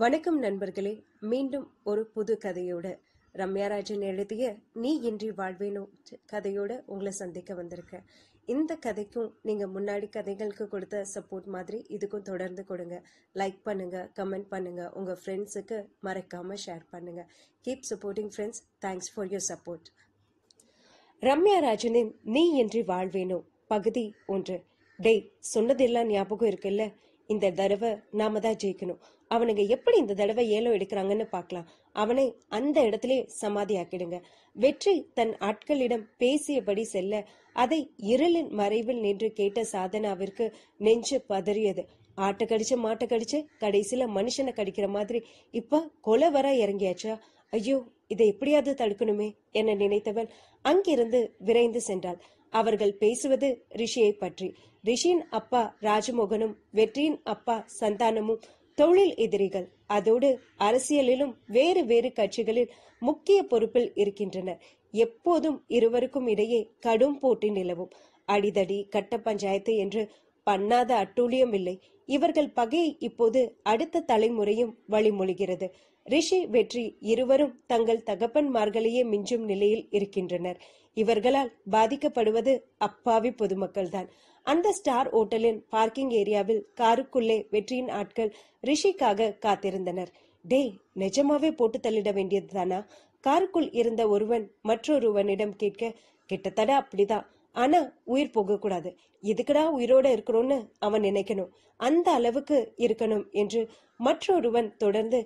வணக்கம் நண்பர்களே மீண்டும் ஒரு புது கதையோட ராஜன் எழுதிய நீ இன்றி வாழ்வேனோ கதையோட உங்களை சந்திக்க வந்திருக்கேன் இந்த கதைக்கும் நீங்கள் முன்னாடி கதைகளுக்கு கொடுத்த சப்போர்ட் மாதிரி இதுக்கும் தொடர்ந்து கொடுங்க லைக் பண்ணுங்கள் கமெண்ட் பண்ணுங்கள் உங்கள் ஃப்ரெண்ட்ஸுக்கு மறக்காமல் ஷேர் பண்ணுங்கள் keep supporting friends thanks for your support Ramya ராஜனின் நீ இன்றி வாழ்வேனோ பகுதி ஒன்று டேய் சொன்னதெல்லாம் ஞாபகம் இருக்குல்ல இந்த தடவை நாம தான் ஜெயிக்கணும் அவனுங்க எப்படி இந்த தடவை ஏலம் எடுக்கிறாங்கன்னு பார்க்கலாம் அவனை அந்த இடத்திலே ஆக்கிடுங்க வெற்றி தன் ஆட்களிடம் பேசியபடி செல்ல அதை இருளின் மறைவில் நின்று கேட்ட சாதனாவிற்கு நெஞ்சு பதறியது ஆட்டை கடிச்சு மாட்டை கடிச்சு கடைசியில மனுஷனை கடிக்கிற மாதிரி இப்ப கொலை வர இறங்கியாச்சா ஐயோ இதை எப்படியாவது தடுக்கணுமே என நினைத்தவள் அங்கிருந்து விரைந்து சென்றாள் அவர்கள் பேசுவது ரிஷியை பற்றி ரிஷியின் அப்பா ராஜமோகனும் வெற்றியின் அப்பா சந்தானமும் தொழில் எதிரிகள் அதோடு அரசியலிலும் வேறு வேறு கட்சிகளில் முக்கிய பொறுப்பில் இருக்கின்றனர் எப்போதும் இருவருக்கும் இடையே கடும் போட்டி நிலவும் அடிதடி கட்ட பஞ்சாயத்து என்று பண்ணாத அட்டூழியம் இல்லை இவர்கள் பகையை இப்போது அடுத்த தலைமுறையும் வழிமொழிகிறது ரிஷி வெற்றி இருவரும் தங்கள் தகப்பன்மார்களையே மிஞ்சும் நிலையில் இருக்கின்றனர் இவர்களால் பாதிக்கப்படுவது அப்பாவி பொதுமக்கள்தான் அந்த ஸ்டார் ஓட்டலின் பார்க்கிங் ஏரியாவில் காருக்குள்ளே வெற்றியின் ஆட்கள் ரிஷிக்காக காத்திருந்தனர் டேய் நிஜமாவே போட்டு தள்ளிட வேண்டியதுதானா காருக்குள் இருந்த ஒருவன் மற்றொருவனிடம் கேட்க கிட்டத்தடா அப்படிதான் ஆனா உயிர் போகக்கூடாது எதுக்குடா உயிரோட இருக்கணும்னு அவன் நினைக்கணும் அந்த அளவுக்கு இருக்கணும் என்று மற்றொருவன் தொடர்ந்து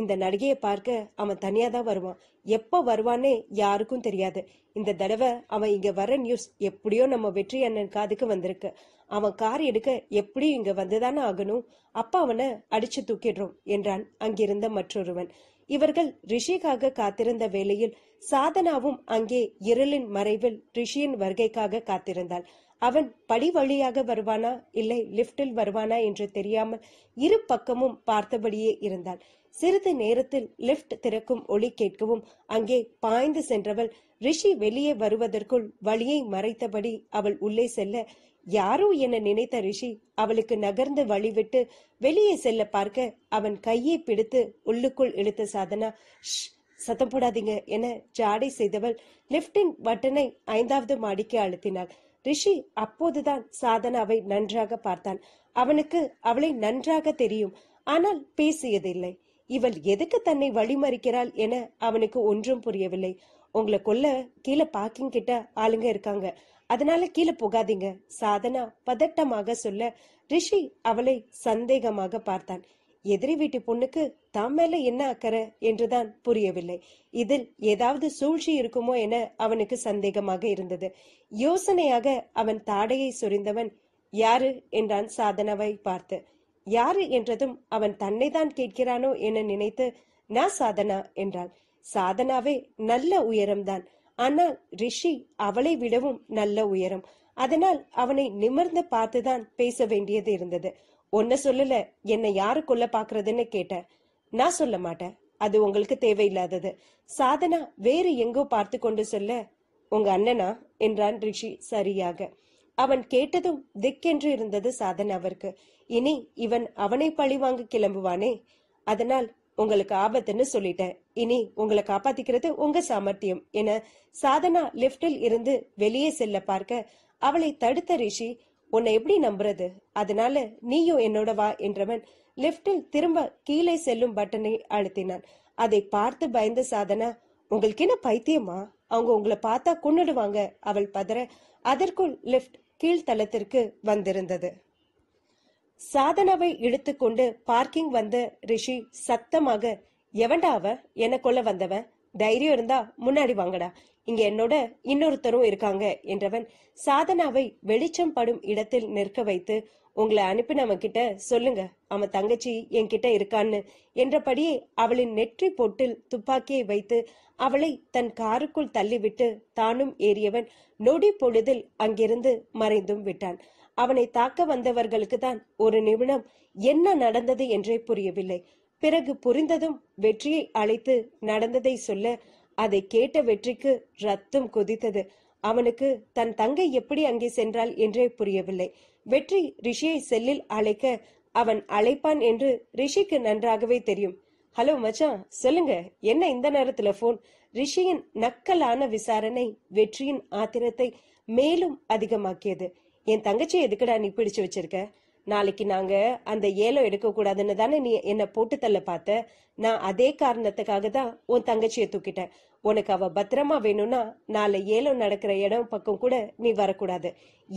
இந்த நடிகையை பார்க்க அவன் தனியா தான் வருவான் எப்ப வருவானே யாருக்கும் தெரியாது இந்த தடவை அவன் இங்க வர நியூஸ் எப்படியோ நம்ம வெற்றி அண்ணன் காதுக்கு வந்திருக்கு அவன் கார் எடுக்க எப்படியும் இங்க வந்துதானே ஆகணும் அப்ப அவனை அடிச்சு தூக்கிடுறோம் என்றான் அங்கிருந்த மற்றொருவன் இவர்கள் ரிஷிக்காக காத்திருந்த வேளையில் சாதனாவும் அங்கே இருளின் மறைவில் ரிஷியின் வருகைக்காக காத்திருந்தாள் அவன் படி வழியாக வருவானா இல்லை லிப்டில் வருவானா என்று தெரியாமல் இரு பக்கமும் பார்த்தபடியே இருந்தாள் சிறிது நேரத்தில் லிப்ட் திறக்கும் ஒளி கேட்கவும் அங்கே பாய்ந்து சென்றவள் ரிஷி வெளியே வருவதற்குள் வழியை மறைத்தபடி அவள் உள்ளே செல்ல யாரோ என நினைத்த ரிஷி அவளுக்கு நகர்ந்து வழிவிட்டு வெளியே செல்ல பார்க்க அவன் கையை பிடித்து உள்ளுக்குள் இழுத்த சாதனா சத்தம் போடாதீங்க என ஜாடை செய்தவள் லிப்டின் பட்டனை ஐந்தாவது மாடிக்கு அழுத்தினாள் ரிஷி அப்போதுதான் சாதனாவை நன்றாக பார்த்தான் அவனுக்கு அவளை நன்றாக தெரியும் ஆனால் பேசியதில்லை இவள் எதுக்கு தன்னை வழிமறிக்கிறாள் என அவனுக்கு ஒன்றும் புரியவில்லை உங்களை கொல்ல கீழே பார்க்கிங் கிட்ட ஆளுங்க இருக்காங்க அதனால கீழே போகாதீங்க சாதனா பதட்டமாக சொல்ல ரிஷி அவளை சந்தேகமாக பார்த்தான் எதிரி வீட்டு பொண்ணுக்கு தாம் மேல என்ன அக்கறை என்றுதான் புரியவில்லை இதில் ஏதாவது சூழ்ச்சி இருக்குமோ என அவனுக்கு சந்தேகமாக இருந்தது யோசனையாக அவன் தாடையை சொரிந்தவன் யாரு என்றான் சாதனாவை பார்த்து யாரு என்றதும் அவன் தன்னைதான் கேட்கிறானோ என நினைத்து நான் சாதனா என்றாள் சாதனாவே நல்ல உயரம்தான் ஆனால் ரிஷி அவளை விடவும் நல்ல உயரம் அதனால் அவனை நிமிர்ந்து பார்த்துதான் பேச வேண்டியது இருந்தது ஒன்ன சொல்லல என்னை யாரு கொல்ல பாக்குறதுன்னு கேட்ட நான் சொல்ல மாட்டேன் அது உங்களுக்கு தேவையில்லாதது சாதனா வேறு எங்கோ பார்த்து கொண்டு சொல்ல உங்க அண்ணனா என்றான் ரிஷி சரியாக அவன் கேட்டதும் திக்கென்று இருந்தது சாதனாவிற்கு இனி இவன் அவனை பழி வாங்க கிளம்புவானே அதனால் உங்களுக்கு ஆபத்துன்னு சொல்லிட்டேன் இனி உங்களை காப்பாத்திக்கிறது உங்க சாமர்த்தியம் என சாதனா லிப்டில் இருந்து வெளியே செல்ல பார்க்க அவளை தடுத்த ரிஷி உன்னை எப்படி நம்புறது அதனால நீயும் என்னோட வா என்றவன் லிப்டில் திரும்ப கீழே செல்லும் பட்டனை அழுத்தினான் அதை பார்த்து பயந்த சாதனா உங்களுக்கு என்ன பைத்தியமா அவங்க உங்களை பார்த்தா கொன்னுடுவாங்க அவள் பதற அதற்குள் லிப்ட் கீழ்த்தளத்திற்கு வந்திருந்தது சாதனவை இழுத்துக்கொண்டு பார்க்கிங் வந்த ரிஷி சத்தமாக எவண்டாவ என்ன கொல்ல வந்தவன் தைரியம் இருந்தா முன்னாடி வாங்கடா இங்க என்னோட இன்னொருத்தரும் இருக்காங்க என்றவன் சாதனாவை வெளிச்சம் படும் இடத்தில் நிற்க வைத்து உங்களை அனுப்பினவன் கிட்ட சொல்லுங்க அவன் தங்கச்சி என்கிட்ட இருக்கான்னு என்றபடியே அவளின் நெற்றி பொட்டில் துப்பாக்கியை வைத்து அவளை தன் காருக்குள் தள்ளிவிட்டு தானும் ஏறியவன் நொடி பொழுதில் அங்கிருந்து மறைந்தும் விட்டான் அவனை தாக்க வந்தவர்களுக்கு தான் ஒரு நிமிடம் என்ன நடந்தது என்றே புரியவில்லை பிறகு புரிந்ததும் வெற்றியை அழைத்து நடந்ததை சொல்ல அதை கேட்ட வெற்றிக்கு ரத்தம் கொதித்தது அவனுக்கு தன் தங்கை எப்படி அங்கே சென்றாள் என்றே புரியவில்லை வெற்றி ரிஷியை செல்லில் அழைக்க அவன் அழைப்பான் என்று ரிஷிக்கு நன்றாகவே தெரியும் ஹலோ மச்சான் சொல்லுங்க என்ன இந்த நேரத்துல போன் ரிஷியின் நக்கலான விசாரணை வெற்றியின் ஆத்திரத்தை மேலும் அதிகமாக்கியது என் தங்கச்சி எதுக்குடா நீ பிடிச்சு வச்சிருக்க நாளைக்கு நாங்க அந்த ஏலம் எடுக்க கூடாதுன்னு தானே நீ என்ன போட்டு தள்ள பார்த்த நான் அதே காரணத்துக்காக தான் உன் தங்கச்சியை தூக்கிட்டேன் உனக்கு அவ பத்திரமா வேணும்னா நாளை ஏலம் நடக்கிற இடம் பக்கம் கூட நீ வரக்கூடாது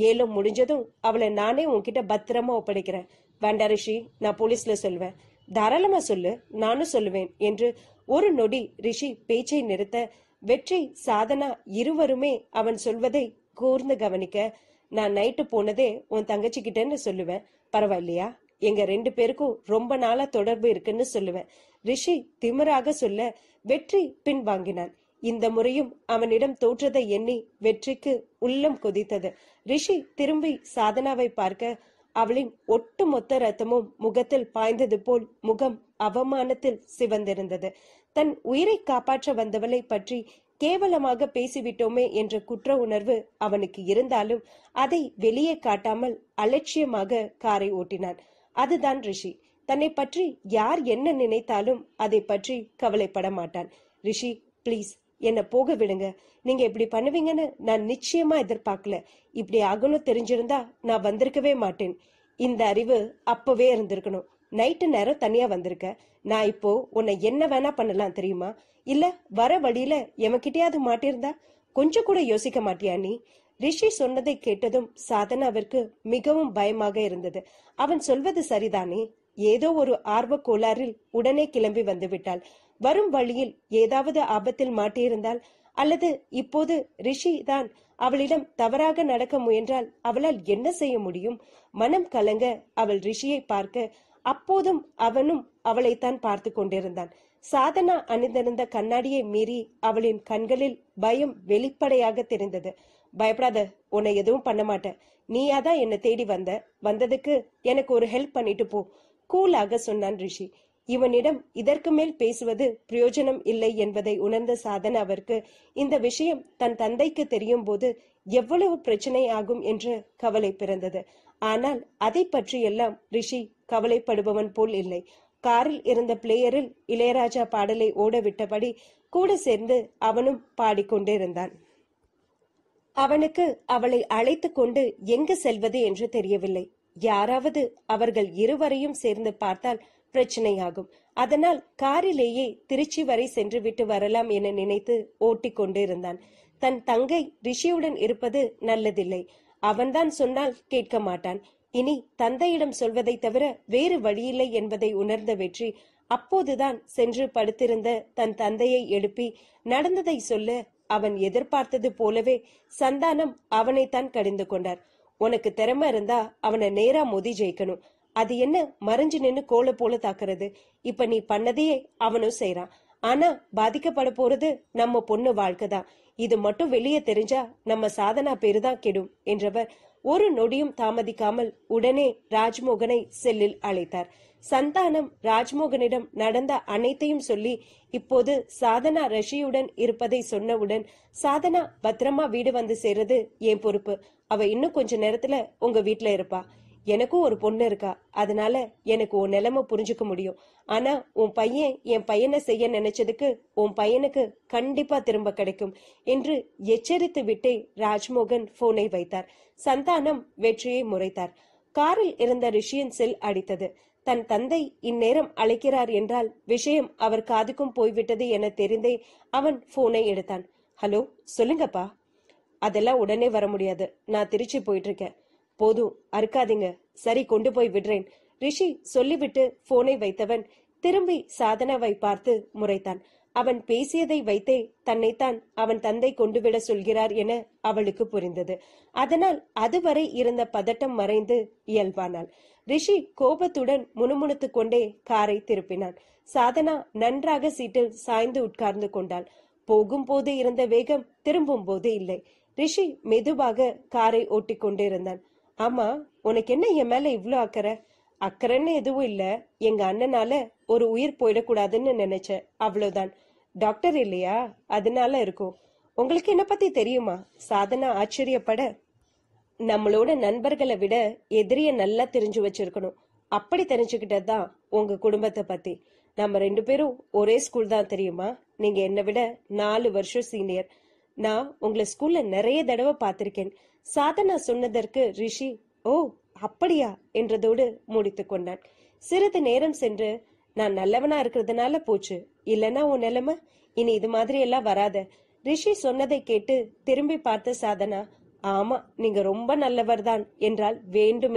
ஏலம் முடிஞ்சதும் அவளை நானே உன்கிட்ட பத்திரமா ஒப்படைக்கிறேன் வண்டரிஷி நான் போலீஸ்ல சொல்லுவேன் தாராளமா சொல்லு நானும் சொல்லுவேன் என்று ஒரு நொடி ரிஷி பேச்சை நிறுத்த வெற்றி சாதனா இருவருமே அவன் சொல்வதை கூர்ந்து கவனிக்க நான் நைட்டு போனதே உன் தங்கச்சிக்கிட்டேன்னு சொல்லுவேன் பரவாயில்லையா எங்க ரெண்டு பேருக்கும் ரொம்ப நாளா தொடர்பு இருக்குன்னு சொல்லுவேன் ரிஷி திமராக சொல்ல வெற்றி பின் வாங்கினான் இந்த முறையும் அவனிடம் தோற்றதை எண்ணி வெற்றிக்கு உள்ளம் கொதித்தது ரிஷி திரும்பி சாதனாவை பார்க்க அவளின் ஒட்டு மொத்த ரத்தமும் முகத்தில் பாய்ந்தது போல் முகம் அவமானத்தில் சிவந்திருந்தது தன் உயிரை காப்பாற்ற வந்தவளை பற்றி கேவலமாக பேசிவிட்டோமே என்ற குற்ற உணர்வு அவனுக்கு இருந்தாலும் அதை வெளியே காட்டாமல் அலட்சியமாக காரை ஓட்டினான் அதுதான் ரிஷி தன்னை பற்றி யார் என்ன நினைத்தாலும் அதை பற்றி கவலைப்பட மாட்டான் ரிஷி ப்ளீஸ் என்னை போக விடுங்க நீங்க இப்படி பண்ணுவீங்கன்னு நான் நிச்சயமா எதிர்பார்க்கல இப்படி ஆகணும் தெரிஞ்சிருந்தா நான் வந்திருக்கவே மாட்டேன் இந்த அறிவு அப்பவே இருந்திருக்கணும் நைட்டு நேரம் தனியா வந்திருக்க நான் இப்போ உன்னை என்ன வேணா பண்ணலாம் தெரியுமா இல்ல வர வழியில எவகிட்டயாவது மாட்டிருந்தா கொஞ்சம் கூட யோசிக்க மாட்டியா நீ ரிஷி சொன்னதை கேட்டதும் சாதனாவிற்கு மிகவும் பயமாக இருந்தது அவன் சொல்வது சரிதானே ஏதோ ஒரு ஆர்வ கோளாறில் உடனே கிளம்பி வந்துவிட்டாள் வரும் வழியில் ஏதாவது ஆபத்தில் மாட்டியிருந்தால் அல்லது இப்போது ரிஷி தான் அவளிடம் தவறாக நடக்க முயன்றால் அவளால் என்ன செய்ய முடியும் மனம் கலங்க அவள் ரிஷியை பார்க்க அப்போதும் அவனும் அவளைத்தான் பார்த்து கொண்டிருந்தான் சாதனா அணிந்திருந்த கண்ணாடியை மீறி அவளின் கண்களில் பயம் வெளிப்படையாக தெரிந்தது பயப்படாத உன்னை எதுவும் பண்ண மாட்டேன் நீயாதான் என்னை தேடி வந்த வந்ததுக்கு எனக்கு ஒரு ஹெல்ப் பண்ணிட்டு போ கூலாக சொன்னான் ரிஷி இவனிடம் இதற்கு மேல் பேசுவது பிரயோஜனம் இல்லை என்பதை உணர்ந்த அவருக்கு இந்த விஷயம் தன் தந்தைக்கு தெரியும் போது எவ்வளவு பிரச்சனை ஆகும் என்று கவலை பிறந்தது ஆனால் அதை பற்றியெல்லாம் ரிஷி கவலைப்படுபவன் போல் இல்லை காரில் இருந்த பிளேயரில் இளையராஜா பாடலை ஓடவிட்டபடி கூட சேர்ந்து அவனும் பாடிக்கொண்டிருந்தான் அவனுக்கு அவளை அழைத்து கொண்டு எங்கு செல்வது என்று தெரியவில்லை யாராவது அவர்கள் இருவரையும் சேர்ந்து பார்த்தால் பிரச்சனையாகும் அதனால் காரிலேயே திருச்சி வரை சென்று விட்டு வரலாம் என நினைத்து ஓட்டி கொண்டிருந்தான் தன் தங்கை ரிஷியுடன் இருப்பது நல்லதில்லை அவன்தான் சொன்னால் கேட்க மாட்டான் இனி தந்தையிடம் சொல்வதை தவிர வேறு வழியில்லை என்பதை உணர்ந்த வெற்றி அப்போதுதான் சென்று படுத்திருந்த தன் தந்தையை எழுப்பி நடந்ததை சொல்ல அவன் எதிர்பார்த்தது போலவே சந்தானம் அவனைத்தான் கடிந்து கொண்டார் உனக்கு திறமை இருந்தா அவனை நேரா மோதி ஜெயிக்கணும் அது என்ன மறைஞ்சு நின்னு கோல போல தாக்குறது இப்ப நீ பண்ணதையே அவனும் செய்யறான் ஆனா பாதிக்கப்பட போறது நம்ம பொண்ணு வாழ்க்கை தான் இது மட்டும் வெளியே தெரிஞ்சா நம்ம சாதனா பேரு தான் கெடும் என்றவர் ஒரு நொடியும் தாமதிக்காமல் உடனே ராஜ்மோகனை செல்லில் அழைத்தார் சந்தானம் ராஜ்மோகனிடம் நடந்த அனைத்தையும் சொல்லி இப்போது சாதனா ரஷியுடன் இருப்பதை சொன்னவுடன் சாதனா பத்திரமா வீடு வந்து சேர்றது என் பொறுப்பு அவ இன்னும் கொஞ்ச நேரத்துல உங்க வீட்டுல இருப்பா எனக்கும் ஒரு பொண்ணு இருக்கா அதனால எனக்கு உன் நிலைமை புரிஞ்சுக்க முடியும் ஆனா உன் பையன் என் பையனை செய்ய நினைச்சதுக்கு உன் பையனுக்கு கண்டிப்பா திரும்ப கிடைக்கும் என்று எச்சரித்து விட்டு ராஜ்மோகன் போனை வைத்தார் சந்தானம் வெற்றியை முறைத்தார் காரில் இருந்த ரிஷியன் செல் அடித்தது தன் தந்தை இந்நேரம் அழைக்கிறார் என்றால் விஷயம் அவர் காதுக்கும் போய்விட்டது என தெரிந்தே அவன் போனை எடுத்தான் ஹலோ சொல்லுங்கப்பா அதெல்லாம் உடனே வர முடியாது நான் திருச்சி போயிட்டு இருக்கேன் போதும் அறுக்காதீங்க சரி கொண்டு போய் விடுறேன் ரிஷி சொல்லிவிட்டு போனை வைத்தவன் திரும்பி சாதனாவை பார்த்து முறைத்தான் அவன் பேசியதை வைத்தே தன்னைத்தான் அவன் தந்தை கொண்டுவிட சொல்கிறார் என அவளுக்கு புரிந்தது அதனால் அதுவரை இருந்த பதட்டம் மறைந்து இயல்பானாள் ரிஷி கோபத்துடன் முணுமுணுத்து கொண்டே காரை திருப்பினான் சாதனா நன்றாக சீட்டில் சாய்ந்து உட்கார்ந்து கொண்டாள் போகும்போது இருந்த வேகம் திரும்பும் போது இல்லை ரிஷி மெதுவாக காரை ஓட்டிக் கொண்டிருந்தான் ஆமா உனக்கு என்ன என் மேல இவ்ளோ அக்கறை அக்கறைன்னு எதுவும் இல்ல எங்க அண்ணனால ஒரு உயிர் போயிடக்கூடாதுன்னு நினைச்சேன் அவ்வளவுதான் டாக்டர் இல்லையா அதனால இருக்கும் உங்களுக்கு என்ன பத்தி தெரியுமா சாதனா ஆச்சரியப்பட நம்மளோட நண்பர்களை விட எதிரிய நல்லா தெரிஞ்சு வச்சிருக்கணும் அப்படி தான் உங்க குடும்பத்தை பத்தி நம்ம ரெண்டு பேரும் ஒரே ஸ்கூல் தான் தெரியுமா நீங்க என்னை விட நாலு வருஷம் சீனியர் நான் உங்களை ஸ்கூல்ல நிறைய தடவை பார்த்திருக்கேன் சாதனா சொன்னதற்கு ரிஷி ஓ அப்படியா என்றதோடு முடித்து கொண்டான் சிறிது நேரம் சென்று நான் நல்லவனா இருக்கிறதுனால போச்சு இல்லனா உன் நிலைமை இனி இது மாதிரி எல்லாம் வராத ரிஷி சொன்னதை கேட்டு திரும்பி பார்த்த சாதனா ஆமா நீங்க ரொம்ப நல்லவர் தான் என்றால்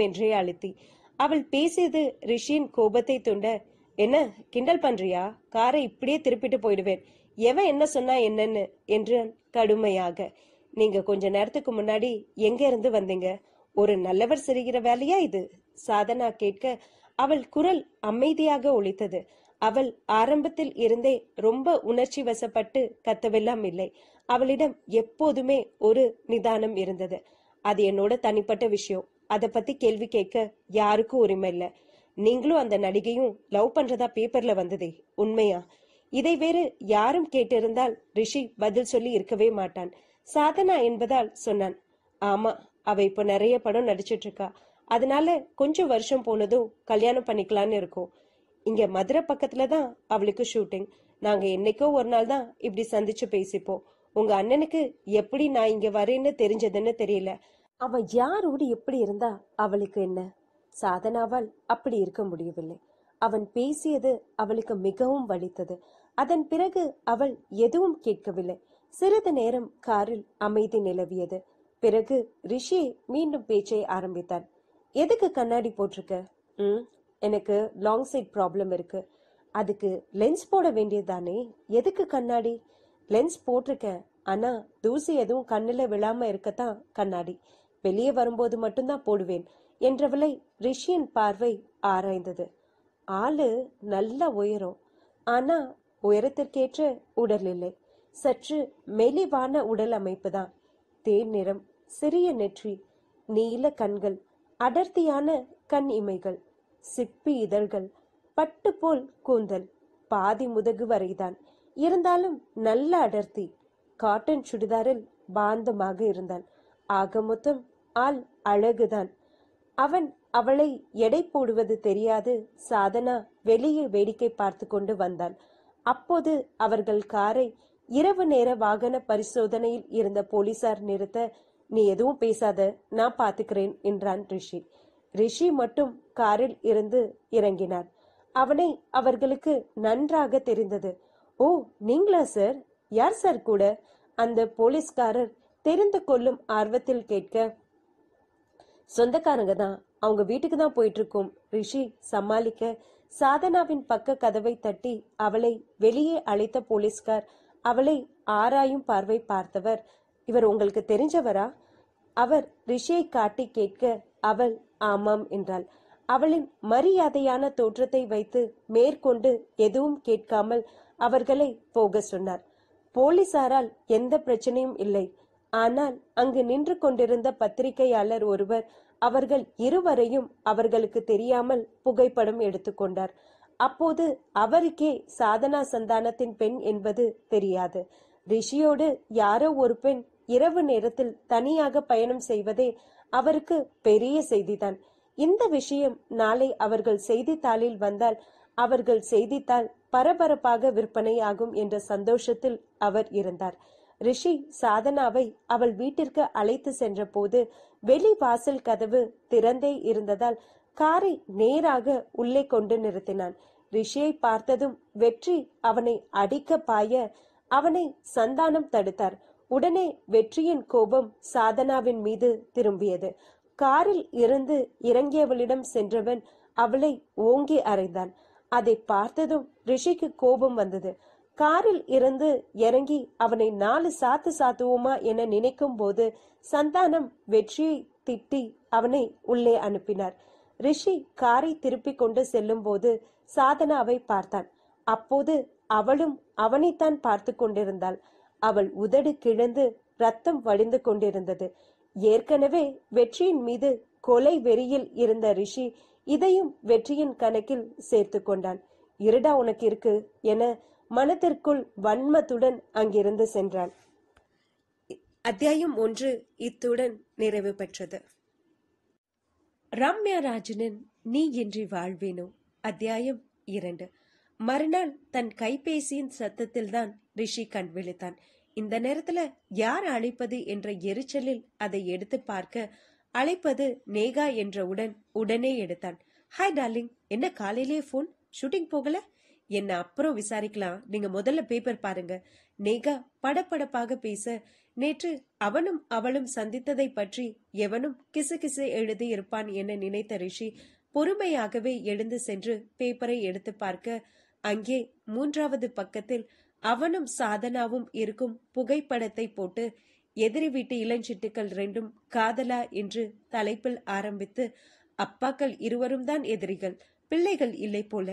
என்றே அழுத்தி அவள் பேசியது ரிஷியின் கோபத்தை தூண்ட என்ன கிண்டல் பண்றியா காரை இப்படியே திருப்பிட்டு போயிடுவேன் எவன் என்ன சொன்னா என்னன்னு என்று கடுமையாக நீங்க கொஞ்ச நேரத்துக்கு முன்னாடி எங்க இருந்து வந்தீங்க ஒரு நல்லவர் செய்கிற வேலையா இது சாதனா கேட்க அவள் குரல் அமைதியாக ஒழித்தது அவள் ஆரம்பத்தில் இருந்தே ரொம்ப உணர்ச்சி வசப்பட்டு கத்தவெல்லாம் இல்லை அவளிடம் எப்போதுமே ஒரு நிதானம் இருந்தது அது என்னோட தனிப்பட்ட விஷயம் அதை பத்தி கேள்வி கேட்க யாருக்கும் உரிமை இல்லை நீங்களும் அந்த நடிகையும் லவ் பண்றதா பேப்பர்ல வந்ததே உண்மையா இதை வேறு யாரும் கேட்டிருந்தால் ரிஷி பதில் சொல்லி இருக்கவே மாட்டான் சாதனா என்பதால் சொன்னான் ஆமா அவ இப்போ நிறைய படம் நடிச்சிட்டு இருக்கா அதனால கொஞ்சம் வருஷம் போனதும் கல்யாணம் பண்ணிக்கலான்னு இருக்கோம் இங்க மதுரை பக்கத்துல தான் அவளுக்கு ஷூட்டிங் நாங்க என்னைக்கோ ஒரு நாள் தான் இப்படி சந்திச்சு பேசிப்போம் உங்க அண்ணனுக்கு எப்படி நான் இங்க வரேன்னு தெரிஞ்சதுன்னு தெரியல அவ யாரோடு எப்படி இருந்தா அவளுக்கு என்ன சாதனாவால் அப்படி இருக்க முடியவில்லை அவன் பேசியது அவளுக்கு மிகவும் வலித்தது அதன் பிறகு அவள் எதுவும் கேட்கவில்லை சிறிது நேரம் காரில் அமைதி நிலவியது பிறகு ரிஷி மீண்டும் பேச்சை ஆரம்பித்தார் எதுக்கு கண்ணாடி போட்டிருக்க ம் எனக்கு லாங் சைட் ப்ராப்ளம் இருக்கு அதுக்கு லென்ஸ் போட வேண்டியதுதானே எதுக்கு கண்ணாடி லென்ஸ் போட்டிருக்கேன் ஆனா தூசி எதுவும் கண்ணில் விழாம இருக்கத்தான் கண்ணாடி வெளியே வரும்போது மட்டும்தான் போடுவேன் என்றவளை ரிஷியின் பார்வை ஆராய்ந்தது ஆளு நல்ல உயரம் ஆனா உயரத்திற்கேற்ற உடல் இல்லை சற்று மெலிவான உடல் அமைப்பு தான் தேன் நிறம் சிறிய நெற்றி நீல கண்கள் அடர்த்தியான கண் இமைகள் சிப்பி இதழ்கள் பட்டு போல் கூந்தல் பாதி முதுகு வரைதான் இருந்தாலும் நல்ல அடர்த்தி காட்டன் சுடிதாரில் பாந்தமாக இருந்தான் ஆக மொத்தம் ஆள் அழகுதான் அவன் அவளை எடை போடுவது தெரியாது சாதனா வெளியே வேடிக்கை பார்த்து கொண்டு வந்தான் அப்போது அவர்கள் காரை இரவு நேர வாகன பரிசோதனையில் இருந்த போலீசார் நிறுத்த நீ எதுவும் பேசாத நான் பார்த்துக்கிறேன் என்றான் ரிஷி ரிஷி மட்டும் காரில் இருந்து இறங்கினார் அவனை அவர்களுக்கு நன்றாக தெரிந்தது ஓ நீங்களா சார் யார் சார் கூட அந்த போலீஸ்காரர் தெரிந்து கொள்ளும் ஆர்வத்தில் கேட்க சொந்தக்காரங்க தான் அவங்க வீட்டுக்கு தான் போயிட்டு இருக்கோம் ரிஷி சமாளிக்க சாதனாவின் பக்க கதவை தட்டி அவளை வெளியே அழைத்த போலீஸ்கார் அவளை ஆராயும் பார்வை பார்த்தவர் இவர் உங்களுக்கு தெரிஞ்சவரா அவர் ரிஷியை காட்டி கேட்க அவள் ஆமாம் என்றாள் அவளின் மரியாதையான தோற்றத்தை வைத்து மேற்கொண்டு எதுவும் கேட்காமல் அவர்களை போக சொன்னார் போலீசாரால் எந்த பிரச்சனையும் இல்லை ஆனால் அங்கு நின்று கொண்டிருந்த பத்திரிகையாளர் ஒருவர் அவர்கள் இருவரையும் அவர்களுக்கு தெரியாமல் புகைப்படம் எடுத்துக்கொண்டார் அப்போது அவருக்கே சாதனா சந்தானத்தின் பெண் என்பது தெரியாது ரிஷியோடு யாரோ ஒரு பெண் இரவு நேரத்தில் தனியாக பயணம் செய்வதே அவருக்கு பெரிய செய்திதான் இந்த விஷயம் நாளை அவர்கள் செய்தித்தாளில் வந்தால் அவர்கள் செய்தித்தாள் பரபரப்பாக விற்பனை ஆகும் என்ற சந்தோஷத்தில் அவர் இருந்தார் ரிஷி சாதனாவை அவள் வீட்டிற்கு அழைத்து சென்ற போது வெளி வாசல் கதவு திறந்தே இருந்ததால் காரை நேராக உள்ளே கொண்டு நிறுத்தினான் ரிஷியை பார்த்ததும் வெற்றி அவனை அடிக்க பாய அவனை சந்தானம் தடுத்தார் உடனே வெற்றியின் கோபம் சாதனாவின் மீது திரும்பியது காரில் இருந்து இறங்கியவளிடம் சென்றவன் அவளை ஓங்கி அறைந்தான் அதை பார்த்ததும் ரிஷிக்கு கோபம் வந்தது காரில் இருந்து இறங்கி அவனை நாலு சாத்து சாத்துவோமா என நினைக்கும் போது சந்தானம் வெற்றியை திட்டி அவனை உள்ளே அனுப்பினார் ரிஷி காரை திருப்பிக் கொண்டு செல்லும் போது சாதனாவை பார்த்தான் அப்போது அவளும் அவனைத்தான் பார்த்து கொண்டிருந்தாள் அவள் உதடு கிழந்து ரத்தம் வடிந்து கொண்டிருந்தது ஏற்கனவே வெற்றியின் மீது கொலை வெறியில் இருந்த ரிஷி இதையும் வெற்றியின் கணக்கில் சேர்த்து கொண்டான் இருடா உனக்கு இருக்கு என மனத்திற்குள் வன்மத்துடன் அங்கிருந்து சென்றான் அத்தியாயம் ஒன்று இத்துடன் நிறைவு பெற்றது ரம்யா ராஜனின் நீ இன்றி வாழ்வேனோ அத்தியாயம் இரண்டு மறுநாள் தன் கைபேசியின் சத்தத்தில்தான் ரிஷி கண் விழித்தான் இந்த நேரத்துல யார் அழைப்பது என்ற எரிச்சலில் அதை எடுத்து பார்க்க அழைப்பது நேகா என்ற உடன் உடனே எடுத்தான் ஹாய் டார்லிங் என்ன காலையிலேயே ஃபோன் ஷூட்டிங் போகல என்ன அப்புறம் விசாரிக்கலாம் நீங்க முதல்ல பேப்பர் பாருங்க நேகா படப்படப்பாக பேச நேற்று அவனும் அவளும் சந்தித்ததை பற்றி எவனும் கிசு கிசு எழுதி இருப்பான் என நினைத்த ரிஷி பொறுமையாகவே எழுந்து சென்று பேப்பரை எடுத்து பார்க்க அங்கே மூன்றாவது பக்கத்தில் அவனும் சாதனாவும் இருக்கும் புகைப்படத்தை போட்டு எதிரி வீட்டு இளஞ்சிட்டுகள் ரெண்டும் காதலா என்று தலைப்பில் ஆரம்பித்து அப்பாக்கள் இருவரும் தான் எதிரிகள் பிள்ளைகள் இல்லை போல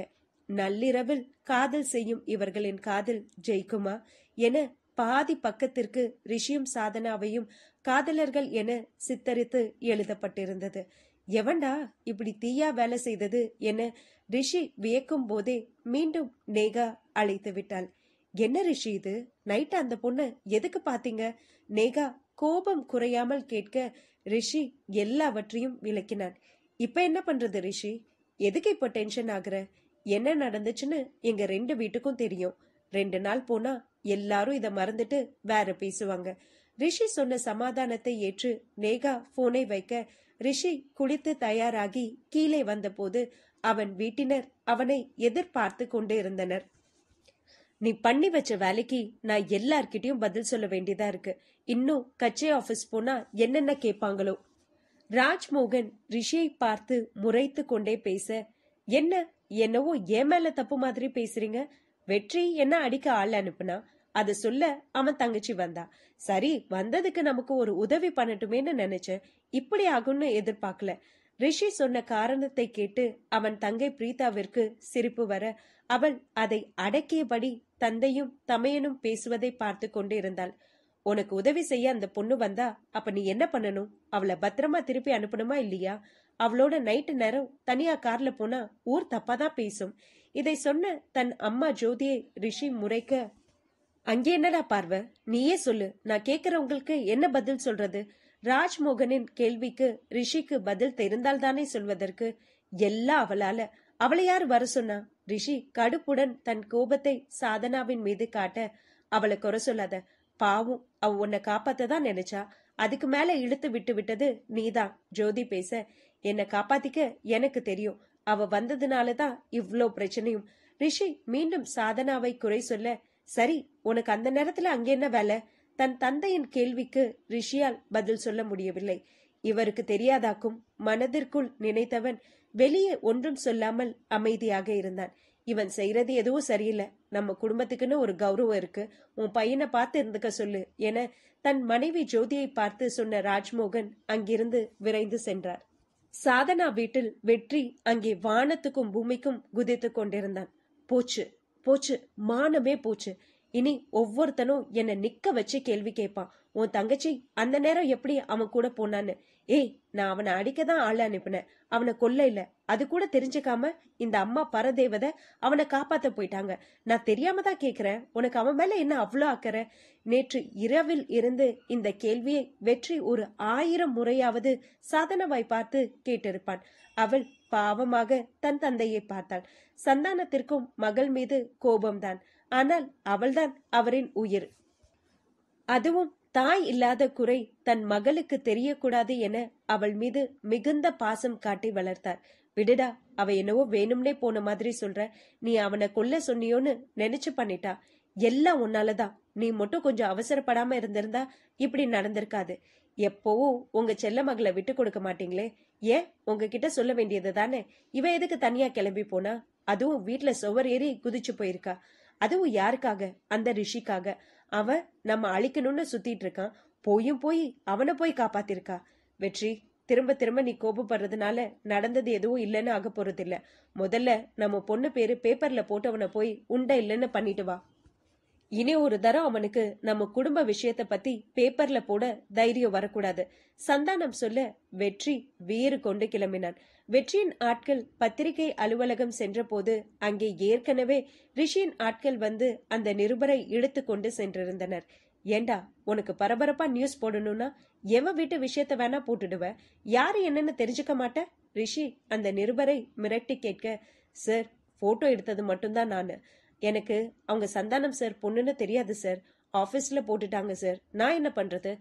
நள்ளிரவில் காதல் செய்யும் இவர்களின் காதல் ஜெயிக்குமா என பாதி பக்கத்திற்கு ரிஷியும் சாதனாவையும் காதலர்கள் என சித்தரித்து எழுதப்பட்டிருந்தது எவன்டா இப்படி தீயா வேலை செய்தது என ரிஷி வியக்கும் போதே மீண்டும் நேகா அழைத்து விட்டாள் என்ன ரிஷி இது நைட் அந்த பொண்ணு எதுக்கு பாத்தீங்க நேகா கோபம் குறையாமல் கேட்க ரிஷி எல்லாவற்றையும் விளக்கினான் இப்ப என்ன பண்றது ரிஷி எதுக்கு இப்ப டென்ஷன் ஆகுற என்ன நடந்துச்சுன்னு எங்க ரெண்டு வீட்டுக்கும் தெரியும் ரெண்டு நாள் போனா எல்லாரும் இத மறந்துட்டு வேற பேசுவாங்க ரிஷி சொன்ன சமாதானத்தை ஏற்று நேகா போனை வைக்க ரிஷி குளித்து தயாராகி கீழே வந்தபோது அவன் வீட்டினர் அவனை எதிர்பார்த்து கொண்டிருந்தனர் இருந்தனர் நீ பண்ணி வச்ச வேலைக்கு நான் எல்லார்கிட்டயும் பதில் சொல்ல வேண்டியதா இருக்கு இன்னும் கச்சே ஆபீஸ் போனா என்னென்ன கேட்பாங்களோ ராஜ்மோகன் ரிஷியை பார்த்து முறைத்து கொண்டே பேச என்ன என்னவோ ஏன் மேல தப்பு மாதிரி பேசுறீங்க வெற்றி என்ன அடிக்க ஆள் அனுப்புனா அத சொல்ல அவன் தங்கச்சி வந்தா சரி வந்ததுக்கு நமக்கு ஒரு உதவி பண்ணட்டுமேன்னு நினைச்சேன் இப்படி ஆகும்னு எதிர்பார்க்கல ரிஷி சொன்ன காரணத்தை கேட்டு அவன் தங்கை பிரீதாவிற்கு சிரிப்பு வர அவள் அதை அடக்கியபடி தந்தையும் தமையனும் பேசுவதை பார்த்து கொண்டு இருந்தாள் உனக்கு உதவி செய்ய அந்த பொண்ணு வந்தா அப்ப நீ என்ன பண்ணணும் அவளை பத்திரமா திருப்பி அனுப்பணுமா இல்லையா அவளோட நைட்டு நேரம் தனியா கார்ல போனா ஊர் தப்பாதான் பேசும் இதை சொன்ன தன் அம்மா ஜோதியை ரிஷி முறைக்க அங்கே என்னடா பார்வ நீயே சொல்லு நான் கேக்குறவங்களுக்கு என்ன பதில் சொல்றது ராஜ்மோகனின் கேள்விக்கு ரிஷிக்கு பதில் தெரிந்தால் தானே சொல்வதற்கு எல்லாம் அவளால அவளை யார் வர சொன்னா ரிஷி கடுப்புடன் தன் கோபத்தை சாதனாவின் மீது காட்ட அவளை குறை சொல்லாத பாவம் அவ உன்னை காப்பாத்ததான் நினைச்சா அதுக்கு மேல இழுத்து விட்டு விட்டது நீதான் ஜோதி பேச என்னை காப்பாத்திக்க எனக்கு தெரியும் அவ வந்ததுனால தான் இவ்ளோ பிரச்சனையும் ரிஷி மீண்டும் சாதனாவை குறை சொல்ல சரி உனக்கு அந்த நேரத்துல அங்கே என்ன வேலை தன் தந்தையின் கேள்விக்கு ரிஷியால் பதில் சொல்ல முடியவில்லை இவருக்கு தெரியாதாக்கும் மனதிற்குள் நினைத்தவன் வெளியே ஒன்றும் சொல்லாமல் அமைதியாக இருந்தான் இவன் செய்யறது எதுவும் சரியில்லை நம்ம குடும்பத்துக்குன்னு ஒரு கௌரவம் இருக்கு உன் பையனை பார்த்து இருந்துக்க சொல்லு என தன் மனைவி ஜோதியை பார்த்து சொன்ன ராஜ்மோகன் அங்கிருந்து விரைந்து சென்றார் சாதனா வீட்டில் வெற்றி அங்கே வானத்துக்கும் பூமிக்கும் குதித்து கொண்டிருந்தான் போச்சு போச்சு மானமே போச்சு இனி ஒவ்வொருத்தனும் என்னை நிக்க வச்சு கேள்வி கேட்பான் உன் தங்கச்சி அந்த நேரம் எப்படி அவன் கூட போனான்னு ஏய் நான் அவனை அடிக்க தான் ஆள் அனுப்பினேன் அவனை கொல்ல இல்ல அது கூட தெரிஞ்சுக்காம இந்த அம்மா பரதேவத அவனை காப்பாத்த போயிட்டாங்க நான் தெரியாம தான் கேக்குறேன் உனக்கு அவன் மேல என்ன அவ்வளோ அக்கறை நேற்று இரவில் இருந்து இந்த கேள்வியை வெற்றி ஒரு ஆயிரம் முறையாவது சாதனவாய் பார்த்து கேட்டிருப்பான் அவள் பாவமாக தன் தந்தையை பார்த்தாள் சந்தானத்திற்கும் மகள் மீது கோபம்தான் ஆனால் அவள்தான் அவரின் உயிர் அதுவும் தாய் இல்லாத குறை தன் மகளுக்கு தெரியக்கூடாது என அவள் மீது மிகுந்த பாசம் காட்டி வளர்த்தார் விடுடா அவ என்னவோ வேணும்னே போன மாதிரி சொல்ற நீ அவனை கொல்ல சொன்னியோன்னு நினைச்சு பண்ணிட்டா எல்லாம் உன்னாலதான் நீ மட்டும் கொஞ்சம் அவசரப்படாம இருந்திருந்தா இப்படி நடந்திருக்காது எப்போவும் உங்க செல்ல மகளை விட்டு கொடுக்க மாட்டீங்களே ஏன் உங்ககிட்ட சொல்ல வேண்டியது தானே இவ எதுக்கு தனியா கிளம்பி போனா அதுவும் வீட்டுல சுவர் ஏறி குதிச்சு போயிருக்கா அதுவும் யாருக்காக அந்த ரிஷிக்காக அவன் நம்ம அழிக்கணும்னு சுத்திட்டு இருக்கான் போயும் போய் அவனை போய் காப்பாத்திருக்கா வெற்றி திரும்ப திரும்ப நீ கோபப்படுறதுனால நடந்தது எதுவும் இல்லைன்னு ஆக போறது இல்ல முதல்ல நம்ம பொண்ணு பேரு பேப்பர்ல போட்டவனை போய் உண்டை இல்லைன்னு பண்ணிட்டு வா இனி ஒரு தரம் அவனுக்கு நம்ம குடும்ப விஷயத்த பத்தி பேப்பர்ல போட தைரியம் வரக்கூடாது சந்தானம் சொல்ல வெற்றி வீறு கொண்டு கிளம்பினான் வெற்றியின் ஆட்கள் பத்திரிகை அலுவலகம் சென்றபோது அங்கே ஏற்கனவே ரிஷியின் ஆட்கள் வந்து அந்த நிருபரை இழுத்து கொண்டு சென்றிருந்தனர் ஏண்டா உனக்கு பரபரப்பா நியூஸ் போடணும்னா எவன் வீட்டு விஷயத்த வேணா போட்டுடுவ யாரு என்னன்னு தெரிஞ்சுக்க மாட்டேன் ரிஷி அந்த நிருபரை மிரட்டி கேட்க சார் போட்டோ எடுத்தது மட்டும்தான் நான் எனக்கு அவங்க சந்தானம் சார் பொண்ணுன்னு தெரியாது சார் ஆஃபீஸில் போட்டுட்டாங்க சார் நான் என்ன பண்ணுறது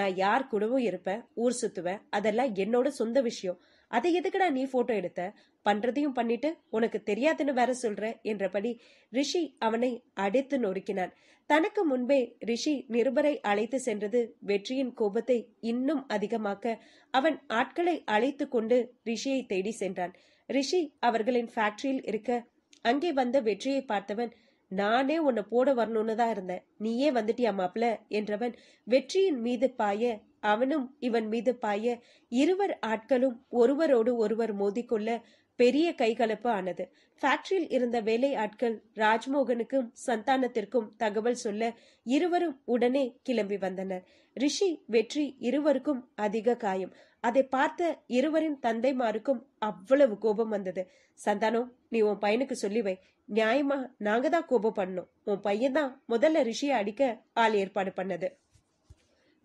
நான் யார் கூடவும் இருப்பேன் ஊர் சுற்றுவேன் அதெல்லாம் என்னோட சொந்த விஷயம் அதை எதுக்குடா நீ போட்டோ எடுத்த பண்றதையும் பண்ணிட்டு உனக்கு தெரியாதுன்னு வேற சொல்ற என்றபடி ரிஷி அவனை அடித்து நொறுக்கினான் தனக்கு முன்பே ரிஷி நிருபரை அழைத்து சென்றது வெற்றியின் கோபத்தை இன்னும் அதிகமாக்க அவன் ஆட்களை அழைத்து கொண்டு ரிஷியை தேடி சென்றான் ரிஷி அவர்களின் ஃபேக்டரியில் இருக்க அங்கே வந்த வெற்றியை பார்த்தவன் நானே உன்னை போட வரணும்னு தான் இருந்தேன் நீயே வந்துட்டியா மாப்ள என்றவன் வெற்றியின் மீது பாய அவனும் இவன் மீது பாய இருவர் ஆட்களும் ஒருவரோடு ஒருவர் மோதிக்கொள்ள பெரிய கைகலப்பு ஆனது ஃபேக்டரியில் இருந்த வேலை ஆட்கள் ராஜ்மோகனுக்கும் சந்தானத்திற்கும் தகவல் சொல்ல இருவரும் உடனே கிளம்பி வந்தனர் ரிஷி வெற்றி இருவருக்கும் அதிக காயம் அதை பார்த்த இருவரின் தந்தைமாருக்கும் அவ்வளவு கோபம் வந்தது சந்தானம் நீ உன் பையனுக்கு சொல்லி வை நியாயமா நாங்க தான் கோபம் பண்ணோம் உன் பையன் தான் முதல்ல ரிஷியை அடிக்க ஆள் ஏற்பாடு பண்ணது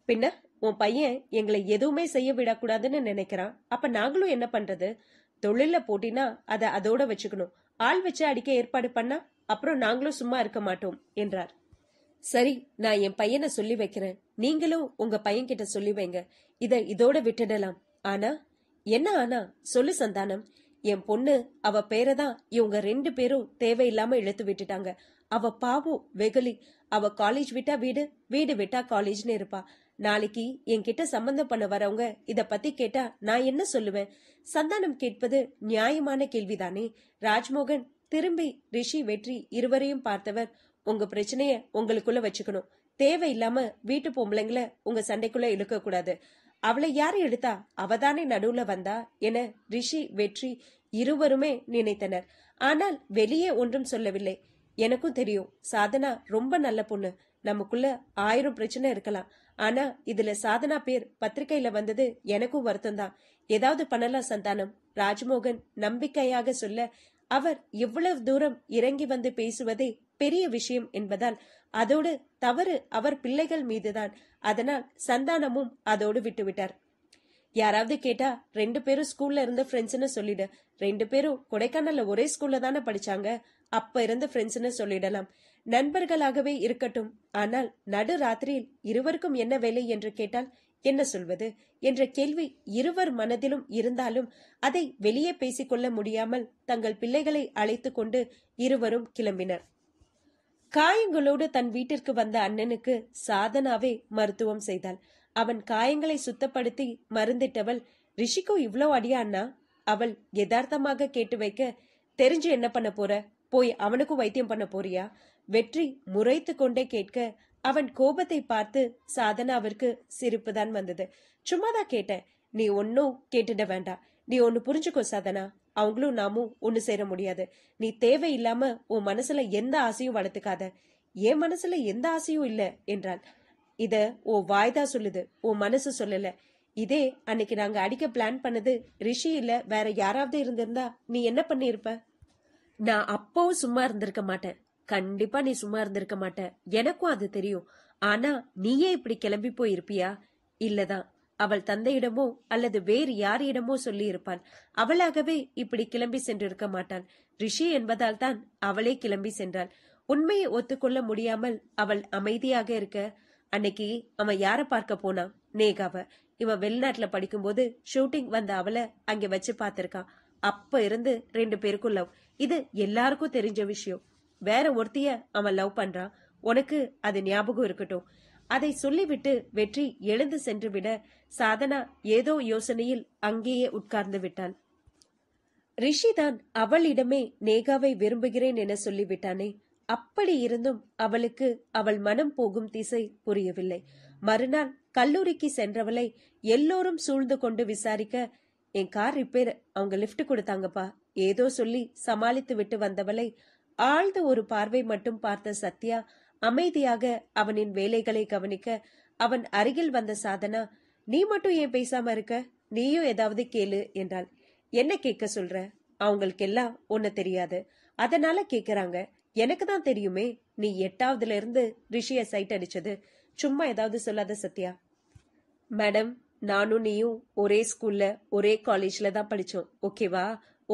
பின்ன உன் பையன் எங்களை எதுவுமே செய்ய விடக்கூடாதுன்னு நினைக்கிறான் அப்ப நாங்களும் என்ன பண்றது தொழில போட்டினா அதை அதோட வச்சுக்கணும் ஆள் வச்சு அடிக்க ஏற்பாடு பண்ணா அப்புறம் நாங்களும் சும்மா இருக்க மாட்டோம் என்றார் சரி நான் என் பையனை சொல்லி வைக்கிறேன் நீங்களும் உங்க பையன் கிட்ட சொல்லி வைங்க இத இதோட விட்டுடலாம் ஆனா என்ன ஆனா சொல்லு சந்தானம் என் பொண்ணு அவ பேரை தான் இவங்க ரெண்டு பேரும் தேவையில்லாம இழுத்து விட்டுட்டாங்க அவ பாவம் வெகுலி அவ காலேஜ் விட்டா வீடு வீடு விட்டா காலேஜ்னு இருப்பா நாளைக்கு என்கிட்ட சம்பந்தம் பண்ண வரவங்க இத பத்தி கேட்டா நான் என்ன சொல்லுவேன் சந்தானம் கேட்பது நியாயமான கேள்விதானே ராஜ்மோகன் திரும்பி ரிஷி வெற்றி இருவரையும் பார்த்தவர் உங்க பிரச்சனைய உங்களுக்குள்ள வச்சுக்கணும் தேவையில்லாம வீட்டு பொம்பளைங்கள உங்க சண்டைக்குள்ள இழுக்க கூடாது அவளை யார் எடுத்தா அவதானே நடுவுல வந்தா என ரிஷி வெற்றி இருவருமே நினைத்தனர் ஆனால் வெளியே ஒன்றும் சொல்லவில்லை எனக்கும் தெரியும் சாதனா ரொம்ப நல்ல பொண்ணு நமக்குள்ள ஆயிரம் பிரச்சனை இருக்கலாம் ஆனா இதுல சாதனா பேர் பத்திரிகையில வந்தது எனக்கும் வருத்தம்தான் ஏதாவது பண்ணலாம் சந்தானம் ராஜ்மோகன் நம்பிக்கையாக சொல்ல அவர் இவ்வளவு தூரம் இறங்கி வந்து பேசுவதே பெரிய விஷயம் என்பதால் அதோடு தவறு அவர் பிள்ளைகள் மீதுதான் அதனால் சந்தானமும் அதோடு விட்டுவிட்டார் யாராவது கேட்டா ரெண்டு பேரும் ஸ்கூல்ல இருந்த ஃப்ரெண்ட்ஸ்ன்னு சொல்லிடு ரெண்டு பேரும் கொடைக்கானல்ல ஒரே ஸ்கூல்ல தானே படிச்சாங்க அப்ப இருந்த ஃப்ரெண்ட்ஸ்ன்னு சொல்லிடலாம் நண்பர்களாகவே இருக்கட்டும் ஆனால் நடு ராத்திரியில் இருவருக்கும் என்ன வேலை என்று கேட்டால் என்ன சொல்வது என்ற கேள்வி இருவர் மனதிலும் இருந்தாலும் அதை வெளியே பேசிக்கொள்ள முடியாமல் தங்கள் பிள்ளைகளை அழைத்து கொண்டு இருவரும் கிளம்பினர் காயங்களோடு தன் வீட்டிற்கு வந்த அண்ணனுக்கு சாதனாவே மருத்துவம் செய்தாள் அவன் காயங்களை சுத்தப்படுத்தி மருந்திட்டவள் ரிஷிக்கோ இவ்வளோ அடியா அண்ணா அவள் யதார்த்தமாக கேட்டு வைக்க தெரிஞ்சு என்ன பண்ண போற போய் அவனுக்கும் வைத்தியம் பண்ண போறியா வெற்றி முறைத்து கொண்டே கேட்க அவன் கோபத்தை பார்த்து சாதனாவிற்கு சிரிப்பு சிரிப்புதான் வந்தது சும்மாதான் கேட்டேன் நீ ஒன்னும் கேட்டுட வேண்டாம் நீ ஒன்னு புரிஞ்சுக்கோ சாதனா அவங்களும் நாமும் ஒன்னு சேர முடியாது நீ இல்லாம உன் மனசுல எந்த ஆசையும் வளர்த்துக்காத என் மனசுல எந்த ஆசையும் இல்ல என்றால் இத ஓ வாய்தா சொல்லுது உன் மனசு சொல்லல இதே அன்னைக்கு நாங்க அடிக்க பிளான் பண்ணது ரிஷி இல்ல வேற யாராவது இருந்திருந்தா நீ என்ன பண்ணிருப்ப நான் அப்பவும் சும்மா இருந்திருக்க மாட்டேன் கண்டிப்பா நீ சும்மா இருந்திருக்க மாட்ட எனக்கும் அது தெரியும் ஆனா நீயே இப்படி கிளம்பி போயிருப்பியா இல்லதான் அவள் தந்தையிடமோ அல்லது வேறு யாரிடமோ சொல்லி இருப்பான் அவளாகவே இப்படி கிளம்பி சென்றிருக்க மாட்டான் ரிஷி என்பதால் தான் அவளே கிளம்பி சென்றாள் உண்மையை ஒத்துக்கொள்ள முடியாமல் அவள் அமைதியாக இருக்க அன்னைக்கு அவன் யார பார்க்க போனான் நேகாவ இவன் வெளிநாட்டுல படிக்கும்போது ஷூட்டிங் வந்த அவளை அங்க வச்சு பாத்திருக்கான் அப்ப இருந்து ரெண்டு பேருக்கும் லவ் இது எல்லாருக்கும் தெரிஞ்ச விஷயம் வேற ஒருத்திய அவன் லவ் பண்றான் உனக்கு அது ஞாபகம் இருக்கட்டும் அதை சொல்லிவிட்டு வெற்றி எழுந்து சென்று விட சாதனா ஏதோ யோசனையில் அங்கேயே உட்கார்ந்து விட்டான் ரிஷிதான் அவளிடமே நேகாவை விரும்புகிறேன் என சொல்லிவிட்டானே அப்படி இருந்தும் அவளுக்கு அவள் மனம் போகும் திசை புரியவில்லை மறுநாள் கல்லூரிக்கு சென்றவளை எல்லோரும் சூழ்ந்து கொண்டு விசாரிக்க என் கார் ரிப்பேர் அவங்க லிஃப்ட் கொடுத்தாங்கப்பா ஏதோ சொல்லி சமாளித்து விட்டு வந்தவளை ஆழ்ந்த ஒரு பார்வை மட்டும் பார்த்த சத்யா அமைதியாக அவனின் வேலைகளை கவனிக்க அவன் அருகில் வந்த சாதனா நீ மட்டும் ஏன் பேசாம இருக்க நீயும் ஏதாவது கேளு என்றாள் என்ன கேட்க சொல்ற அவங்களுக்கெல்லாம் ஒன்னு தெரியாது அதனால கேக்குறாங்க எனக்கு தான் தெரியுமே நீ எட்டாவதுல இருந்து ரிஷிய சைட் அடிச்சது சும்மா ஏதாவது சொல்லாத சத்யா மேடம் நானும் நீயும் ஒரே ஸ்கூல்ல ஒரே காலேஜ்ல தான் படிச்சோம் ஓகேவா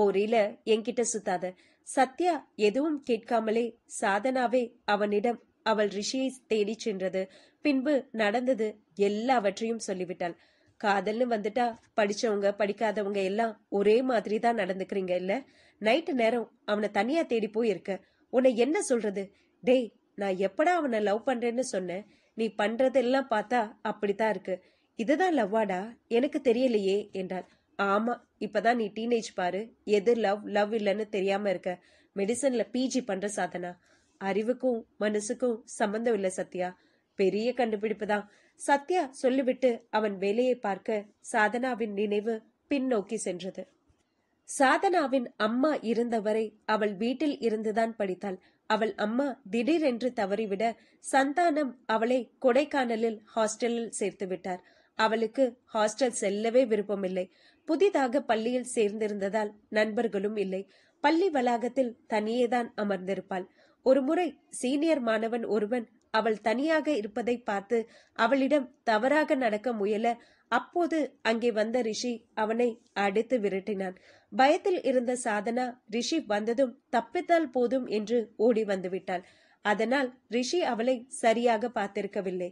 ஓரில என்கிட்ட சுத்தாத சத்யா எதுவும் கேட்காமலே சாதனாவே அவனிடம் அவள் ரிஷியை தேடிச் சென்றது பின்பு நடந்தது எல்லாவற்றையும் சொல்லிவிட்டாள் காதல்னு வந்துட்டா படிச்சவங்க படிக்காதவங்க எல்லாம் ஒரே மாதிரி தான் நடந்துக்கிறீங்க இல்ல நைட்டு நேரம் அவனை தனியா தேடி போயிருக்க உன்னை என்ன சொல்றது டேய் நான் எப்படா அவனை லவ் பண்றேன்னு சொன்னேன் நீ பண்றதெல்லாம் பார்த்தா அப்படித்தான் இருக்கு இதுதான் லவ்வாடா எனக்கு தெரியலையே என்றாள் ஆமாம் இப்பதான் நீ டீனேஜ் பாரு எது லவ் லவ் இல்லைன்னு தெரியாமல் இருக்க மெடிசனில் பிஜி பண்ணுற சாதனா அறிவுக்கும் மனசுக்கும் சம்மந்தம் இல்லை சத்யா பெரிய கண்டுபிடிப்பு தான் சத்யா சொல்லிவிட்டு அவன் வேலையை பார்க்க சாதனாவின் நினைவு பின்னோக்கி சென்றது சாதனாவின் அம்மா இருந்தவரை அவள் வீட்டில் இருந்துதான் படித்தாள் அவள் அம்மா திடீரென்று தவறிவிட சந்தானம் அவளை கொடைக்கானலில் ஹாஸ்டலில் சேர்த்து விட்டார் அவளுக்கு ஹாஸ்டல் செல்லவே விருப்பமில்லை புதிதாக பள்ளியில் சேர்ந்திருந்ததால் நண்பர்களும் இல்லை பள்ளி வளாகத்தில் தனியேதான் அமர்ந்திருப்பாள் ஒருமுறை சீனியர் மாணவன் ஒருவன் அவள் தனியாக இருப்பதை பார்த்து அவளிடம் தவறாக நடக்க முயல அப்போது அங்கே வந்த ரிஷி அவனை அடித்து விரட்டினான் பயத்தில் இருந்த சாதனா ரிஷி வந்ததும் தப்பித்தால் போதும் என்று ஓடி வந்துவிட்டாள் அதனால் ரிஷி அவளை சரியாக பார்த்திருக்கவில்லை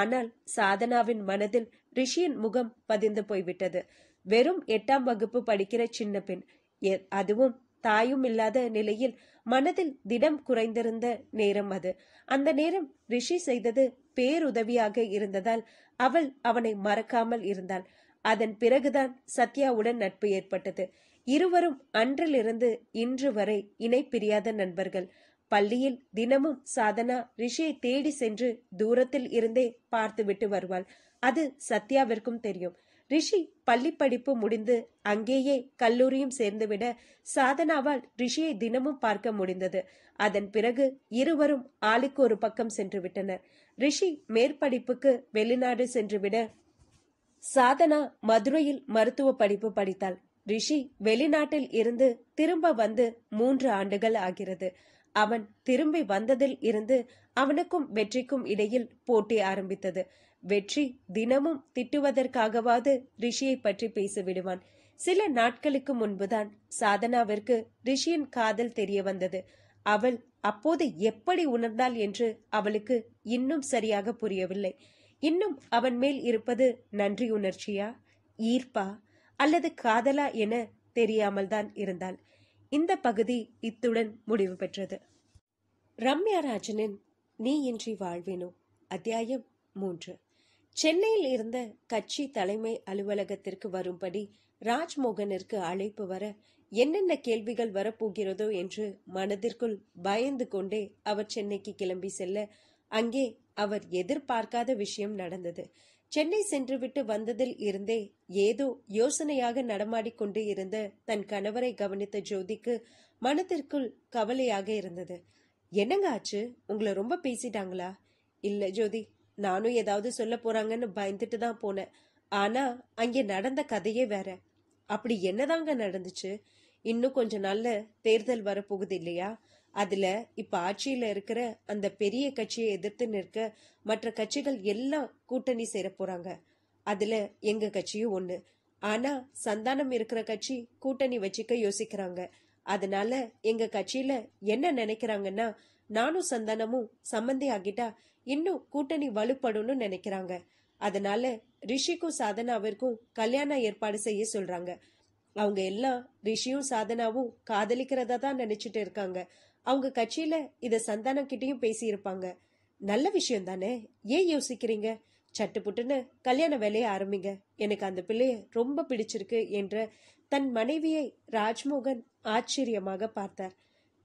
ஆனால் சாதனாவின் மனதில் ரிஷியின் முகம் பதிந்து போய்விட்டது வெறும் எட்டாம் வகுப்பு படிக்கிற சின்ன பெண் அதுவும் தாயும் இல்லாத நிலையில் மனதில் திடம் குறைந்திருந்த நேரம் அது அந்த நேரம் ரிஷி செய்தது பேருதவியாக இருந்ததால் அவள் அவனை மறக்காமல் இருந்தாள் அதன் பிறகுதான் சத்யாவுடன் நட்பு ஏற்பட்டது இருவரும் அன்றிலிருந்து இன்று வரை இணை பிரியாத நண்பர்கள் பள்ளியில் தினமும் சாதனா ரிஷியை தேடி சென்று தூரத்தில் இருந்தே பார்த்துவிட்டு வருவாள் அது சத்யாவிற்கும் தெரியும் ரிஷி பள்ளிப்படிப்பு முடிந்து அங்கேயே கல்லூரியும் சேர்ந்துவிட சாதனாவால் ரிஷியை தினமும் பார்க்க முடிந்தது அதன் பிறகு இருவரும் ஆளுக்கு ஒரு பக்கம் சென்று விட்டனர் ரிஷி மேற்படிப்புக்கு வெளிநாடு சென்றுவிட சாதனா மதுரையில் மருத்துவ படிப்பு படித்தாள் ரிஷி வெளிநாட்டில் இருந்து திரும்ப வந்து மூன்று ஆண்டுகள் ஆகிறது அவன் திரும்பி வந்ததில் இருந்து அவனுக்கும் வெற்றிக்கும் இடையில் போட்டி ஆரம்பித்தது வெற்றி தினமும் திட்டுவதற்காகவாது ரிஷியை பற்றி பேசிவிடுவான் சில நாட்களுக்கு முன்புதான் சாதனாவிற்கு ரிஷியின் காதல் தெரிய வந்தது அவள் அப்போது எப்படி உணர்ந்தாள் என்று அவளுக்கு இன்னும் சரியாக புரியவில்லை இன்னும் அவன் மேல் இருப்பது நன்றி உணர்ச்சியா ஈர்ப்பா அல்லது காதலா என தெரியாமல் தான் இருந்தாள் இந்த பகுதி இத்துடன் முடிவு பெற்றது ரம்யா ராஜனின் நீ இன்றி வாழ்வினோ அத்தியாயம் மூன்று சென்னையில் இருந்த கட்சி தலைமை அலுவலகத்திற்கு வரும்படி ராஜ்மோகனிற்கு அழைப்பு வர என்னென்ன கேள்விகள் வரப்போகிறதோ என்று மனதிற்குள் பயந்து கொண்டே அவர் சென்னைக்கு கிளம்பி செல்ல அங்கே அவர் எதிர்பார்க்காத விஷயம் நடந்தது சென்னை சென்றுவிட்டு வந்ததில் இருந்தே ஏதோ யோசனையாக நடமாடிக்கொண்டு இருந்த தன் கணவரை கவனித்த ஜோதிக்கு மனதிற்குள் கவலையாக இருந்தது என்னங்க ஆச்சு உங்களை ரொம்ப பேசிட்டாங்களா இல்ல ஜோதி நானும் ஏதாவது சொல்ல போறாங்கன்னு பயந்துட்டு தான் போனேன் ஆனா அங்கே நடந்த கதையே வேற அப்படி என்னதாங்க நடந்துச்சு இன்னும் கொஞ்ச நாள்ல தேர்தல் வரப்போகுது இல்லையா அதுல இப்ப ஆட்சியில இருக்கிற அந்த பெரிய கட்சியை எதிர்த்து நிற்க மற்ற கட்சிகள் எல்லாம் கூட்டணி சேர போறாங்க அதுல எங்க கட்சியும் ஒண்ணு ஆனா சந்தானம் இருக்கிற கட்சி கூட்டணி வச்சுக்க யோசிக்கிறாங்க அதனால எங்க கட்சியில என்ன நினைக்கிறாங்கன்னா நானும் சந்தானமும் சம்மந்தி ஆகிட்டா இன்னும் கூட்டணி வலுப்படும்னு நினைக்கிறாங்க அதனால ரிஷிக்கும் சாதனாவிற்கும் கல்யாணம் ஏற்பாடு செய்ய சொல்றாங்க அவங்க எல்லாம் ரிஷியும் சாதனாவும் காதலிக்கிறதா தான் நினைச்சிட்டு இருக்காங்க அவங்க கட்சியில இத சந்தானம் கிட்டயும் பேசியிருப்பாங்க நல்ல விஷயம் தானே ஏன் யோசிக்கிறீங்க சட்டுப்புட்டுன்னு கல்யாண வேலையை ஆரம்பிங்க எனக்கு அந்த பிள்ளைய ரொம்ப பிடிச்சிருக்கு என்ற தன் மனைவியை ராஜ்மோகன் ஆச்சரியமாக பார்த்தார்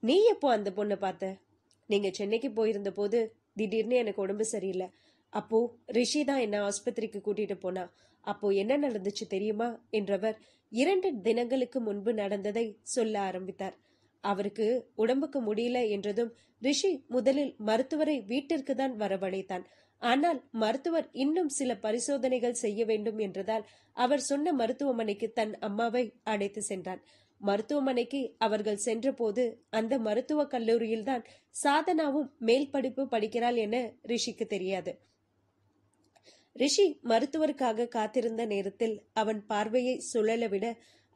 நீ எப்போ அந்த பொண்ணை பார்த்த நீங்க சென்னைக்கு போயிருந்த போது திடீர்னு எனக்கு உடம்பு சரியில்லை அப்போ ரிஷி தான் என்ன ஆஸ்பத்திரிக்கு கூட்டிட்டு போனா அப்போ என்ன நடந்துச்சு தெரியுமா என்றவர் இரண்டு தினங்களுக்கு முன்பு நடந்ததை சொல்ல ஆரம்பித்தார் அவருக்கு உடம்புக்கு முடியல என்றதும் ரிஷி முதலில் மருத்துவரை வீட்டிற்கு தான் வரவழைத்தான் ஆனால் மருத்துவர் இன்னும் சில பரிசோதனைகள் செய்ய வேண்டும் என்றதால் அவர் சொன்ன மருத்துவமனைக்கு தன் அம்மாவை அழைத்து சென்றான் மருத்துவமனைக்கு அவர்கள் சென்றபோது அந்த மருத்துவக் கல்லூரியில்தான் சாதனாவும் மேல் படிப்பு படிக்கிறாள் என ரிஷிக்கு தெரியாது ரிஷி மருத்துவருக்காக காத்திருந்த நேரத்தில் அவன் பார்வையை சுழலவிட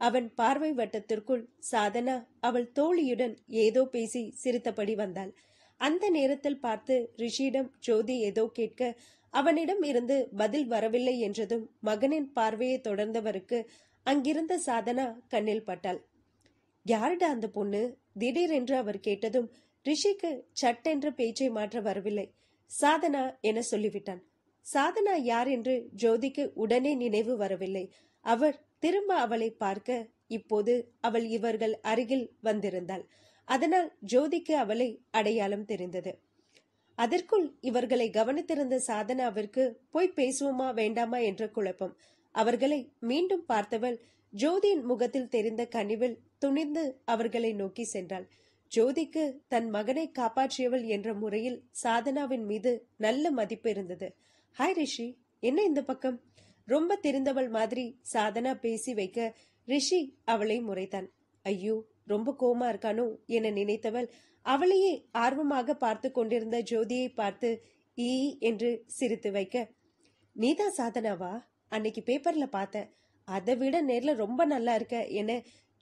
அவன் பார்வை வட்டத்திற்குள் சாதனா அவள் தோழியுடன் ஏதோ பேசி சிரித்தபடி வந்தாள் அந்த நேரத்தில் பார்த்து ரிஷியிடம் ஜோதி ஏதோ கேட்க அவனிடம் இருந்து பதில் வரவில்லை என்றதும் மகனின் பார்வையை தொடர்ந்தவருக்கு அங்கிருந்த சாதனா கண்ணில் பட்டாள் யாருடா அந்த பொண்ணு திடீரென்று அவர் கேட்டதும் ரிஷிக்கு சட்டென்று பேச்சை மாற்ற வரவில்லை சாதனா என சொல்லிவிட்டான் சாதனா யார் என்று ஜோதிக்கு உடனே நினைவு வரவில்லை அவர் திரும்ப அவளை பார்க்க இப்போது அவள் இவர்கள் அருகில் வந்திருந்தாள் அதனால் ஜோதிக்கு அவளை அடையாளம் தெரிந்தது அதற்குள் இவர்களை கவனித்திருந்த சாதனாவிற்கு போய் பேசுவோமா வேண்டாமா என்ற குழப்பம் அவர்களை மீண்டும் பார்த்தவள் ஜோதியின் முகத்தில் தெரிந்த கனிவில் துணிந்து அவர்களை நோக்கி சென்றாள் ஜோதிக்கு தன் மகனை காப்பாற்றியவள் என்ற முறையில் சாதனாவின் மீது நல்ல மதிப்பு இருந்தது ஹாய் ரிஷி என்ன இந்த பக்கம் ரொம்ப தெரிந்தவள் மாதிரி சாதனா பேசி வைக்க ரிஷி அவளை முறைத்தான் ஐயோ ரொம்ப கோமா இருக்கானோ என நினைத்தவள் அவளையே ஆர்வமாக பார்த்து கொண்டிருந்த ஜோதியை பார்த்து ஈ என்று சிரித்து வைக்க நீதான் சாதனாவா அன்னைக்கு பேப்பர்ல பார்த்த அதை விட நேர்ல ரொம்ப நல்லா இருக்க என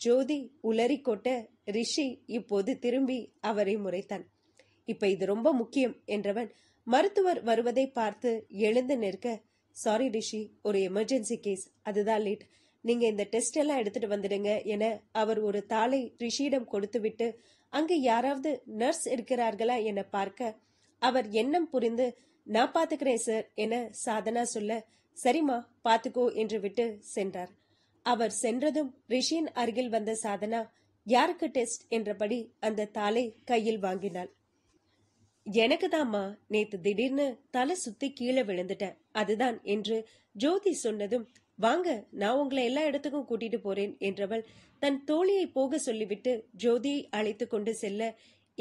ஜோதி உளறிக்கொட்ட ரிஷி இப்போது திரும்பி அவரை முறைத்தான் இப்ப இது ரொம்ப முக்கியம் என்றவன் மருத்துவர் வருவதை பார்த்து எழுந்து நிற்க சாரி ரிஷி ஒரு எமர்ஜென்சி கேஸ் அதுதான் லேட் நீங்க இந்த டெஸ்ட் எல்லாம் எடுத்துட்டு வந்துடுங்க என அவர் ஒரு தாளை ரிஷியிடம் கொடுத்துவிட்டு அங்கு யாராவது நர்ஸ் இருக்கிறார்களா என பார்க்க அவர் எண்ணம் புரிந்து நான் பாத்துக்கிறேன் சார் என சாதனா சொல்ல சரிம்மா பாத்துக்கோ என்று விட்டு சென்றார் அவர் சென்றதும் ரிஷியின் அருகில் வந்த சாதனா யாருக்கு டெஸ்ட் என்றபடி அந்த தாளை கையில் வாங்கினாள் எனக்கு தாம்மா நேத்து திடீர்னு தலை சுத்தி கீழே விழுந்துட்டேன் அதுதான் என்று ஜோதி சொன்னதும் வாங்க நான் உங்களை எல்லா இடத்துக்கும் கூட்டிட்டு போறேன் என்றவள் தன் தோழியை போக சொல்லிவிட்டு ஜோதியை அழைத்து கொண்டு செல்ல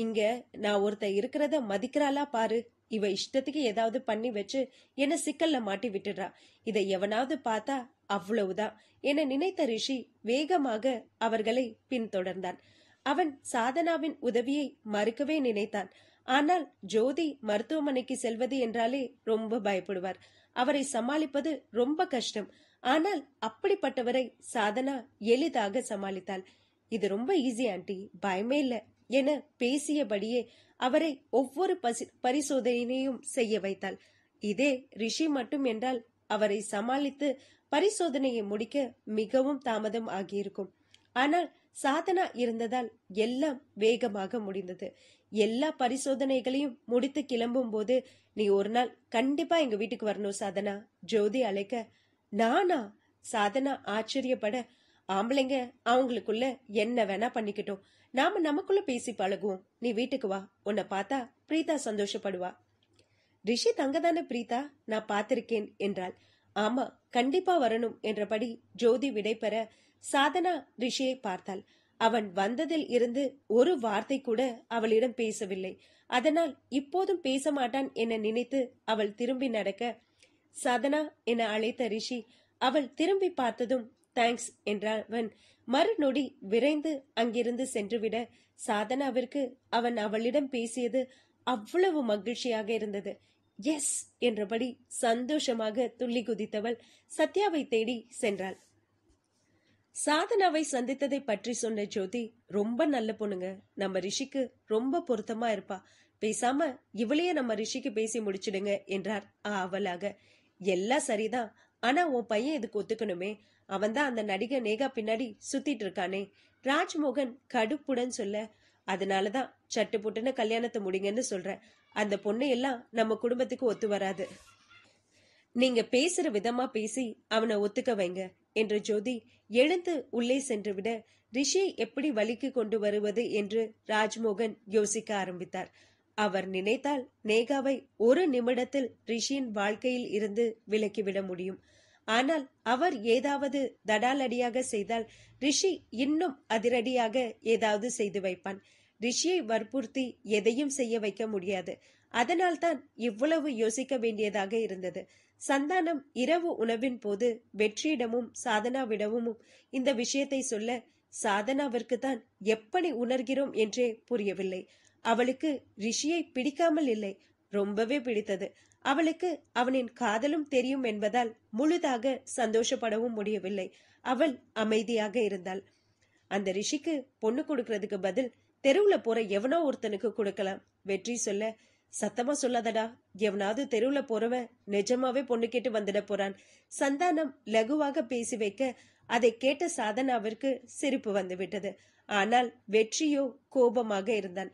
இங்க நான் ஒருத்த இருக்கிறத மதிக்கிறாளா பாரு இவ இஷ்டத்துக்கு ஏதாவது பண்ணி வச்சு என்ன சிக்கல்ல மாட்டி விட்டுடுறா இதை எவனாவது பார்த்தா அவ்வளவுதான் என நினைத்த ரிஷி வேகமாக அவர்களை பின்தொடர்ந்தான் அவன் சாதனாவின் உதவியை மறுக்கவே நினைத்தான் ஆனால் ஜோதி மருத்துவமனைக்கு செல்வது என்றாலே ரொம்ப பயப்படுவார் அவரை சமாளிப்பது ரொம்ப கஷ்டம் ஆனால் அப்படிப்பட்டவரை சாதனா எளிதாக சமாளித்தாள் இது ரொம்ப ஈஸி ஆண்டி பயமே இல்லை என பேசியபடியே அவரை ஒவ்வொரு பரிசோதனையும் செய்ய வைத்தாள் இதே ரிஷி மட்டும் என்றால் அவரை சமாளித்து பரிசோதனையை முடிக்க மிகவும் தாமதம் ஆகியிருக்கும் ஆனால் சாதனா இருந்ததால் எல்லாம் வேகமாக முடிந்தது எல்லா பரிசோதனைகளையும் முடித்து கிளம்பும் போது நீ ஒரு நாள் கண்டிப்பா எங்க வீட்டுக்கு வரணும் சாதனா ஜோதி அழைக்க நானா சாதனா ஆச்சரியப்பட ஆம்பளைங்க அவங்களுக்குள்ள என்ன வேணா பண்ணிக்கிட்டோம் நாம நமக்குள்ள பேசி பழகுவோம் நீ வீட்டுக்கு வா உன்னை பார்த்தா பிரீதா சந்தோஷப்படுவா ரிஷி தங்கதான பிரீதா நான் பாத்திருக்கேன் என்றாள் ஆமா கண்டிப்பா வரணும் என்றபடி ஜோதி விடை பெற சாதனா ரிஷியை பார்த்தாள் அவன் வந்ததில் இருந்து ஒரு வார்த்தை கூட அவளிடம் பேசவில்லை அதனால் இப்போதும் பேச மாட்டான் என நினைத்து அவள் திரும்பி நடக்க சாதனா என அழைத்த ரிஷி அவள் திரும்பி பார்த்ததும் தேங்க்ஸ் என்றவன் மறுநொடி விரைந்து அங்கிருந்து சென்றுவிட சாதனாவிற்கு அவன் அவளிடம் பேசியது அவ்வளவு மகிழ்ச்சியாக இருந்தது எஸ் என்றபடி சந்தோஷமாக துள்ளி குதித்தவள் சத்யாவை தேடி சென்றாள் சாதனாவை சந்தித்ததை பற்றி சொன்ன ஜோதி ரொம்ப நல்ல பொண்ணுங்க நம்ம ரிஷிக்கு ரொம்ப பொருத்தமா இருப்பா பேசாம இவளையே நம்ம ரிஷிக்கு பேசி முடிச்சிடுங்க என்றார் ஆவலாக எல்லாம் சரிதான் ஆனா உன் பையன் இதுக்கு ஒத்துக்கணுமே அவன்தான் அந்த நடிகை நேகா பின்னாடி சுத்திட்டு இருக்கானே ராஜ்மோகன் கடுப்புடன் சொல்ல அதனாலதான் சட்டு புட்டுன்னு கல்யாணத்தை முடிங்கன்னு சொல்றேன் அந்த பொண்ணு எல்லாம் நம்ம குடும்பத்துக்கு ஒத்து வராது நீங்க பேசுற விதமா பேசி அவனை ஒத்துக்க வைங்க என்று ஜோதி எழுந்து உள்ளே சென்று விட ரிஷி எப்படி வழிக்கு கொண்டு வருவது என்று ராஜ்மோகன் யோசிக்க ஆரம்பித்தார் அவர் நினைத்தால் நேகாவை ஒரு நிமிடத்தில் ரிஷியின் வாழ்க்கையில் இருந்து விலக்கிவிட முடியும் ஆனால் அவர் ஏதாவது தடாலடியாக செய்தால் ரிஷி இன்னும் அதிரடியாக ஏதாவது செய்து வைப்பான் ரிஷியை வற்புறுத்தி எதையும் செய்ய வைக்க முடியாது அதனால்தான் இவ்வளவு யோசிக்க வேண்டியதாக இருந்தது சந்தானம் இரவு உணவின் போது வெற்றியிடமும் சாதனாவிடமும் இந்த விஷயத்தை சொல்ல சாதனாவிற்கு தான் எப்படி உணர்கிறோம் என்றே புரியவில்லை அவளுக்கு ரிஷியை பிடிக்காமல் இல்லை ரொம்பவே பிடித்தது அவளுக்கு அவனின் காதலும் தெரியும் என்பதால் முழுதாக சந்தோஷப்படவும் முடியவில்லை அவள் அமைதியாக இருந்தாள் அந்த ரிஷிக்கு பொண்ணு கொடுக்கறதுக்கு பதில் தெருவுல போற எவனோ ஒருத்தனுக்கு கொடுக்கலாம் வெற்றி சொல்ல சத்தமா சொல்லாதடா எவனாவது தெருவுல போறவன் நிஜமாவே பொண்ணு கேட்டு வந்துட போறான் சந்தானம் லகுவாக பேசி வைக்க அதை கேட்ட சாதனாவிற்கு சிரிப்பு வந்து விட்டது ஆனால் வெற்றியோ கோபமாக இருந்தான்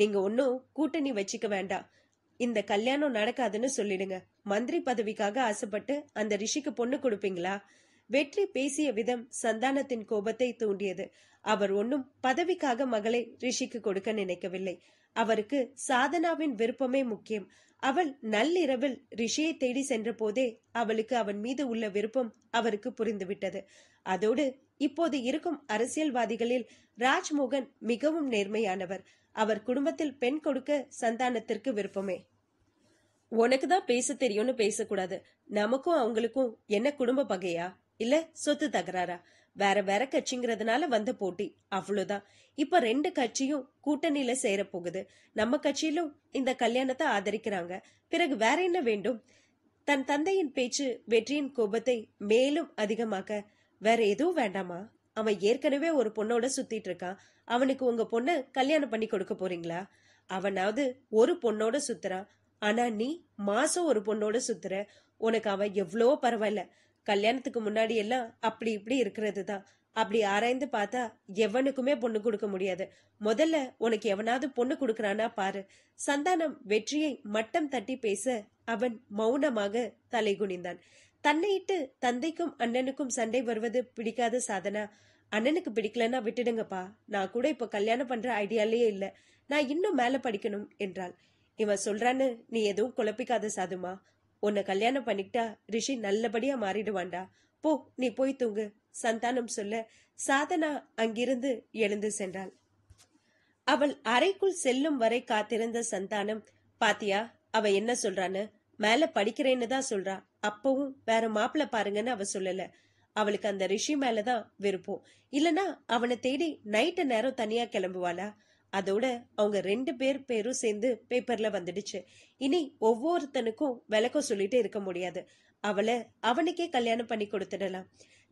நீங்க ஒன்னும் கூட்டணி வச்சுக்க வேண்டாம் இந்த கல்யாணம் நடக்காதுன்னு சொல்லிடுங்க மந்திரி பதவிக்காக ஆசைப்பட்டு அந்த ரிஷிக்கு பொண்ணு கொடுப்பீங்களா வெற்றி பேசிய விதம் சந்தானத்தின் கோபத்தை தூண்டியது அவர் ஒன்னும் பதவிக்காக மகளை ரிஷிக்கு கொடுக்க நினைக்கவில்லை அவருக்கு சாதனாவின் விருப்பமே முக்கியம் அவள் நள்ளிரவில் ரிஷியை தேடி சென்ற போதே அவளுக்கு அவன் மீது உள்ள விருப்பம் அவருக்கு புரிந்துவிட்டது அதோடு இப்போது இருக்கும் அரசியல்வாதிகளில் ராஜ்மோகன் மிகவும் நேர்மையானவர் அவர் குடும்பத்தில் பெண் கொடுக்க சந்தானத்திற்கு விருப்பமே உனக்கு தான் பேச தெரியும்னு பேசக்கூடாது நமக்கும் அவங்களுக்கும் என்ன குடும்ப பகையா இல்ல சொத்து தகராறா வேற வேற கட்சிங்கிறதுனால வந்த போட்டி அவ்வளவுதான் இப்ப ரெண்டு கட்சியும் கூட்டணியில சேர போகுது நம்ம கட்சியிலும் இந்த கல்யாணத்தை ஆதரிக்கிறாங்க பிறகு வேற என்ன வேண்டும் தன் தந்தையின் பேச்சு வெற்றியின் கோபத்தை மேலும் அதிகமாக்க வேற எதுவும் வேண்டாமா அவன் ஏற்கனவே ஒரு பொண்ணோட சுத்திட்டு இருக்கான் அவனுக்கு உங்க பொண்ணு கல்யாணம் பண்ணி கொடுக்க போறீங்களா அவனாவது ஒரு பொண்ணோட சுத்துறான் ஆனா நீ மாசம் ஒரு பொண்ணோட சுத்துற உனக்கு அவன் எவ்வளோ பரவாயில்ல கல்யாணத்துக்கு முன்னாடி எல்லாம் அப்படி இப்படி இருக்கிறது தான் அப்படி ஆராய்ந்து பார்த்தா எவனுக்குமே பொண்ணு கொடுக்க முடியாது முதல்ல உனக்கு எவனாவது பொண்ணு கொடுக்கறானா பாரு சந்தானம் வெற்றியை மட்டம் தட்டி பேச அவன் மௌனமாக தலை குனிந்தான் தன்னையிட்டு தந்தைக்கும் அண்ணனுக்கும் சண்டை வருவது பிடிக்காத சாதனா அண்ணனுக்கு பிடிக்கலன்னா விட்டுடுங்கப்பா நான் கூட இப்ப கல்யாணம் பண்ற ஐடியாலேயே இல்ல நான் இன்னும் மேல படிக்கணும் என்றாள் இவன் சொல்றான்னு நீ எதுவும் குழப்பிக்காத சாதுமா உன்னை கல்யாணம் பண்ணிக்கிட்டா ரிஷி நல்லபடியா மாறிடுவான்டா போ நீ போய் தூங்கு சந்தானம் சொல்ல சாதனா அங்கிருந்து எழுந்து சென்றாள் அவள் அறைக்குள் செல்லும் வரை காத்திருந்த சந்தானம் பாத்தியா அவ என்ன சொல்றான்னு மேல படிக்கிறேன்னு தான் சொல்றா அப்பவும் வேற மாப்பிள்ள பாருங்கன்னு அவ சொல்லல அவளுக்கு அந்த ரிஷி மேலதான் விருப்பம் இல்லனா அவனை தேடி நைட்டு நேரம் தனியா கிளம்புவாளா அதோட அவங்க ரெண்டு பேர் பேரும் சேர்ந்து பேப்பர்ல வந்துடுச்சு இனி ஒவ்வொருத்தனுக்கும் விளக்கம் சொல்லிட்டு இருக்க முடியாது அவளை அவனுக்கே கல்யாணம் பண்ணி கொடுத்துடலாம்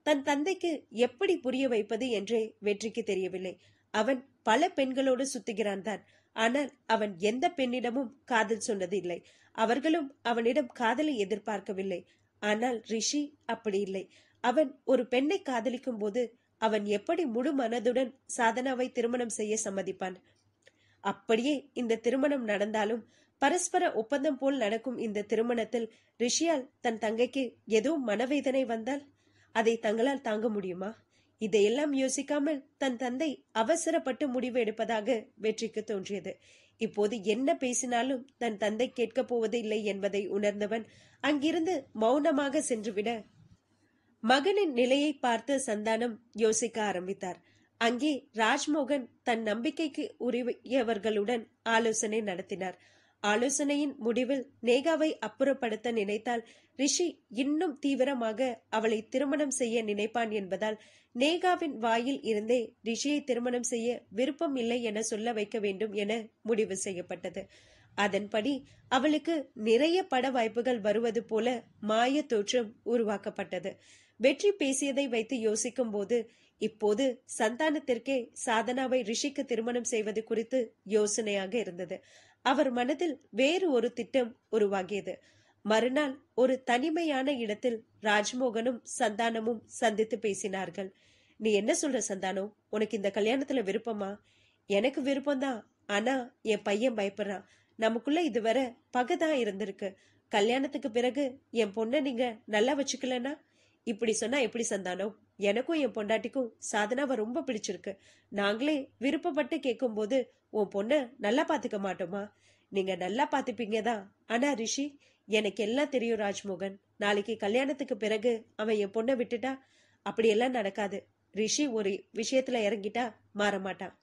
தன் தந்தைக்கு எப்படி புரிய வைப்பது என்றே வெற்றிக்கு தெரியவில்லை அவன் பல பெண்களோடு சுத்துகிறான் தான் ஆனால் அவன் எந்த பெண்ணிடமும் காதல் சொன்னது இல்லை அவர்களும் அவனிடம் காதலை எதிர்பார்க்கவில்லை ஆனால் ரிஷி அப்படி இல்லை அவன் ஒரு பெண்ணை காதலிக்கும் போது அவன் எப்படி முழு மனதுடன் சாதனாவை திருமணம் செய்ய சம்மதிப்பான் அப்படியே இந்த திருமணம் நடந்தாலும் பரஸ்பர ஒப்பந்தம் போல் நடக்கும் இந்த திருமணத்தில் ரிஷியால் தன் தங்கைக்கு ஏதோ மனவேதனை வந்தால் அதை தங்களால் தாங்க முடியுமா இதையெல்லாம் யோசிக்காமல் தன் தந்தை அவசரப்பட்டு முடிவு எடுப்பதாக வெற்றிக்கு தோன்றியது இப்போது என்ன பேசினாலும் தன் தந்தை கேட்கப் போவதில்லை என்பதை உணர்ந்தவன் அங்கிருந்து மௌனமாக சென்றுவிட மகனின் நிலையை பார்த்து சந்தானம் யோசிக்க ஆரம்பித்தார் அங்கே ராஜ்மோகன் தன் நம்பிக்கைக்கு உரியவர்களுடன் ஆலோசனை நடத்தினார் ஆலோசனையின் முடிவில் நேகாவை அப்புறப்படுத்த நினைத்தால் ரிஷி இன்னும் தீவிரமாக அவளை திருமணம் செய்ய நினைப்பான் என்பதால் நேகாவின் வாயில் இருந்தே ரிஷியை திருமணம் செய்ய விருப்பம் இல்லை என சொல்ல வைக்க வேண்டும் என முடிவு செய்யப்பட்டது அதன்படி அவளுக்கு நிறைய பட வாய்ப்புகள் வருவது போல மாய தோற்றம் உருவாக்கப்பட்டது வெற்றி பேசியதை வைத்து யோசிக்கும் போது இப்போது சந்தானத்திற்கே சாதனாவை ரிஷிக்கு திருமணம் செய்வது குறித்து யோசனையாக இருந்தது அவர் மனதில் வேறு ஒரு திட்டம் உருவாகியது மறுநாள் ஒரு தனிமையான இடத்தில் ராஜ்மோகனும் சந்தானமும் சந்தித்து பேசினார்கள் நீ என்ன சொல்ற சந்தானம் உனக்கு இந்த கல்யாணத்துல விருப்பமா எனக்கு விருப்பம்தான் ஆனா என் பையன் பயப்படுறான் நமக்குள்ள இதுவரை பகைதான் இருந்திருக்கு கல்யாணத்துக்கு பிறகு என் பொண்ணை நீங்க நல்லா வச்சுக்கலன்னா இப்படி சொன்னா எப்படி சந்தானம் எனக்கும் என் பொண்டாட்டிக்கும் சாதனாவை ரொம்ப பிடிச்சிருக்கு நாங்களே விருப்பப்பட்டு கேட்கும்போது உன் பொண்ண நல்லா பாத்துக்க மாட்டோமா நீங்க நல்லா பாத்துப்பீங்க தான் ஆனா ரிஷி எனக்கு எல்லாம் தெரியும் ராஜ்மோகன் நாளைக்கு கல்யாணத்துக்கு பிறகு அவன் என் பொண்ணை விட்டுட்டா அப்படியெல்லாம் நடக்காது ரிஷி ஒரு விஷயத்துல இறங்கிட்டா மாறமாட்டான்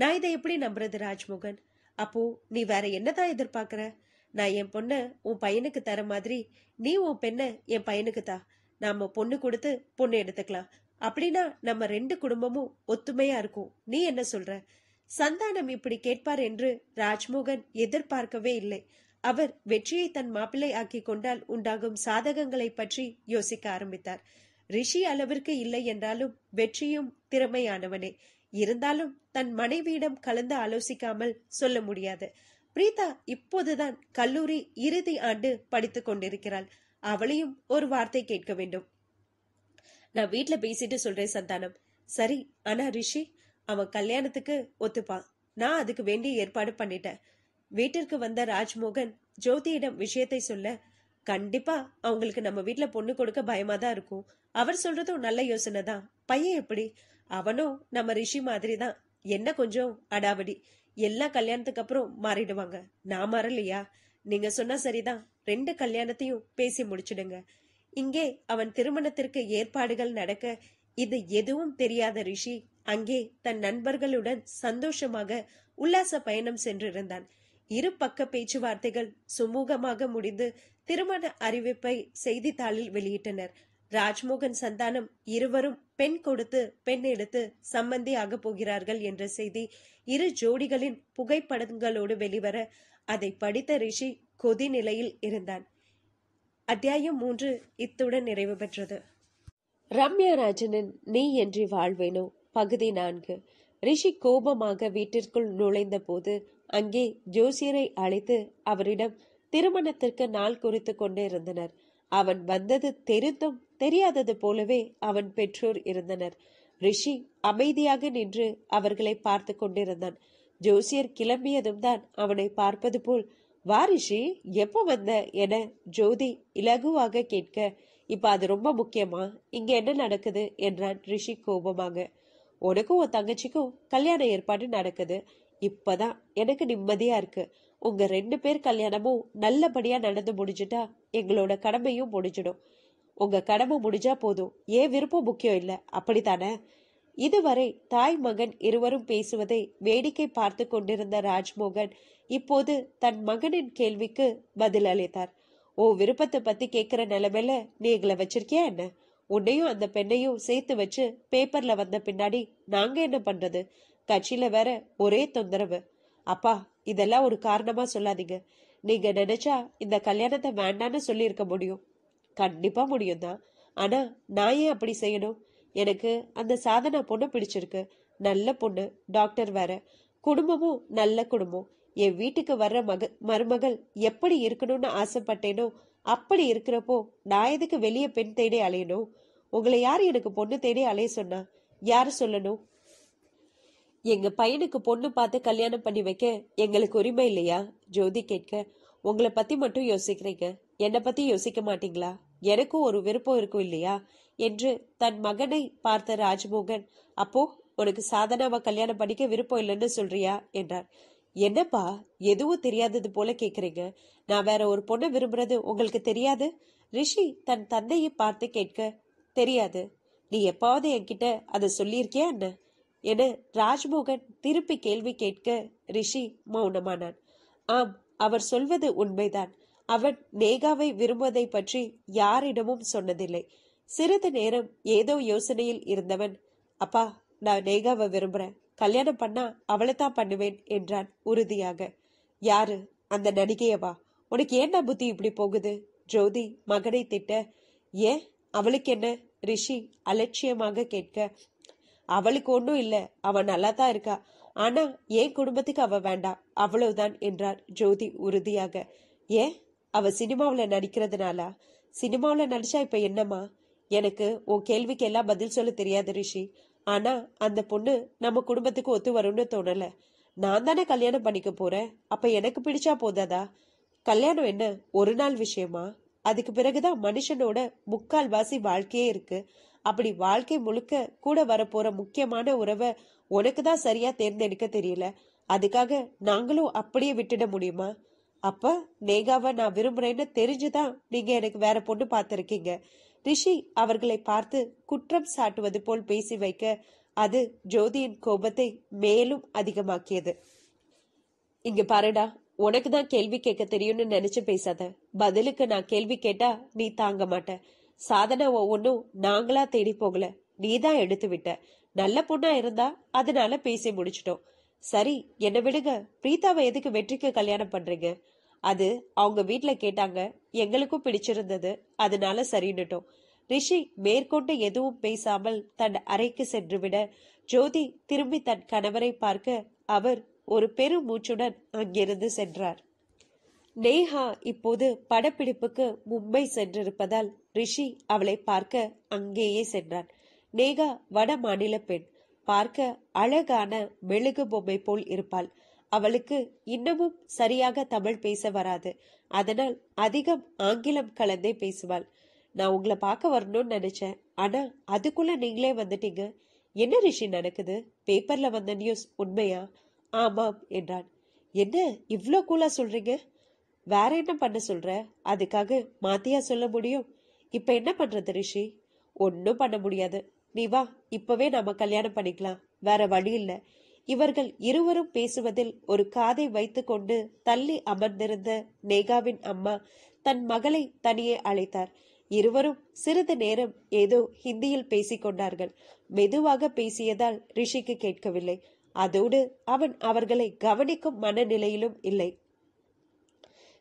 நான் இதை எப்படி நம்புறது ராஜ்மோகன் அப்போ நீ வேற என்னதான் எதிர்பார்க்கற நான் என் பொண்ணை உன் பையனுக்கு தர மாதிரி நீ உன் பெண்ணை என் பையனுக்கு தான் நாம பொண்ணு கொடுத்து பொண்ணு எடுத்துக்கலாம் அப்படின்னா நம்ம ரெண்டு குடும்பமும் ஒத்துமையா இருக்கும் நீ என்ன சொல்ற சந்தானம் இப்படி கேட்பார் என்று ராஜ்மோகன் எதிர்பார்க்கவே இல்லை அவர் வெற்றியை தன் மாப்பிள்ளை ஆக்கி கொண்டால் உண்டாகும் சாதகங்களை பற்றி யோசிக்க ஆரம்பித்தார் ரிஷி அளவிற்கு இல்லை என்றாலும் வெற்றியும் திறமையானவனே இருந்தாலும் தன் மனைவியிடம் கலந்து ஆலோசிக்காமல் சொல்ல முடியாது பிரீதா இப்போதுதான் கல்லூரி இறுதி ஆண்டு படித்துக் கொண்டிருக்கிறாள் அவளையும் ஒரு வார்த்தை கேட்க வேண்டும் நான் வீட்டுல பேசிட்டு சொல்றேன் சந்தானம் சரி ஆனா ரிஷி அவன் கல்யாணத்துக்கு ஒத்துப்பான் நான் அதுக்கு வேண்டிய ஏற்பாடு பண்ணிட்டேன் வீட்டிற்கு வந்த ராஜ்மோகன் ஜோதியிடம் விஷயத்தை சொல்ல கண்டிப்பா அவங்களுக்கு நம்ம வீட்டுல பொண்ணு கொடுக்க பயமா தான் இருக்கும் அவர் சொல்றதும் நல்ல யோசனை தான் பையன் எப்படி அவனும் நம்ம ரிஷி மாதிரி தான் என்ன கொஞ்சம் அடாவடி எல்லா கல்யாணத்துக்கு அப்புறம் மாறிடுவாங்க நான் மாறலையா நீங்க சொன்னா சரிதான் ரெண்டு கல்யாணத்தையும் பேசி முடிச்சிடுங்க இங்கே அவன் திருமணத்திற்கு ஏற்பாடுகள் நடக்க இது எதுவும் தெரியாத ரிஷி அங்கே தன் நண்பர்களுடன் சந்தோஷமாக உல்லாச பயணம் சென்றிருந்தான் இரு பக்க பேச்சுவார்த்தைகள் சுமூகமாக முடிந்து திருமண அறிவிப்பை செய்தித்தாளில் வெளியிட்டனர் ராஜ்மோகன் சந்தானம் இருவரும் பெண் கொடுத்து பெண் எடுத்து சம்பந்தி ஆக போகிறார்கள் என்ற செய்தி இரு ஜோடிகளின் புகைப்படங்களோடு வெளிவர அதை படித்த ரிஷி கொதிநிலையில் இருந்தான் அத்தியாயம் மூன்று இத்துடன் நிறைவு பெற்றது ரம்யாராஜனின் நீ என்று வாழ்வேனோ பகுதி நான்கு ரிஷி கோபமாக வீட்டிற்குள் நுழைந்த போது அங்கே ஜோசியரை அழைத்து அவரிடம் திருமணத்திற்கு நாள் குறித்து கொண்டிருந்தனர் அவன் வந்தது தெரிந்தும் தெரியாதது போலவே அவன் பெற்றோர் இருந்தனர் ரிஷி அமைதியாக நின்று அவர்களை பார்த்து கொண்டிருந்தான் ஜோசியர் கிளம்பியதும் தான் அவனை பார்ப்பது போல் வாரிஷி எப்போ வந்த என ஜோதி இலகுவாக கேட்க இப்ப அது ரொம்ப முக்கியமா இங்க என்ன நடக்குது என்றான் ரிஷி கோபமாக உனக்கும் உன் தங்கச்சிக்கும் கல்யாண ஏற்பாடு நடக்குது இப்பதான் எனக்கு நிம்மதியா இருக்கு உங்க ரெண்டு பேர் கல்யாணமும் நல்லபடியா நடந்து முடிஞ்சுட்டா எங்களோட கடமையும் முடிஞ்சிடும் உங்க கடமை முடிஞ்சா போதும் ஏன் விருப்பம் முக்கியம் இல்லை அப்படித்தானே இதுவரை தாய் மகன் இருவரும் பேசுவதை வேடிக்கை பார்த்து கொண்டிருந்த ராஜ்மோகன் இப்போது தன் மகனின் கேள்விக்கு பதில் அளித்தார் ஓ விருப்பத்தை பத்தி கேட்கிற நிலைமையில நீங்களை வச்சிருக்கியா என்ன உன்னையும் அந்த பெண்ணையும் சேர்த்து வச்சு பேப்பர்ல வந்த பின்னாடி நாங்க என்ன பண்றது கட்சியில வேற ஒரே தொந்தரவு அப்பா இதெல்லாம் ஒரு காரணமா சொல்லாதீங்க நீங்க நினைச்சா இந்த கல்யாணத்தை வேண்டான்னு சொல்லியிருக்க முடியும் கண்டிப்பா முடியும் தான் ஆனா நான் ஏன் அப்படி செய்யணும் எனக்கு அந்த சாதனா பொண்ணு பிடிச்சிருக்கு நல்ல பொண்ணு டாக்டர் வேற குடும்பமும் நல்ல குடும்பம் என் வீட்டுக்கு வர்ற மக மருமகள் எப்படி இருக்கணும்னு ஆசைப்பட்டேனோ அப்படி இருக்கிறப்போ நான் எதுக்கு வெளியே பெண் தேடி அலையணும் உங்களை யார் எனக்கு பொண்ணு தேடி அலைய சொன்னா யார் சொல்லணும் எங்க பையனுக்கு பொண்ணு பார்த்து கல்யாணம் பண்ணி வைக்க எங்களுக்கு உரிமை இல்லையா ஜோதி கேட்க உங்களை பத்தி மட்டும் யோசிக்கிறீங்க என்னை பத்தி யோசிக்க மாட்டீங்களா எனக்கும் ஒரு விருப்பம் இருக்கும் இல்லையா என்று தன் மகனை பார்த்த ராஜ்மோகன் அப்போ உனக்கு சாதனாவை கல்யாணம் பண்ணிக்க விருப்பம் இல்லைன்னு சொல்றியா என்றார் என்னப்பா எதுவும் தெரியாதது போல கேக்குறீங்க நான் வேற ஒரு பொண்ணை விரும்புறது உங்களுக்கு தெரியாது ரிஷி தன் தந்தையை பார்த்து கேட்க தெரியாது நீ எப்பாவது என்கிட்ட அதை சொல்லியிருக்கியா என்ன என ராஜ்மோகன் திருப்பி கேள்வி கேட்க ரிஷி மௌனமானான் ஆம் அவர் சொல்வது உண்மைதான் அவன் நேகாவை விரும்புவதை பற்றி யாரிடமும் சொன்னதில்லை சிறிது நேரம் ஏதோ யோசனையில் இருந்தவன் அப்பா நான் நேகாவை விரும்புறேன் கல்யாணம் பண்ணா அவளை தான் பண்ணுவேன் என்றான் உறுதியாக யாரு அந்த நடிகையவா உனக்கு ஏன்டா புத்தி இப்படி போகுது ஜோதி மகனை திட்ட ஏன் அவளுக்கு என்ன ரிஷி அலட்சியமாக கேட்க அவளுக்கு ஒன்றும் இல்லை அவன் நல்லா தான் இருக்கா ஆனா ஏன் குடும்பத்துக்கு அவ வேண்டாம் அவ்வளவுதான் என்றார் ஜோதி உறுதியாக ஏன் அவ சினிமாவில் நடிக்கிறதுனால சினிமாவில் நடிச்சா இப்ப என்னம்மா எனக்கு உன் கேள்விக்கு எல்லாம் பதில் சொல்ல தெரியாது ரிஷி ஆனா அந்த பொண்ணு நம்ம குடும்பத்துக்கு ஒத்து வரும்னு தோணல நான் தானே கல்யாணம் பண்ணிக்க போறேன் அப்ப எனக்கு பிடிச்சா போதாதா கல்யாணம் என்ன ஒரு நாள் விஷயமா அதுக்கு பிறகுதான் மனுஷனோட முக்கால் வாசி வாழ்க்கையே இருக்கு அப்படி வாழ்க்கை முழுக்க கூட வரப்போற முக்கியமான உறவை உனக்கு தான் சரியா தேர்ந்தெடுக்க தெரியல அதுக்காக நாங்களும் அப்படியே விட்டுட முடியுமா அப்ப நேகாவை நான் விரும்புறேன்னு தெரிஞ்சுதான் நீங்க எனக்கு வேற பொண்ணு பார்த்துருக்கீங்க ரிஷி அவர்களை பார்த்து குற்றம் சாட்டுவது போல் பேசி வைக்க அது ஜோதியின் கோபத்தை மேலும் அதிகமாக்கியது இங்க பாருடா உனக்கு தான் கேள்வி கேட்க தெரியும்னு நினைச்சு பேசாத பதிலுக்கு நான் கேள்வி கேட்டா நீ தாங்க மாட்ட சாதனை ஒவ்வொன்றும் நாங்களா தேடி போகல நீ தான் எடுத்து விட்ட நல்ல பொண்ணா இருந்தா அதனால பேசி முடிச்சிட்டோம் சரி என்ன விடுங்க பிரீதாவை எதுக்கு வெற்றிக்கு கல்யாணம் பண்றீங்க அது அவங்க வீட்டில் கேட்டாங்க எங்களுக்கும் பிடிச்சிருந்தது அதனால சரின்னுட்டோம் ரிஷி மேற்கொண்டு எதுவும் பேசாமல் தன் அறைக்கு சென்றுவிட ஜோதி திரும்பி தன் கணவரை பார்க்க அவர் ஒரு பெரும் மூச்சுடன் அங்கிருந்து சென்றார் நேஹா இப்போது படப்பிடிப்புக்கு மும்பை சென்றிருப்பதால் ரிஷி அவளை பார்க்க அங்கேயே சென்றார் நேகா வட மாநில பெண் பார்க்க அழகான மெழுகு பொம்மை போல் இருப்பாள் அவளுக்கு இன்னமும் சரியாக தமிழ் பேச வராது அதனால் அதிகம் ஆங்கிலம் கலந்தே பேசுவாள் நான் உங்களை பார்க்க வரணும்னு நினைச்சேன் ஆனா அதுக்குள்ள நீங்களே வந்துட்டீங்க என்ன ரிஷி நடக்குது பேப்பர்ல வந்த நியூஸ் உண்மையா ஆமாம் என்றான் என்ன இவ்வளோ கூலா சொல்றீங்க வேற என்ன பண்ண சொல்ற அதுக்காக மாத்தியா சொல்ல முடியும் இப்ப என்ன பண்றது ரிஷி ஒன்றும் பண்ண முடியாது நீ வா இப்பவே நாம கல்யாணம் பண்ணிக்கலாம் வேற வழி இல்லை இவர்கள் இருவரும் பேசுவதில் ஒரு காதை வைத்துக்கொண்டு தள்ளி அமர்ந்திருந்த நேகாவின் அம்மா தன் மகளை தனியே அழைத்தார் இருவரும் சிறிது நேரம் ஏதோ ஹிந்தியில் பேசிக்கொண்டார்கள் மெதுவாக பேசியதால் ரிஷிக்கு கேட்கவில்லை அதோடு அவன் அவர்களை கவனிக்கும் மனநிலையிலும் இல்லை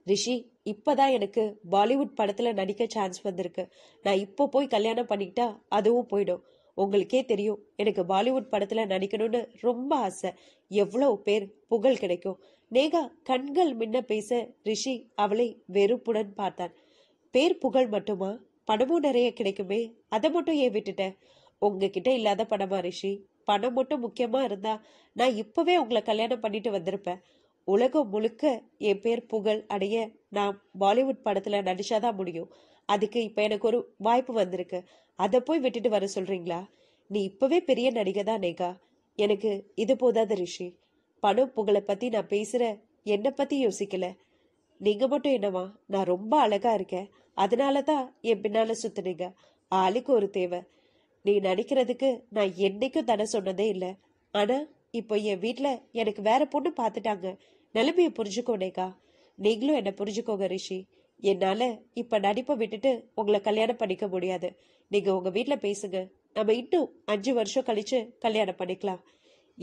ரிஷி இப்பதான் எனக்கு பாலிவுட் படத்துல நடிக்க சான்ஸ் வந்திருக்கு நான் இப்போ போய் கல்யாணம் பண்ணிக்கிட்டா அதுவும் போயிடும் உங்களுக்கே தெரியும் எனக்கு பாலிவுட் படத்தில் நடிக்கணும்னு ரொம்ப ஆசை எவ்வளவு பேர் புகழ் கிடைக்கும் நேகா கண்கள் முன்ன பேச ரிஷி அவளை வெறுப்புடன் பார்த்தான் பேர் புகழ் மட்டுமா பணமும் நிறைய கிடைக்குமே அதை மட்டும் ஏன் விட்டுட்டேன் உங்ககிட்ட இல்லாத படமா ரிஷி பணம் மட்டும் முக்கியமா இருந்தா நான் இப்பவே உங்களை கல்யாணம் பண்ணிட்டு வந்திருப்பேன் உலகம் முழுக்க என் பேர் புகழ் அடைய நான் பாலிவுட் படத்துல நடிச்சாதான் முடியும் அதுக்கு இப்ப எனக்கு ஒரு வாய்ப்பு வந்திருக்கு அதை போய் விட்டுட்டு வர சொல்றீங்களா நீ இப்பவே பெரிய நடிகை தான் நேகா எனக்கு இது போதாத ரிஷி பணம் புகழை பத்தி நான் பேசுற என்னை பத்தி யோசிக்கல நீங்க மட்டும் என்னவா நான் ரொம்ப அழகா இருக்கேன் அதனால தான் என் பின்னால சுத்தினீங்க ஆளுக்கு ஒரு தேவை நீ நடிக்கிறதுக்கு நான் என்னைக்கும் தடை சொன்னதே இல்லை ஆனா இப்போ என் வீட்டில் எனக்கு வேற பொண்ணு பார்த்துட்டாங்க நிலைமையை புரிஞ்சுக்கோனேக்கா நீங்களும் என்னை புரிஞ்சுக்கோங்க ரிஷி என்னால் இப்போ நடிப்பை விட்டுட்டு உங்களை கல்யாணம் பண்ணிக்க முடியாது நீங்கள் உங்கள் வீட்டில் பேசுங்க நம்ம இன்னும் அஞ்சு வருஷம் கழித்து கல்யாணம் பண்ணிக்கலாம்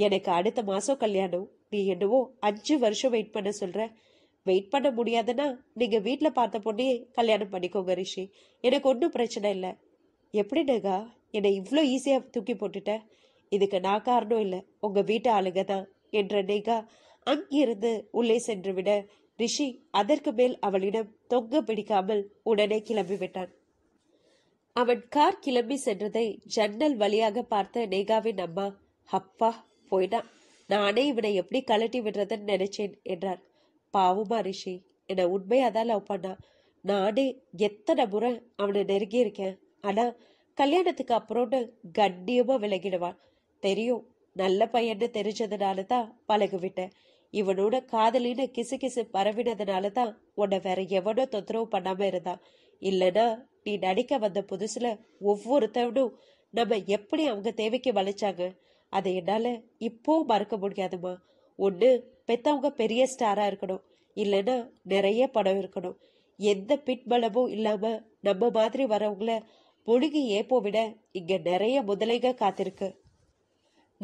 எனக்கு அடுத்த மாதம் கல்யாணம் நீ என்னவோ அஞ்சு வருஷம் வெயிட் பண்ண சொல்ற வெயிட் பண்ண முடியாதுன்னா நீங்கள் வீட்டில் பார்த்த பொண்ணே கல்யாணம் பண்ணிக்கோங்க ரிஷி எனக்கு ஒன்றும் பிரச்சனை இல்லை நேகா என்னை இவ்வளோ ஈஸியாக தூக்கி போட்டுட்டேன் இதுக்கு நான் காரணம் இல்லை உங்கள் வீட்டு ஆளுங்க தான் என்ற நேகா அங்கிருந்து உள்ளே சென்று விட ரிஷி அதற்கு மேல் அவளிடம் தொங்க பிடிக்காமல் உடனே கிளம்பிவிட்டான் அவன் கார் கிளம்பி சென்றதை ஜன்னல் வழியாக பார்த்த நேகாவின் அம்மா அப்பா போயிடா நானே இவனை எப்படி கழட்டி விடுறதுன்னு நினைச்சேன் என்றார் பாவமா ரிஷி என்னை உண்மையாதான் லவ் பண்ணா நானே எத்தனை முறை அவனை நெருங்கி இருக்கேன் ஆனா கல்யாணத்துக்கு அப்புறம்னு கண்ணியமா விலகிடுவான் தெரியும் நல்ல பையன்னு தெரிஞ்சதுனால தான் பழகுவிட்டேன் இவனோட காதலின்னு கிசு கிசு பரவினதுனால தான் உன்னை வேற எவனோ தொந்தரவு பண்ணாம இருந்தான் இல்லைன்னா நீ நடிக்க வந்த புதுசுல ஒவ்வொருத்தவனும் நம்ம எப்படி அவங்க தேவைக்கு வளைச்சாங்க அதை என்னால இப்போ மறக்க முடியாதுமா ஒன்று பெத்தவங்க பெரிய ஸ்டாரா இருக்கணும் இல்லைன்னா நிறைய படம் இருக்கணும் எந்த பின்பலமும் இல்லாம நம்ம மாதிரி வரவங்கள முழுகி ஏப்போ விட இங்க நிறைய முதலைங்க காத்திருக்கு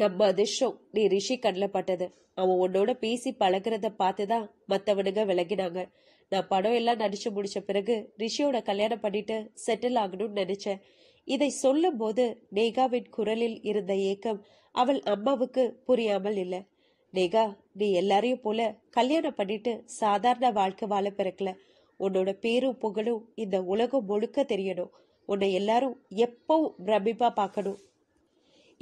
நம்ம அதிர்ஷ்டம் நீ ரிஷி கண்ணில் பட்டது அவன் உன்னோட பேசி பழகிறத பார்த்து தான் மற்றவனுங்க விளங்கினாங்க நான் படம் எல்லாம் நடிச்சு முடிச்ச பிறகு ரிஷியோட கல்யாணம் பண்ணிட்டு செட்டில் ஆகணும்னு நினைச்சேன் இதை சொல்லும் போது நேகாவின் குரலில் இருந்த ஏக்கம் அவள் அம்மாவுக்கு புரியாமல் இல்லை நேகா நீ எல்லாரையும் போல கல்யாணம் பண்ணிட்டு சாதாரண வாழ்க்கை வாழ பிறக்கல உன்னோட பேரும் புகழும் இந்த உலகம் முழுக்க தெரியணும் உன்னை எல்லாரும் எப்பவும் பிரமிப்பா பார்க்கணும்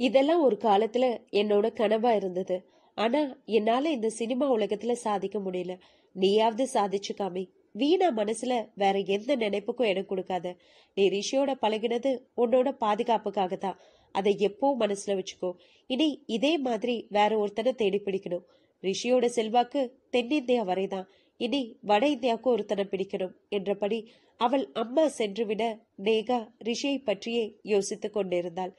இதெல்லாம் ஒரு காலத்துல என்னோட கனவா இருந்தது ஆனா என்னால இந்த சினிமா உலகத்துல சாதிக்க முடியல நீயாவது சாதிச்சு காமி வீணா மனசுல வேற எந்த நினைப்புக்கும் எனக்கு கொடுக்காத நீ ரிஷியோட பழகினது உன்னோட பாதுகாப்புக்காக தான் அதை எப்போ மனசுல வச்சுக்கோ இனி இதே மாதிரி வேற ஒருத்தனை தேடி பிடிக்கணும் ரிஷியோட செல்வாக்கு தென்னிந்தியா வரைதான் இனி வட இந்தியாவுக்கு ஒருத்தனை பிடிக்கணும் என்றபடி அவள் அம்மா சென்றுவிட நேகா ரிஷியை பற்றியே யோசித்துக் கொண்டிருந்தாள்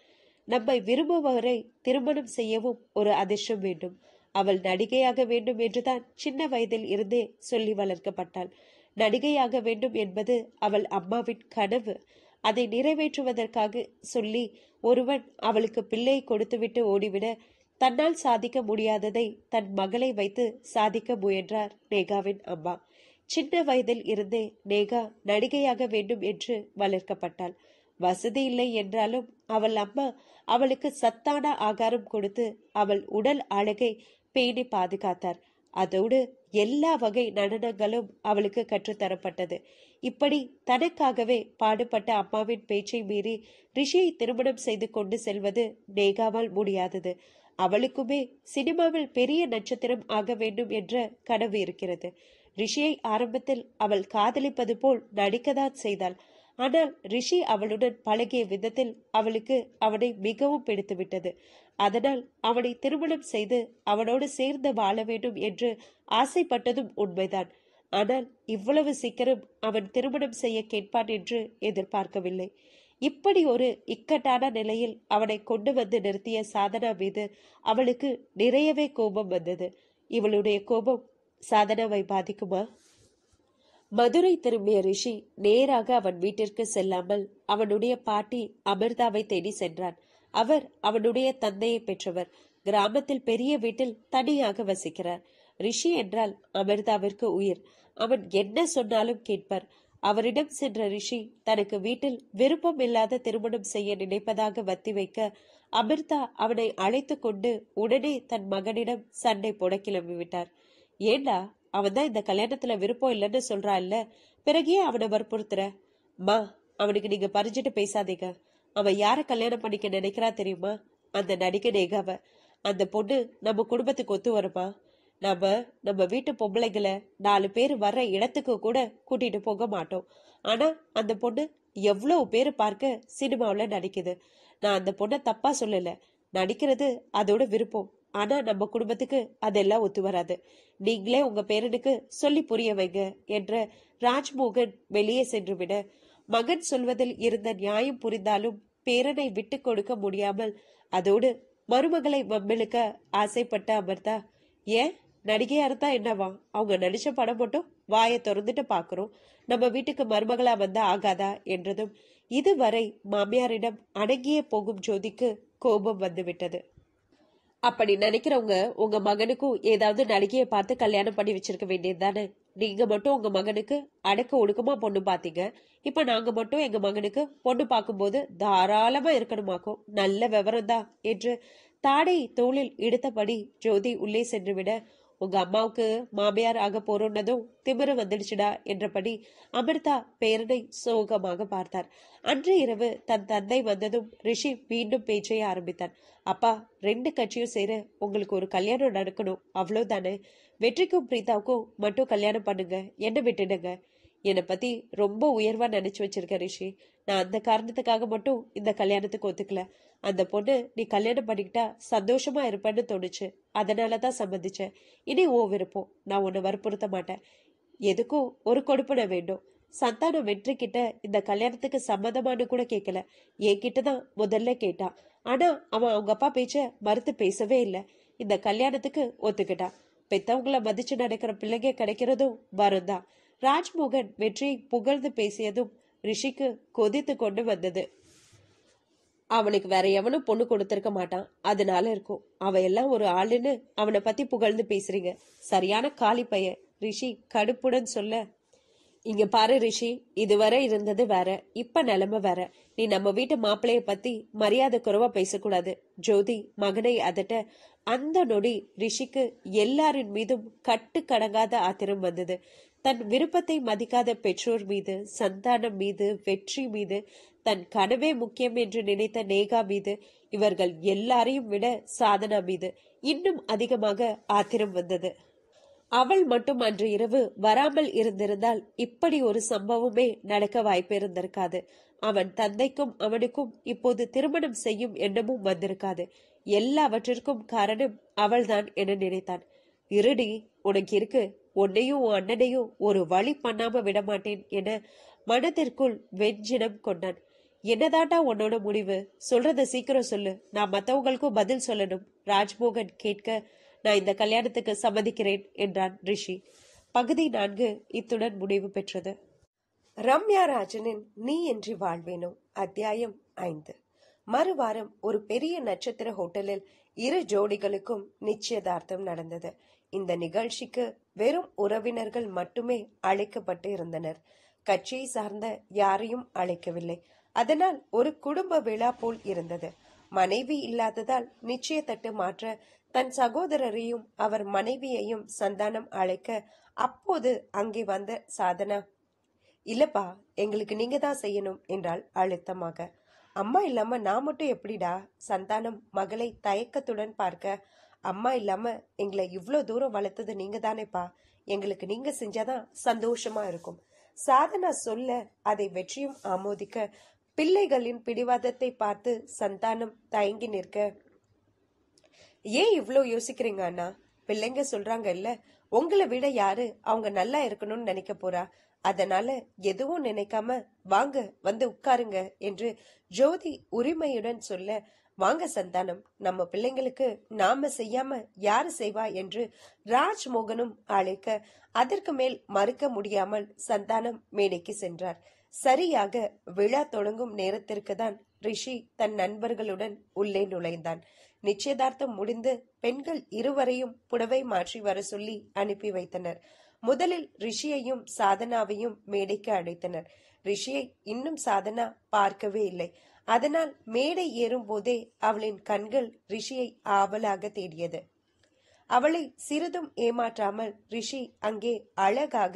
நம்மை விரும்புபவரை திருமணம் செய்யவும் ஒரு அதிர்ஷ்டம் வேண்டும் அவள் நடிகையாக வேண்டும் என்றுதான் சின்ன வயதில் இருந்தே சொல்லி வளர்க்கப்பட்டாள் நடிகையாக வேண்டும் என்பது அவள் அம்மாவின் கனவு அதை நிறைவேற்றுவதற்காக சொல்லி ஒருவன் அவளுக்கு பிள்ளை கொடுத்துவிட்டு ஓடிவிட தன்னால் சாதிக்க முடியாததை தன் மகளை வைத்து சாதிக்க முயன்றார் நேகாவின் அம்மா சின்ன வயதில் இருந்தே நேகா நடிகையாக வேண்டும் என்று வளர்க்கப்பட்டாள் வசதி இல்லை என்றாலும் அவள் அம்மா அவளுக்கு சத்தான ஆகாரம் கொடுத்து அவள் உடல் அழகை பேணி பாதுகாத்தார் அதோடு எல்லா வகை நடனங்களும் அவளுக்கு கற்றுத்தரப்பட்டது இப்படி தனக்காகவே பாடுபட்ட அம்மாவின் பேச்சை மீறி ரிஷியை திருமணம் செய்து கொண்டு செல்வது நேகாவால் முடியாதது அவளுக்குமே சினிமாவில் பெரிய நட்சத்திரம் ஆக வேண்டும் என்ற கனவு இருக்கிறது ரிஷியை ஆரம்பத்தில் அவள் காதலிப்பது போல் நடிக்கதான் செய்தாள் ஆனால் ரிஷி அவளுடன் பழகிய விதத்தில் அவளுக்கு அவனை மிகவும் பிடித்துவிட்டது அதனால் அவனை திருமணம் செய்து அவனோடு சேர்ந்து வாழ வேண்டும் என்று ஆசைப்பட்டதும் உண்மைதான் ஆனால் இவ்வளவு சீக்கிரம் அவன் திருமணம் செய்ய கேட்பான் என்று எதிர்பார்க்கவில்லை இப்படி ஒரு இக்கட்டான நிலையில் அவனை கொண்டு வந்து நிறுத்திய சாதனா மீது அவளுக்கு நிறையவே கோபம் வந்தது இவளுடைய கோபம் சாதனாவை பாதிக்குமா மதுரை திரும்பிய ரிஷி நேராக அவன் வீட்டிற்கு செல்லாமல் அவனுடைய பாட்டி அமிர்தாவை தேடி சென்றான் அவர் அவனுடைய தந்தையை பெற்றவர் கிராமத்தில் பெரிய வீட்டில் தனியாக வசிக்கிறார் ரிஷி என்றால் அமிர்தாவிற்கு உயிர் அவன் என்ன சொன்னாலும் கேட்பர் அவரிடம் சென்ற ரிஷி தனக்கு வீட்டில் விருப்பம் இல்லாத திருமணம் செய்ய நினைப்பதாக வத்தி வைக்க அமிர்தா அவனை அழைத்து கொண்டு உடனே தன் மகனிடம் சண்டை போட கிளம்பிவிட்டார் ஏண்டா அவன் தான் இந்த கல்யாணத்துல விருப்பம் இல்லைன்னு சொல்றா இல்ல பிறகே அவனை வற்புறுத்துற மா அவனுக்கு நீங்க பறிஞ்சிட்டு பேசாதீங்க அவன் யார கல்யாணம் பண்ணிக்க நினைக்கிறா தெரியுமா அந்த நடிகை நேகாவ அந்த பொண்ணு நம்ம குடும்பத்துக்கு ஒத்து வருமா நம்ம நம்ம வீட்டு பொம்பளைங்களை நாலு பேர் வர்ற இடத்துக்கு கூட கூட்டிட்டு போக மாட்டோம் ஆனா அந்த பொண்ணு எவ்வளவு பேர் பார்க்க சினிமாவில் நடிக்குது நான் அந்த பொண்ணை தப்பா சொல்லல நடிக்கிறது அதோட விருப்பம் ஆனா நம்ம குடும்பத்துக்கு அதெல்லாம் ஒத்து வராது நீங்களே உங்க பேரனுக்கு சொல்லி புரிய வைங்க என்று ராஜ்மோகன் வெளியே சென்று விட மகன் சொல்வதில் இருந்த நியாயம் புரிந்தாலும் பேரனை விட்டு கொடுக்க முடியாமல் அதோடு மருமகளை மம்மிழுக்க ஆசைப்பட்ட அமர்தா ஏன் நடிகையா இருந்தா என்னவா அவங்க நடிச்ச படம் மட்டும் வாயை திறந்துட்டு பாக்குறோம் நம்ம வீட்டுக்கு மருமகளா வந்தா ஆகாதா என்றதும் இதுவரை மாமியாரிடம் அடங்கியே போகும் ஜோதிக்கு கோபம் வந்துவிட்டது அப்படி நினைக்கிறவங்க உங்க மகனுக்கும் ஏதாவது நடிகையை பார்த்து கல்யாணம் பண்ணி வச்சிருக்க வேண்டியது தானே நீங்க மட்டும் உங்க மகனுக்கு அடக்க ஒடுக்கமா பொண்ணு பாத்தீங்க இப்ப நாங்க மட்டும் எங்க மகனுக்கு பொண்ணு பார்க்கும்போது தாராளமா இருக்கணுமாக்கும் நல்ல விவரம் தான் என்று தாடை தோளில் எடுத்தபடி ஜோதி உள்ளே சென்று விட உங்க அம்மாவுக்கு மாமியார் ஆக போறோன்னதும் திமிரு வந்துடுச்சுடா என்றபடி அமிர்தா பேரனை சோகமாக பார்த்தார் அன்று இரவு தன் தந்தை வந்ததும் ரிஷி மீண்டும் பேச்சைய ஆரம்பித்தார் அப்பா ரெண்டு கட்சியும் சேர உங்களுக்கு ஒரு கல்யாணம் நடக்கணும் அவ்வளவுதானே வெற்றிக்கும் பிரீதாவுக்கும் மட்டும் கல்யாணம் பண்ணுங்க என்ன விட்டுடுங்க என்னை பத்தி ரொம்ப உயர்வா நினைச்சு வச்சிருக்க ரிஷி நான் அந்த காரணத்துக்காக மட்டும் இந்த கல்யாணத்துக்கு ஒத்துக்கல அந்த பொண்ணு நீ கல்யாணம் பண்ணிக்கிட்டா சந்தோஷமா இருப்பேன்னு தோணுச்சு அதனால தான் சம்மதிச்சேன் இனி ஓ விருப்பம் நான் உன்னை வற்புறுத்த மாட்டேன் எதுக்கும் ஒரு கொடுப்பனை வேண்டும் சந்தானம் வெற்றி கிட்ட இந்த கல்யாணத்துக்கு சம்மதமானு கூட கேட்கல என்கிட்ட தான் முதல்ல கேட்டான் ஆனா அவன் அவங்க அப்பா பேச்ச மறுத்து பேசவே இல்லை இந்த கல்யாணத்துக்கு ஒத்துக்கிட்டான் பெத்தவங்களை மதிச்சு நடக்கிற பிள்ளைங்க கிடைக்கிறதும் வருந்தான் ராஜ்மோகன் வெற்றியை புகழ்ந்து பேசியதும் ரிஷிக்கு கொதித்து கொண்டு வந்தது அவனுக்கு வேற எவனும் பொண்ணு கொடுத்திருக்க மாட்டான் அதனால இருக்கும் அவ எல்லாம் ஒரு ஆளுன்னு அவனை பத்தி புகழ்ந்து பேசுறீங்க சரியான காலி பையன் ரிஷி கடுப்புடன் சொல்ல இங்க பாரு ரிஷி இதுவரை இருந்தது வேற இப்ப நிலைமை வேற நீ நம்ம வீட்டு மாப்பிள்ளைய பத்தி மரியாதை குறைவா பேசக்கூடாது ஜோதி மகனை அதட்ட அந்த நொடி ரிஷிக்கு எல்லாரின் மீதும் கட்டுக்கடங்காத ஆத்திரம் வந்தது தன் விருப்பத்தை மதிக்காத பெற்றோர் மீது சந்தானம் மீது வெற்றி மீது தன் கனவே முக்கியம் என்று நினைத்த நேகா மீது இவர்கள் எல்லாரையும் விட சாதனா மீது இன்னும் அதிகமாக ஆத்திரம் வந்தது அவள் மட்டும் அன்று இரவு வராமல் இருந்திருந்தால் இப்படி ஒரு சம்பவமே நடக்க வாய்ப்பு இருந்திருக்காது அவன் தந்தைக்கும் அவனுக்கும் இப்போது திருமணம் செய்யும் எண்ணமும் வந்திருக்காது எல்லாவற்றிற்கும் காரணம் அவள்தான் என நினைத்தான் இருடி உனக்கு இருக்கு உன்னையும் அண்ணனையும் ஒரு வழி பண்ணாம விடமாட்டேன் என மனதிற்குள் வெஞ்சினம் கொண்டான் என்னதாட்டா உன்னோட முடிவு சொல்றத சீக்கிரம் சொல்லு நான் மற்றவங்களுக்கும் பதில் சொல்லணும் ராஜ்மோகன் கேட்க நான் இந்த கல்யாணத்துக்கு சம்மதிக்கிறேன் என்றான் ரிஷி பகுதி நான்கு இத்துடன் முடிவு பெற்றது ரம்யா ராஜனின் நீ என்று வாழ்வேனோ அத்தியாயம் ஐந்து மறுவாரம் ஒரு பெரிய நட்சத்திர ஹோட்டலில் இரு ஜோடிகளுக்கும் நிச்சயதார்த்தம் நடந்தது இந்த நிகழ்ச்சிக்கு வெறும் உறவினர்கள் மட்டுமே அழைக்கப்பட்டு இருந்தனர் கட்சியை சார்ந்த யாரையும் அழைக்கவில்லை அதனால் ஒரு குடும்ப விழா போல் இருந்தது மனைவி இல்லாததால் நிச்சயத்தட்டு மாற்ற தன் சகோதரரையும் அவர் மனைவியையும் சந்தானம் அழைக்க அப்போது அங்கே வந்த சாதனா இல்லப்பா எங்களுக்கு நீங்க தான் செய்யணும் என்றால் அழுத்தமாக அம்மா இல்லாம நான் மட்டும் எப்படிடா சந்தானம் மகளை தயக்கத்துடன் பார்க்க அம்மா இல்லாம எங்களை இவ்வளோ தூரம் வளர்த்தது நீங்க தானேப்பா எங்களுக்கு நீங்க செஞ்சாதான் சந்தோஷமா இருக்கும் சாதனா சொல்ல அதை வெற்றியும் ஆமோதிக்க பிள்ளைகளின் பிடிவாதத்தை பார்த்து சந்தானம் தயங்கி நிற்க ஏன் இவ்வளோ யோசிக்கிறீங்க அண்ணா பிள்ளைங்க இல்ல உங்களை விட யாரு அவங்க நல்லா இருக்கணும்னு நினைக்க போறா அதனால எதுவும் நினைக்காம வாங்க வந்து உட்காருங்க என்று ஜோதி உரிமையுடன் சொல்ல வாங்க சந்தானம் நம்ம பிள்ளைங்களுக்கு நாம செய்யாம யாரு செய்வா என்று ராஜ்மோகனும் அழைக்க அதற்கு மேல் மறுக்க முடியாமல் சந்தானம் மேடைக்கு சென்றார் சரியாக விழா தொடங்கும் நேரத்திற்கு தான் ரிஷி தன் நண்பர்களுடன் உள்ளே நுழைந்தான் நிச்சயதார்த்தம் முடிந்து பெண்கள் இருவரையும் புடவை மாற்றி வர சொல்லி அனுப்பி வைத்தனர் முதலில் ரிஷியையும் சாதனாவையும் மேடைக்கு அழைத்தனர் ரிஷியை இன்னும் சாதனா பார்க்கவே இல்லை அதனால் மேடை ஏறும் போதே அவளின் கண்கள் ரிஷியை ஆவலாக தேடியது அவளை சிறிதும் ஏமாற்றாமல் ரிஷி அங்கே அழகாக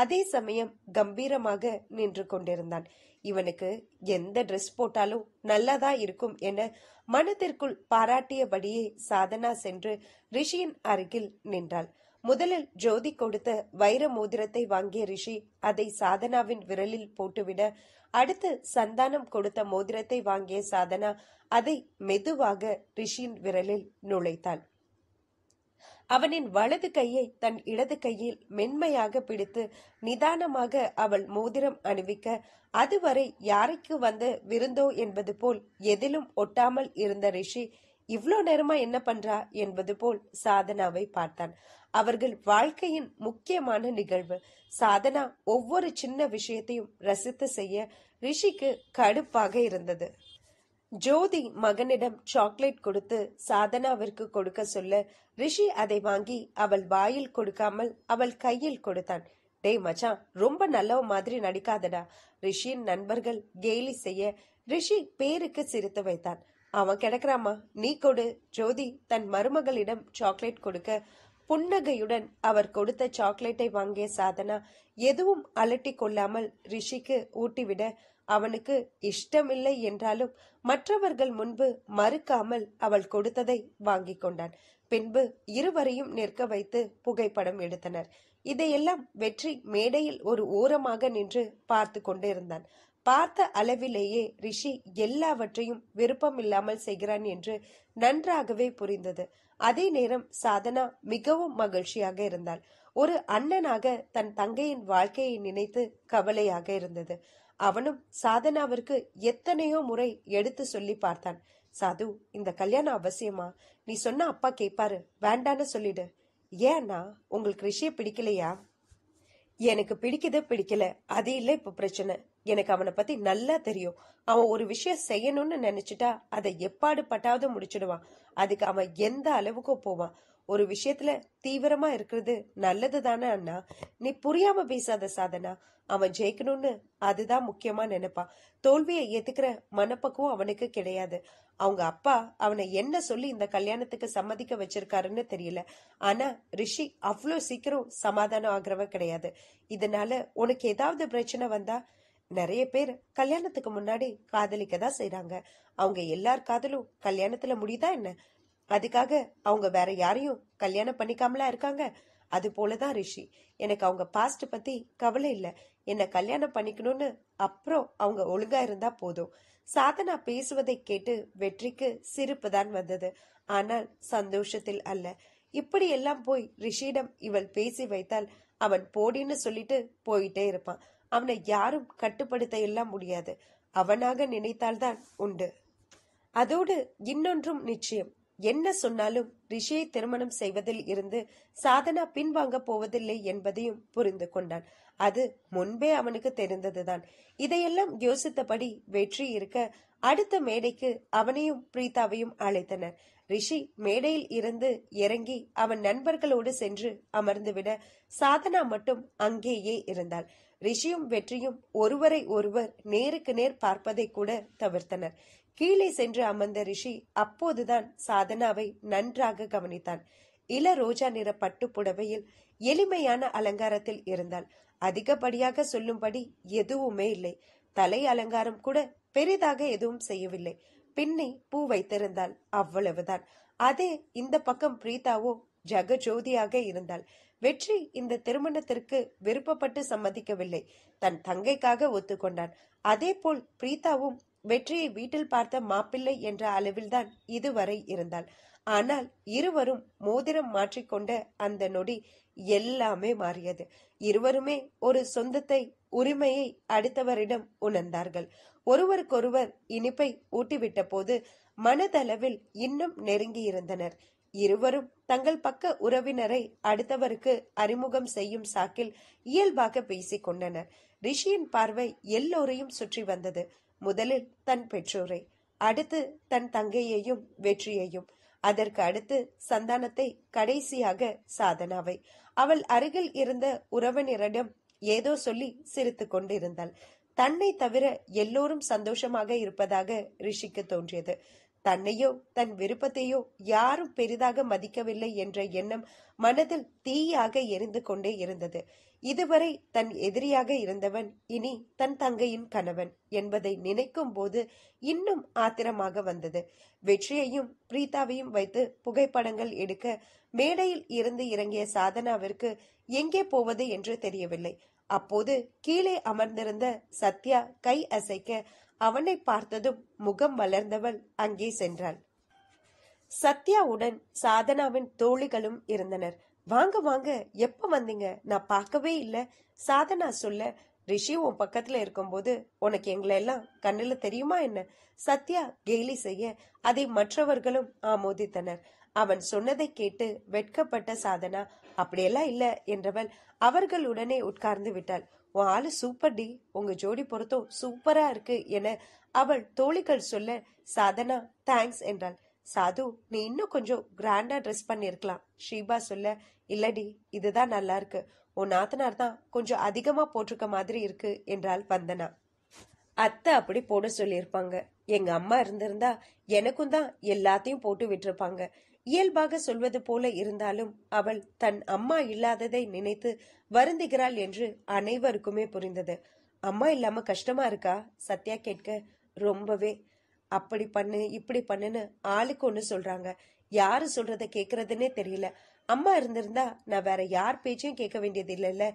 அதே சமயம் கம்பீரமாக நின்று கொண்டிருந்தான் இவனுக்கு எந்த ட்ரெஸ் போட்டாலும் நல்லதா இருக்கும் என மனதிற்குள் பாராட்டியபடியே சாதனா சென்று ரிஷியின் அருகில் நின்றாள் முதலில் ஜோதி கொடுத்த வைர மோதிரத்தை வாங்கிய ரிஷி அதை சாதனாவின் விரலில் போட்டுவிட அடுத்து சந்தானம் கொடுத்த மோதிரத்தை வாங்கிய சாதனா அதை மெதுவாக ரிஷியின் விரலில் நுழைத்தாள் அவனின் வலது கையை தன் இடது கையில் மென்மையாக பிடித்து நிதானமாக அவள் மோதிரம் அணிவிக்க அதுவரை யாரைக்கு வந்து விருந்தோ என்பது போல் எதிலும் ஒட்டாமல் இருந்த ரிஷி இவ்வளோ நேரமா என்ன பண்றா என்பது போல் சாதனாவை பார்த்தான் அவர்கள் வாழ்க்கையின் முக்கியமான நிகழ்வு சாதனா ஒவ்வொரு சின்ன விஷயத்தையும் ரசித்து செய்ய ரிஷிக்கு கடுப்பாக இருந்தது ஜோதி மகனிடம் சாக்லேட் கொடுத்து சாதனாவிற்கு கொடுக்க சொல்ல ரிஷி அதை வாங்கி அவள் வாயில் கொடுக்காமல் அவள் கையில் கொடுத்தான் டேய் மச்சான் ரொம்ப நல்லவ மாதிரி நடிக்காதடா ரிஷியின் நண்பர்கள் கேலி செய்ய ரிஷி பேருக்கு சிரித்து வைத்தான் அவன் கிடக்குறாமா நீ கொடு ஜோதி தன் மருமகளிடம் சாக்லேட் கொடுக்க புன்னகையுடன் அவர் கொடுத்த சாக்லேட்டை வாங்கிய சாதனா எதுவும் அலட்டி கொள்ளாமல் ரிஷிக்கு ஊட்டிவிட அவனுக்கு இஷ்டமில்லை என்றாலும் மற்றவர்கள் முன்பு மறுக்காமல் அவள் கொடுத்ததை வாங்கி கொண்டான் பின்பு இருவரையும் நிற்க வைத்து புகைப்படம் எடுத்தனர் இதையெல்லாம் வெற்றி மேடையில் ஒரு ஓரமாக நின்று பார்த்து கொண்டிருந்தான் பார்த்த அளவிலேயே ரிஷி எல்லாவற்றையும் விருப்பம் இல்லாமல் செய்கிறான் என்று நன்றாகவே புரிந்தது அதே நேரம் சாதனா மிகவும் மகிழ்ச்சியாக இருந்தாள் ஒரு அண்ணனாக தன் தங்கையின் வாழ்க்கையை நினைத்து கவலையாக இருந்தது அவனும் சாதனாவிற்கு எத்தனையோ முறை எடுத்து சொல்லி பார்த்தான் சாது இந்த கல்யாணம் அவசியமா நீ சொன்ன அப்பா கேட்பாரு வேண்டான்னு சொல்லிடு ஏன்னா உங்களுக்கு ரிஷியை பிடிக்கலையா எனக்கு பிடிக்குது பிடிக்கல அது இல்லை இப்போ பிரச்சனை எனக்கு அவனை பத்தி நல்லா தெரியும் அவன் ஒரு விஷயம் செய்யணும்னு நினைச்சிட்டா அதை எப்பாடு பட்டாவது முடிச்சிடுவான் அதுக்கு அவன் எந்த அளவுக்கு போவான் ஒரு விஷயத்துல தீவிரமா இருக்கிறது நல்லது தானே அண்ணா நீ புரியாம பேசாத சாதனா அவன் ஜெயிக்கணும்னு அதுதான் முக்கியமா நினைப்பான் தோல்வியை ஏத்துக்கிற மனப்பக்குவம் அவனுக்கு கிடையாது அவங்க அப்பா அவனை என்ன சொல்லி இந்த கல்யாணத்துக்கு சம்மதிக்க வச்சிருக்காருன்னு தெரியல ஆனா ரிஷி அவ்வளோ சீக்கிரம் சமாதானம் ஆகிறவ கிடையாது இதனால உனக்கு ஏதாவது பிரச்சனை வந்தா நிறைய பேர் கல்யாணத்துக்கு முன்னாடி காதலிக்க தான் செய்யறாங்க அவங்க எல்லார் காதலும் கல்யாணத்துல முடியுதா என்ன அதுக்காக அவங்க வேற யாரையும் கல்யாணம் பண்ணிக்காமலா இருக்காங்க அது போலதான் ரிஷி எனக்கு அவங்க பாஸ்ட் பத்தி கவலை இல்லை என்னை கல்யாணம் பண்ணிக்கணும்னு அப்புறம் அவங்க ஒழுங்கா இருந்தா போதும் சாதனா பேசுவதை கேட்டு வெற்றிக்கு சிரிப்பு தான் வந்தது ஆனால் சந்தோஷத்தில் அல்ல இப்படி எல்லாம் போய் ரிஷியிடம் இவள் பேசி வைத்தால் அவன் போடின்னு சொல்லிட்டு போயிட்டே இருப்பான் அவனை யாரும் கட்டுப்படுத்த எல்லாம் முடியாது அவனாக நினைத்தால்தான் உண்டு அதோடு இன்னொன்றும் நிச்சயம் என்ன சொன்னாலும் ரிஷியை திருமணம் செய்வதில் இருந்து சாதனா பின்வாங்க போவதில்லை என்பதையும் புரிந்து கொண்டான் அது முன்பே அவனுக்கு தெரிந்ததுதான் இதையெல்லாம் யோசித்தபடி வெற்றி இருக்க அடுத்த மேடைக்கு அவனையும் பிரீதாவையும் அழைத்தனர் ரிஷி மேடையில் இருந்து இறங்கி அவன் நண்பர்களோடு சென்று அமர்ந்துவிட சாதனா மட்டும் அங்கேயே இருந்தாள் ரிஷியும் வெற்றியும் ஒருவரை ஒருவர் நேருக்கு நேர் பார்ப்பதை கூட தவிர்த்தனர் கீழே சென்று அமர்ந்த ரிஷி அப்போதுதான் சாதனாவை நன்றாக கவனித்தான் இள ரோஜா நிற பட்டு புடவையில் எளிமையான அலங்காரத்தில் இருந்தாள் அதிகப்படியாக சொல்லும்படி எதுவுமே இல்லை தலை அலங்காரம் கூட பெரிதாக எதுவும் செய்யவில்லை பின்னை பூ வைத்திருந்தாள் அவ்வளவுதான் அதே இந்த பக்கம் பிரீதாவோ ஜகஜோதியாக இருந்தாள் வெற்றி இந்த திருமணத்திற்கு விருப்பப்பட்டு சம்மதிக்கவில்லை தன் தங்கைக்காக ஒத்துக்கொண்டான் அதே போல் பிரீதாவும் வெற்றியை வீட்டில் பார்த்த மாப்பிள்ளை என்ற அளவில்தான் இதுவரை இருந்தாள் ஆனால் இருவரும் மோதிரம் மாற்றிக்கொண்ட அந்த நொடி எல்லாமே மாறியது இருவருமே ஒரு சொந்தத்தை உரிமையை அடுத்தவரிடம் உணர்ந்தார்கள் ஒருவருக்கொருவர் இனிப்பை ஊட்டிவிட்ட போது மனதளவில் இன்னும் நெருங்கி இருந்தனர் இருவரும் தங்கள் பக்க உறவினரை அடுத்தவருக்கு அறிமுகம் செய்யும் சாக்கில் இயல்பாக பேசிக் கொண்டனர் ரிஷியின் பார்வை எல்லோரையும் சுற்றி வந்தது முதலில் தன் பெற்றோரை அடுத்து தன் தங்கையையும் வெற்றியையும் அதற்கு அடுத்து சந்தானத்தை கடைசியாக சாதனாவை அவள் அருகில் இருந்த உறவனிடம் ஏதோ சொல்லி சிரித்து கொண்டிருந்தாள் தன்னை தவிர எல்லோரும் சந்தோஷமாக இருப்பதாக ரிஷிக்கு தோன்றியது தன்னையோ தன் விருப்பத்தையோ யாரும் பெரிதாக மதிக்கவில்லை என்ற எண்ணம் மனதில் தீயாக எரிந்து கொண்டே இருந்தது இதுவரை தன் எதிரியாக இருந்தவன் இனி தன் தங்கையின் கணவன் என்பதை நினைக்கும் போது இன்னும் ஆத்திரமாக வந்தது வெற்றியையும் பிரீதாவையும் வைத்து புகைப்படங்கள் எடுக்க மேடையில் இருந்து இறங்கிய சாதனாவிற்கு எங்கே போவது என்று தெரியவில்லை அப்போது கீழே அமர்ந்திருந்த சத்யா கை அசைக்க அவனை பார்த்ததும் முகம் வளர்ந்தவள் அங்கே சென்றாள் சத்யாவுடன் சாதனாவின் தோழிகளும் இருந்தனர் வாங்க வாங்க எப்ப வந்தீங்க நான் பார்க்கவே இல்ல சாதனா சொல்ல ரிஷி உன் பக்கத்துல இருக்கும்போது உனக்கு எங்களை எல்லாம் கண்ணுல தெரியுமா என்ன சத்யா கேலி செய்ய அதை மற்றவர்களும் ஆமோதித்தனர் அவன் சொன்னதை கேட்டு வெட்கப்பட்ட சாதனா அப்படியெல்லாம் இல்ல என்றவள் அவர்கள் உடனே உட்கார்ந்து விட்டாள் உன் ஆளு சூப்பர் டி உங்க ஜோடி பொருத்தம் சூப்பரா இருக்கு என அவள் தோழிகள் சொல்ல சாதனா தேங்க்ஸ் என்றாள் சாது நீ இன்னும் கொஞ்சம் கிராண்டா ட்ரெஸ் பண்ணியிருக்கலாம் ஷீபா சொல்ல இல்லடி இதுதான் நல்லா இருக்கு உன் நாத்தனார் தான் கொஞ்சம் அதிகமா போட்டிருக்க மாதிரி இருக்கு என்றாள் வந்தனா அத்தை அப்படி போட சொல்லியிருப்பாங்க எங்க அம்மா இருந்திருந்தா எனக்கும் தான் எல்லாத்தையும் போட்டு விட்டிருப்பாங்க இயல்பாக சொல்வது போல இருந்தாலும் அவள் தன் அம்மா இல்லாததை நினைத்து வருந்துகிறாள் என்று அனைவருக்குமே புரிந்தது அம்மா இல்லாம கஷ்டமா இருக்கா சத்யா கேட்க ரொம்பவே அப்படி பண்ணு இப்படி பண்ணுன்னு ஆளுக்கு ஒன்று சொல்றாங்க யாரு சொல்றத கேக்குறதுன்னே தெரியல அம்மா இருந்திருந்தா நான் வேற யார் பேச்சையும் கேட்க வேண்டியது இல்லைல்ல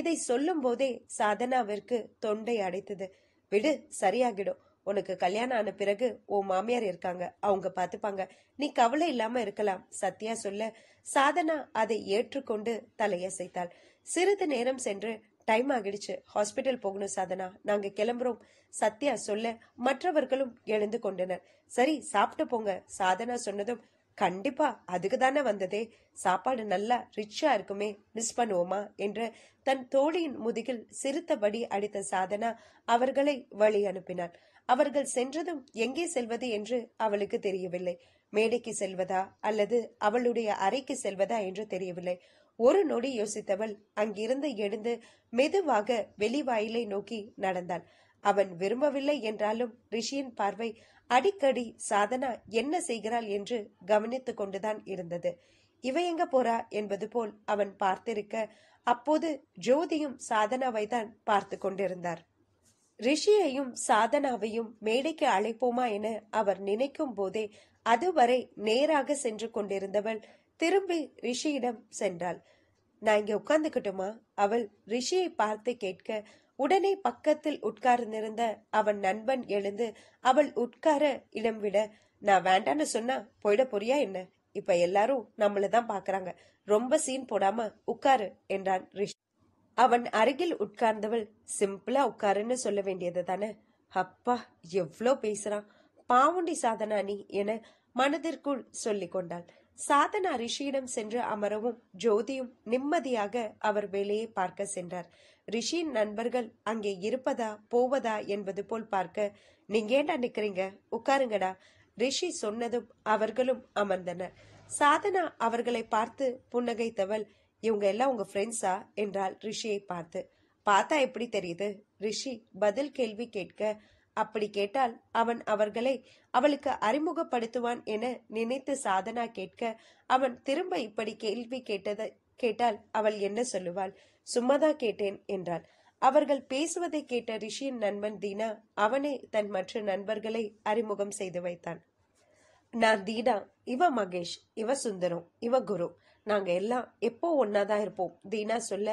இதை சொல்லும் போதே சாதனாவிற்கு தொண்டை அடைத்தது விடு சரியாகிடும் உனக்கு கல்யாணம் ஆன பிறகு ஓ மாமியார் இருக்காங்க அவங்க பார்த்துப்பாங்க நீ கவலை இல்லாம இருக்கலாம் சத்தியா சொல்ல சாதனா அதை ஏற்றுக்கொண்டு தலையசைத்தாள் சிறிது நேரம் சென்று டைம் ஆகிடுச்சு ஹாஸ்பிட்டல் போகணும் சாதனா நாங்க கிளம்புறோம் சத்யா சொல்ல மற்றவர்களும் எழுந்து கொண்டனர் சரி சாப்பிட்டு போங்க சாதனா சொன்னதும் கண்டிப்பா அதுக்கு தானே வந்ததே சாப்பாடு நல்லா ரிச்சா இருக்குமே மிஸ் பண்ணுவோமா என்று தன் தோழியின் முதுகில் சிரித்தபடி அடித்த சாதனா அவர்களை வழி அனுப்பினார் அவர்கள் சென்றதும் எங்கே செல்வது என்று அவளுக்கு தெரியவில்லை மேடைக்கு செல்வதா அல்லது அவளுடைய அறைக்கு செல்வதா என்று தெரியவில்லை ஒரு நொடி யோசித்தவள் அங்கிருந்து எழுந்து மெதுவாக வெளிவாயிலை நோக்கி நடந்தாள் அவன் விரும்பவில்லை என்றாலும் ரிஷியின் பார்வை அடிக்கடி சாதனா என்ன செய்கிறாள் என்று கவனித்துக் கொண்டுதான் இருந்தது இவ எங்க போறா என்பது போல் அவன் பார்த்திருக்க அப்போது ஜோதியும் சாதனாவை தான் பார்த்து கொண்டிருந்தார் ரிஷியையும் சாதனாவையும் மேடைக்கு அழைப்போமா என அவர் நினைக்கும் போதே அதுவரை நேராக சென்று கொண்டிருந்தவள் திரும்பி ரிஷியிடம் சென்றாள் நான் இங்கே உட்கார்ந்துக்கிட்டுமா அவள் ரிஷியை பார்த்து கேட்க உடனே பக்கத்தில் உட்கார்ந்திருந்த அவன் நண்பன் எழுந்து அவள் உட்கார இடம் விட நான் வேண்டான்னு சொன்னா போயிட போறியா என்ன இப்ப எல்லாரும் நம்மளதான் தான் பாக்குறாங்க ரொம்ப சீன் போடாம உட்காரு என்றான் ரிஷி அவன் அருகில் உட்கார்ந்தவள் சிம்பிளா உட்காருன்னு சொல்ல வேண்டியது தானே அப்பா எவ்வளோ பேசுறான் பாவுண்டி சாதனா என மனதிற்குள் சொல்லிக் கொண்டாள் சாதனா ரிஷியிடம் சென்று அமரவும் ஜோதியும் நிம்மதியாக அவர் வேலையை பார்க்க சென்றார் ரிஷியின் நண்பர்கள் அங்கே இருப்பதா போவதா என்பது போல் பார்க்க நீங்க ஏண்டா நிக்கிறீங்க உட்காருங்கடா ரிஷி சொன்னதும் அவர்களும் அமர்ந்தனர் சாதனா அவர்களை பார்த்து புன்னகைத்தவள் இவங்க எல்லாம் உங்க ஃப்ரெண்ட்ஸா என்றால் ரிஷியை பார்த்து பார்த்தா எப்படி தெரியுது ரிஷி பதில் கேள்வி கேட்க அப்படி கேட்டால் அவன் அவர்களை அவளுக்கு அறிமுகப்படுத்துவான் என நினைத்து சாதனா கேட்க அவன் திரும்ப இப்படி கேள்வி கேட்டதை கேட்டால் அவள் என்ன சொல்லுவாள் சும்மாதா கேட்டேன் என்றாள் அவர்கள் பேசுவதை கேட்ட ரிஷியின் நண்பன் தீனா அவனே தன் மற்ற நண்பர்களை அறிமுகம் செய்து வைத்தான் நான் தீனா இவ மகேஷ் இவ சுந்தரம் இவ குரு நாங்க எல்லாம் எப்போ ஒன்னாதான் இருப்போம் தீனா சொல்ல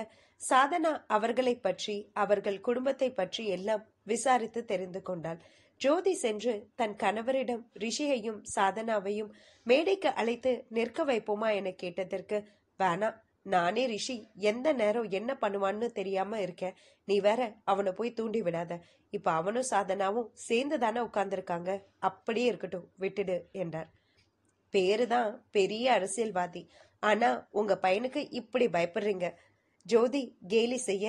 சாதனா அவர்களை பற்றி அவர்கள் குடும்பத்தை பற்றி எல்லாம் விசாரித்து தெரிந்து கொண்டாள் ஜோதி சென்று தன் கணவரிடம் ரிஷியையும் சாதனாவையும் மேடைக்கு அழைத்து நிற்க வைப்போமா என கேட்டதற்கு வேணா நானே ரிஷி எந்த நேரம் என்ன பண்ணுவான்னு தெரியாம இருக்கேன் நீ வேற அவனை போய் தூண்டி விடாத இப்ப அவனும் சாதனாவும் சேர்ந்து தானே உட்கார்ந்துருக்காங்க அப்படியே இருக்கட்டும் விட்டுடு என்றார் பேரு தான் பெரிய அரசியல்வாதி ஆனா உங்க பையனுக்கு இப்படி பயப்படுறீங்க ஜோதி கேலி செய்ய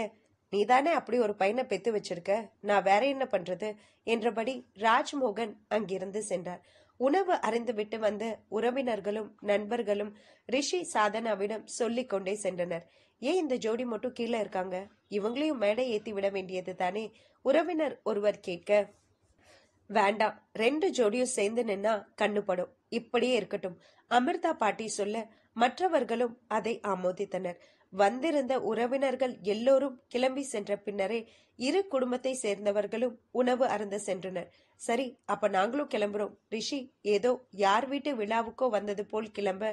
நீதானே அப்படி ஒரு பையனை பெத்து வச்சிருக்க நான் வேற என்ன பண்றது என்றபடி ராஜ்மோகன் அங்கிருந்து சென்றார் உணவு அறிந்துவிட்டு வந்த உறவினர்களும் நண்பர்களும் ரிஷி சாதனாவிடம் சொல்லிக் கொண்டே சென்றனர் ஏன் இந்த ஜோடி மட்டும் கீழே இருக்காங்க இவங்களையும் மேடை ஏத்தி விட வேண்டியது தானே உறவினர் ஒருவர் கேட்க வேண்டாம் ரெண்டு ஜோடியும் சேர்ந்து நின்னா கண்ணுப்படும் இப்படியே இருக்கட்டும் அமிர்தா பாட்டி சொல்ல மற்றவர்களும் அதை ஆமோதித்தனர் வந்திருந்த உறவினர்கள் எல்லோரும் கிளம்பி சென்ற பின்னரே இரு குடும்பத்தை சேர்ந்தவர்களும் உணவு அருந்த சென்றனர் சரி அப்ப நாங்களும் கிளம்புறோம் ரிஷி ஏதோ யார் வீட்டு விழாவுக்கோ வந்தது போல் கிளம்ப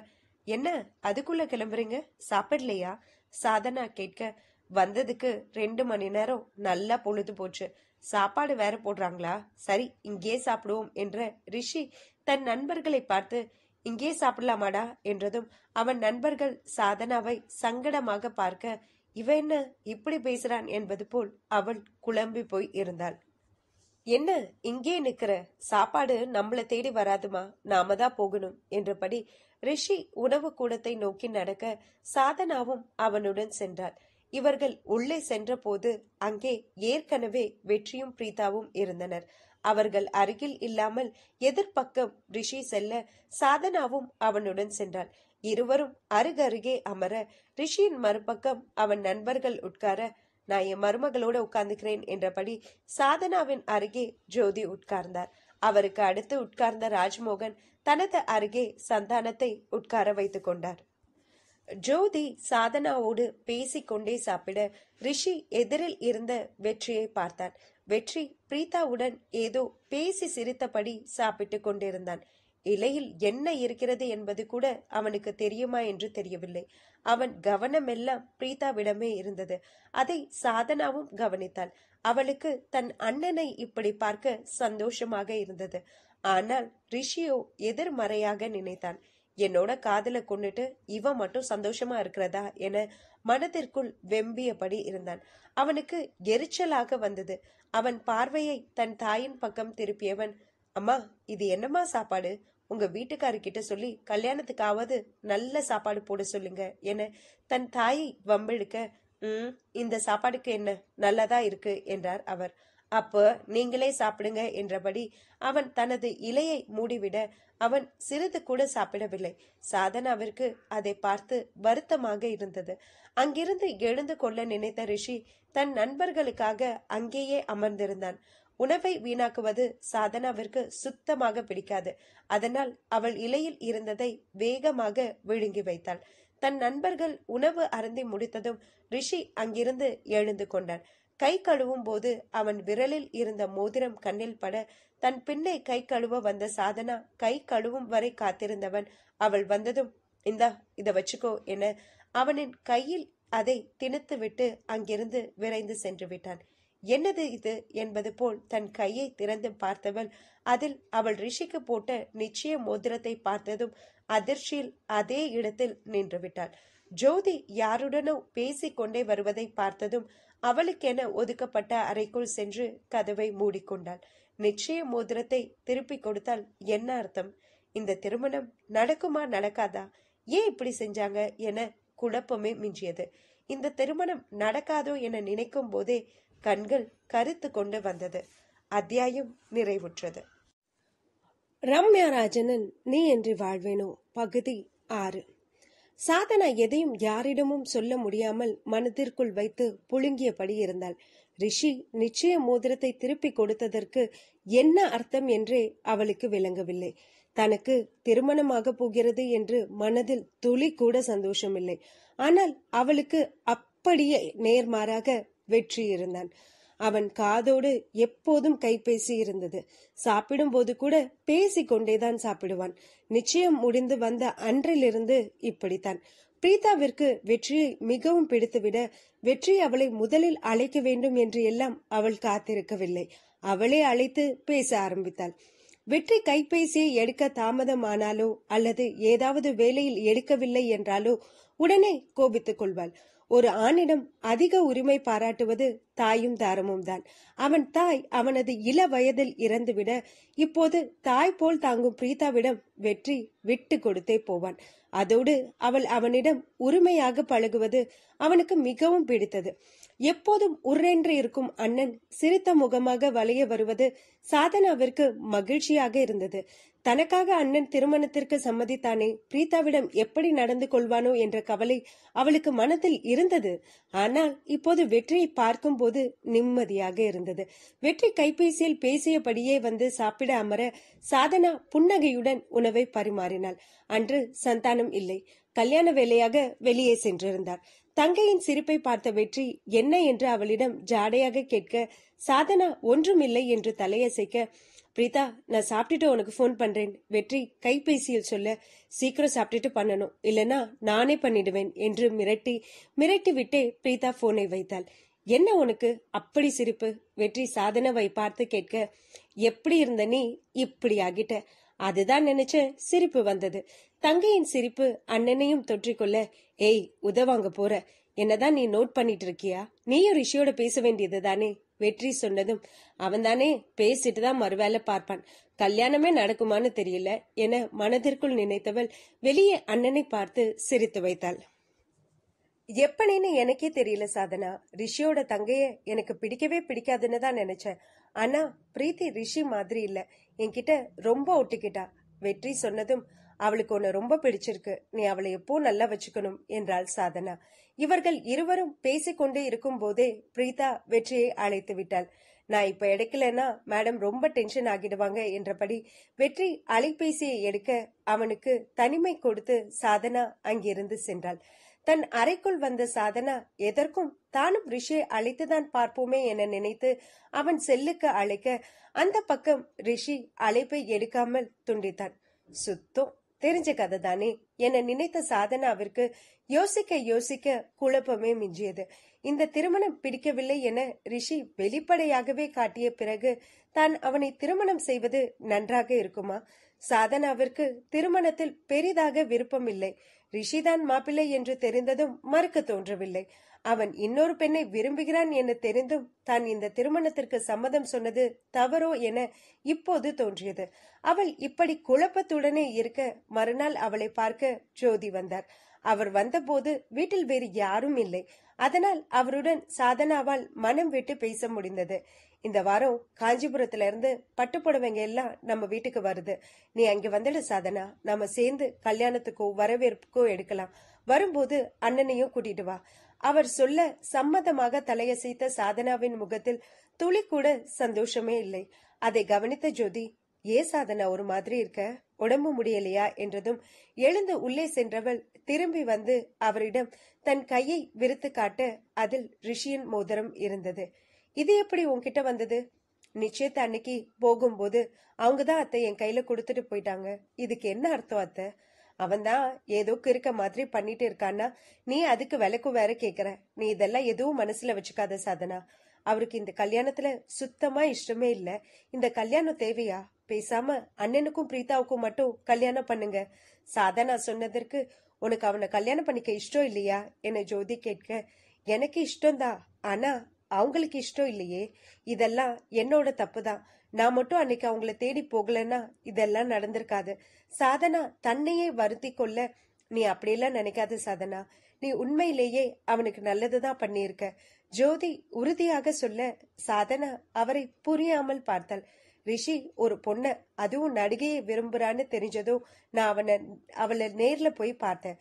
என்ன அதுக்குள்ள கிளம்புறீங்க சாப்பிடலையா சாதனா கேட்க வந்ததுக்கு ரெண்டு மணி நேரம் நல்லா பொழுது போச்சு சாப்பாடு வேற போடுறாங்களா சரி இங்கே சாப்பிடுவோம் என்ற ரிஷி தன் நண்பர்களை பார்த்து இங்கே சாப்பிடலாமாடா என்றதும் அவன் நண்பர்கள் சாதனாவை சங்கடமாக பார்க்க இவ என்ன இப்படி பேசுறான் என்பது போல் அவள் குழம்பி போய் இருந்தாள் என்ன இங்கே நிக்கிற சாப்பாடு நம்மள தேடி வராதுமா நாம தான் போகணும் என்றபடி ரிஷி உணவு கூடத்தை நோக்கி நடக்க சாதனாவும் அவனுடன் சென்றாள் இவர்கள் உள்ளே சென்றபோது அங்கே ஏற்கனவே வெற்றியும் பிரீதாவும் இருந்தனர் அவர்கள் அருகில் இல்லாமல் எதிர்ப்பக்கம் ரிஷி செல்ல சாதனாவும் அவனுடன் சென்றாள் இருவரும் அருகருகே அமர ரிஷியின் மறுபக்கம் அவன் நண்பர்கள் உட்கார நான் என் மருமகளோட உட்கார்ந்துக்கிறேன் என்றபடி சாதனாவின் அருகே ஜோதி உட்கார்ந்தார் அவருக்கு அடுத்து உட்கார்ந்த ராஜ்மோகன் தனது அருகே சந்தானத்தை உட்கார வைத்து கொண்டார் ஜோதி சாதனாவோடு பேசிக்கொண்டே சாப்பிட ரிஷி எதிரில் இருந்த வெற்றியை பார்த்தான் வெற்றி பிரீதாவுடன் ஏதோ பேசி சிரித்தபடி சாப்பிட்டு கொண்டிருந்தான் இலையில் என்ன இருக்கிறது என்பது கூட அவனுக்கு தெரியுமா என்று தெரியவில்லை அவன் கவனமெல்லாம் பிரீதாவிடமே இருந்தது அதை சாதனாவும் கவனித்தாள் அவளுக்கு தன் அண்ணனை இப்படி பார்க்க சந்தோஷமாக இருந்தது ஆனால் ரிஷியோ எதிர்மறையாக நினைத்தான் என்னோட காதல கொண்டுட்டு இவன் மட்டும் சந்தோஷமா இருக்கிறதா என மனதிற்குள் வெம்பியபடி இருந்தான் அவனுக்கு எரிச்சலாக வந்தது அவன் பார்வையை தன் தாயின் பக்கம் திருப்பியவன் அம்மா இது என்னம்மா சாப்பாடு உங்க வீட்டுக்காரர்கிட்ட சொல்லி கல்யாணத்துக்காவது நல்ல சாப்பாடு போட சொல்லுங்க என தன் தாயை வம்பிழுக்க உம் இந்த சாப்பாடுக்கு என்ன நல்லதா இருக்கு என்றார் அவர் அப்போ நீங்களே சாப்பிடுங்க என்றபடி அவன் தனது இலையை மூடிவிட அவன் சிறிது கூட சாப்பிடவில்லை சாதனாவிற்கு அதை பார்த்து வருத்தமாக இருந்தது அங்கிருந்து எழுந்து கொள்ள நினைத்த ரிஷி தன் நண்பர்களுக்காக அங்கேயே அமர்ந்திருந்தான் உணவை வீணாக்குவது சாதனாவிற்கு சுத்தமாக பிடிக்காது அதனால் அவள் இலையில் இருந்ததை வேகமாக விழுங்கி வைத்தாள் தன் நண்பர்கள் உணவு அருந்தி முடித்ததும் ரிஷி அங்கிருந்து எழுந்து கொண்டான் கை கழுவும் போது அவன் விரலில் இருந்த மோதிரம் கண்ணில் பட தன் பின்னை கை கழுவ வந்த சாதனா கை கழுவும் வரை காத்திருந்தவன் அவள் வந்ததும் இந்தா இதை வச்சுக்கோ என அவனின் கையில் அதை திணித்துவிட்டு அங்கிருந்து விரைந்து சென்று விட்டான் என்னது இது என்பது போல் தன் கையை திறந்து பார்த்தவள் அதில் அவள் ரிஷிக்கு போட்ட நிச்சய மோதிரத்தை பார்த்ததும் அதிர்ச்சியில் அதே இடத்தில் நின்றுவிட்டாள் ஜோதி யாருடனோ பேசிக் கொண்டே வருவதை பார்த்ததும் அவளுக்கென ஒதுக்கப்பட்ட அறைக்குள் சென்று கதவை மூடிக்கொண்டாள் நிச்சய மோதிரத்தை திருப்பி கொடுத்தால் என்ன அர்த்தம் இந்த திருமணம் நடக்குமா நடக்காதா ஏன் இப்படி செஞ்சாங்க என குழப்பமே மிஞ்சியது இந்த திருமணம் நடக்காதோ என நினைக்கும் போதே கண்கள் கருத்து கொண்டு வந்தது அத்தியாயம் நிறைவுற்றது ரம்யா ராஜனன் நீ என்று வாழ்வேனோ பகுதி ஆறு சாதனா எதையும் யாரிடமும் சொல்ல முடியாமல் மனதிற்குள் வைத்து புழுங்கியபடி இருந்தாள் ரிஷி நிச்சய மோதிரத்தை திருப்பி கொடுத்ததற்கு என்ன அர்த்தம் என்றே அவளுக்கு விளங்கவில்லை தனக்கு திருமணமாக போகிறது என்று மனதில் துளி கூட சந்தோஷமில்லை ஆனால் அவளுக்கு அப்படியே நேர்மாறாக வெற்றி இருந்தான் அவன் காதோடு எப்போதும் கைபேசி இருந்தது சாப்பிடும்போது கூட பேசி கொண்டேதான் சாப்பிடுவான் நிச்சயம் முடிந்து வந்த அன்றிலிருந்து இப்படித்தான் பிரீதாவிற்கு வெற்றியை மிகவும் பிடித்துவிட வெற்றி அவளை முதலில் அழைக்க வேண்டும் என்று எல்லாம் அவள் காத்திருக்கவில்லை அவளே அழைத்து பேச ஆரம்பித்தாள் வெற்றி கைபேசியை எடுக்க தாமதமானாலோ அல்லது ஏதாவது வேலையில் எடுக்கவில்லை என்றாலோ உடனே கோபித்துக் கொள்வாள் ஒரு ஆணிடம் அதிக உரிமை பாராட்டுவது தாயும் தாரமும் தான் அவன் தாய் அவனது இள வயதில் இறந்துவிட இப்போது தாய் போல் தாங்கும் பிரீதாவிடம் வெற்றி விட்டு கொடுத்தே போவான் அதோடு அவள் அவனிடம் உரிமையாக பழகுவது அவனுக்கு மிகவும் பிடித்தது எப்போதும் உர்ரென்று இருக்கும் அண்ணன் சிரித்த முகமாக வளைய வருவது சாதனாவிற்கு மகிழ்ச்சியாக இருந்தது தனக்காக அண்ணன் திருமணத்திற்கு சம்மதித்தானே பிரீதாவிடம் எப்படி நடந்து கொள்வானோ என்ற கவலை அவளுக்கு மனத்தில் இருந்தது ஆனால் இப்போது வெற்றியை பார்க்கும்போது நிம்மதியாக இருந்தது வெற்றி கைபேசியில் பேசியபடியே வந்து சாப்பிட அமர சாதனா புன்னகையுடன் உணவை பரிமாறினாள் அன்று சந்தானம் இல்லை கல்யாண வேலையாக வெளியே சென்றிருந்தார் தங்கையின் சிரிப்பை பார்த்த வெற்றி என்ன என்று அவளிடம் ஜாடையாக கேட்க சாதனா ஒன்றுமில்லை என்று தலையசைக்க பிரீதா நான் சாப்பிட்டுட்டு உனக்கு ஃபோன் பண்றேன் வெற்றி கைபேசியில் சொல்ல சீக்கிரம் சாப்பிட்டுட்டு பண்ணணும் இல்லனா நானே பண்ணிடுவேன் என்று மிரட்டி மிரட்டி விட்டே பிரீதா போனை வைத்தாள் என்ன உனக்கு அப்படி சிரிப்பு வெற்றி சாதனவை பார்த்து கேட்க எப்படி இருந்த நீ இப்படி ஆகிட்ட அதுதான் நினைச்ச சிரிப்பு வந்தது தங்கையின் சிரிப்பு அண்ணனையும் தொற்றிக்கொள்ள ஏய் உதவாங்க போற என்னதான் நீ நோட் பண்ணிட்டு இருக்கியா நீயும் ரிஷியோட பேச வேண்டியது தானே வெற்றி சொன்னதும் அவன்தானே பேசிட்டு தான் மறுவேளை பார்ப்பான் கல்யாணமே நடக்குமான்னு தெரியல என மனதிற்குள் நினைத்தவள் வெளியே அண்ணனை பார்த்து சிரித்து வைத்தாள் எப்பனேன்னு எனக்கே தெரியல சாதனா ரிஷியோட தங்கைய எனக்கு பிடிக்கவே பிடிக்காதுன்னு தான் நினைச்சேன் ஆனா பிரீத்தி ரிஷி மாதிரி இல்ல என்கிட்ட ரொம்ப ஒட்டிக்கிட்டா வெற்றி சொன்னதும் அவளுக்கு உன்னை ரொம்ப பிடிச்சிருக்கு நீ அவளை எப்போ நல்லா வச்சுக்கணும் என்றாள் சாதனா இவர்கள் இருவரும் பேசிக்கொண்டே இருக்கும் போதே பிரீதா வெற்றியை அழைத்து விட்டாள் நான் இப்ப எடுக்கலன்னா மேடம் ரொம்ப டென்ஷன் ஆகிடுவாங்க என்றபடி வெற்றி அலைபேசியை எடுக்க அவனுக்கு தனிமை கொடுத்து சாதனா அங்கிருந்து சென்றாள் தன் அறைக்குள் வந்த சாதனா எதற்கும் தானும் ரிஷியை அழைத்துதான் பார்ப்போமே என நினைத்து அவன் செல்லுக்கு அழைக்க அந்த பக்கம் ரிஷி அழைப்பை எடுக்காமல் துண்டித்தான் சுத்தம் தெரிஞ்ச கதை தானே என நினைத்த சாதனாவிற்கு யோசிக்க யோசிக்க குழப்பமே மிஞ்சியது இந்த திருமணம் பிடிக்கவில்லை என ரிஷி வெளிப்படையாகவே காட்டிய பிறகு தான் அவனை திருமணம் செய்வது நன்றாக இருக்குமா சாதனாவிற்கு திருமணத்தில் பெரிதாக விருப்பமில்லை ரிஷிதான் மாப்பிள்ளை என்று தெரிந்ததும் மறுக்க தோன்றவில்லை அவன் இன்னொரு பெண்ணை விரும்புகிறான் என தெரிந்தும் தான் இந்த திருமணத்திற்கு சம்மதம் சொன்னது தவறோ என இப்போது தோன்றியது அவள் இப்படி குழப்பத்துடனே இருக்க மறுநாள் அவளை பார்க்க ஜோதி வந்தார் அவர் வந்தபோது வீட்டில் வேறு யாரும் இல்லை அதனால் அவருடன் சாதனாவால் மனம் விட்டு பேச முடிந்தது இந்த வாரம் காஞ்சிபுரத்துல இருந்து பட்டுப்புடவைங்க எல்லாம் நம்ம வீட்டுக்கு வருது நீ அங்க வந்துடு சாதனா நம்ம சேர்ந்து கல்யாணத்துக்கோ வரவேற்புக்கோ எடுக்கலாம் வரும்போது அண்ணனையும் கூட்டிட்டு வா அவர் சொல்ல சம்மதமாக தலையசைத்த சாதனாவின் முகத்தில் துளி கூட சந்தோஷமே இல்லை அதை கவனித்த ஜோதி ஏ சாதனா ஒரு மாதிரி இருக்க உடம்பு முடியலையா என்றதும் எழுந்து உள்ளே சென்றவள் திரும்பி வந்து அவரிடம் தன் கையை விரித்து காட்ட அதில் ரிஷியின் மோதிரம் இருந்தது இது எப்படி உன்கிட்ட வந்தது நிச்சயத்த அன்னைக்கு போகும்போது அவங்க தான் அத்தை என் கையில கொடுத்துட்டு போயிட்டாங்க இதுக்கு என்ன அர்த்தம் அத்தை அவன்தான் ஏதோ கிறுக்க மாதிரி பண்ணிட்டு இருக்கான்னா நீ அதுக்கு விளக்கு வேற கேக்குற நீ இதெல்லாம் எதுவும் மனசுல வச்சுக்காத சாதனா அவருக்கு இந்த கல்யாணத்துல சுத்தமா இஷ்டமே இல்ல இந்த கல்யாணம் தேவையா பேசாம அண்ணனுக்கும் பிரீதாவுக்கும் மட்டும் கல்யாணம் பண்ணுங்க சாதனா சொன்னதற்கு உனக்கு அவனை கல்யாணம் பண்ணிக்க இஷ்டம் இல்லையா என்னை ஜோதி கேட்க எனக்கு இஷ்டம்தான் ஆனா அவங்களுக்கு இஷ்டம் இல்லையே இதெல்லாம் என்னோட தப்பு தான் நான் மட்டும் அன்னைக்கு அவங்கள தேடி போகலன்னா இதெல்லாம் நடந்திருக்காது சாதனா தன்னையே வருத்தி கொள்ள நீ அப்படியெல்லாம் நினைக்காத சாதனா நீ உண்மையிலேயே அவனுக்கு நல்லதுதான் பண்ணியிருக்க ஜோதி உறுதியாக சொல்ல சாதனா அவரை புரியாமல் பார்த்தாள் ரிஷி ஒரு பொண்ண அதுவும் நடிகையை விரும்புறான்னு தெரிஞ்சதும் நான் அவனை அவளை நேர்ல போய் பார்த்தேன்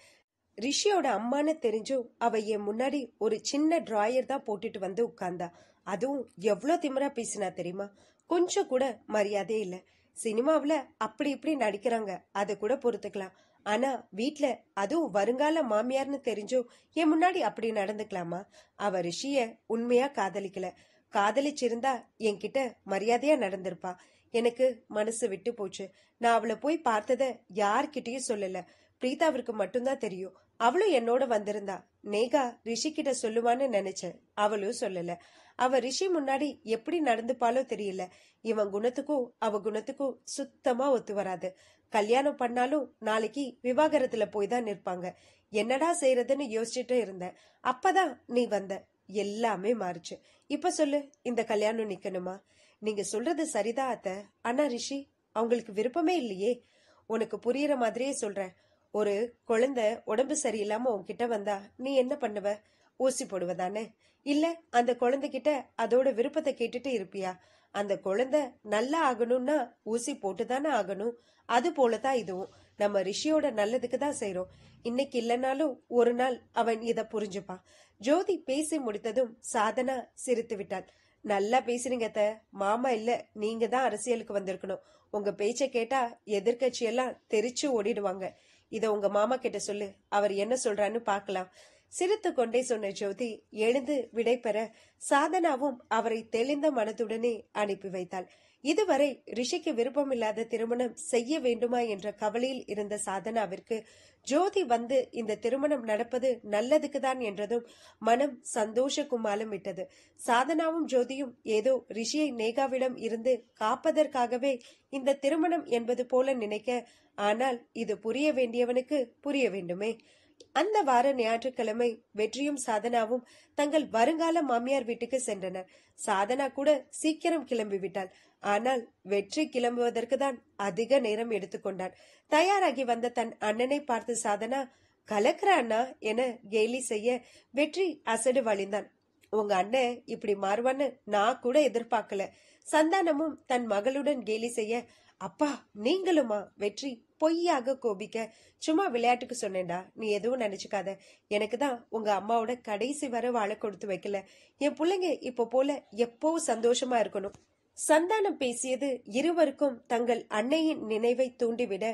ரிஷியோட அம்மான்னு தெரிஞ்சும் அவ என் முன்னாடி ஒரு சின்ன டிராயர் தான் போட்டுட்டு வந்து உட்கார்ந்தா அதுவும் எவ்வளோ திமரா பேசினா தெரியுமா கொஞ்சம் கூட மரியாதையே இல்லை சினிமாவில் அப்படி இப்படி நடிக்கிறாங்க அதை கூட பொறுத்துக்கலாம் ஆனா வீட்டுல அதுவும் வருங்கால மாமியார்னு தெரிஞ்சும் என் முன்னாடி அப்படி நடந்துக்கலாமா அவ ரிஷிய உண்மையா காதலிக்கல காதலிச்சிருந்தா என்கிட்ட மரியாதையா நடந்திருப்பா எனக்கு மனசு விட்டு போச்சு நான் அவளை போய் பார்த்தத யார்கிட்டயும் சொல்லல பிரீதாவிற்கு மட்டும்தான் தெரியும் அவளும் என்னோட வந்திருந்தா நேகா ரிஷி கிட்ட சொல்லுவான்னு நினைச்சேன் அவளும் சொல்லல அவ ரிஷி முன்னாடி எப்படி நடந்துப்பாலோ தெரியல இவன் குணத்துக்கும் அவ குணத்துக்கும் சுத்தமா ஒத்து வராது கல்யாணம் பண்ணாலும் நாளைக்கு விவாகரத்துல போய் தான் நிற்பாங்க என்னடா செய்யறதுன்னு யோசிச்சுட்டு இருந்தேன் அப்பதான் நீ வந்த எல்லாமே மாறுச்சு இப்ப சொல்லு இந்த கல்யாணம் நிக்கணுமா நீங்க சொல்றது சரிதா அத்த ஆனா ரிஷி அவங்களுக்கு விருப்பமே இல்லையே உனக்கு புரியற மாதிரியே சொல்றேன் ஒரு குழந்தை உடம்பு சரியில்லாம உன்கிட்ட வந்தா நீ என்ன பண்ணுவ ஊசி போடுவதானே இல்ல அந்த குழந்தைகிட்ட அதோட விருப்பத்தை கேட்டுட்டு இருப்பியா அந்த குழந்தை நல்லா ஆகணும்னா ஊசி போட்டு தானே ஆகணும் அது போலதான் இதுவும் நம்ம ரிஷியோட நல்லதுக்கு தான் செய்யறோம் இன்னைக்கு இல்லைனாலும் ஒரு நாள் அவன் இத புரிஞ்சுப்பான் ஜோதி பேசி முடித்ததும் சாதனா சிரித்து விட்டாள் நல்லா பேசுறீங்கத்த மாமா இல்ல நீங்க தான் அரசியலுக்கு வந்திருக்கணும் உங்க பேச்சை கேட்டா எல்லாம் தெரிச்சு ஓடிடுவாங்க இதை உங்க மாமா கிட்ட சொல்லு அவர் என்ன சொல்றான்னு பார்க்கலாம் சிரித்து கொண்டே சொன்ன ஜோதி எழுந்து விடைபெற சாதனாவும் அவரை தெளிந்த மனதுடனே அனுப்பி வைத்தாள் இதுவரை ரிஷிக்கு விருப்பமில்லாத திருமணம் செய்ய வேண்டுமா என்ற கவலையில் இருந்த சாதனாவிற்கு ஜோதி வந்து இந்த திருமணம் நடப்பது நல்லதுக்கு தான் என்றதும் மனம் சந்தோஷ விட்டது சாதனாவும் ஜோதியும் ஏதோ ரிஷியை நேகாவிடம் இருந்து காப்பதற்காகவே இந்த திருமணம் என்பது போல நினைக்க ஆனால் இது புரிய வேண்டியவனுக்கு புரிய வேண்டுமே அந்த வார ஞாயிற்றுக்கிழமை வெற்றியும் சாதனாவும் தங்கள் வருங்கால மாமியார் வீட்டுக்கு சென்றனர் சாதனா கூட சீக்கிரம் கிளம்பிவிட்டாள் ஆனால் வெற்றி கிளம்புவதற்கு தான் அதிக நேரம் எடுத்துக்கொண்டான் தயாராகி வந்த தன் அண்ணனை பார்த்து சாதனா கலக்கிற அண்ணா என கேலி செய்ய வெற்றி அசடு வழிந்தான் உங்க அண்ணன் இப்படி மாறுவான்னு நான் கூட எதிர்பார்க்கல சந்தானமும் தன் மகளுடன் கேலி செய்ய அப்பா நீங்களுமா வெற்றி பொய்யாக கோபிக்க சும்மா விளையாட்டுக்கு சொன்னேன்டா நீ எதுவும் நினைச்சுக்காத எனக்கு தான் உங்க அம்மாவோட கடைசி வர வாழை கொடுத்து வைக்கல என் பிள்ளைங்க இப்போ போல எப்போ சந்தோஷமா இருக்கணும் சந்தானம் பேசியது இருவருக்கும் தங்கள் அன்னையின் நினைவை தூண்டிவிட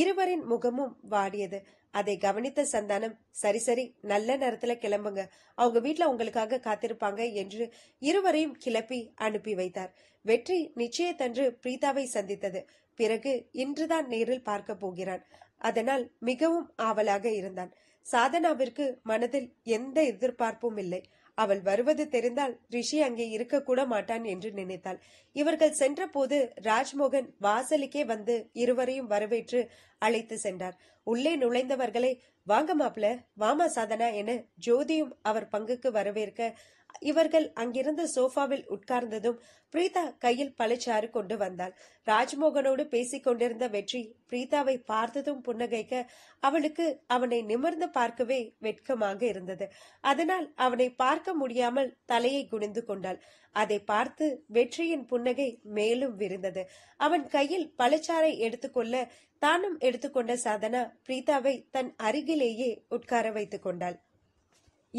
இருவரின் முகமும் வாடியது அதை கவனித்த சந்தானம் சரி சரி நல்ல நேரத்துல கிளம்புங்க அவங்க வீட்டுல உங்களுக்காக காத்திருப்பாங்க என்று இருவரையும் கிளப்பி அனுப்பி வைத்தார் வெற்றி நிச்சயத்தன்று பிரீதாவை சந்தித்தது பிறகு இன்றுதான் நேரில் பார்க்க போகிறான் அதனால் மிகவும் ஆவலாக இருந்தான் சாதனாவிற்கு மனதில் எந்த எதிர்பார்ப்பும் இல்லை அவள் வருவது தெரிந்தால் ரிஷி அங்கே இருக்கக்கூட மாட்டான் என்று நினைத்தாள் இவர்கள் சென்றபோது ராஜ்மோகன் வாசலுக்கே வந்து இருவரையும் வரவேற்று அழைத்து சென்றார் உள்ளே நுழைந்தவர்களை வாங்க மாப்ள வாமா சாதனா என ஜோதியும் அவர் பங்குக்கு வரவேற்க இவர்கள் அங்கிருந்த சோஃபாவில் உட்கார்ந்ததும் பிரீதா கையில் பழச்சாறு கொண்டு வந்தாள் ராஜ்மோகனோடு பேசிக் கொண்டிருந்த வெற்றி பிரீதாவை பார்த்ததும் புன்னகைக்க அவளுக்கு அவனை நிமிர்ந்து பார்க்கவே வெட்கமாக இருந்தது அதனால் அவனை பார்க்க முடியாமல் தலையை குனிந்து கொண்டாள் அதை பார்த்து வெற்றியின் புன்னகை மேலும் விரிந்தது அவன் கையில் பழச்சாறை எடுத்துக்கொள்ள தானும் எடுத்துக்கொண்ட சாதனா பிரீதாவை தன் அருகிலேயே உட்கார வைத்துக் கொண்டாள்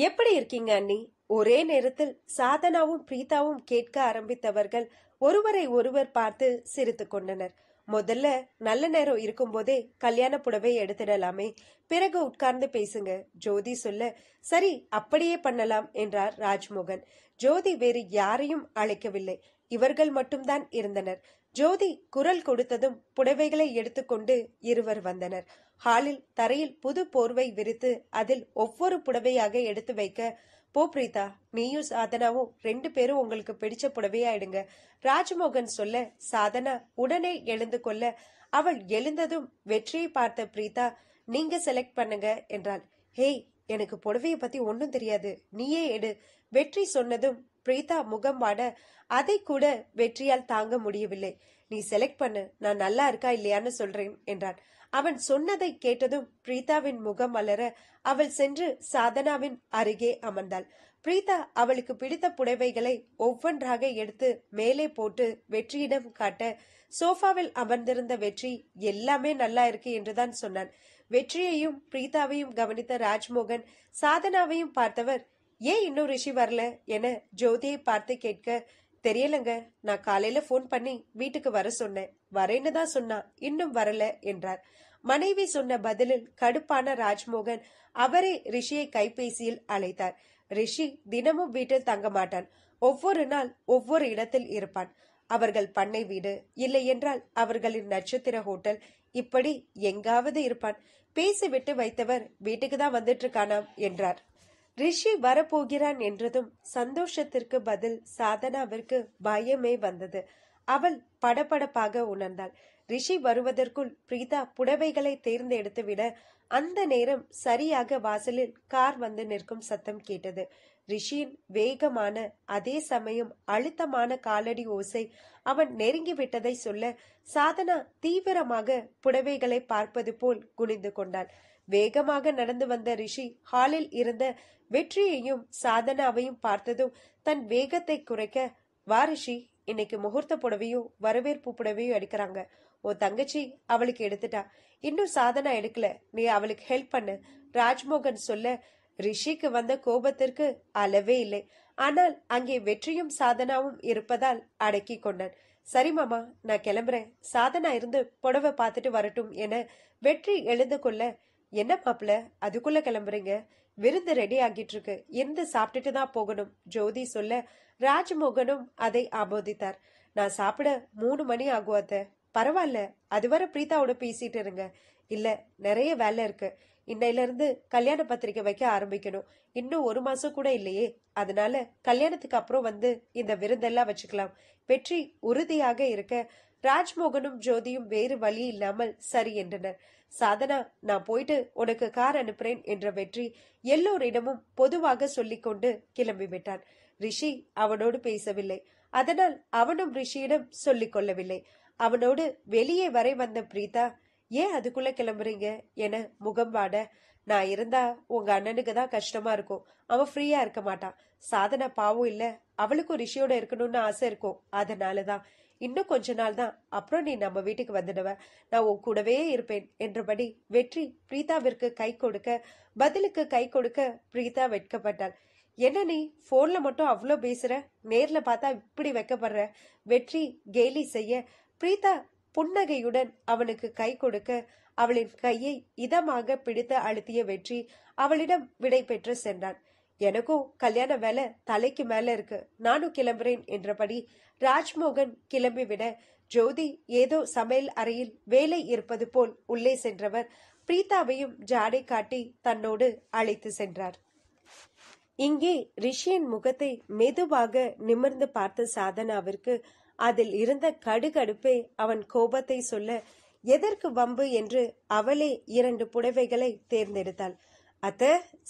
எப்படி இருக்கீங்க அண்ணி ஒரே நேரத்தில் சாதனாவும் பிரீதாவும் கேட்க ஆரம்பித்தவர்கள் ஒருவரை ஒருவர் பார்த்து சிரித்து கொண்டனர் முதல்ல நல்ல நேரம் இருக்கும்போதே கல்யாண புடவை எடுத்துடலாமே பிறகு உட்கார்ந்து பேசுங்க ஜோதி சொல்ல சரி அப்படியே பண்ணலாம் என்றார் ராஜ்மோகன் ஜோதி வேறு யாரையும் அழைக்கவில்லை இவர்கள் மட்டும்தான் இருந்தனர் ஜோதி குரல் கொடுத்ததும் புடவைகளை எடுத்துக்கொண்டு இருவர் வந்தனர் ஹாலில் தரையில் புது போர்வை விரித்து அதில் ஒவ்வொரு புடவையாக எடுத்து வைக்க போ பிரீதா நீயும் சாதனாவும் ரெண்டு பேரும் உங்களுக்கு பிடிச்ச ஆயிடுங்க ராஜ்மோகன் சொல்ல சாதனா உடனே எழுந்து கொள்ள அவள் எழுந்ததும் வெற்றியை பார்த்த பிரீதா நீங்க செலக்ட் பண்ணுங்க என்றாள் ஹேய் எனக்கு புடவைய பத்தி ஒன்னும் தெரியாது நீயே எடு வெற்றி சொன்னதும் பிரீதா முகம் வாட அதை கூட வெற்றியால் தாங்க முடியவில்லை நீ செலக்ட் பண்ணு நான் நல்லா இருக்கா இல்லையான்னு சொல்றேன் என்றான் அவன் சொன்னதை கேட்டதும் பிரீதாவின் முகம் மலர அவள் சென்று சாதனாவின் அருகே அமர்ந்தாள் பிரீதா அவளுக்கு பிடித்த புடவைகளை ஒவ்வொன்றாக எடுத்து மேலே போட்டு வெற்றியிடம் காட்ட சோஃபாவில் அமர்ந்திருந்த வெற்றி எல்லாமே நல்லா இருக்கு என்றுதான் சொன்னான் வெற்றியையும் பிரீதாவையும் கவனித்த ராஜ்மோகன் சாதனாவையும் பார்த்தவர் ஏன் இன்னும் ரிஷி வரல என ஜோதியை பார்த்து கேட்க தெரியலங்க நான் காலையில போன் பண்ணி வீட்டுக்கு வர சொன்னேன் வரேன்னு தான் சொன்னா இன்னும் வரல என்றார் மனைவி சொன்ன பதிலில் கடுப்பான ராஜ்மோகன் அவரே ரிஷியை கைபேசியில் அழைத்தார் ரிஷி தினமும் வீட்டில் தங்க மாட்டான் ஒவ்வொரு நாள் ஒவ்வொரு இடத்தில் இருப்பான் அவர்கள் பண்ணை வீடு இல்லை என்றால் அவர்களின் நட்சத்திர ஹோட்டல் இப்படி எங்காவது இருப்பான் பேசிவிட்டு வைத்தவர் வீட்டுக்கு தான் வந்துட்டு இருக்கானாம் என்றார் ரிஷி வரப்போகிறான் என்றதும் சந்தோஷத்திற்கு பதில் சாதனாவிற்கு பயமே வந்தது அவள் படபடப்பாக உணர்ந்தாள் ரிஷி வருவதற்குள் பிரீதா புடவைகளை தேர்ந்தெடுத்து விட அந்த நேரம் சரியாக வாசலில் கார் வந்து நிற்கும் சத்தம் கேட்டது ரிஷியின் வேகமான அதே சமயம் அழுத்தமான காலடி ஓசை அவன் நெருங்கிவிட்டதை சொல்ல சாதனா தீவிரமாக புடவைகளை பார்ப்பது போல் குனிந்து கொண்டாள் வேகமாக நடந்து வந்த ரிஷி ஹாலில் இருந்த வெற்றியையும் சாதனாவையும் பார்த்ததும் தன் வேகத்தை குறைக்க வா ரிஷி இன்னைக்கு முகூர்த்த புடவையும் வரவேற்பு புடவையும் எடுக்கிறாங்க ஓ தங்கச்சி அவளுக்கு எடுத்துட்டா இன்னும் சாதனா எடுக்கல நீ அவளுக்கு ஹெல்ப் பண்ணு ராஜ்மோகன் சொல்ல ரிஷிக்கு வந்த கோபத்திற்கு அளவே இல்லை ஆனால் அங்கே வெற்றியும் சாதனாவும் இருப்பதால் அடக்கி கொண்டான் சரி மாமா நான் கிளம்புறேன் சாதனா இருந்து புடவை பார்த்துட்டு வரட்டும் என வெற்றி எழுந்து கொள்ள என்ன மாப்பிள அதுக்குள்ள கிளம்புறீங்க விருந்து ரெடி ஆகிட்டு இருக்கு இருந்து சாப்பிட்டுட்டு தான் போகணும் ஜோதி சொல்ல ராஜ்மோகனும் அதை ஆபோதித்தார் நான் சாப்பிட மூணு மணி ஆகும் அத்த பரவாயில்ல அதுவரை பிரீதாவோட பேசிட்டு இருங்க இல்ல நிறைய வேலை இருக்கு இன்னையில இருந்து கல்யாண பத்திரிக்கை வைக்க ஆரம்பிக்கணும் இன்னும் ஒரு மாசம் கூட இல்லையே அதனால கல்யாணத்துக்கு அப்புறம் வந்து இந்த விருந்தெல்லாம் வச்சுக்கலாம் வெற்றி உறுதியாக இருக்க ராஜ்மோகனும் ஜோதியும் வேறு வழி இல்லாமல் சரி என்றனர் சாதனா நான் போயிட்டு உனக்கு கார் அனுப்புறேன் என்ற வெற்றி எல்லோரிடமும் பொதுவாக சொல்லிக்கொண்டு கிளம்பிவிட்டான் ரிஷி அவனோடு பேசவில்லை அதனால் அவனும் ரிஷியிடம் சொல்லிக் கொள்ளவில்லை அவனோடு வெளியே வரை வந்த பிரீதா ஏன் அதுக்குள்ள கிளம்புறீங்க என முகம் வாட நான் இருந்தா உங்க அண்ணனுக்கு தான் கஷ்டமா இருக்கும் அவன் ஃப்ரீயா இருக்க மாட்டான் சாதனா பாவம் இல்ல அவளுக்கும் ரிஷியோட இருக்கணும்னு ஆசை இருக்கும் அதனாலதான் இன்னும் கொஞ்ச நாள் தான் அப்புறம் நீ நம்ம வீட்டுக்கு வந்துடுவ நான் உன் கூடவே இருப்பேன் என்றபடி வெற்றி பிரீதாவிற்கு கை கொடுக்க பதிலுக்கு கை கொடுக்க பிரீதா வெட்கப்பட்டாள் என்ன நீ போன்ல மட்டும் அவ்வளோ பேசுற நேர்ல பார்த்தா இப்படி வைக்கப்படுற வெற்றி கேலி செய்ய பிரீதா புன்னகையுடன் அவனுக்கு கை கொடுக்க அவளின் கையை இதமாக பிடித்து அழுத்திய வெற்றி அவளிடம் விடை பெற்று சென்றான் எனக்கும் கல்யாண வேலை தலைக்கு மேல இருக்கு நானும் கிளம்புறேன் என்றபடி ராஜ்மோகன் கிளம்பிவிட ஜோதி ஏதோ சமையல் அறையில் வேலை இருப்பது போல் உள்ளே சென்றவர் பிரீதாவையும் ஜாடை காட்டி தன்னோடு அழைத்து சென்றார் இங்கே ரிஷியின் முகத்தை மெதுவாக நிமிர்ந்து பார்த்த சாதனாவிற்கு அதில் இருந்த கடுகடுப்பே அவன் கோபத்தை சொல்ல எதற்கு வம்பு என்று அவளே இரண்டு புடவைகளை தேர்ந்தெடுத்தாள் அத்த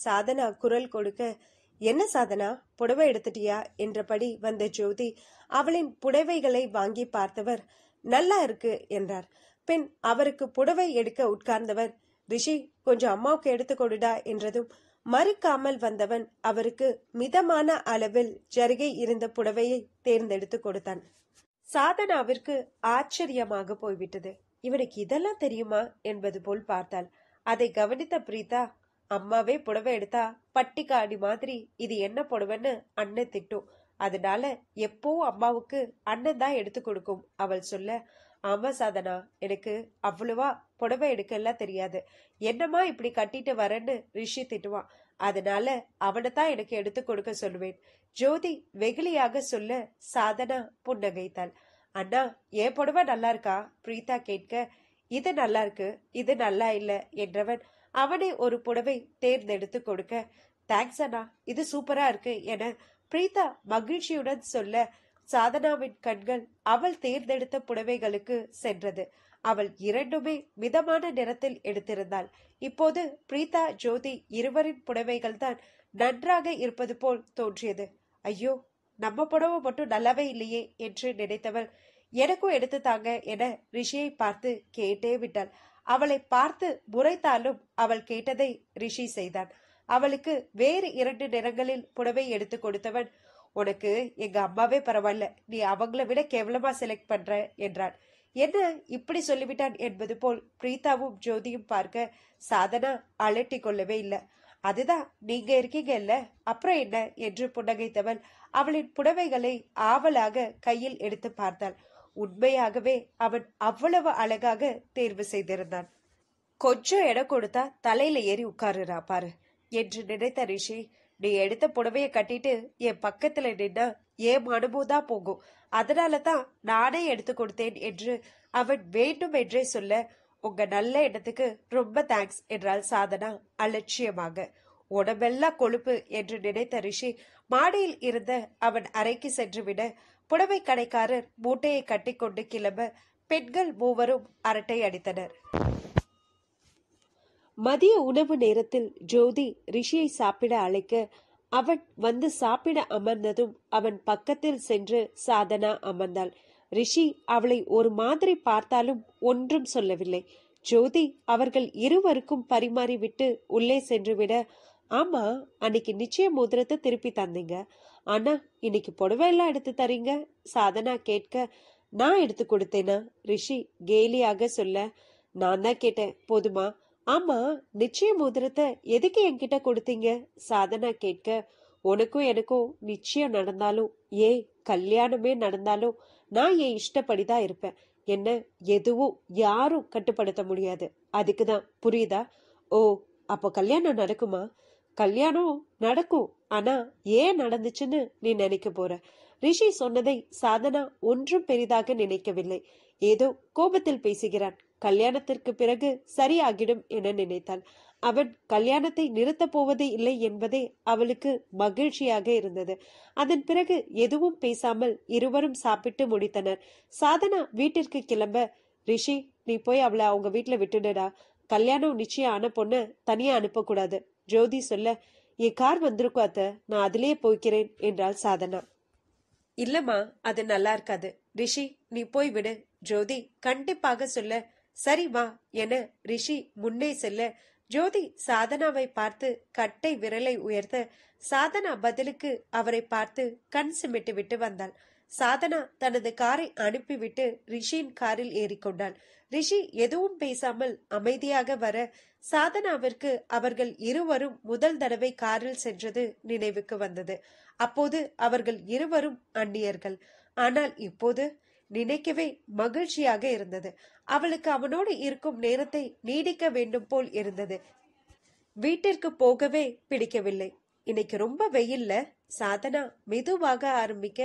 சாதனா குரல் கொடுக்க என்ன சாதனா புடவை எடுத்துட்டியா என்றபடி வந்த ஜோதி அவளின் புடவைகளை வாங்கி பார்த்தவர் நல்லா இருக்கு என்றார் பின் அவருக்கு புடவை எடுக்க உட்கார்ந்தவர் ரிஷி கொஞ்சம் அம்மாவுக்கு எடுத்து கொடுடா என்றதும் மறுக்காமல் வந்தவன் அவருக்கு மிதமான அளவில் ஜருகை இருந்த புடவையை தேர்ந்தெடுத்து கொடுத்தான் சாதனாவிற்கு ஆச்சரியமாக போய்விட்டது இவனுக்கு இதெல்லாம் தெரியுமா என்பது போல் பார்த்தாள் அதை கவனித்த பிரீதா அம்மாவே புடவை எடுத்தா பட்டிக்காடி மாதிரி இது என்ன புடவைன்னு அண்ணன் திட்டும் அதனால எப்போ அம்மாவுக்கு அண்ணன் தான் எடுத்து கொடுக்கும் அவள் சொல்ல ஆமா சாதனா எனக்கு அவ்வளவா புடவை எடுக்கலாம் தெரியாது என்னம்மா இப்படி கட்டிட்டு வரேன்னு ரிஷி திட்டுவான் அதனால அவனைத்தான் எனக்கு எடுத்து கொடுக்க சொல்லுவேன் ஜோதி வெகுளியாக சொல்ல சாதனா புன்னகைத்தாள் அண்ணா என் புடவை நல்லா இருக்கா பிரீதா கேட்க இது நல்லா இருக்கு இது நல்லா இல்லை என்றவன் அவனே ஒரு புடவை தேர்ந்தெடுத்து கொடுக்க தேங்க்ஸ் அண்ணா இது சூப்பரா இருக்கு என பிரீதா மகிழ்ச்சியுடன் சொல்ல சாதனாவின் கண்கள் அவள் தேர்ந்தெடுத்த புடவைகளுக்கு சென்றது அவள் இரண்டுமே மிதமான நிறத்தில் எடுத்திருந்தாள் இப்போது பிரீதா ஜோதி இருவரின் புடவைகள் தான் நன்றாக இருப்பது போல் தோன்றியது ஐயோ நம்ம புடவை மட்டும் நல்லாவே இல்லையே என்று நினைத்தவள் எனக்கும் எடுத்து தாங்க என ரிஷியை பார்த்து கேட்டே விட்டாள் அவளை பார்த்து முறைத்தாலும் அவள் கேட்டதை ரிஷி செய்தான் அவளுக்கு வேறு இரண்டு நிறங்களில் புடவை எடுத்து கொடுத்தவன் உனக்கு எங்க அம்மாவே பரவாயில்ல நீ அவங்கள விட கேவலமா செலக்ட் பண்ற என்றான் என்ன இப்படி சொல்லிவிட்டான் என்பது போல் பிரீதாவும் ஜோதியும் பார்க்க சாதனா அலட்டி கொள்ளவே இல்லை அதுதான் நீங்க இருக்கீங்க இல்ல அப்புறம் என்ன என்று புன்னகைத்தவள் அவளின் புடவைகளை ஆவலாக கையில் எடுத்து பார்த்தாள் உண்மையாகவே அவன் அவ்வளவு அழகாக தேர்வு செய்திருந்தான் கொஞ்சம் இடம் கொடுத்தா தலையில ஏறி உட்காருறா பாரு என்று நினைத்த ரிஷி நீ எடுத்த புடவையை கட்டிட்டு என் பக்கத்துல நின்னா ஏன் மனமுதான் போகும் அதனாலதான் தான் நானே எடுத்து கொடுத்தேன் என்று அவன் வேண்டும் என்றே சொல்ல உங்க நல்ல இடத்துக்கு ரொம்ப தேங்க்ஸ் என்றால் சாதனா அலட்சியமாக உடம்பெல்லாம் கொழுப்பு என்று நினைத்த ரிஷி மாடியில் இருந்த அவன் அறைக்கு சென்றுவிட புடவை கடைக்காரர் மூட்டையை கட்டிக்கொண்டு கிளம்ப பெண்கள் மூவரும் அரட்டை அடித்தனர் மதிய உணவு நேரத்தில் ஜோதி ரிஷியை சாப்பிட அழைக்க அவன் வந்து சாப்பிட அமர்ந்ததும் அவன் பக்கத்தில் சென்று சாதனா அமர்ந்தாள் ரிஷி அவளை ஒரு மாதிரி பார்த்தாலும் ஒன்றும் சொல்லவில்லை ஜோதி அவர்கள் இருவருக்கும் பரிமாறிவிட்டு உள்ளே சென்று விட ஆமா அன்னைக்கு நிச்சய மோதிரத்தை திருப்பி தந்தீங்க ஆனா இன்னைக்கு புடவை எல்லாம் எடுத்து தரீங்க சாதனா கேட்க நான் எடுத்து கொடுத்தேனா ரிஷி கேலியாக சொல்ல நான் தான் கேட்டேன் போதுமா ஆமா நிச்சய மோதிரத்தை எதுக்கு என்கிட்ட கொடுத்தீங்க சாதனா கேட்க உனக்கும் எனக்கும் நிச்சயம் நடந்தாலும் ஏ கல்யாணமே நடந்தாலும் நான் என் இஷ்டப்படிதான் இருப்பேன் என்ன எதுவும் யாரும் கட்டுப்படுத்த முடியாது அதுக்குதான் புரியுதா ஓ அப்போ கல்யாணம் நடக்குமா கல்யாணம் நடக்கும் ஆனா ஏன் நடந்துச்சுன்னு நீ நினைக்க போற ரிஷி சொன்னதை சாதனா ஒன்றும் பெரிதாக நினைக்கவில்லை ஏதோ கோபத்தில் பேசுகிறான் கல்யாணத்திற்கு பிறகு சரியாகிடும் என நினைத்தாள் அவன் கல்யாணத்தை நிறுத்தப் போவது இல்லை என்பதே அவளுக்கு மகிழ்ச்சியாக இருந்தது அதன் பிறகு எதுவும் பேசாமல் இருவரும் சாப்பிட்டு முடித்தனர் சாதனா வீட்டிற்கு கிளம்ப ரிஷி நீ போய் அவளை அவங்க வீட்டுல விட்டுடுடா கல்யாணம் நிச்சயம் ஆன பொண்ணு தனியா அனுப்பக்கூடாது ஜோதி சொல்ல என் கார் வந்திருக்கும் அத்த நான் அதிலேயே போய்க்கிறேன் என்றாள் சாதனா இல்லம்மா அது நல்லா இருக்காது ரிஷி நீ போய் விடு ஜோதி கண்டிப்பாக சொல்ல சரி வா என ரிஷி முன்னே செல்ல ஜோதி சாதனாவை பார்த்து கட்டை விரலை உயர்த்த சாதனா பதிலுக்கு அவரை பார்த்து கண் சிமிட்டு விட்டு வந்தாள் சாதனா தனது காரை அனுப்பிவிட்டு ரிஷியின் காரில் ஏறிக்கொண்டாள் ரிஷி எதுவும் பேசாமல் அமைதியாக வர சாதனாவிற்கு அவர்கள் இருவரும் முதல் தடவை காரில் சென்றது நினைவுக்கு வந்தது அப்போது அவர்கள் இருவரும் அந்நியர்கள் ஆனால் இப்போது நினைக்கவே மகிழ்ச்சியாக இருந்தது அவளுக்கு அவனோடு இருக்கும் நேரத்தை நீடிக்க வேண்டும் போல் இருந்தது வீட்டிற்கு போகவே பிடிக்கவில்லை இன்னைக்கு ரொம்ப வெயில்ல சாதனா மெதுவாக ஆரம்பிக்க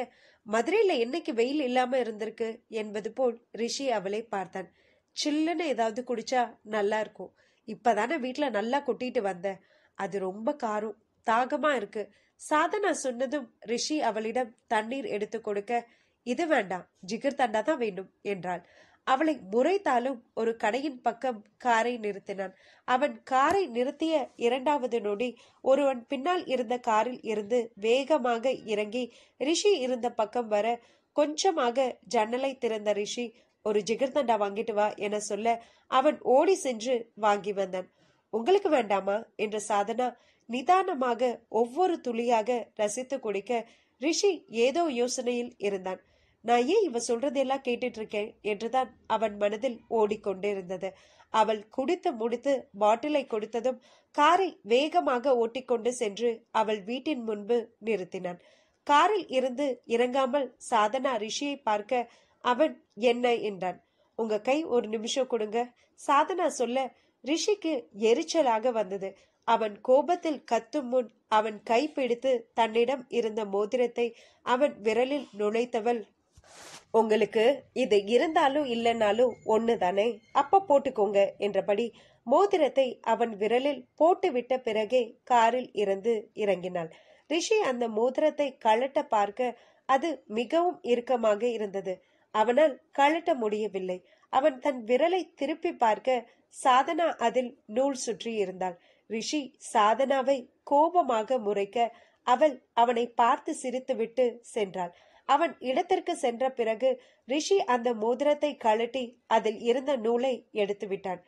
மதுரையில என்னைக்கு வெயில் இல்லாம இருந்திருக்கு என்பது போல் ரிஷி அவளை பார்த்தான் சில்லுன்னு ஏதாவது குடிச்சா நல்லா இருக்கும் இப்பதானே வீட்டில் நல்லா கொட்டிட்டு வந்தேன் அது ரொம்ப காரம் தாகமா இருக்கு சாதனா சொன்னதும் ரிஷி அவளிடம் தண்ணீர் எடுத்து கொடுக்க இது வேண்டாம் ஜிகர் தண்டா தான் வேண்டும் என்றாள் அவளை முறைத்தாலும் ஒரு கடையின் பக்கம் காரை நிறுத்தினான் அவன் காரை நிறுத்திய இரண்டாவது நொடி ஒருவன் பின்னால் இருந்த காரில் இருந்து வேகமாக இறங்கி ரிஷி இருந்த பக்கம் வர கொஞ்சமாக ஜன்னலை திறந்த ரிஷி ஒரு ஜிகர்தண்டா வாங்கிட்டு வா என சொல்ல அவன் ஓடி சென்று வாங்கி வந்தான் உங்களுக்கு வேண்டாமா என்ற சாதனா நிதானமாக ஒவ்வொரு துளியாக ரசித்து குடிக்க ரிஷி ஏதோ யோசனையில் இருந்தான் நான் ஏன் இவ சொல்றதெல்லாம் கேட்டுட்டு இருக்கேன் என்றுதான் அவன் மனதில் ஓடிக்கொண்டிருந்தது அவள் குடித்து முடித்து பாட்டிலை கொடுத்ததும் காரை வேகமாக ஓட்டிக்கொண்டு சென்று அவள் வீட்டின் முன்பு நிறுத்தினான் காரில் இருந்து இறங்காமல் சாதனா ரிஷியை பார்க்க அவன் என்ன என்றான் உங்க கை ஒரு நிமிஷம் கொடுங்க சாதனா சொல்ல ரிஷிக்கு எரிச்சலாக வந்தது அவன் கோபத்தில் கத்தும் முன் அவன் கை பிடித்து தன்னிடம் இருந்த மோதிரத்தை அவன் விரலில் நுழைத்தவள் உங்களுக்கு இது இருந்தாலும் இல்லைன்னாலும் ஒன்று தானே அப்ப போட்டுக்கோங்க என்றபடி மோதிரத்தை அவன் விரலில் போட்டுவிட்ட பிறகே காரில் இருந்து இறங்கினாள் ரிஷி அந்த மோதிரத்தை கலட்ட பார்க்க அது மிகவும் இறுக்கமாக இருந்தது அவனால் கழட்ட முடியவில்லை அவன் தன் விரலை திருப்பி பார்க்க சாதனா அதில் நூல் சுற்றி இருந்தாள் ரிஷி சாதனாவை கோபமாக முறைக்க அவள் அவனை பார்த்து சிரித்துவிட்டு சென்றாள் அவன் இடத்திற்கு சென்ற பிறகு ரிஷி அந்த மோதிரத்தை கழட்டி அதில் இருந்த நூலை எடுத்து விட்டான்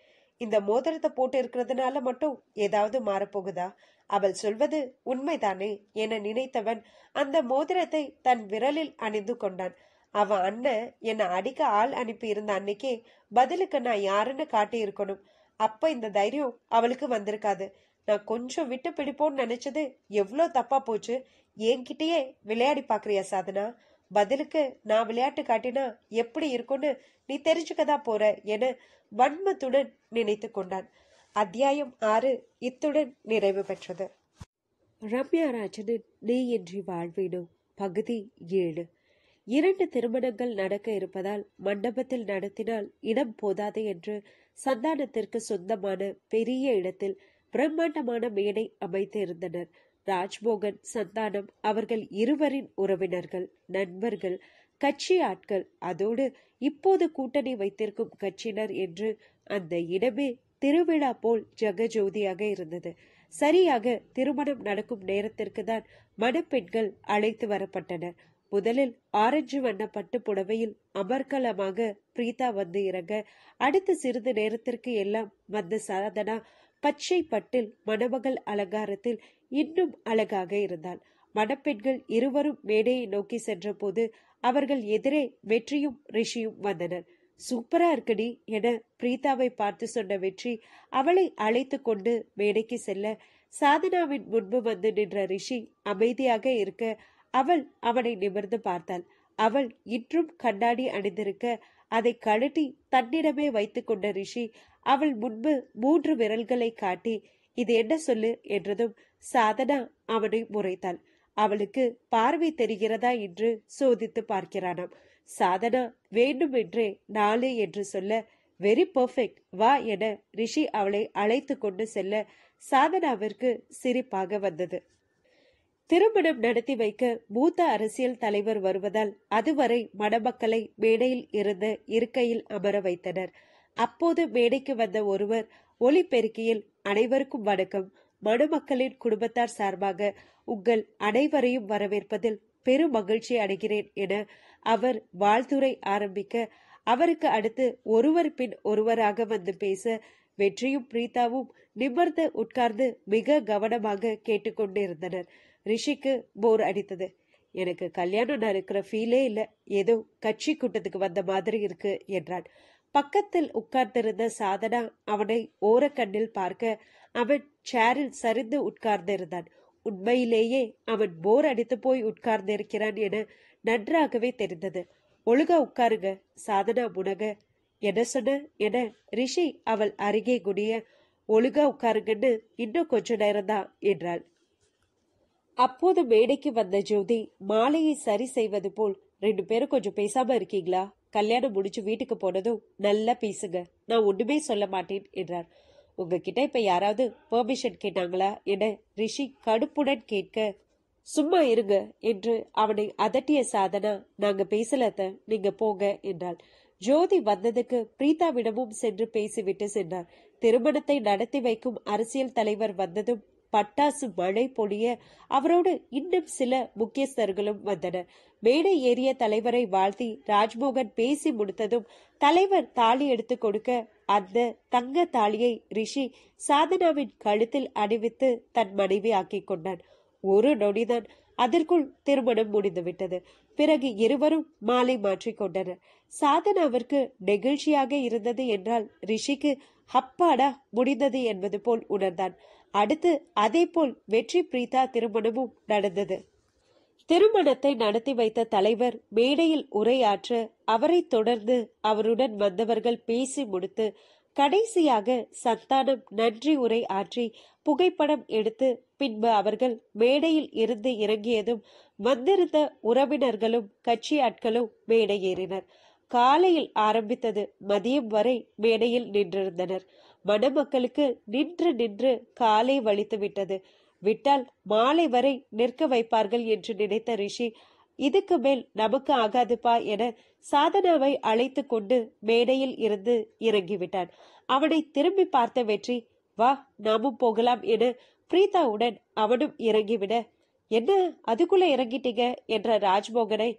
இந்த மோதிரத்தை போட்டு இருக்கிறதுனால மட்டும் ஏதாவது மாறப்போகுதா அவள் சொல்வது உண்மைதானே என நினைத்தவன் அந்த மோதிரத்தை தன் விரலில் அணிந்து கொண்டான் அவன் அண்ணன் என்னை அடிக்க ஆள் அனுப்பி இருந்த அன்னைக்கே பதிலுக்கு நான் யாருன்னு காட்டி இருக்கணும் அப்ப இந்த தைரியம் அவளுக்கு வந்திருக்காது நான் கொஞ்சம் விட்டு பிடிப்போன்னு நினைச்சது எவ்வளோ தப்பா போச்சு என்கிட்டயே விளையாடி பாக்குறியா சாதனா பதிலுக்கு நான் விளையாட்டு காட்டினா எப்படி இருக்கும்னு நீ தெரிஞ்சுக்கதா போற என வன்மத்துடன் நினைத்து கொண்டான் அத்தியாயம் ஆறு இத்துடன் நிறைவு பெற்றது ரம்யா ராஜனின் நீ என்று வாழ்வேனோ பகுதி ஏழு இரண்டு திருமணங்கள் நடக்க இருப்பதால் மண்டபத்தில் நடத்தினால் இடம் போதாது என்று சந்தானத்திற்கு சொந்தமான பெரிய இடத்தில் பிரம்மாண்டமான மேடை அமைத்து இருந்தனர் ராஜ்மோகன் சந்தானம் அவர்கள் இருவரின் உறவினர்கள் நண்பர்கள் கட்சி ஆட்கள் அதோடு இப்போது கூட்டணி வைத்திருக்கும் கட்சியினர் என்று அந்த இடமே திருவிழா போல் ஜெகஜோதியாக இருந்தது சரியாக திருமணம் நடக்கும் நேரத்திற்கு தான் மணப்பெண்கள் அழைத்து வரப்பட்டனர் முதலில் ஆரஞ்சு வண்ண பட்டு புடவையில் அமர்கலமாக பிரீதா வந்து இறங்க அடுத்த சிறிது நேரத்திற்கு எல்லாம் வந்த சாதனா பச்சை பட்டில் மணமகள் அலங்காரத்தில் இன்னும் அழகாக இருந்தாள் மணப்பெண்கள் இருவரும் மேடையை நோக்கி சென்ற போது அவர்கள் எதிரே வெற்றியும் ரிஷியும் வந்தனர் சூப்பரா இருக்கடி என பிரீதாவை பார்த்து சொன்ன வெற்றி அவளை அழைத்து கொண்டு மேடைக்கு செல்ல சாதனாவின் முன்பு வந்து நின்ற ரிஷி அமைதியாக இருக்க அவள் அவனை நிமிர்ந்து பார்த்தாள் அவள் இன்றும் கண்ணாடி அணிந்திருக்க அதை கழட்டி தன்னிடமே வைத்துக் கொண்ட ரிஷி அவள் முன்பு மூன்று விரல்களை காட்டி இது என்ன சொல்லு என்றதும் சாதனா அவனை முறைத்தாள் அவளுக்கு பார்வை தெரிகிறதா என்று சோதித்து பார்க்கிறானாம் சாதனா வேண்டுமென்றே நாலு என்று சொல்ல வெரி பர்ஃபெக்ட் வா என ரிஷி அவளை அழைத்து கொண்டு செல்ல சாதனாவிற்கு சிரிப்பாக வந்தது திருமணம் நடத்தி வைக்க மூத்த அரசியல் தலைவர் வருவதால் அதுவரை மணமக்களை மேடையில் இருந்த இருக்கையில் அமர வைத்தனர் அப்போது மேடைக்கு வந்த ஒருவர் ஒலிபெருக்கியில் அனைவருக்கும் வணக்கம் மணமக்களின் குடும்பத்தார் சார்பாக உங்கள் அனைவரையும் வரவேற்பதில் பெரும் மகிழ்ச்சி அடைகிறேன் என அவர் வாழ்த்துரை ஆரம்பிக்க அவருக்கு அடுத்து ஒருவர் பின் ஒருவராக வந்து பேச வெற்றியும் பிரீதாவும் நிமிர்ந்து உட்கார்ந்து மிக கவனமாக கேட்டுக்கொண்டிருந்தனர் ரிஷிக்கு போர் அடித்தது எனக்கு கல்யாணம் நடக்கிற ஃபீலே இல்லை ஏதோ கட்சி கூட்டத்துக்கு வந்த மாதிரி இருக்கு என்றான் பக்கத்தில் உட்கார்ந்திருந்த சாதனா அவனை ஓரக்கண்ணில் பார்க்க அவன் சேரில் சரிந்து உட்கார்ந்திருந்தான் உண்மையிலேயே அவன் போர் அடித்து போய் உட்கார்ந்திருக்கிறான் என நன்றாகவே தெரிந்தது ஒழுக உட்காருங்க சாதனா முனக என்ன சொன்ன என ரிஷி அவள் அருகே குடிய ஒழுக உட்காருங்கன்னு இன்னும் கொஞ்ச நேரம்தான் என்றாள் அப்போது மேடைக்கு வந்த ஜோதி மாலையை சரி செய்வது போல் ரெண்டு பேரும் கொஞ்சம் பேசாம இருக்கீங்களா கல்யாணம் முடிச்சு வீட்டுக்கு போனதும் நல்லா பேசுங்க நான் ஒண்ணுமே சொல்ல மாட்டேன் என்றார் உங்ககிட்ட இப்ப யாராவது பெர்மிஷன் கேட்டாங்களா என ரிஷி கடுப்புடன் கேட்க சும்மா இருங்க என்று அவனை அதட்டிய சாதனா நாங்க பேசலத்த நீங்க போங்க என்றாள் ஜோதி வந்ததுக்கு பிரீதாவிடமும் சென்று பேசிவிட்டு சென்றார் திருமணத்தை நடத்தி வைக்கும் அரசியல் தலைவர் வந்ததும் பட்டாசு மழை பொழிய அவரோடு இன்னும் சில முக்கியஸ்தர்களும் வந்தனர் மேடை ஏறிய தலைவரை வாழ்த்தி ராஜ்மோகன் பேசி முடித்ததும் தலைவர் தாலி எடுத்து கொடுக்க அந்த தங்க தாலியை ரிஷி சாதனாவின் கழுத்தில் அணிவித்து தன் மனைவி ஆக்கிக் கொண்டான் ஒரு நொடிதான் அதற்குள் திருமணம் முடிந்துவிட்டது பிறகு இருவரும் மாலை மாற்றிக்கொண்டனர் சாதனாவிற்கு நெகிழ்ச்சியாக இருந்தது என்றால் ரிஷிக்கு ஹப்பாடா முடிந்தது என்பது போல் உணர்ந்தான் அடுத்து அதேபோல் வெற்றி பிரீதா திருமணமும் நடந்தது திருமணத்தை நடத்தி வைத்த தலைவர் மேடையில் உரையாற்ற அவரை தொடர்ந்து அவருடன் வந்தவர்கள் பேசி முடித்து கடைசியாக சந்தானம் நன்றி உரை ஆற்றி புகைப்படம் எடுத்து பின்பு அவர்கள் மேடையில் இருந்து இறங்கியதும் வந்திருந்த உறவினர்களும் கட்சி ஆட்களும் மேடையேறினர் காலையில் ஆரம்பித்தது மதியம் வரை மேடையில் நின்றிருந்தனர் மணமக்களுக்கு நின்று நின்று காலை வலித்து விட்டது விட்டால் மாலை வரை நிற்க வைப்பார்கள் என்று நினைத்த ரிஷி இதுக்கு மேல் நமக்கு ஆகாதுப்பா என சாதனாவை அழைத்து கொண்டு மேடையில் இருந்து இறங்கிவிட்டான் அவனை திரும்பி பார்த்த வெற்றி வா நாமும் போகலாம் என பிரீதாவுடன் அவனும் இறங்கிவிட என்ன அதுக்குள்ள இறங்கிட்டீங்க என்ற ராஜ்மோகனை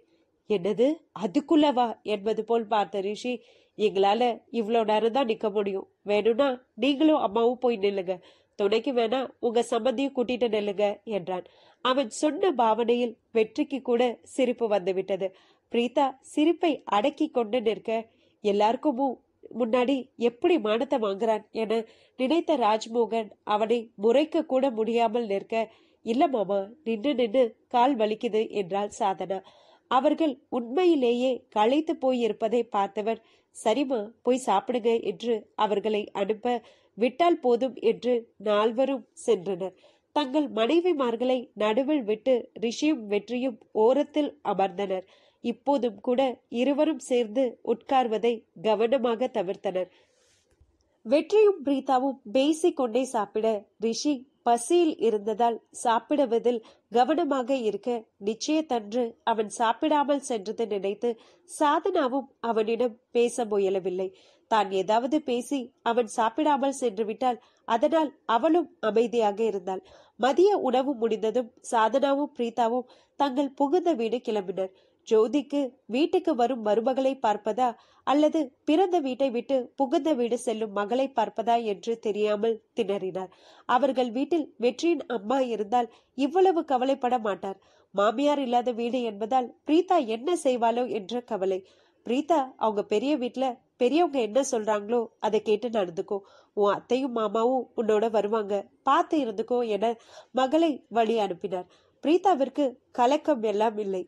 என்னது அதுக்குள்ளவா என்பது போல் பார்த்த ரிஷி எங்களால இவ்வளோ நேரம் தான் நிற்க முடியும் வேணும்னா நீங்களும் அம்மாவும் போய் நில்லுங்க துணைக்கு வேணா உங்க சம்மந்தியும் கூட்டிட்டு நெல்லுங்க என்றான் அவன் சொன்ன பாவனையில் வெற்றிக்கு கூட சிரிப்பு வந்துவிட்டது பிரீதா சிரிப்பை அடக்கி கொண்டு நிற்க எல்லாருக்கும் முன்னாடி எப்படி மானத்தை வாங்குறான் என நினைத்த ராஜ்மோகன் அவனை முறைக்க கூட முடியாமல் நிற்க இல்ல மாமா நின்று நின்று கால் வலிக்குது என்றாள் சாதனா அவர்கள் உண்மையிலேயே களைத்து போயிருப்பதை பார்த்தவர் சரிமா போய் சாப்பிடுங்க என்று அவர்களை அனுப்ப விட்டால் போதும் என்று நால்வரும் சென்றனர் தங்கள் மனைவிமார்களை நடுவில் விட்டு ரிஷியும் வெற்றியும் ஓரத்தில் அமர்ந்தனர் இப்போதும் கூட இருவரும் சேர்ந்து உட்கார்வதை கவனமாக தவிர்த்தனர் வெற்றியும் பிரீதாவும் பேசிக் கொண்டே சாப்பிட ரிஷி பசியில் இருந்ததால் சாப்பிடுவதில் கவனமாக இருக்க நிச்சயத்தன்று அவன் சாப்பிடாமல் சென்றது நினைத்து சாதனாவும் அவனிடம் பேச முயலவில்லை தான் ஏதாவது பேசி அவன் சாப்பிடாமல் சென்று விட்டால் அதனால் அவளும் அமைதியாக இருந்தாள் மதிய உணவு முடிந்ததும் சாதனாவும் பிரீதாவும் தங்கள் புகுந்த வீடு கிளம்பினர் ஜோதிக்கு வீட்டுக்கு வரும் மருமகளை பார்ப்பதா அல்லது பிறந்த வீட்டை விட்டு புகுந்த வீடு செல்லும் மகளை பார்ப்பதா என்று தெரியாமல் திணறினார் அவர்கள் வீட்டில் வெற்றியின் அம்மா இருந்தால் இவ்வளவு கவலைப்பட மாட்டார் மாமியார் இல்லாத வீடு என்பதால் பிரீதா என்ன செய்வாளோ என்ற கவலை பிரீதா அவங்க பெரிய வீட்டுல பெரியவங்க என்ன சொல்றாங்களோ அதை கேட்டு நடந்துக்கோ உன் அத்தையும் மாமாவும் உன்னோட வருவாங்க பார்த்து இருந்துக்கோ என மகளை வழி அனுப்பினார் பிரீதாவிற்கு கலக்கம் எல்லாம் இல்லை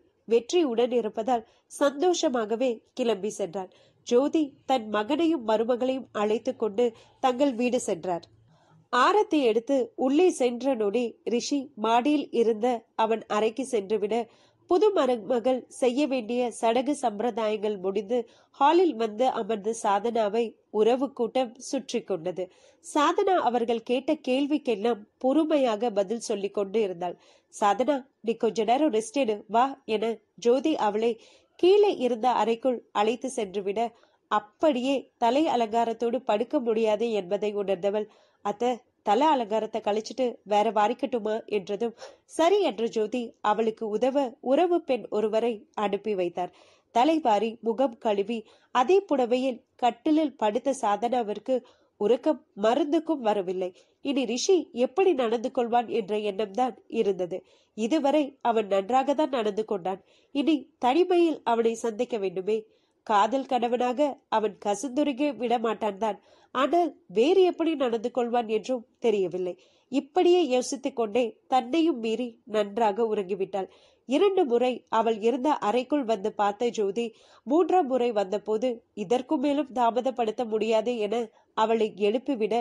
உடன் இருப்பதால் சந்தோஷமாகவே கிளம்பி சென்றார் ஜோதி தன் மகனையும் மருமகளையும் அழைத்து கொண்டு தங்கள் வீடு சென்றார் ஆரத்தை எடுத்து உள்ளே சென்ற நொடி ரிஷி மாடியில் இருந்த அவன் அறைக்கு சென்றுவிட புது மருமகள் செய்ய வேண்டிய சடகு சம்பிரதாயங்கள் முடிந்து ஹாலில் வந்து அமர்ந்து சாதனாவை உறவு கூட்டம் சுற்றி கொண்டது சாதனா அவர்கள் கேட்ட கேள்விக்கெல்லாம் பொறுமையாக பதில் சொல்லி கொண்டு இருந்தாள் சாதனா நீ கொஞ்ச நேரம் ரெஸ்ட் எடு வா என ஜோதி அவளை கீழே இருந்த அறைக்குள் அழைத்து சென்றுவிட அப்படியே தலை அலங்காரத்தோடு படுக்க முடியாது என்பதை உணர்ந்தவள் அத்த தல அலங்காரத்தை கழிச்சிட்டு வேற வாரிக்கட்டுமா என்றதும் சரி என்ற ஜோதி அவளுக்கு உதவ உறவு பெண் ஒருவரை அனுப்பி வைத்தார் தலைவாரி முகம் கழுவி அதே புடவையில் கட்டிலில் படுத்த சாதனாவிற்கு உறக்கம் மருந்துக்கும் வரவில்லை இனி ரிஷி எப்படி நடந்து கொள்வான் என்ற எண்ணம் தான் இருந்தது இதுவரை அவன் நன்றாக தான் நடந்து கொண்டான் இனி தனிமையில் அவனை சந்திக்க வேண்டுமே காதல் கணவனாக அவன் கசந்துருகே விடமாட்டான் தான் ஆனால் வேறு எப்படி நடந்து கொள்வான் என்றும் தெரியவில்லை இப்படியே யோசித்துக் கொண்டே தன்னையும் மீறி நன்றாக உறங்கிவிட்டாள் இரண்டு முறை அவள் இருந்த அறைக்குள் வந்து பார்த்த ஜோதி மூன்றாம் முறை வந்தபோது இதற்கு மேலும் தாமதப்படுத்த முடியாது என அவளை எழுப்பிவிட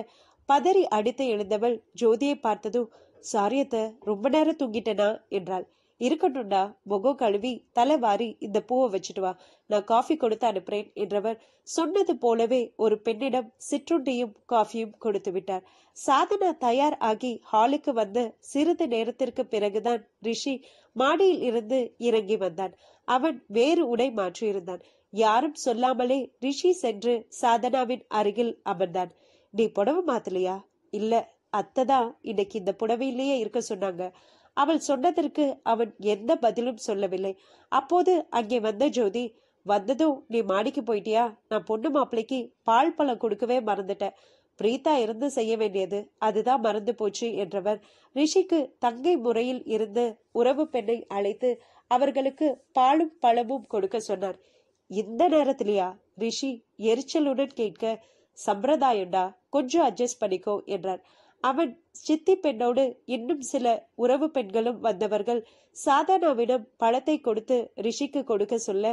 பதறி அடித்து எழுந்தவள் ஜோதியை பார்த்ததும் சாரியத்தை ரொம்ப நேரம் தூங்கிட்டனா என்றாள் இருக்கட்டும்டா முகம் கழுவி தலை வாரி இந்த பூவை வச்சுட்டு வா நான் காஃபி கொடுத்து அனுப்புறேன் என்றவர் சொன்னது போலவே ஒரு பெண்ணிடம் சிற்றுண்டியும் காஃபியும் கொடுத்து விட்டார் சாதனா தயார் ஆகி ஹாலுக்கு வந்து சிறிது நேரத்திற்கு பிறகுதான் ரிஷி மாடியில் இருந்து இறங்கி வந்தான் அவன் வேறு உடை மாற்றியிருந்தான் யாரும் சொல்லாமலே ரிஷி சென்று சாதனாவின் அருகில் அமர்ந்தான் நீ புடவை மாத்தலையா இல்ல அத்தைதான் இன்னைக்கு இந்த புடவையிலேயே இருக்க சொன்னாங்க அவள் சொன்னதற்கு அவன் எந்த பதிலும் சொல்லவில்லை அப்போது அங்கே வந்த ஜோதி வந்ததும் நீ மாடிக்கு போயிட்டியா நான் பொண்ணு மாப்பிள்ளைக்கு பால் பழம் கொடுக்கவே மறந்துட்டேன் பிரீதா இருந்து செய்ய வேண்டியது அதுதான் மறந்து போச்சு என்றவர் ரிஷிக்கு தங்கை முறையில் இருந்து உறவு பெண்ணை அழைத்து அவர்களுக்கு பாலும் பழமும் கொடுக்க சொன்னார் இந்த நேரத்திலேயா ரிஷி எரிச்சலுடன் கேட்க சம்பிரதாயண்டா கொஞ்சம் அட்ஜஸ்ட் பண்ணிக்கோ என்றார் அவன் சித்தி பெண்ணோடு இன்னும் சில உறவு பெண்களும் வந்தவர்கள் சாதனாவிடம் பழத்தை கொடுத்து ரிஷிக்கு கொடுக்க சொல்ல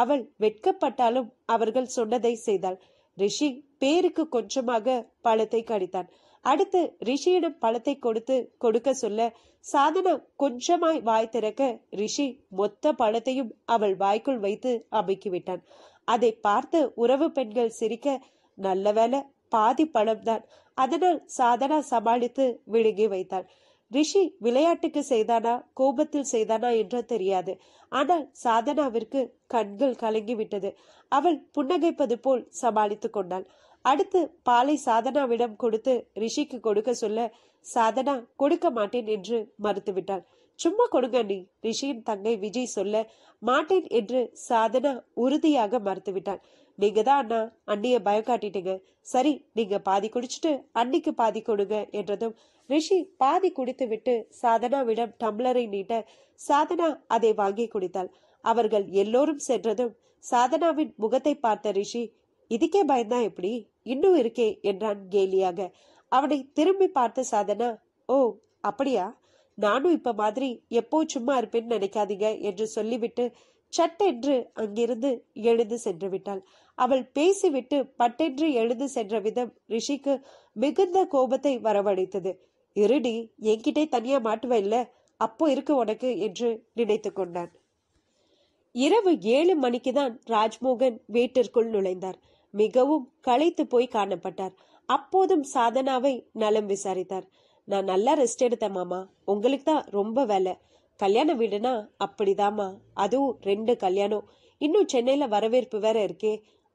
அவள் வெட்கப்பட்டாலும் அவர்கள் சொன்னதை செய்தாள் ரிஷி பேருக்கு கொஞ்சமாக பழத்தை கடித்தான் அடுத்து ரிஷியிடம் பழத்தை கொடுத்து கொடுக்க சொல்ல சாதனா கொஞ்சமாய் வாய் திறக்க ரிஷி மொத்த பழத்தையும் அவள் வாய்க்குள் வைத்து அமைக்கிவிட்டான் அதை பார்த்து உறவு பெண்கள் சிரிக்க நல்ல வேலை பாதி பழம்தான் அதனால் சாதனா சமாளித்து விழுங்கி வைத்தாள் ரிஷி விளையாட்டுக்கு செய்தானா கோபத்தில் செய்தானா என்று தெரியாது ஆனால் சாதனாவிற்கு கண்கள் கலங்கி விட்டது அவள் புன்னகைப்பது போல் சமாளித்து கொண்டாள் அடுத்து பாலை சாதனாவிடம் கொடுத்து ரிஷிக்கு கொடுக்க சொல்ல சாதனா கொடுக்க மாட்டேன் என்று மறுத்துவிட்டாள் சும்மா கொடுங்க நீ ரிஷியின் தங்கை விஜய் சொல்ல மாட்டேன் என்று சாதனா உறுதியாக மறுத்துவிட்டாள் நீங்க தான் அண்ணா அண்ணிய பயம் காட்டிட்டீங்க சரி நீங்க பாதி குடிச்சிட்டு அன்னிக்கு பாதி கொடுங்க என்றதும் ரிஷி பாதி குடித்து விட்டு சாதனாவிடம் டம்ளரை நீட்ட சாதனா அதை வாங்கி குடித்தாள் அவர்கள் எல்லோரும் சென்றதும் சாதனாவின் முகத்தை பார்த்த ரிஷி இதுக்கே பயந்தா எப்படி இன்னும் இருக்கே என்றான் கேலியாக அவனை திரும்பி பார்த்த சாதனா ஓ அப்படியா நானும் இப்ப மாதிரி எப்போ சும்மா இருப்பேன்னு நினைக்காதீங்க என்று சொல்லிவிட்டு சட்டென்று அங்கிருந்து எழுந்து சென்று விட்டாள் அவள் பேசிவிட்டு பட்டென்று எழுந்து சென்ற விதம் ரிஷிக்கு மிகுந்த கோபத்தை வரவழைத்தது இருடி என்கிட்டே தனியா மாட்டுவேன்ல அப்போ இருக்கு உனக்கு என்று நினைத்து கொண்டான் இரவு ஏழு மணிக்கு தான் ராஜ்மோகன் வீட்டிற்குள் நுழைந்தார் மிகவும் களைத்து போய் காணப்பட்டார் அப்போதும் சாதனாவை நலம் விசாரித்தார் நான் நல்லா ரெஸ்ட் எடுத்தேன் மாமா உங்களுக்கு தான் ரொம்ப வேலை கல்யாண வீடுனா அப்படிதாம்மா அதுவும் ரெண்டு கல்யாணம் இன்னும் சென்னையில வரவேற்பு வேற இருக்கே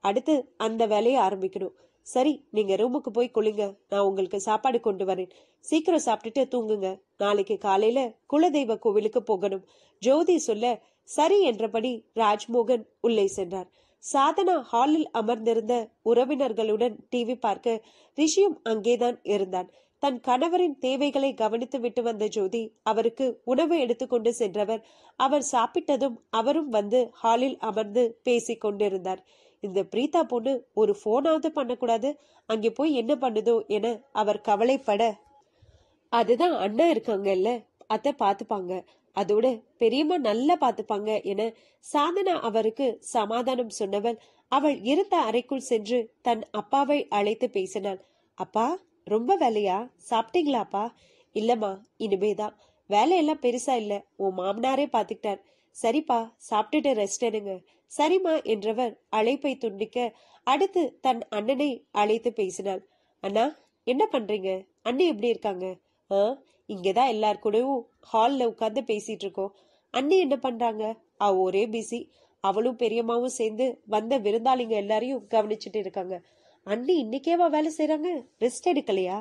அடுத்து அந்த வேலையை ஆரம்பிக்கணும் சரி நீங்க ரூமுக்கு போய் குளிங்க நான் உங்களுக்கு சாப்பாடு கொண்டு வரேன் சீக்கிரம் சாப்பிட்டுட்டு தூங்குங்க நாளைக்கு காலையில குலதெய்வ கோவிலுக்கு போகணும் ஜோதி சொல்ல சரி என்றபடி ராஜ்மோகன் உள்ளே சென்றார் சாதனா ஹாலில் அமர்ந்திருந்த உறவினர்களுடன் டிவி பார்க்க ரிஷியும் அங்கேதான் இருந்தான் தன் கணவரின் தேவைகளை கவனித்து விட்டு வந்த ஜோதி அவருக்கு உணவு எடுத்துக்கொண்டு சென்றவர் அவர் சாப்பிட்டதும் அவரும் வந்து ஹாலில் அமர்ந்து பேசிக் கொண்டிருந்தார் இந்த பிரீதா பொண்ணு ஒரு ஃபோனாவது பண்ணக்கூடாது அங்கே போய் என்ன பண்ணுதோ என அவர் கவலைப்பட அதுதான் அண்ணா இருக்காங்கல்ல அத்தை பார்த்துப்பாங்க அதோட பெரியம்மா நல்லா பார்த்துப்பாங்க என சாதனா அவருக்கு சமாதானம் சொன்னவள் அவள் இருந்த அறைக்குள் சென்று தன் அப்பாவை அழைத்து பேசினாள் அப்பா ரொம்ப வேலையா சாப்பிட்டீங்களாப்பா இல்லம்மா இனிமேதான் வேலையெல்லாம் பெருசா இல்ல உன் மாமனாரே பாத்துக்கிட்டார் சரிப்பா சாப்பிட்டுட்டு ரெஸ்ட் எடுங்க சரிமா என்றவர் அழைப்பை துண்டிக்க அடுத்து தன் அண்ணனை அழைத்து பேசினாள் அண்ணா என்ன பண்றீங்க அண்ணன் எப்படி இருக்காங்க ஆ இங்கதான் எல்லார் கூடவும் ஹாலில் உட்காந்து பேசிட்டு இருக்கோம் அண்ணன் என்ன பண்றாங்க அவ ஒரே பிஸி அவளும் பெரியம்மாவும் சேர்ந்து வந்த விருந்தாளிங்க எல்லாரையும் கவனிச்சுட்டு இருக்காங்க அண்ணி இன்னைக்கேவா வேலை செய்யறாங்க ரெஸ்ட் எடுக்கலையா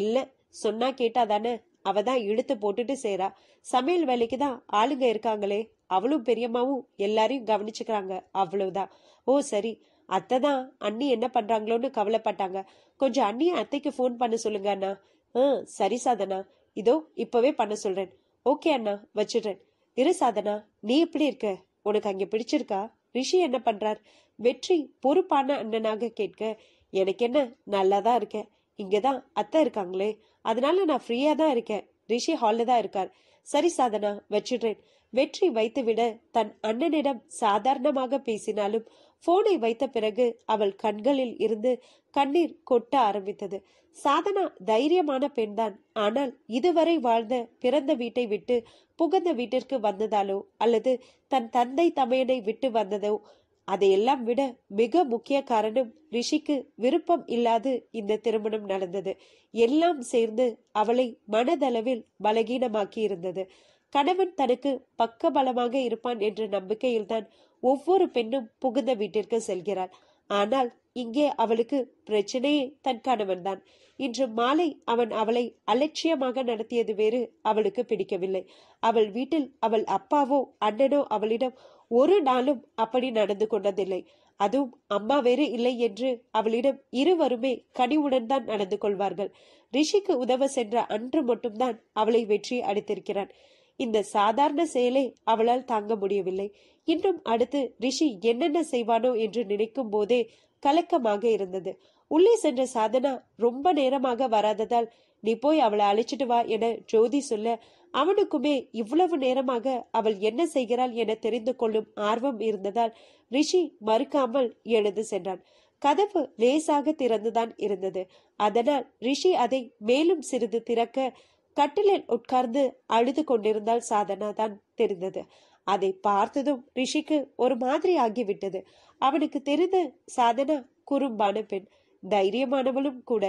இல்ல சொன்னா கேட்டாதானே தானே அவ தான் இழுத்து போட்டுட்டு செய்றா சமையல் வேலைக்கு தான் ஆளுங்க இருக்காங்களே அவளும் பெரியம்மாவும் எல்லாரையும் கவனிச்சுக்கிறாங்க அவ்வளவுதான் ஓ சரி அத்தை தான் அண்ணி என்ன பண்றாங்களோன்னு கவலைப்பட்டாங்க கொஞ்சம் அண்ணியை அத்தைக்கு ஃபோன் பண்ண சொல்லுங்க அண்ணா ஆ சரி சாதனா இதோ இப்பவே பண்ண சொல்றேன் ஓகே அண்ணா வச்சிடுறேன் இரு சாதனா நீ எப்படி இருக்க உனக்கு அங்க பிடிச்சிருக்கா ரிஷி என்ன பண்றார் வெற்றி பொறுப்பான அண்ணனாக கேட்க எனக்கு என்ன நல்லா தான் இருக்கேன் இங்கே தான் அத்தை இருக்காங்களே அதனால நான் ஃப்ரீயாக தான் இருக்கேன் ரிஷி ஹாலில் தான் இருக்கார் சரி சாதனா வச்சிடுறேன் வெற்றி வைத்துவிட தன் அண்ணனிடம் சாதாரணமாக பேசினாலும் போனை வைத்த பிறகு அவள் கண்களில் இருந்து கண்ணீர் கொட்ட ஆரம்பித்தது சாதனா தைரியமான பெண்தான் ஆனால் இதுவரை வாழ்ந்த பிறந்த வீட்டை விட்டு புகுந்த வீட்டிற்கு வந்ததாலோ அல்லது தன் தந்தை தமையனை விட்டு வந்ததோ அதையெல்லாம் விட மிக முக்கிய காரணம் ரிஷிக்கு விருப்பம் இல்லாது இந்த திருமணம் நடந்தது எல்லாம் சேர்ந்து அவளை மனதளவில் பலகீனமாக்கி இருந்தது கணவன் தனக்கு பக்க பலமாக இருப்பான் என்ற நம்பிக்கையில்தான் ஒவ்வொரு பெண்ணும் புகுந்த வீட்டிற்கு செல்கிறாள் ஆனால் இங்கே அவளுக்கு பிரச்சனையே தன் கணவன் தான் இன்று மாலை அவன் அவளை அலட்சியமாக நடத்தியது வேறு அவளுக்கு பிடிக்கவில்லை அவள் வீட்டில் அவள் அப்பாவோ அண்ணனோ அவளிடம் ஒரு நாளும் அப்படி நடந்து கொண்டதில்லை அதுவும் அம்மா வேறு இல்லை என்று அவளிடம் இருவருமே கனிவுடன் தான் நடந்து கொள்வார்கள் ரிஷிக்கு உதவ சென்ற அன்று மட்டும்தான் அவளை வெற்றி அடித்திருக்கிறான் இந்த சாதாரண செயலை அவளால் தாங்க முடியவில்லை இன்னும் அடுத்து ரிஷி என்னென்ன செய்வானோ என்று நினைக்கும் போதே கலக்கமாக இருந்தது உள்ளே சென்ற சாதனா ரொம்ப நேரமாக வராததால் நீ போய் அவளை அழைச்சிட்டு வா என ஜோதி சொல்ல அவனுக்குமே இவ்வளவு நேரமாக அவள் என்ன செய்கிறாள் என தெரிந்து கொள்ளும் ஆர்வம் இருந்ததால் ரிஷி மறுக்காமல் எழுந்து சென்றான் கதவு லேசாக திறந்துதான் இருந்தது அதனால் ரிஷி அதை மேலும் சிறிது திறக்க கட்டிலில் உட்கார்ந்து அழுது கொண்டிருந்தால் சாதனா தான் தெரிந்தது அதை பார்த்ததும் ரிஷிக்கு ஒரு மாதிரி ஆகிவிட்டது அவனுக்கு தெரிந்த சாதனா குறும்பான பெண் தைரியமானவளும் கூட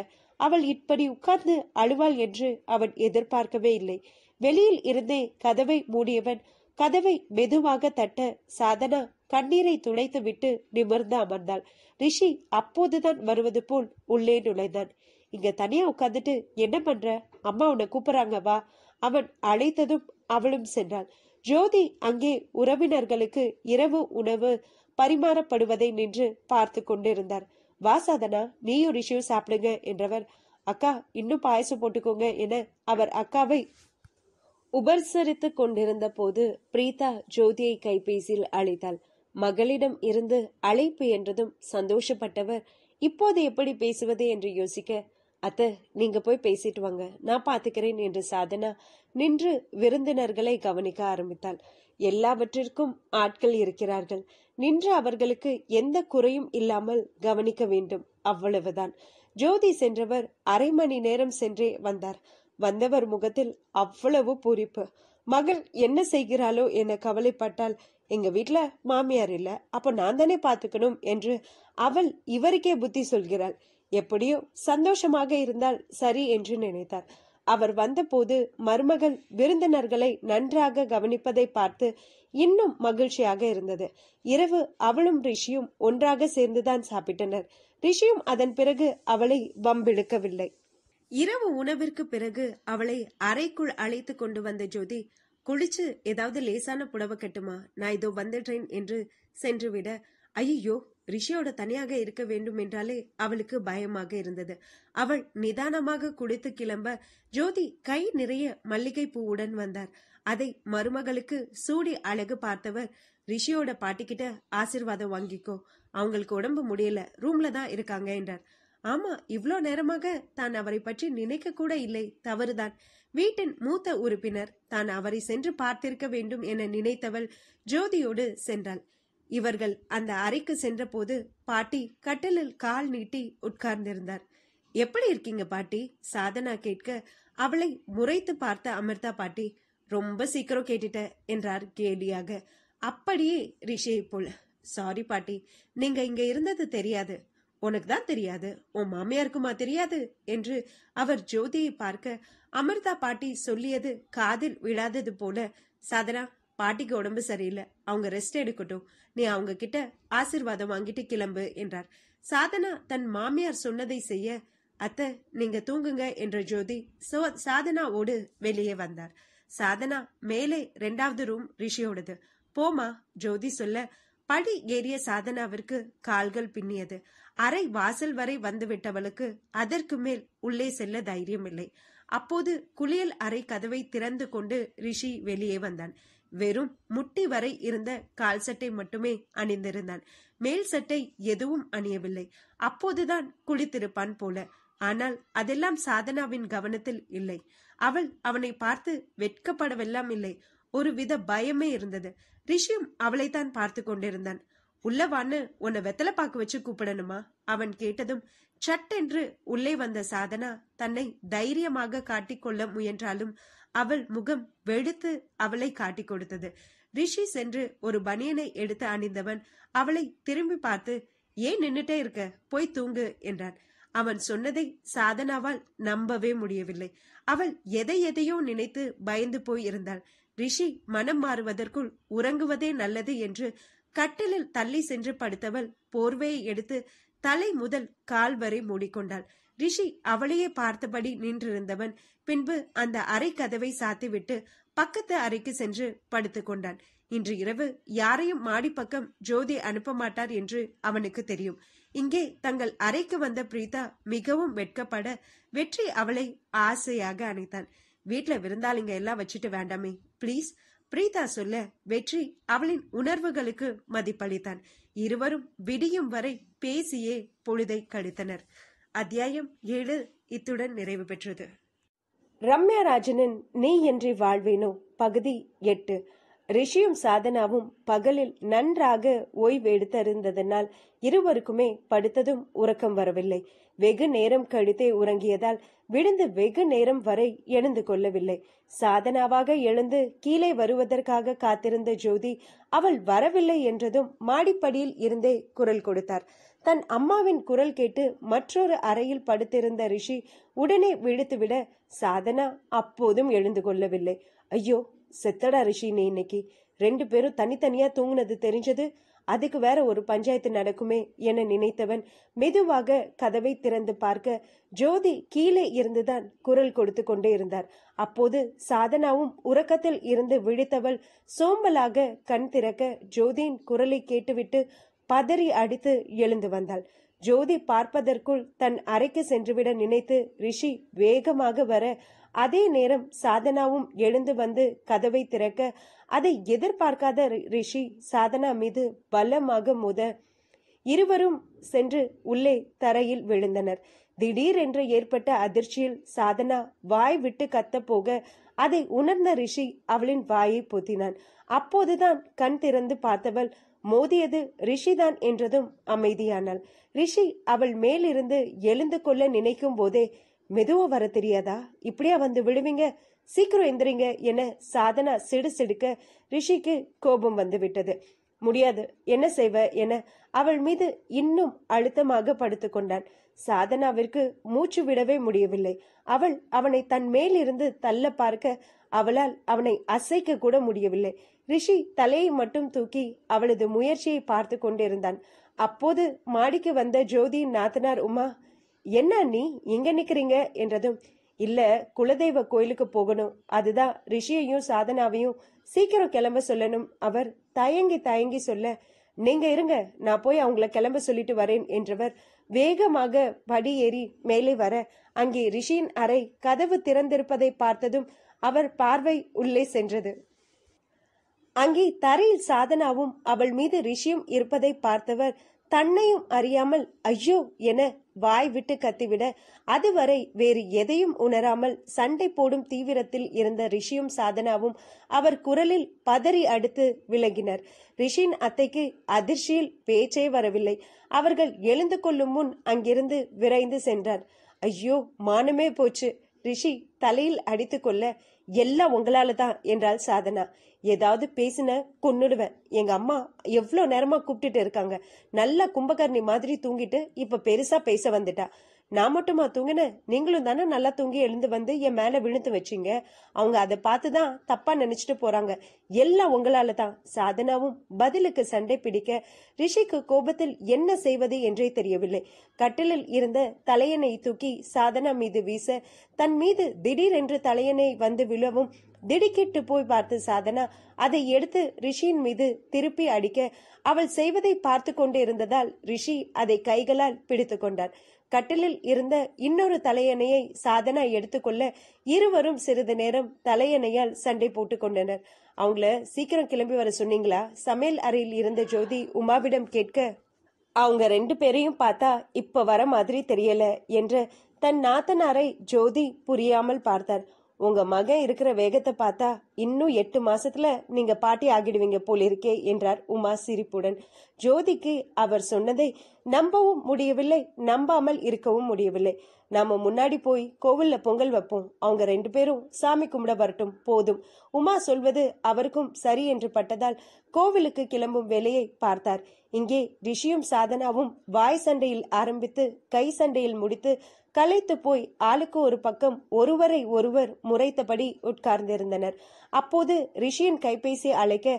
அவள் இப்படி உட்கார்ந்து அழுவாள் என்று அவன் எதிர்பார்க்கவே இல்லை வெளியில் இருந்தே கதவை மூடியவன் கதவை மெதுவாக தட்ட சாதனா கண்ணீரை துளைத்து விட்டு நிமிர்ந்து அமர்ந்தாள் ரிஷி அப்போதுதான் வருவது போல் உள்ளே நுழைந்தான் இங்க தனியா உட்காந்துட்டு என்ன பண்ற அம்மா உன கூப்பிடுறாங்க வா அவன் அழைத்ததும் அவளும் சென்றாள் ஜோதி அங்கே உறவினர்களுக்கு இரவு உணவு பரிமாறப்படுவதை நின்று பார்த்து கொண்டிருந்தார் வா சாதனா நீயும் ரிஷியும் சாப்பிடுங்க என்றவர் அக்கா இன்னும் பாயசம் போட்டுக்கோங்க என அவர் அக்காவை உபசரித்து கொண்டிருந்த போது பிரீதா ஜோதியை கைபேசியில் அழைத்தாள் மகளிடம் இருந்து அழைப்பு என்றதும் சந்தோஷப்பட்டவர் இப்போது எப்படி பேசுவது என்று யோசிக்க அத்த நீங்க போய் பேசிட்டு வாங்க நான் பாத்துக்கிறேன் என்று சாதனா நின்று விருந்தினர்களை கவனிக்க ஆரம்பித்தாள் எல்லாவற்றிற்கும் ஆட்கள் இருக்கிறார்கள் நின்று அவர்களுக்கு எந்த குறையும் இல்லாமல் கவனிக்க வேண்டும் அவ்வளவுதான் ஜோதி சென்றவர் அரை மணி நேரம் சென்றே வந்தார் வந்தவர் முகத்தில் அவ்வளவு பூரிப்பு மகள் என்ன செய்கிறாளோ என கவலைப்பட்டால் எங்க வீட்டுல மாமியார் இல்ல அப்ப நான் தானே பாத்துக்கணும் என்று அவள் இவருக்கே புத்தி சொல்கிறாள் எப்படியோ சந்தோஷமாக இருந்தால் சரி என்று நினைத்தார் அவர் வந்தபோது மருமகள் விருந்தினர்களை நன்றாக கவனிப்பதை பார்த்து இன்னும் மகிழ்ச்சியாக இருந்தது இரவு அவளும் ரிஷியும் ஒன்றாக சேர்ந்துதான் சாப்பிட்டனர் ரிஷியும் அதன் பிறகு அவளை வம்பிழுக்கவில்லை இரவு உணவிற்கு பிறகு அவளை அறைக்குள் அழைத்து கொண்டு வந்த ஜோதி குளிச்சு ஏதாவது லேசான புடவை கட்டுமா நான் இதோ வந்துடுறேன் என்று சென்றுவிட ஐயோ ரிஷியோட தனியாக இருக்க வேண்டும் என்றாலே அவளுக்கு பயமாக இருந்தது அவள் நிதானமாக குடித்து கிளம்ப ஜோதி கை நிறைய மல்லிகை பூவுடன் வந்தார் அதை மருமகளுக்கு சூடி அழகு பார்த்தவர் ரிஷியோட பாட்டிக்கிட்ட ஆசிர்வாதம் வாங்கிக்கோ அவங்களுக்கு உடம்பு முடியல ரூம்ல தான் இருக்காங்க என்றார் ஆமா இவ்வளோ நேரமாக தான் அவரை பற்றி நினைக்க கூட இல்லை தவறுதான் வீட்டின் மூத்த உறுப்பினர் தான் அவரை சென்று பார்த்திருக்க வேண்டும் என நினைத்தவள் ஜோதியோடு சென்றாள் இவர்கள் அந்த அறைக்கு சென்றபோது பாட்டி கட்டிலில் கால் நீட்டி உட்கார்ந்திருந்தார் எப்படி இருக்கீங்க பாட்டி சாதனா கேட்க அவளை முறைத்து பார்த்த அமிர்தா பாட்டி ரொம்ப சீக்கிரம் கேட்டுட்ட என்றார் கேலியாக அப்படியே ரிஷியை போல் சாரி பாட்டி நீங்க இங்க இருந்தது தெரியாது உனக்கு தான் தெரியாது உன் மாமியாருக்குமா தெரியாது என்று அவர் ஜோதியை பார்க்க அமிர்தா பாட்டி சொல்லியது காதில் விழாதது போல சாதனா பாட்டிக்கு உடம்பு சரியில்லை அவங்க ரெஸ்ட் எடுக்கட்டும் நீ அவங்க கிட்ட ஆசிர்வாதம் வாங்கிட்டு கிளம்பு என்றார் சாதனா தன் மாமியார் சொன்னதை செய்ய அத்தை நீங்க தூங்குங்க என்ற ஜோதி சோ சாதனாவோடு வெளியே வந்தார் சாதனா மேலே ரெண்டாவது ரூம் ரிஷியோடது போமா ஜோதி சொல்ல படி ஏறிய சாதனாவிற்கு கால்கள் பின்னியது அறை வாசல் வரை வந்துவிட்டவளுக்கு அதற்கு மேல் உள்ளே செல்ல தைரியம் இல்லை அப்போது குளியல் அறை கதவை திறந்து கொண்டு ரிஷி வெளியே வந்தான் வெறும் முட்டி வரை இருந்த கால் சட்டை மட்டுமே அணிந்திருந்தான் மேல் சட்டை எதுவும் அணியவில்லை அப்போதுதான் குளித்திருப்பான் போல ஆனால் அதெல்லாம் சாதனாவின் கவனத்தில் இல்லை அவள் அவனை பார்த்து வெட்கப்படவெல்லாம் இல்லை ஒரு வித பயமே இருந்தது ரிஷியும் அவளைத்தான் பார்த்து கொண்டிருந்தான் உள்ளவான்னு உன்னை வெத்தலை பாக்கு வச்சு கூப்பிடணுமா அவன் கேட்டதும் சட்டென்று உள்ளே வந்த சாதனா தன்னை தைரியமாக காட்டிக்கொள்ள முயன்றாலும் அவள் முகம் வெடுத்து அவளை காட்டி கொடுத்தது ரிஷி சென்று ஒரு பனியனை எடுத்து அணிந்தவன் அவளை திரும்பி பார்த்து ஏன் நின்னுட்டே இருக்க போய் தூங்கு என்றான் அவன் சொன்னதை சாதனாவால் நம்பவே முடியவில்லை அவள் எதை எதையோ நினைத்து பயந்து போய் இருந்தாள் ரிஷி மனம் மாறுவதற்குள் உறங்குவதே நல்லது என்று கட்டிலில் தள்ளி சென்று படுத்தவள் போர்வையை எடுத்து தலை முதல் கால் வரை மூடிக்கொண்டாள் ரிஷி அவளையே பார்த்தபடி நின்றிருந்தவன் பின்பு அந்த அறை கதவை சாத்திவிட்டு பக்கத்து அறைக்கு சென்று படுத்துக்கொண்டான் இன்று இரவு யாரையும் மாடி பக்கம் ஜோதி அனுப்ப மாட்டார் என்று அவனுக்கு தெரியும் இங்கே தங்கள் அறைக்கு வந்த பிரீதா மிகவும் வெட்கப்பட வெற்றி அவளை ஆசையாக அணைத்தான் வீட்டுல விருந்தாளிங்க எல்லாம் வச்சுட்டு வேண்டாமே ப்ளீஸ் பிரீதா சொல்ல வெற்றி அவளின் உணர்வுகளுக்கு மதிப்பளித்தான் இருவரும் விடியும் வரை பேசியே பொழுதை கழித்தனர் அத்தியாயம் ஏழு இத்துடன் நிறைவு பெற்றது ரம்யா ராஜனின் நீ என்று வாழ்வேனோ பகுதி எட்டு ரிஷியும் சாதனாவும் பகலில் நன்றாக ஓய்வெடுத்திருந்ததனால் இருவருக்குமே படுத்ததும் உறக்கம் வரவில்லை வெகு நேரம் கழித்தே உறங்கியதால் விழுந்து வெகு நேரம் வரை எழுந்து கொள்ளவில்லை சாதனாவாக எழுந்து கீழே வருவதற்காக காத்திருந்த ஜோதி அவள் வரவில்லை என்றதும் மாடிப்படியில் இருந்தே குரல் கொடுத்தார் தன் அம்மாவின் குரல் கேட்டு மற்றொரு அறையில் படுத்திருந்த ரிஷி உடனே விழுத்துவிட சாதனா அப்போதும் எழுந்து கொள்ளவில்லை ஐயோ செத்தடா ரிஷி இன்னைக்கு ரெண்டு பேரும் தனித்தனியா தூங்கினது தெரிஞ்சது அதுக்கு வேற ஒரு பஞ்சாயத்து நடக்குமே என நினைத்தவன் மெதுவாக கதவை திறந்து பார்க்க ஜோதி கீழே இருந்துதான் குரல் கொடுத்து கொண்டே இருந்தார் அப்போது சாதனாவும் உறக்கத்தில் இருந்து விழித்தவள் சோம்பலாக கண் திறக்க ஜோதியின் குரலை கேட்டுவிட்டு பதறி அடித்து எழுந்து வந்தாள் ஜோதி பார்ப்பதற்குள் தன் அறைக்கு சென்றுவிட நினைத்து ரிஷி வேகமாக வர அதே நேரம் சாதனாவும் எழுந்து வந்து கதவை திறக்க அதை எதிர்பார்க்காத ரிஷி சாதனா மீது பலமாக முத இருவரும் சென்று உள்ளே தரையில் விழுந்தனர் திடீரென்று ஏற்பட்ட அதிர்ச்சியில் சாதனா வாய் விட்டு கத்த போக அதை உணர்ந்த ரிஷி அவளின் வாயை பொத்தினான் அப்போதுதான் கண் திறந்து பார்த்தவள் மோதியது ரிஷிதான் என்றதும் அமைதியானாள் ரிஷி அவள் மேலிருந்து எழுந்து கொள்ள நினைக்கும் போதே மெதுவா வர தெரியாதா இப்படியா வந்து விழுவீங்க சீக்கிரம் எந்திரிங்க என சாதனா சிடு சிடுக்க ரிஷிக்கு கோபம் வந்து விட்டது முடியாது என்ன செய்வ என அவள் மீது இன்னும் அழுத்தமாக படுத்து கொண்டான் சாதனாவிற்கு மூச்சு விடவே முடியவில்லை அவள் அவனை தன் மேலிருந்து தள்ள பார்க்க அவளால் அவனை அசைக்க கூட முடியவில்லை ரிஷி தலையை மட்டும் தூக்கி அவளது முயற்சியை பார்த்து கொண்டிருந்தான் அப்போது மாடிக்கு வந்த ஜோதி நாத்தனார் உமா என்ன அண்ணி இங்க நிக்கிறீங்க என்றதும் இல்ல குலதெய்வ கோயிலுக்கு போகணும் அதுதான் ரிஷியையும் சாதனாவையும் சீக்கிரம் கிளம்ப சொல்லணும் அவர் தயங்கி தயங்கி சொல்ல நீங்க இருங்க நான் போய் அவங்கள கிளம்ப சொல்லிட்டு வரேன் என்றவர் வேகமாக படி ஏறி மேலே வர அங்கே ரிஷியின் அறை கதவு திறந்திருப்பதை பார்த்ததும் அவர் பார்வை உள்ளே சென்றது அங்கே தரையில் சாதனாவும் அவள் மீது ரிஷியும் இருப்பதை பார்த்தவர் தன்னையும் அறியாமல் ஐயோ என வாய் விட்டு கத்திவிட அதுவரை வேறு எதையும் உணராமல் சண்டை போடும் தீவிரத்தில் இருந்த ரிஷியும் சாதனாவும் அவர் குரலில் பதறி அடுத்து விளங்கினர் ரிஷியின் அத்தைக்கு அதிர்ச்சியில் பேச்சே வரவில்லை அவர்கள் எழுந்து கொள்ளும் முன் அங்கிருந்து விரைந்து சென்றார் ஐயோ மானமே போச்சு ரிஷி தலையில் அடித்துக்கொள்ள எல்லாம் உங்களால தான் என்றாள் சாதனா ஏதாவது பேசின கொன்னுடுவேன் எங்க அம்மா எவ்வளோ நேரமா கூப்பிட்டுட்டு இருக்காங்க நல்லா கும்பகர்ணி மாதிரி தூங்கிட்டு இப்ப பெருசா பேச வந்துட்டா நான் மட்டுமா தூங்கினேன் நீங்களும் தானே நல்லா தூங்கி எழுந்து வந்து என் மேல விழுந்து வச்சிங்க அவங்க அதை பார்த்து தான் தப்பா நினைச்சிட்டு போறாங்க எல்லாம் உங்களால தான் சாதனாவும் பதிலுக்கு சண்டை பிடிக்க ரிஷிக்கு கோபத்தில் என்ன செய்வது என்றே தெரியவில்லை கட்டிலில் இருந்த தலையணை தூக்கி சாதனா மீது வீச தன் மீது திடீரென்று தலையணை வந்து விழவும் திடுக்கிட்டு போய் பார்த்து சாதனா அதை எடுத்து ரிஷியின் மீது திருப்பி அடிக்க அவள் செய்வதை பார்த்து கொண்டே இருந்ததால் ரிஷி அதை கைகளால் பிடித்து கொண்டார் கட்டிலில் இருந்த இன்னொரு தலையணையை சாதனா எடுத்துக்கொள்ள இருவரும் சிறிது நேரம் தலையணையால் சண்டை போட்டுக் கொண்டனர் அவங்கள சீக்கிரம் கிளம்பி வர சொன்னீங்களா சமையல் அறையில் இருந்த ஜோதி உமாவிடம் கேட்க அவங்க ரெண்டு பேரையும் பார்த்தா இப்ப வர மாதிரி தெரியல என்று தன் நாத்தனாரை ஜோதி புரியாமல் பார்த்தார் உங்க மகன் இருக்கிற வேகத்தை பார்த்தா இன்னும் எட்டு மாசத்துல நீங்க பாட்டி ஆகிடுவீங்க இருக்கே என்றார் உமா சிரிப்புடன் ஜோதிக்கு அவர் சொன்னதை நம்பவும் முடியவில்லை நம்பாமல் இருக்கவும் முடியவில்லை நாம முன்னாடி போய் கோவில்ல பொங்கல் வைப்போம் அவங்க ரெண்டு பேரும் சாமி கும்பிட வரட்டும் போதும் உமா சொல்வது அவருக்கும் சரி என்று பட்டதால் கோவிலுக்கு கிளம்பும் வேலையை பார்த்தார் இங்கே ரிஷியும் சாதனாவும் வாய் சண்டையில் ஆரம்பித்து கை சண்டையில் முடித்து கலைத்து போய் ஆளுக்கு ஒரு பக்கம் ஒருவரை ஒருவர் முறைத்தபடி உட்கார்ந்திருந்தனர் அப்போது ரிஷியின் கைபேசி அழைக்க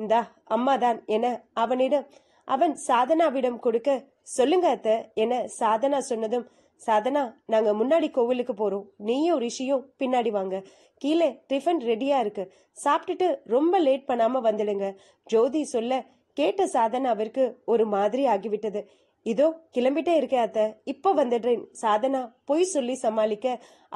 இந்தா அம்மாதான் என அவனிடம் அவன் சாதனாவிடம் கொடுக்க சொல்லுங்க அத்த என சாதனா சொன்னதும் சாதனா நாங்க முன்னாடி கோவிலுக்கு போறோம் நீயும் ரிஷியும் பின்னாடி வாங்க கீழே டிஃபன் ரெடியா இருக்கு சாப்பிட்டுட்டு ரொம்ப லேட் பண்ணாம வந்துடுங்க ஜோதி சொல்ல கேட்ட சாதனாவிற்கு ஒரு மாதிரி ஆகிவிட்டது இதோ கிளம்பிட்டே இருக்கே அத்த இப்ப வந்துடுறேன் சாதனா பொய் சொல்லி சமாளிக்க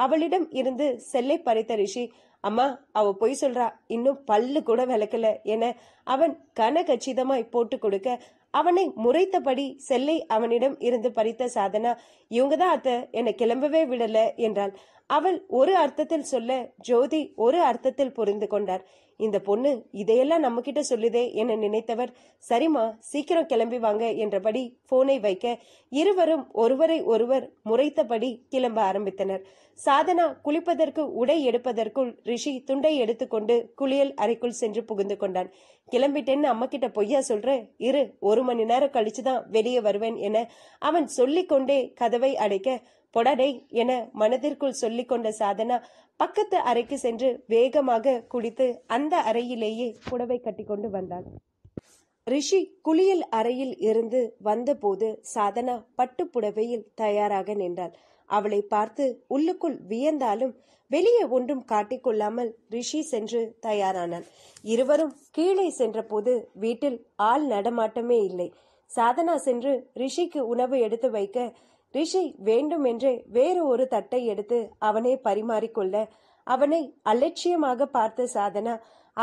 அவளிடம் இருந்து செல்லை பறித்த ரிஷி அம்மா அவ பொய் சொல்றா இன்னும் பல்லு கூட விளக்கல என அவன் கன கச்சிதமாய் போட்டு கொடுக்க அவனை முறைத்தபடி செல்லை அவனிடம் இருந்து பறித்த சாதனா இவங்கதான் அத்த என்னை கிளம்பவே விடல என்றாள் அவள் ஒரு அர்த்தத்தில் சொல்ல ஜோதி ஒரு அர்த்தத்தில் புரிந்து கொண்டார் இந்த பொண்ணு இதையெல்லாம் நம்ம கிட்ட சொல்லுதே என நினைத்தவர் சரிம்மா சீக்கிரம் கிளம்பி வாங்க என்றபடி போனை வைக்க இருவரும் ஒருவரை ஒருவர் முறைத்தபடி கிளம்ப ஆரம்பித்தனர் சாதனா குளிப்பதற்கு உடை எடுப்பதற்குள் ரிஷி துண்டை எடுத்துக்கொண்டு குளியல் அறைக்குள் சென்று புகுந்து கொண்டான் கிளம்பிட்டேன்னு அம்மா கிட்ட பொய்யா சொல்ற இரு ஒரு மணி நேரம் கழிச்சு தான் வெளியே வருவேன் என அவன் சொல்லிக்கொண்டே கதவை அடைக்க பொடடை என மனதிற்குள் சொல்லிக்கொண்ட சாதனா பக்கத்து அறைக்கு சென்று வேகமாக குடித்து அந்த அறையிலேயே புடவை கட்டிக்கொண்டு வந்தான் ரிஷி குளியல் அறையில் இருந்து வந்தபோது சாதனா பட்டு புடவையில் தயாராக நின்றாள் அவளை பார்த்து உள்ளுக்குள் வியந்தாலும் வெளியே ஒன்றும் காட்டிக்கொள்ளாமல் ரிஷி சென்று தயாரானான் இருவரும் கீழே சென்றபோது வீட்டில் ஆள் நடமாட்டமே இல்லை சாதனா சென்று ரிஷிக்கு உணவு எடுத்து வைக்க ரிஷி வேண்டுமென்றே வேறு ஒரு தட்டை எடுத்து அவனே பரிமாறிக்கொள்ள அவனை அலட்சியமாக பார்த்த சாதனா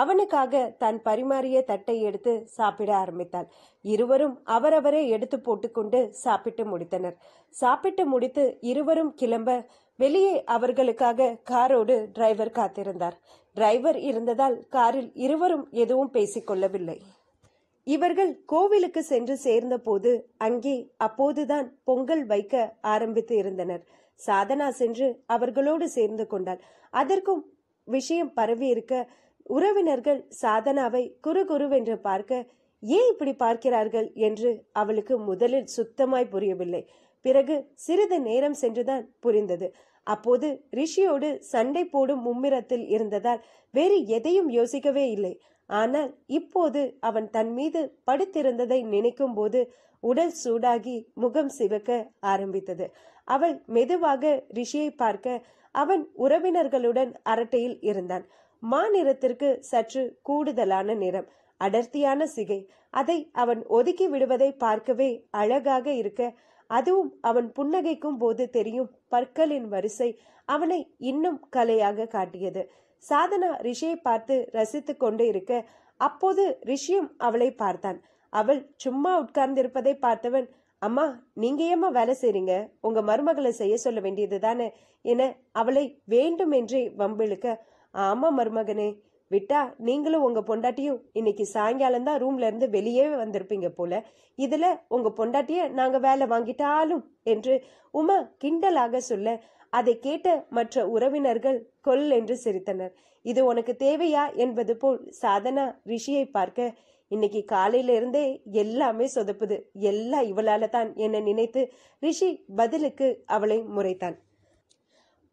அவனுக்காக தன் பரிமாறிய தட்டை எடுத்து சாப்பிட ஆரம்பித்தாள் இருவரும் அவரவரே எடுத்து போட்டுக்கொண்டு சாப்பிட்டு முடித்தனர் சாப்பிட்டு முடித்து இருவரும் கிளம்ப வெளியே அவர்களுக்காக காரோடு டிரைவர் காத்திருந்தார் டிரைவர் இருந்ததால் காரில் இருவரும் எதுவும் பேசிக்கொள்ளவில்லை இவர்கள் கோவிலுக்கு சென்று சேர்ந்தபோது அங்கே அப்போதுதான் பொங்கல் வைக்க ஆரம்பித்து இருந்தனர் சாதனா சென்று அவர்களோடு சேர்ந்து கொண்டாள் அதற்கும் விஷயம் பரவி இருக்க உறவினர்கள் சாதனாவை குறு குருவென்று பார்க்க ஏன் இப்படி பார்க்கிறார்கள் என்று அவளுக்கு முதலில் சுத்தமாய் புரியவில்லை பிறகு சிறிது நேரம் சென்றுதான் புரிந்தது அப்போது ரிஷியோடு சண்டை போடும் மும்மிரத்தில் இருந்ததால் வேறு எதையும் யோசிக்கவே இல்லை ஆனால் இப்போது அவன் தன் மீது படுத்திருந்ததை நினைக்கும் போது உடல் சூடாகி முகம் சிவக்க ஆரம்பித்தது அவள் மெதுவாக ரிஷியை பார்க்க அவன் உறவினர்களுடன் அரட்டையில் இருந்தான் மா நிறத்திற்கு சற்று கூடுதலான நிறம் அடர்த்தியான சிகை அதை அவன் ஒதுக்கி விடுவதை பார்க்கவே அழகாக இருக்க அதுவும் அவன் புன்னகைக்கும் போது தெரியும் பற்களின் வரிசை அவனை இன்னும் கலையாக காட்டியது சாதனா ரிஷியை பார்த்து ரசித்து கொண்டு இருக்க அப்போது ரிஷியும் அவளை பார்த்தான் அவள் சும்மா உட்கார்ந்திருப்பதை பார்த்தவன் அம்மா நீங்க ஏமா வேலை செய்றீங்க உங்க மருமகளை செய்ய சொல்ல வேண்டியது தானே என அவளை வேண்டும் என்றே வம்பிழுக்க ஆமா மருமகனே விட்டா நீங்களும் உங்க பொண்டாட்டியும் இன்னைக்கு சாயங்காலம் தான் ரூம்ல இருந்து வெளியே வந்திருப்பீங்க போல இதுல உங்க பொண்டாட்டிய நாங்க வேலை வாங்கிட்டாலும் என்று உமா கிண்டலாக சொல்ல அதை கேட்ட மற்ற உறவினர்கள் கொல் என்று சிரித்தனர் இது உனக்கு தேவையா என்பது போல் சாதனா ரிஷியை பார்க்க இன்னைக்கு காலையில இருந்தே எல்லாமே சொதப்புது எல்லாம் இவளால தான் என்ன நினைத்து ரிஷி பதிலுக்கு அவளை முறைத்தான்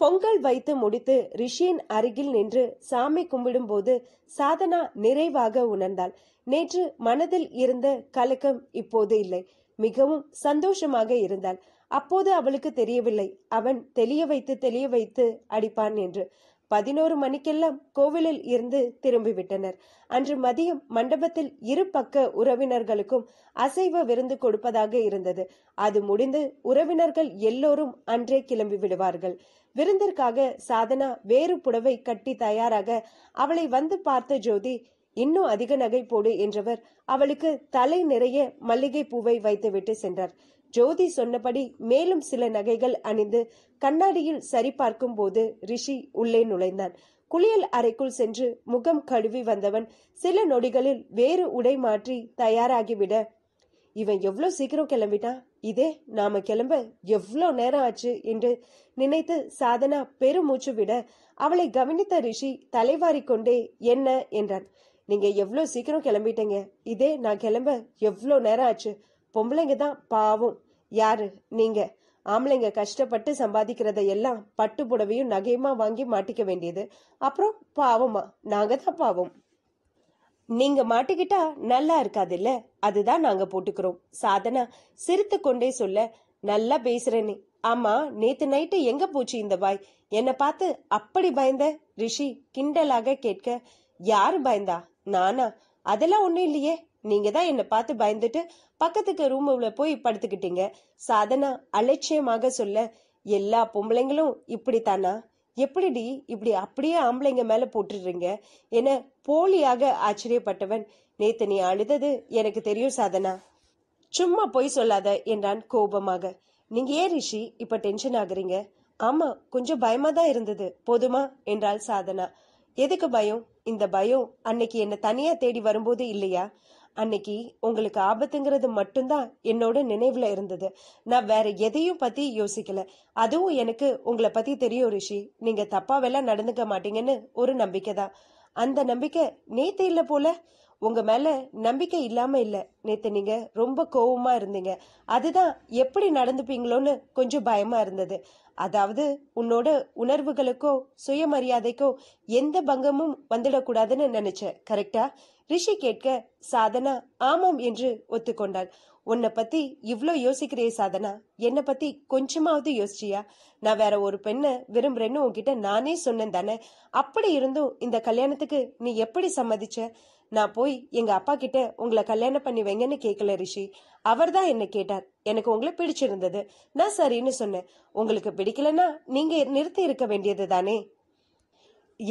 பொங்கல் வைத்து முடித்து ரிஷியின் அருகில் நின்று சாமி கும்பிடும்போது சாதனா நிறைவாக உணர்ந்தாள் நேற்று மனதில் இருந்த கலக்கம் இப்போது இல்லை மிகவும் சந்தோஷமாக இருந்தாள் அப்போது அவளுக்கு தெரியவில்லை அவன் தெளிய வைத்து தெளிய வைத்து அடிப்பான் என்று பதினோரு மணிக்கெல்லாம் கோவிலில் இருந்து திரும்பிவிட்டனர் அன்று மதியம் மண்டபத்தில் இரு பக்க உறவினர்களுக்கும் அசைவ விருந்து கொடுப்பதாக இருந்தது அது முடிந்து உறவினர்கள் எல்லோரும் அன்றே கிளம்பி விடுவார்கள் விருந்திற்காக சாதனா வேறு புடவை கட்டி தயாராக அவளை வந்து பார்த்த ஜோதி இன்னும் அதிக நகை போடு என்றவர் அவளுக்கு தலை நிறைய மல்லிகை பூவை வைத்துவிட்டு சென்றார் ஜோதி சொன்னபடி மேலும் சில நகைகள் அணிந்து கண்ணாடியில் சரிபார்க்கும் போது ரிஷி உள்ளே நுழைந்தான் குளியல் அறைக்குள் சென்று முகம் கழுவி வந்தவன் சில நொடிகளில் வேறு உடை மாற்றி தயாராகிவிட இவன் எவ்வளோ சீக்கிரம் கிளம்பிட்டான் இதே நாம கிளம்ப எவ்வளோ நேரம் ஆச்சு என்று நினைத்து சாதனா பெருமூச்சு விட அவளை கவனித்த ரிஷி தலைவாரி கொண்டே என்ன என்றான் நீங்க எவ்வளோ சீக்கிரம் கிளம்பிட்டீங்க இதே நான் கிளம்ப எவ்வளோ நேரம் ஆச்சு பொம்பளைங்க தான் பாவம் யாரு நீங்க ஆம்பளைங்க கஷ்டப்பட்டு சம்பாதிக்கிறத எல்லாம் பட்டு புடவையும் நகையுமா வாங்கி மாட்டிக்க வேண்டியது அப்புறம் பாவமா நாங்க தான் பாவம் நீங்க மாட்டிக்கிட்டா நல்லா இருக்காது இல்ல அதுதான் நாங்க போட்டுக்கிறோம் சாதனா சிரித்து கொண்டே சொல்ல நல்லா பேசுறேனே ஆமா நேத்து நைட்டு எங்க போச்சு இந்த பாய் என்ன பார்த்து அப்படி பயந்த ரிஷி கிண்டலாக கேட்க யாரு பயந்தா நானா அதெல்லாம் ஒண்ணும் இல்லையே நீங்க தான் என்னை பார்த்து பயந்துட்டு பக்கத்துக்கு உள்ள போய் படுத்துக்கிட்டீங்க சாதனா அலட்சியமாக சொல்ல எல்லா பொம்பளைங்களும் இப்படித்தானா எப்படிடி இப்படி அப்படியே ஆம்பளைங்க மேல போட்டுடுறீங்க என போலியாக ஆச்சரியப்பட்டவன் நேத்து நீ அழுதது எனக்கு தெரியும் சாதனா சும்மா பொய் சொல்லாத என்றான் கோபமாக நீங்க ஏன் ரிஷி இப்ப டென்ஷன் ஆகுறீங்க ஆமா கொஞ்சம் பயமா தான் இருந்தது போதுமா என்றாள் சாதனா எதுக்கு பயம் இந்த பயம் அன்னைக்கு என்ன தனியா தேடி வரும்போது இல்லையா அன்னைக்கு உங்களுக்கு ஆபத்துங்கிறது மட்டும்தான் என்னோட நினைவுல இருந்தது நான் வேற எதையும் பத்தி யோசிக்கல அதுவும் எனக்கு உங்களை பத்தி தெரியும் ரிஷி நீங்க தப்பாவெல்லாம் நடந்துக்க மாட்டீங்கன்னு ஒரு நம்பிக்கை தான் அந்த நம்பிக்கை நேத்து இல்ல போல உங்க மேல நம்பிக்கை இல்லாம இல்ல நேத்து நீங்க ரொம்ப கோவமா இருந்தீங்க அதுதான் எப்படி நடந்துப்பீங்களோன்னு கொஞ்சம் பயமா இருந்தது அதாவது உன்னோட உணர்வுகளுக்கோ சுயமரியாதைக்கோ எந்த பங்கமும் வந்துடக்கூடாதுன்னு நினைச்சேன் கரெக்டா ரிஷி கேட்க சாதனா ஆமாம் என்று ஒத்துக்கொண்டாள் உன்னை பத்தி இவ்வளோ யோசிக்கிறே சாதனா என்னை பத்தி கொஞ்சமாவது யோசிச்சியா நான் வேற ஒரு பெண்ணை விரும்புறேன்னு உன்கிட்ட நானே சொன்னேன் தானே அப்படி இருந்தும் இந்த கல்யாணத்துக்கு நீ எப்படி சம்மதிச்ச நான் போய் எங்க அப்பா கிட்ட உங்களை கல்யாணம் பண்ணி வைங்கன்னு கேட்கல ரிஷி அவர் தான் என்ன கேட்டார் எனக்கு உங்களை பிடிச்சிருந்தது நான் சரின்னு சொன்னேன் உங்களுக்கு பிடிக்கலன்னா நீங்க நிறுத்தி இருக்க வேண்டியது தானே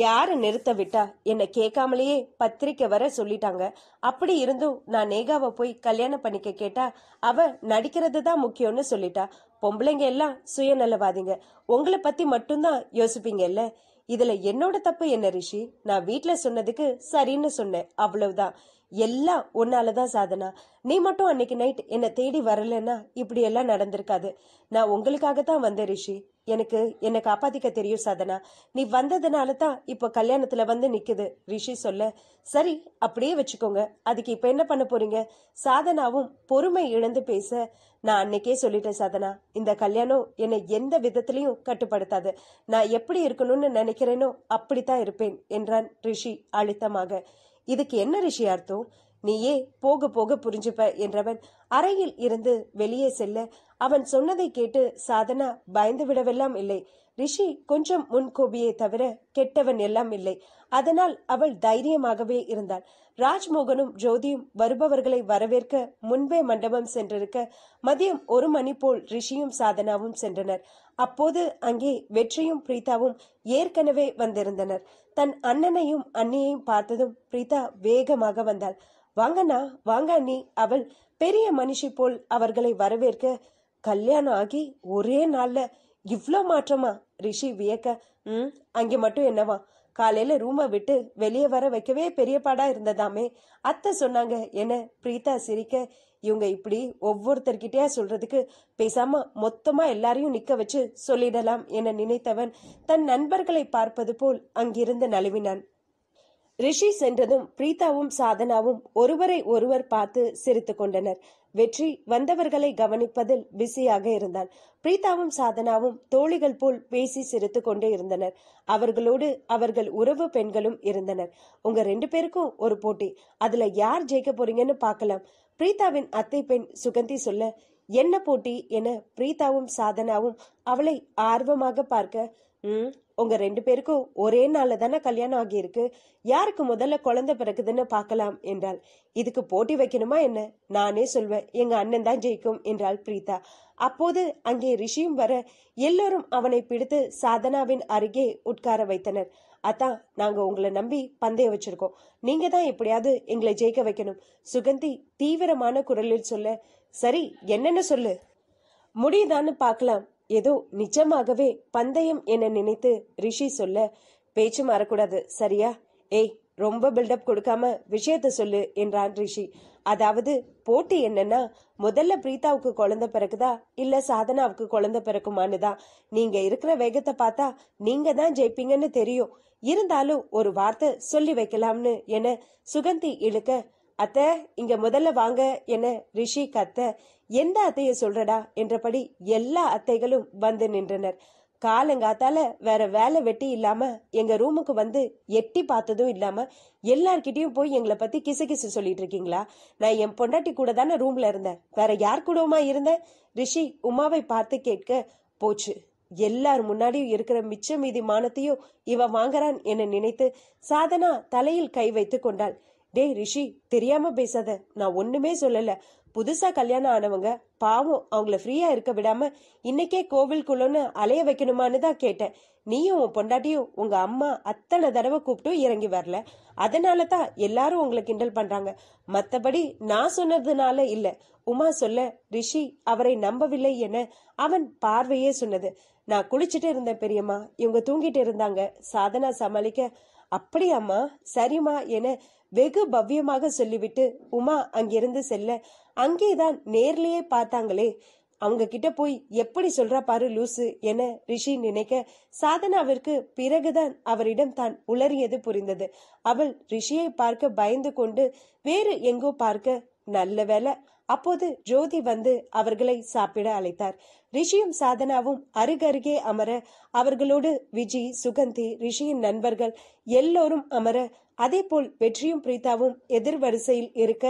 யாரை நிறுத்த விட்டா என்னை கேட்காமலேயே பத்திரிக்கை வர சொல்லிட்டாங்க அப்படி இருந்தும் நான் நேகாவை போய் கல்யாணம் பண்ணிக்க கேட்டா அவ நடிக்கிறது தான் முக்கியம்னு சொல்லிட்டா பொம்பளைங்க எல்லாம் சுயநலவாதிங்க உங்களை பத்தி மட்டும்தான் யோசிப்பீங்கல்ல இதுல என்னோட தப்பு என்ன ரிஷி நான் வீட்டுல சொன்னதுக்கு சரின்னு சொன்னேன் அவ்வளவுதான் எல்லாம் உன்னாலதான் சாதனா நீ மட்டும் அன்னைக்கு நைட் என்னை தேடி வரலன்னா இப்படி எல்லாம் நடந்திருக்காது நான் உங்களுக்காக தான் வந்தேன் ரிஷி எனக்கு என்னை காப்பாத்திக்க தெரியும் சாதனா நீ வந்ததுனால தான் இப்போ கல்யாணத்துல வந்து நிக்குது ரிஷி சொல்ல சரி அப்படியே வச்சுக்கோங்க அதுக்கு இப்ப என்ன பண்ண போறீங்க சாதனாவும் பொறுமை இழந்து பேச நான் அன்னைக்கே சொல்லிட்டேன் சாதனா இந்த கல்யாணம் என்னை எந்த விதத்திலையும் கட்டுப்படுத்தாது நான் எப்படி இருக்கணும்னு நினைக்கிறேனோ அப்படித்தான் இருப்பேன் என்றான் ரிஷி அழுத்தமாக இதுக்கு என்ன ரிஷி அர்த்தம் நீயே போக போக புரிஞ்சுப்ப என்றவன் அறையில் இருந்து வெளியே செல்ல அவன் சொன்னதை கேட்டு சாதனா பயந்து விடவெல்லாம் இல்லை ரிஷி கொஞ்சம் முன்கோபியே தவிர கெட்டவன் எல்லாம் இல்லை அதனால் அவள் தைரியமாகவே இருந்தாள் ராஜ்மோகனும் ஜோதியும் வருபவர்களை வரவேற்க முன்பே மண்டபம் சென்றிருக்க மதியம் ஒரு மணி போல் ரிஷியும் சாதனாவும் சென்றனர் அப்போது அங்கே வெற்றியும் பிரீதாவும் ஏற்கனவே வந்திருந்தனர் தன் அண்ணனையும் அண்ணியையும் பார்த்ததும் பிரீதா வேகமாக வந்தாள் வாங்கண்ணா வாங்க அண்ணி அவள் பெரிய மனுஷி போல் அவர்களை வரவேற்க கல்யாணம் ஆகி ஒரே நாள்ல இவ்வளோ மாற்றமா ரிஷி வியக்க ம் அங்கே மட்டும் என்னவா காலையில ரூமை விட்டு வெளியே வர வைக்கவே பெரிய பாடா இருந்ததாமே அத்தை சொன்னாங்க என்ன பிரீதா சிரிக்க இவங்க இப்படி ஒவ்வொருத்தர்கிட்டயா சொல்றதுக்கு பேசாம மொத்தமா எல்லாரையும் நிக்க வச்சு சொல்லிடலாம் என நினைத்தவன் தன் நண்பர்களை பார்ப்பது போல் அங்கிருந்து நழுவினான் ரிஷி சென்றதும் பிரீதாவும் சாதனாவும் ஒருவரை ஒருவர் பார்த்து சிரித்து கொண்டனர் வெற்றி வந்தவர்களை கவனிப்பதில் பிஸியாக இருந்தான் பிரீதாவும் சாதனாவும் தோழிகள் போல் பேசி சிரித்து கொண்டே இருந்தனர் அவர்களோடு அவர்கள் உறவு பெண்களும் இருந்தனர் உங்க ரெண்டு பேருக்கும் ஒரு போட்டி அதுல யார் ஜெயிக்க போறீங்கன்னு பார்க்கலாம் பிரீதாவின் அத்தை பெண் சுகந்தி சொல்ல என்ன போட்டி என பிரீதாவும் சாதனாவும் அவளை ஆர்வமாக பார்க்க ம் உங்க ரெண்டு பேருக்கும் ஒரே நாள்ல தானே கல்யாணம் ஆகியிருக்கு யாருக்கு முதல்ல குழந்தை பிறக்குதுன்னு பார்க்கலாம் என்றால் இதுக்கு போட்டி வைக்கணுமா என்ன நானே சொல்வேன் எங்க அண்ணன் தான் ஜெயிக்கும் என்றாள் பிரீதா அப்போது அங்கே ரிஷியும் வர எல்லோரும் அவனை பிடித்து சாதனாவின் அருகே உட்கார வைத்தனர் அதான் நாங்க உங்களை நம்பி பந்தயம் வச்சிருக்கோம் நீங்க தான் எப்படியாவது எங்களை ஜெயிக்க வைக்கணும் சுகந்தி தீவிரமான குரலில் சொல்ல சரி என்னன்னு சொல்லு முடியுதான்னு பார்க்கலாம் ஏதோ நிஜமாகவே பந்தயம் என நினைத்து ரிஷி சொல்ல பேச்சு மாறக்கூடாது சரியா ஏய் ரொம்ப பில்டப் கொடுக்காம விஷயத்த சொல்லு என்றான் ரிஷி அதாவது போட்டி என்னன்னா முதல்ல பிரீதாவுக்கு குழந்தை பிறகுதா இல்ல சாதனாவுக்கு குழந்தை பிறக்குமான்னு நீங்க இருக்கிற வேகத்தை பார்த்தா நீங்க தான் ஜெயிப்பீங்கன்னு தெரியும் இருந்தாலும் ஒரு வார்த்தை சொல்லி வைக்கலாம்னு என சுகந்தி இழுக்க அத்த இங்க முதல்ல வாங்க என ரிஷி கத்த எந்த அத்தைய சொல்றடா என்றபடி எல்லா அத்தைகளும் வந்து நின்றனர் காலங்காத்தால வேற வேலை வெட்டி இல்லாம எங்க ரூமுக்கு வந்து எட்டி பார்த்ததும் இல்லாம எல்லார்கிட்டயும் போய் எங்களை பத்தி கிசு கிசு சொல்லிட்டு இருக்கீங்களா நான் என் பொண்டாட்டி கூட தானே ரூம்ல இருந்தேன் வேற யார் கூடவுமா இருந்தேன் ரிஷி உமாவை பார்த்து கேட்க போச்சு எல்லார் முன்னாடியும் இருக்கிற மிச்ச மீதி மானத்தையும் இவ வாங்குறான் என நினைத்து சாதனா தலையில் கை வைத்து கொண்டாள் டேய் ரிஷி தெரியாம பேசாத நான் ஒண்ணுமே சொல்லல புதுசாக கல்யாணம் ஆனவங்க பாவம் அவங்கள ஃப்ரீயாக இருக்க விடாமல் இன்னைக்கே கோவிலுக்குள்ளன்னு அலைய வைக்கணுமான்னு தான் கேட்டேன் நீயும் உன் பொண்டாட்டியும் உங்கள் அம்மா அத்தனை தடவை கூப்பிட்டும் இறங்கி வரல அதனால தான் எல்லாரும் உங்களை கிண்டல் பண்ணுறாங்க மற்றபடி நான் சொன்னதுனால இல்லை உமா சொல்ல ரிஷி அவரை நம்பவில்லை என அவன் பார்வையே சொன்னது நான் குளிச்சுட்டு இருந்தேன் பெரியம்மா இவங்க தூங்கிட்டு இருந்தாங்க சாதனா சமாளிக்க அப்படியாம்மா சரிம்மா என வெகு பவ்யமாக சொல்லிவிட்டு உமா அங்கிருந்து செல்ல அங்கேதான் நேர்லயே பார்த்தாங்களே அவங்க கிட்ட போய் எப்படி சொல்றா பாரு லூசு என ரிஷி நினைக்க சாதனாவிற்கு பிறகுதான் அவரிடம் தான் உளறியது புரிந்தது அவள் ரிஷியை பார்க்க பயந்து கொண்டு வேறு எங்கோ பார்க்க நல்ல வேலை அப்போது ஜோதி வந்து அவர்களை சாப்பிட அழைத்தார் ரிஷியும் சாதனாவும் அருகருகே அமர அவர்களோடு விஜி சுகந்தி ரிஷியின் நண்பர்கள் எல்லோரும் அமர அதேபோல் வெற்றியும் பிரீதாவும் எதிர் வரிசையில் இருக்க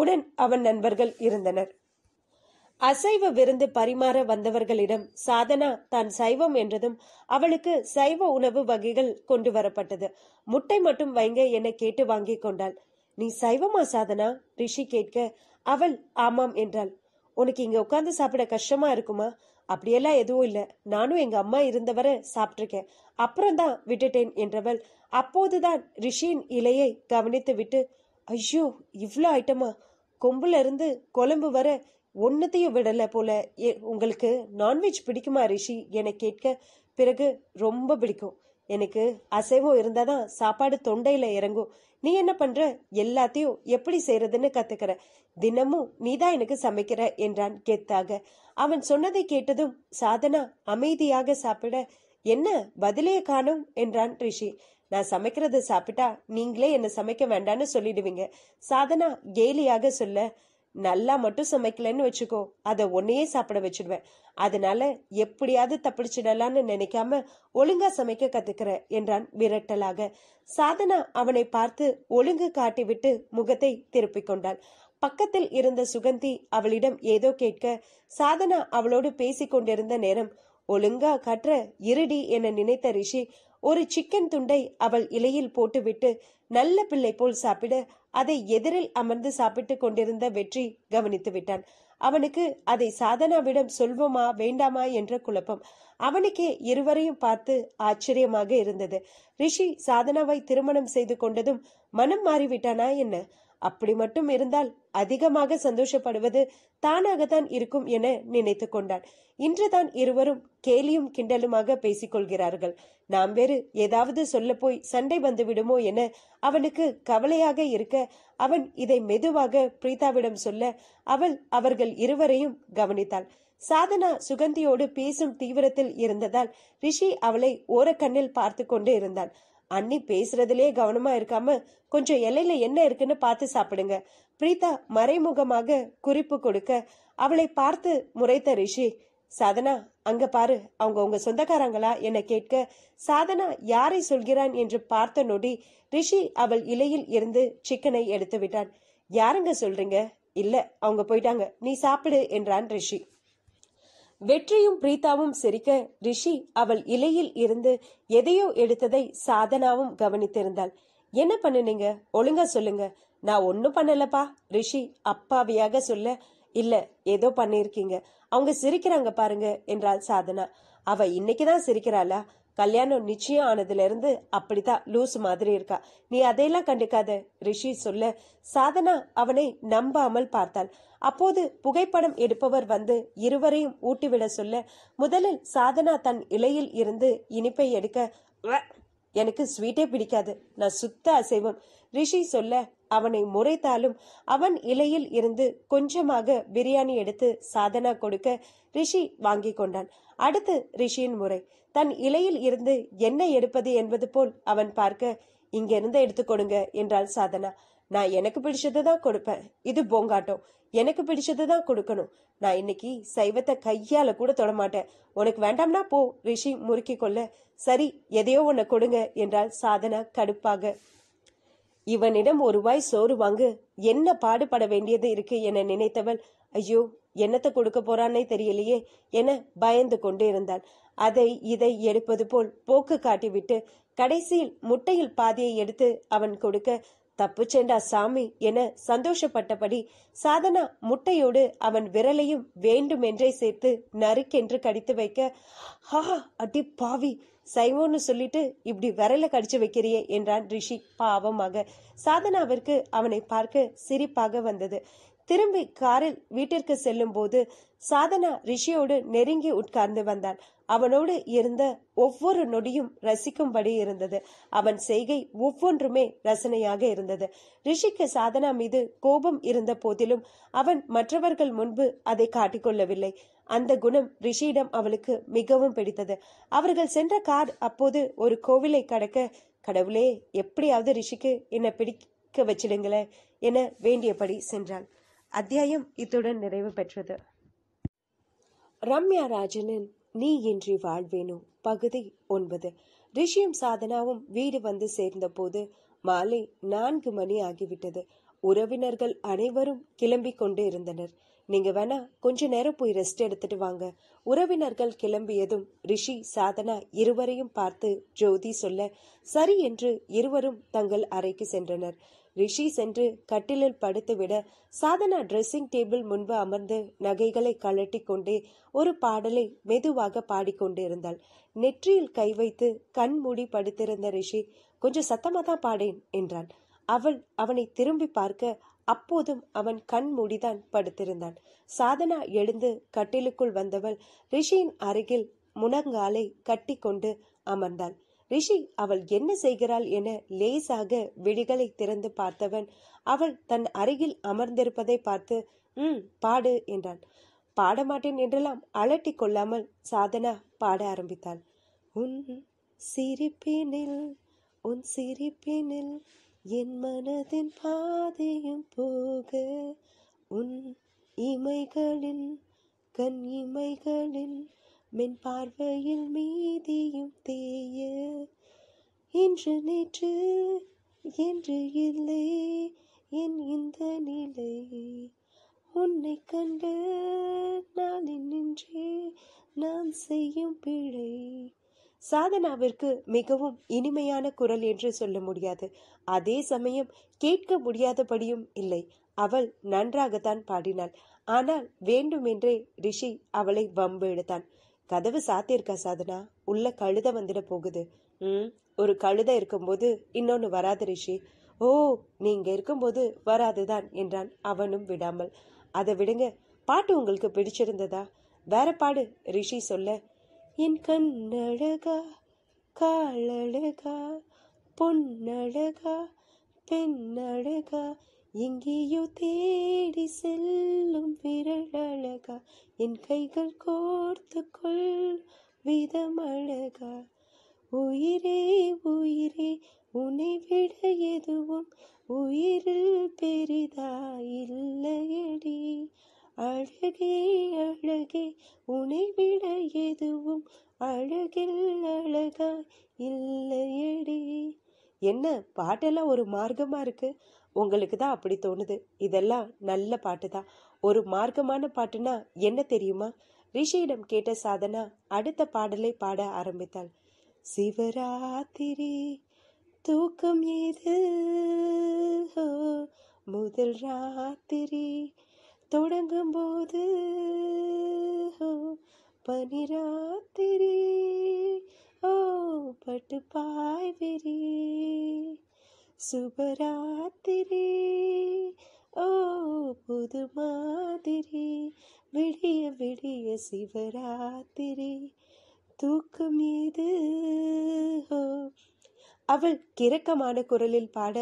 உடன் அவன் நண்பர்கள் இருந்தனர் அசைவ விருந்து பரிமாற வந்தவர்களிடம் சாதனா தான் சைவம் என்றதும் அவளுக்கு சைவ உணவு வகைகள் கொண்டு வரப்பட்டது முட்டை மட்டும் வைங்க என கேட்டு வாங்கி கொண்டாள் நீ சைவமா சாதனா ரிஷி கேட்க அவள் ஆமாம் என்றாள் உனக்கு இங்க உட்கார்ந்து சாப்பிட கஷ்டமா இருக்குமா அப்படியெல்லாம் எதுவும் இல்ல நானும் எங்க அம்மா இருந்தவரை சாப்பிட்டிருக்கேன் அப்புறம் தான் விட்டுட்டேன் என்றவள் அப்போதுதான் ரிஷியின் இலையை கவனித்துவிட்டு ஐயோ இவ்வளோ ஐட்டமா கொம்புல இருந்து கொழம்பு வர ஒன்னத்தையும் விடல போல உங்களுக்கு நான்வெஜ் பிடிக்குமா ரிஷி என கேட்க பிறகு ரொம்ப பிடிக்கும் எனக்கு அசைவம் இருந்தால் தான் சாப்பாடு தொண்டையில் இறங்கும் நீ என்ன பண்ணுற எல்லாத்தையும் எப்படி செய்கிறதுன்னு கத்துக்கிற தினமும் நீ தான் எனக்கு சமைக்கிற என்றான் கேத்தாக அவன் சொன்னதை கேட்டதும் சாதனா அமைதியாக சாப்பிட என்ன பதிலே காணும் என்றான் ரிஷி நான் சமைக்கிறத சாப்பிட்டா நீங்களே என்னை சமைக்க வேண்டான்னு சொல்லிடுவீங்க சாதனா கேலியாக சொல்ல நல்லா மட்டும் சமைக்கலன்னு வச்சுக்கோ அதை ஒன்னையே சாப்பிட வச்சிடுவேன் அதனால எப்படியாவது தப்பிச்சிடலான்னு நினைக்காம ஒழுங்கா சமைக்க கத்துக்கிற என்றான் விரட்டலாக சாதனா அவனை பார்த்து ஒழுங்கு காட்டிவிட்டு முகத்தை திருப்பிக் கொண்டாள் பக்கத்தில் இருந்த சுகந்தி அவளிடம் ஏதோ கேட்க சாதனா அவளோடு பேசிக்கொண்டிருந்த கொண்டிருந்த நேரம் ஒழுங்கா கற்ற இருடி என நினைத்த ரிஷி ஒரு சிக்கன் துண்டை அவள் இலையில் போட்டுவிட்டு நல்ல பிள்ளை போல் சாப்பிட அதை எதிரில் அமர்ந்து சாப்பிட்டு கொண்டிருந்த வெற்றி கவனித்து விட்டான் அவனுக்கு அதை சாதனாவிடம் சொல்வோமா வேண்டாமா என்ற குழப்பம் அவனுக்கே இருவரையும் பார்த்து ஆச்சரியமாக இருந்தது ரிஷி சாதனாவை திருமணம் செய்து கொண்டதும் மனம் மாறிவிட்டானா என்ன அப்படி மட்டும் இருந்தால் அதிகமாக சந்தோஷப்படுவது தானாகத்தான் இருக்கும் என நினைத்து கொண்டான் இன்றுதான் இருவரும் கேலியும் கிண்டலுமாக பேசிக்கொள்கிறார்கள் நாம் வேறு ஏதாவது சொல்ல போய் சண்டை வந்து விடுமோ என அவனுக்கு கவலையாக இருக்க அவன் இதை மெதுவாக பிரீதாவிடம் சொல்ல அவள் அவர்கள் இருவரையும் கவனித்தாள் சாதனா சுகந்தியோடு பேசும் தீவிரத்தில் இருந்ததால் ரிஷி அவளை ஓரக்கண்ணில் பார்த்து கொண்டு இருந்தான் அண்ணி பேசுறதுலயே கவனமா இருக்காம கொஞ்சம் எல்லையில என்ன இருக்குன்னு பார்த்து சாப்பிடுங்க பிரீதா மறைமுகமாக குறிப்பு கொடுக்க அவளை பார்த்து முறைத்த ரிஷி சாதனா அங்க பாரு அவங்க உங்க சொந்தக்காரங்களா என்ன கேட்க சாதனா யாரை சொல்கிறான் என்று பார்த்த நொடி ரிஷி அவள் இலையில் இருந்து சிக்கனை எடுத்து விட்டான் யாருங்க சொல்றீங்க இல்ல அவங்க போயிட்டாங்க நீ சாப்பிடு என்றான் ரிஷி வெற்றியும் பிரீதாவும் சிரிக்க ரிஷி அவள் இலையில் இருந்து எதையோ எடுத்ததை சாதனாவும் கவனித்திருந்தாள் என்ன பண்ணுனீங்க ஒழுங்கா சொல்லுங்க நான் ஒண்ணும் பண்ணலப்பா ரிஷி அப்பாவியாக சொல்ல இல்ல ஏதோ பண்ணிருக்கீங்க அவங்க சிரிக்கிறாங்க பாருங்க என்றாள் சாதனா அவ இன்னைக்குதான் சிரிக்கிறாளா கல்யாணம் நிச்சயம் ஆனதுலேருந்து அப்படிதான் லூஸ் மாதிரி இருக்கா நீ அதையெல்லாம் கண்டுக்காத ரிஷி சொல்ல சாதனா அவனை நம்பாமல் பார்த்தாள் அப்போது புகைப்படம் எடுப்பவர் வந்து இருவரையும் ஊட்டிவிட சொல்ல முதலில் சாதனா தன் இலையில் இருந்து இனிப்பை எடுக்க எனக்கு ஸ்வீட்டே பிடிக்காது நான் சுத்த அசைவம் ரிஷி சொல்ல அவனை முறைத்தாலும் அவன் இலையில் இருந்து கொஞ்சமாக பிரியாணி எடுத்து சாதனா கொடுக்க ரிஷி வாங்கி கொண்டான் அடுத்து ரிஷியின் முறை தன் இலையில் இருந்து என்ன எடுப்பது என்பது போல் அவன் பார்க்க இங்கிருந்து எடுத்து கொடுங்க என்றாள் சாதனா நான் எனக்கு பிடிச்சது தான் கொடுப்பேன் இது பொங்காட்டம் எனக்கு பிடிச்சது தான் கொடுக்கணும் நான் இன்னைக்கு சைவத்தை கையால கூட தொடமாட்டேன் உனக்கு வேண்டாம்னா போ ரிஷி முறுக்கி கொள்ள சரி எதையோ உன்னை கொடுங்க என்றால் சாதனா கடுப்பாக இவனிடம் ஒருவாய் சோறு வாங்கு என்ன பாடுபட வேண்டியது இருக்கு என நினைத்தவள் ஐயோ என்னத்தை கொடுக்க போறான்னே தெரியலையே என பயந்து கொண்டு இருந்தாள் அதை இதை எடுப்பது போல் போக்கு காட்டிவிட்டு கடைசியில் முட்டையில் பாதியை எடுத்து அவன் கொடுக்க தப்பு சென்றா சாமி என சந்தோஷப்பட்டபடி சாதனா முட்டையோடு அவன் விரலையும் வேண்டுமென்றே சேர்த்து நறுக்கென்று கடித்து வைக்க ஹா அடி பாவி சைவோன்னு சொல்லிட்டு இப்படி விரல கடிச்சு வைக்கிறியே என்றான் ரிஷி பாவமாக சாதனாவிற்கு அவனை பார்க்க சிரிப்பாக வந்தது திரும்பி காரில் வீட்டிற்கு செல்லும் போது சாதனா ரிஷியோடு நெருங்கி உட்கார்ந்து வந்தான் அவனோடு இருந்த ஒவ்வொரு நொடியும் ரசிக்கும்படி இருந்தது அவன் செய்கை ஒவ்வொன்றுமே ரசனையாக இருந்தது ரிஷிக்கு சாதனா மீது கோபம் இருந்த போதிலும் அவன் மற்றவர்கள் முன்பு அதை காட்டிக்கொள்ளவில்லை அந்த குணம் ரிஷியிடம் அவளுக்கு மிகவும் பிடித்தது அவர்கள் சென்ற கார் அப்போது ஒரு கோவிலை கடக்க கடவுளே எப்படியாவது ரிஷிக்கு என்னை பிடிக்க வச்சிடுங்களே என வேண்டியபடி சென்றாள் அத்தியாயம் இத்துடன் நிறைவு பெற்றது ரம்யா ராஜனின் நீ இன்றி வாழ்வேனோ பகுதி ஒன்பது ரிஷியும் சாதனாவும் வீடு வந்து சேர்ந்தபோது மாலை நான்கு மணி ஆகிவிட்டது உறவினர்கள் அனைவரும் கிளம்பி கொண்டு இருந்தனர் நீங்க வேணா கொஞ்ச நேரம் போய் ரெஸ்ட் எடுத்துட்டு வாங்க உறவினர்கள் கிளம்பியதும் ரிஷி சாதனா இருவரையும் பார்த்து ஜோதி சொல்ல சரி என்று இருவரும் தங்கள் அறைக்கு சென்றனர் ரிஷி சென்று கட்டிலில் படுத்துவிட சாதனா ட்ரெஸ்ஸிங் டேபிள் முன்பு அமர்ந்து நகைகளை கழட்டி கொண்டே ஒரு பாடலை மெதுவாக பாடிக்கொண்டிருந்தாள் நெற்றியில் கை வைத்து கண் மூடி படுத்திருந்த ரிஷி கொஞ்சம் சத்தமா தான் பாடேன் என்றான் அவள் அவனை திரும்பி பார்க்க அப்போதும் அவன் கண் மூடிதான் படுத்திருந்தான் சாதனா எழுந்து கட்டிலுக்குள் வந்தவள் ரிஷியின் அருகில் முனங்காலை கட்டி கொண்டு அமர்ந்தாள் ரிஷி அவள் என்ன செய்கிறாள் என லேசாக விழிகளை திறந்து பார்த்தவன் அவள் தன் அருகில் அமர்ந்திருப்பதை பார்த்து ம் பாடு என்றான் பாடமாட்டேன் என்றெல்லாம் அலட்டி கொள்ளாமல் சாதனா பாட ஆரம்பித்தாள் உன் சிரிப்பினில் உன் சிரிப்பினில் என் மனதின் பாதையும் போக உன் இமைகளின் கண் இமைகளின் மென் பார்வையில் மீதியும் தேய இன்று நேற்று என்று இல்லை என் இந்த நிலை உன்னை கண்டு நாளின் நின்றே நான் செய்யும் பிழை சாதனாவிற்கு மிகவும் இனிமையான குரல் என்று சொல்ல முடியாது அதே சமயம் கேட்க முடியாதபடியும் இல்லை அவள் நன்றாகத்தான் பாடினாள் ஆனால் வேண்டுமென்றே ரிஷி அவளை வம்பு எடுத்தான் கதவு சாத்தியிருக்கா சாதனா உள்ள கழுத வந்துட போகுது ம் ஒரு கழுத இருக்கும்போது இன்னொன்னு வராது ரிஷி ஓ நீங்க இருக்கும்போது வராதுதான் என்றான் அவனும் விடாமல் அதை விடுங்க பாட்டு உங்களுக்கு பிடிச்சிருந்ததா வேற பாடு ரிஷி சொல்ல என் கண்ணழகா காலழகா பொன்னழகா பெண்ணழகா எங்கேயோ தேடி செல்லும் விரலழகா என் கைகள் கோர்த்து கொள் விதமழகா உயிரே உயிரே உன்னை விட எதுவும் உயிரில் பெரிதா இல்லையடி அழகே அழகே உனை விட எதுவும் அழகில் அழகா இல்லையடி என்ன பாட்டெல்லாம் ஒரு மார்க்கமாக இருக்குது உங்களுக்கு தான் அப்படி தோணுது இதெல்லாம் நல்ல பாட்டு தான் ஒரு மார்க்கமான பாட்டுனா என்ன தெரியுமா ரிஷியிடம் கேட்ட சாதனா அடுத்த பாடலை பாட ஆரம்பித்தாள் சிவராத்திரி தூக்கம் ஏது முதல் ராத்திரி தொடங்கும் போது பனிராத்திரி ஓ பட்டு பாய்விரி சுபராத்திரி ஓ புது மாதிரி விடிய விடிய சிவராத்திரி தூக்கம் இது அவள் கிறக்கமான குரலில் பாட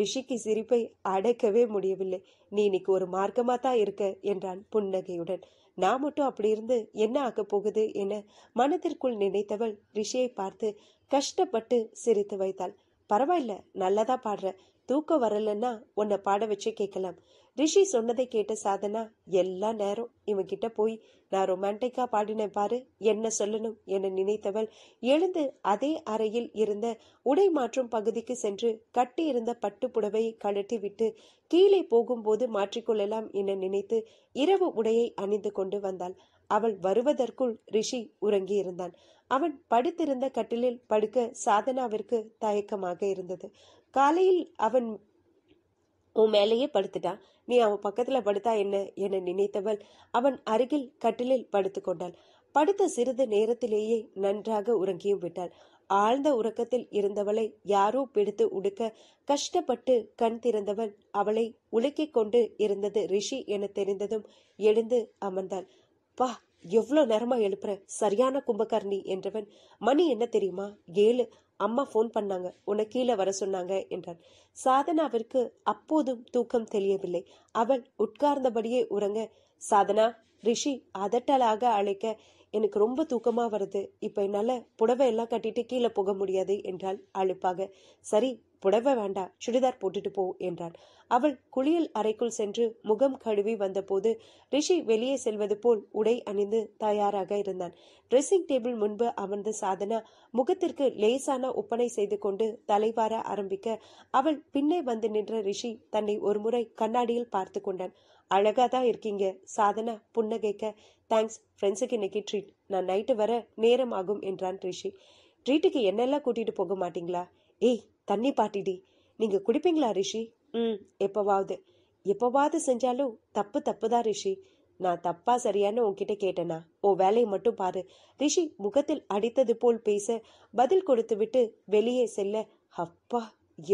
ரிஷிக்கு சிரிப்பை அடைக்கவே முடியவில்லை நீ இன்னைக்கு ஒரு மார்க்கமா தான் இருக்க என்றான் புன்னகையுடன் நான் மட்டும் அப்படி இருந்து என்ன ஆக்க போகுது என மனதிற்குள் நினைத்தவள் ரிஷியை பார்த்து கஷ்டப்பட்டு சிரித்து வைத்தாள் பரவாயில்ல நல்லதா பாடுற தூக்கம் வரலன்னா உன்னை பாட வச்சே கேட்கலாம் ரிஷி சொன்னதை கேட்ட சாதனா எல்லா நேரம் கிட்ட போய் நான் ரொமான்டிக்கா பாடினேன் பாரு என்ன சொல்லணும் என நினைத்தவள் எழுந்து அதே அறையில் இருந்த உடை மாற்றும் பகுதிக்கு சென்று கட்டியிருந்த பட்டு புடவையை கழட்டி விட்டு கீழே போகும்போது மாற்றிக்கொள்ளலாம் என நினைத்து இரவு உடையை அணிந்து கொண்டு வந்தாள் அவள் வருவதற்குள் ரிஷி உறங்கியிருந்தான் அவன் படுத்திருந்த கட்டிலில் படுக்க சாதனாவிற்கு தயக்கமாக இருந்தது காலையில் அவன் உன் மேலேயே படுத்துட்டான் நீ அவன் பக்கத்துல படுத்தா என்ன என நினைத்தவள் அவன் அருகில் கட்டிலில் படுத்து கொண்டாள் படுத்த சிறிது நேரத்திலேயே நன்றாக உறங்கியும் விட்டாள் ஆழ்ந்த உறக்கத்தில் இருந்தவளை யாரோ பிடித்து உடுக்க கஷ்டப்பட்டு கண் திறந்தவன் அவளை உலுக்கிக் கொண்டு இருந்தது ரிஷி என தெரிந்ததும் எழுந்து அமர்ந்தாள் பா எவ்வளோ நேரமா எழுப்புற சரியான கும்பகர்ணி என்றவன் மணி என்ன தெரியுமா ஏழு அம்மா ஃபோன் பண்ணாங்க உன்னை கீழே வர சொன்னாங்க என்றான் சாதனாவிற்கு அப்போதும் தூக்கம் தெரியவில்லை அவள் உட்கார்ந்தபடியே உறங்க சாதனா ரிஷி அதட்டலாக அழைக்க எனக்கு ரொம்ப தூக்கமா வருது இப்ப என்னால புடவை எல்லாம் கட்டிட்டு கீழே போக முடியாது என்றால் அழுப்பாக சரி புடவை வேண்டாம் சுடிதார் போட்டுட்டு போ என்றான் அவள் குளியல் அறைக்குள் சென்று முகம் கழுவி வந்தபோது ரிஷி வெளியே செல்வது போல் உடை அணிந்து தயாராக இருந்தான் ட்ரெஸ்ஸிங் டேபிள் முன்பு அமர்ந்த சாதனா முகத்திற்கு லேசான ஒப்பனை செய்து கொண்டு தலைவார ஆரம்பிக்க அவள் பின்னே வந்து நின்ற ரிஷி தன்னை ஒருமுறை கண்ணாடியில் பார்த்து கொண்டான் அழகா தான் இருக்கீங்க சாதனா புன்னகைக்க தேங்க்ஸ் ஃப்ரெண்ட்ஸுக்கு இன்னைக்கு ட்ரீட் நான் நைட்டு வர நேரம் ஆகும் என்றான் ரிஷி ட்ரீட்டுக்கு என்னெல்லாம் கூட்டிட்டு போக மாட்டீங்களா ஏய் தண்ணி பாட்டிடி நீங்கள் குடிப்பீங்களா ரிஷி ம் எப்பவாவது எப்பவாவது செஞ்சாலும் தப்பு தப்பு தான் ரிஷி நான் தப்பா சரியான உன்கிட்ட கேட்டேனா ஓ வேலையை மட்டும் பாரு ரிஷி முகத்தில் அடித்தது போல் பேச பதில் கொடுத்து விட்டு வெளியே செல்ல அப்பா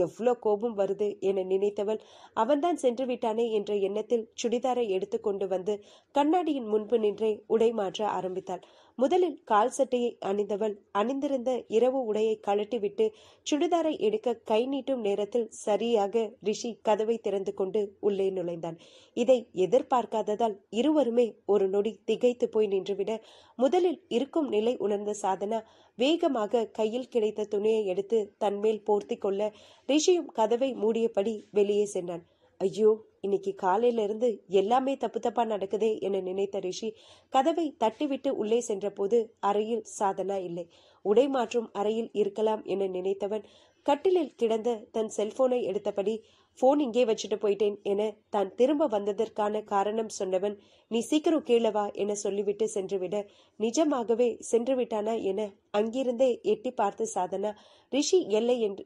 எவ்வளோ கோபம் வருது என நினைத்தவள் அவன்தான் சென்று விட்டானே என்ற எண்ணத்தில் சுடிதாரை எடுத்துக்கொண்டு வந்து கண்ணாடியின் முன்பு நின்றே உடை மாற்ற ஆரம்பித்தாள் முதலில் கால் சட்டையை அணிந்தவள் அணிந்திருந்த இரவு உடையை கழட்டிவிட்டு சுடிதாரை எடுக்க கை நீட்டும் நேரத்தில் சரியாக ரிஷி கதவை திறந்து கொண்டு உள்ளே நுழைந்தான் இதை எதிர்பார்க்காததால் இருவருமே ஒரு நொடி திகைத்து போய் நின்றுவிட முதலில் இருக்கும் நிலை உணர்ந்த சாதனா வேகமாக கையில் கிடைத்த துணியை எடுத்து தன்மேல் போர்த்தி கொள்ள ரிஷியும் கதவை மூடியபடி வெளியே சென்றான் ஐயோ இன்னைக்கு காலையிலிருந்து எல்லாமே தப்பு தப்பா நடக்குதே என நினைத்த ரிஷி கதவை தட்டிவிட்டு உள்ளே சென்றபோது அறையில் சாதனா இல்லை உடை மாற்றும் அறையில் இருக்கலாம் என நினைத்தவன் கட்டிலில் கிடந்த தன் செல்போனை எடுத்தபடி போன் இங்கே வச்சுட்டு போயிட்டேன் என தான் திரும்ப வந்ததற்கான காரணம் சொன்னவன் நீ சீக்கிரம் கீழவா என சொல்லிவிட்டு சென்றுவிட நிஜமாகவே சென்று விட்டானா என அங்கிருந்தே எட்டி பார்த்து சாதனா ரிஷி எல்லை என்று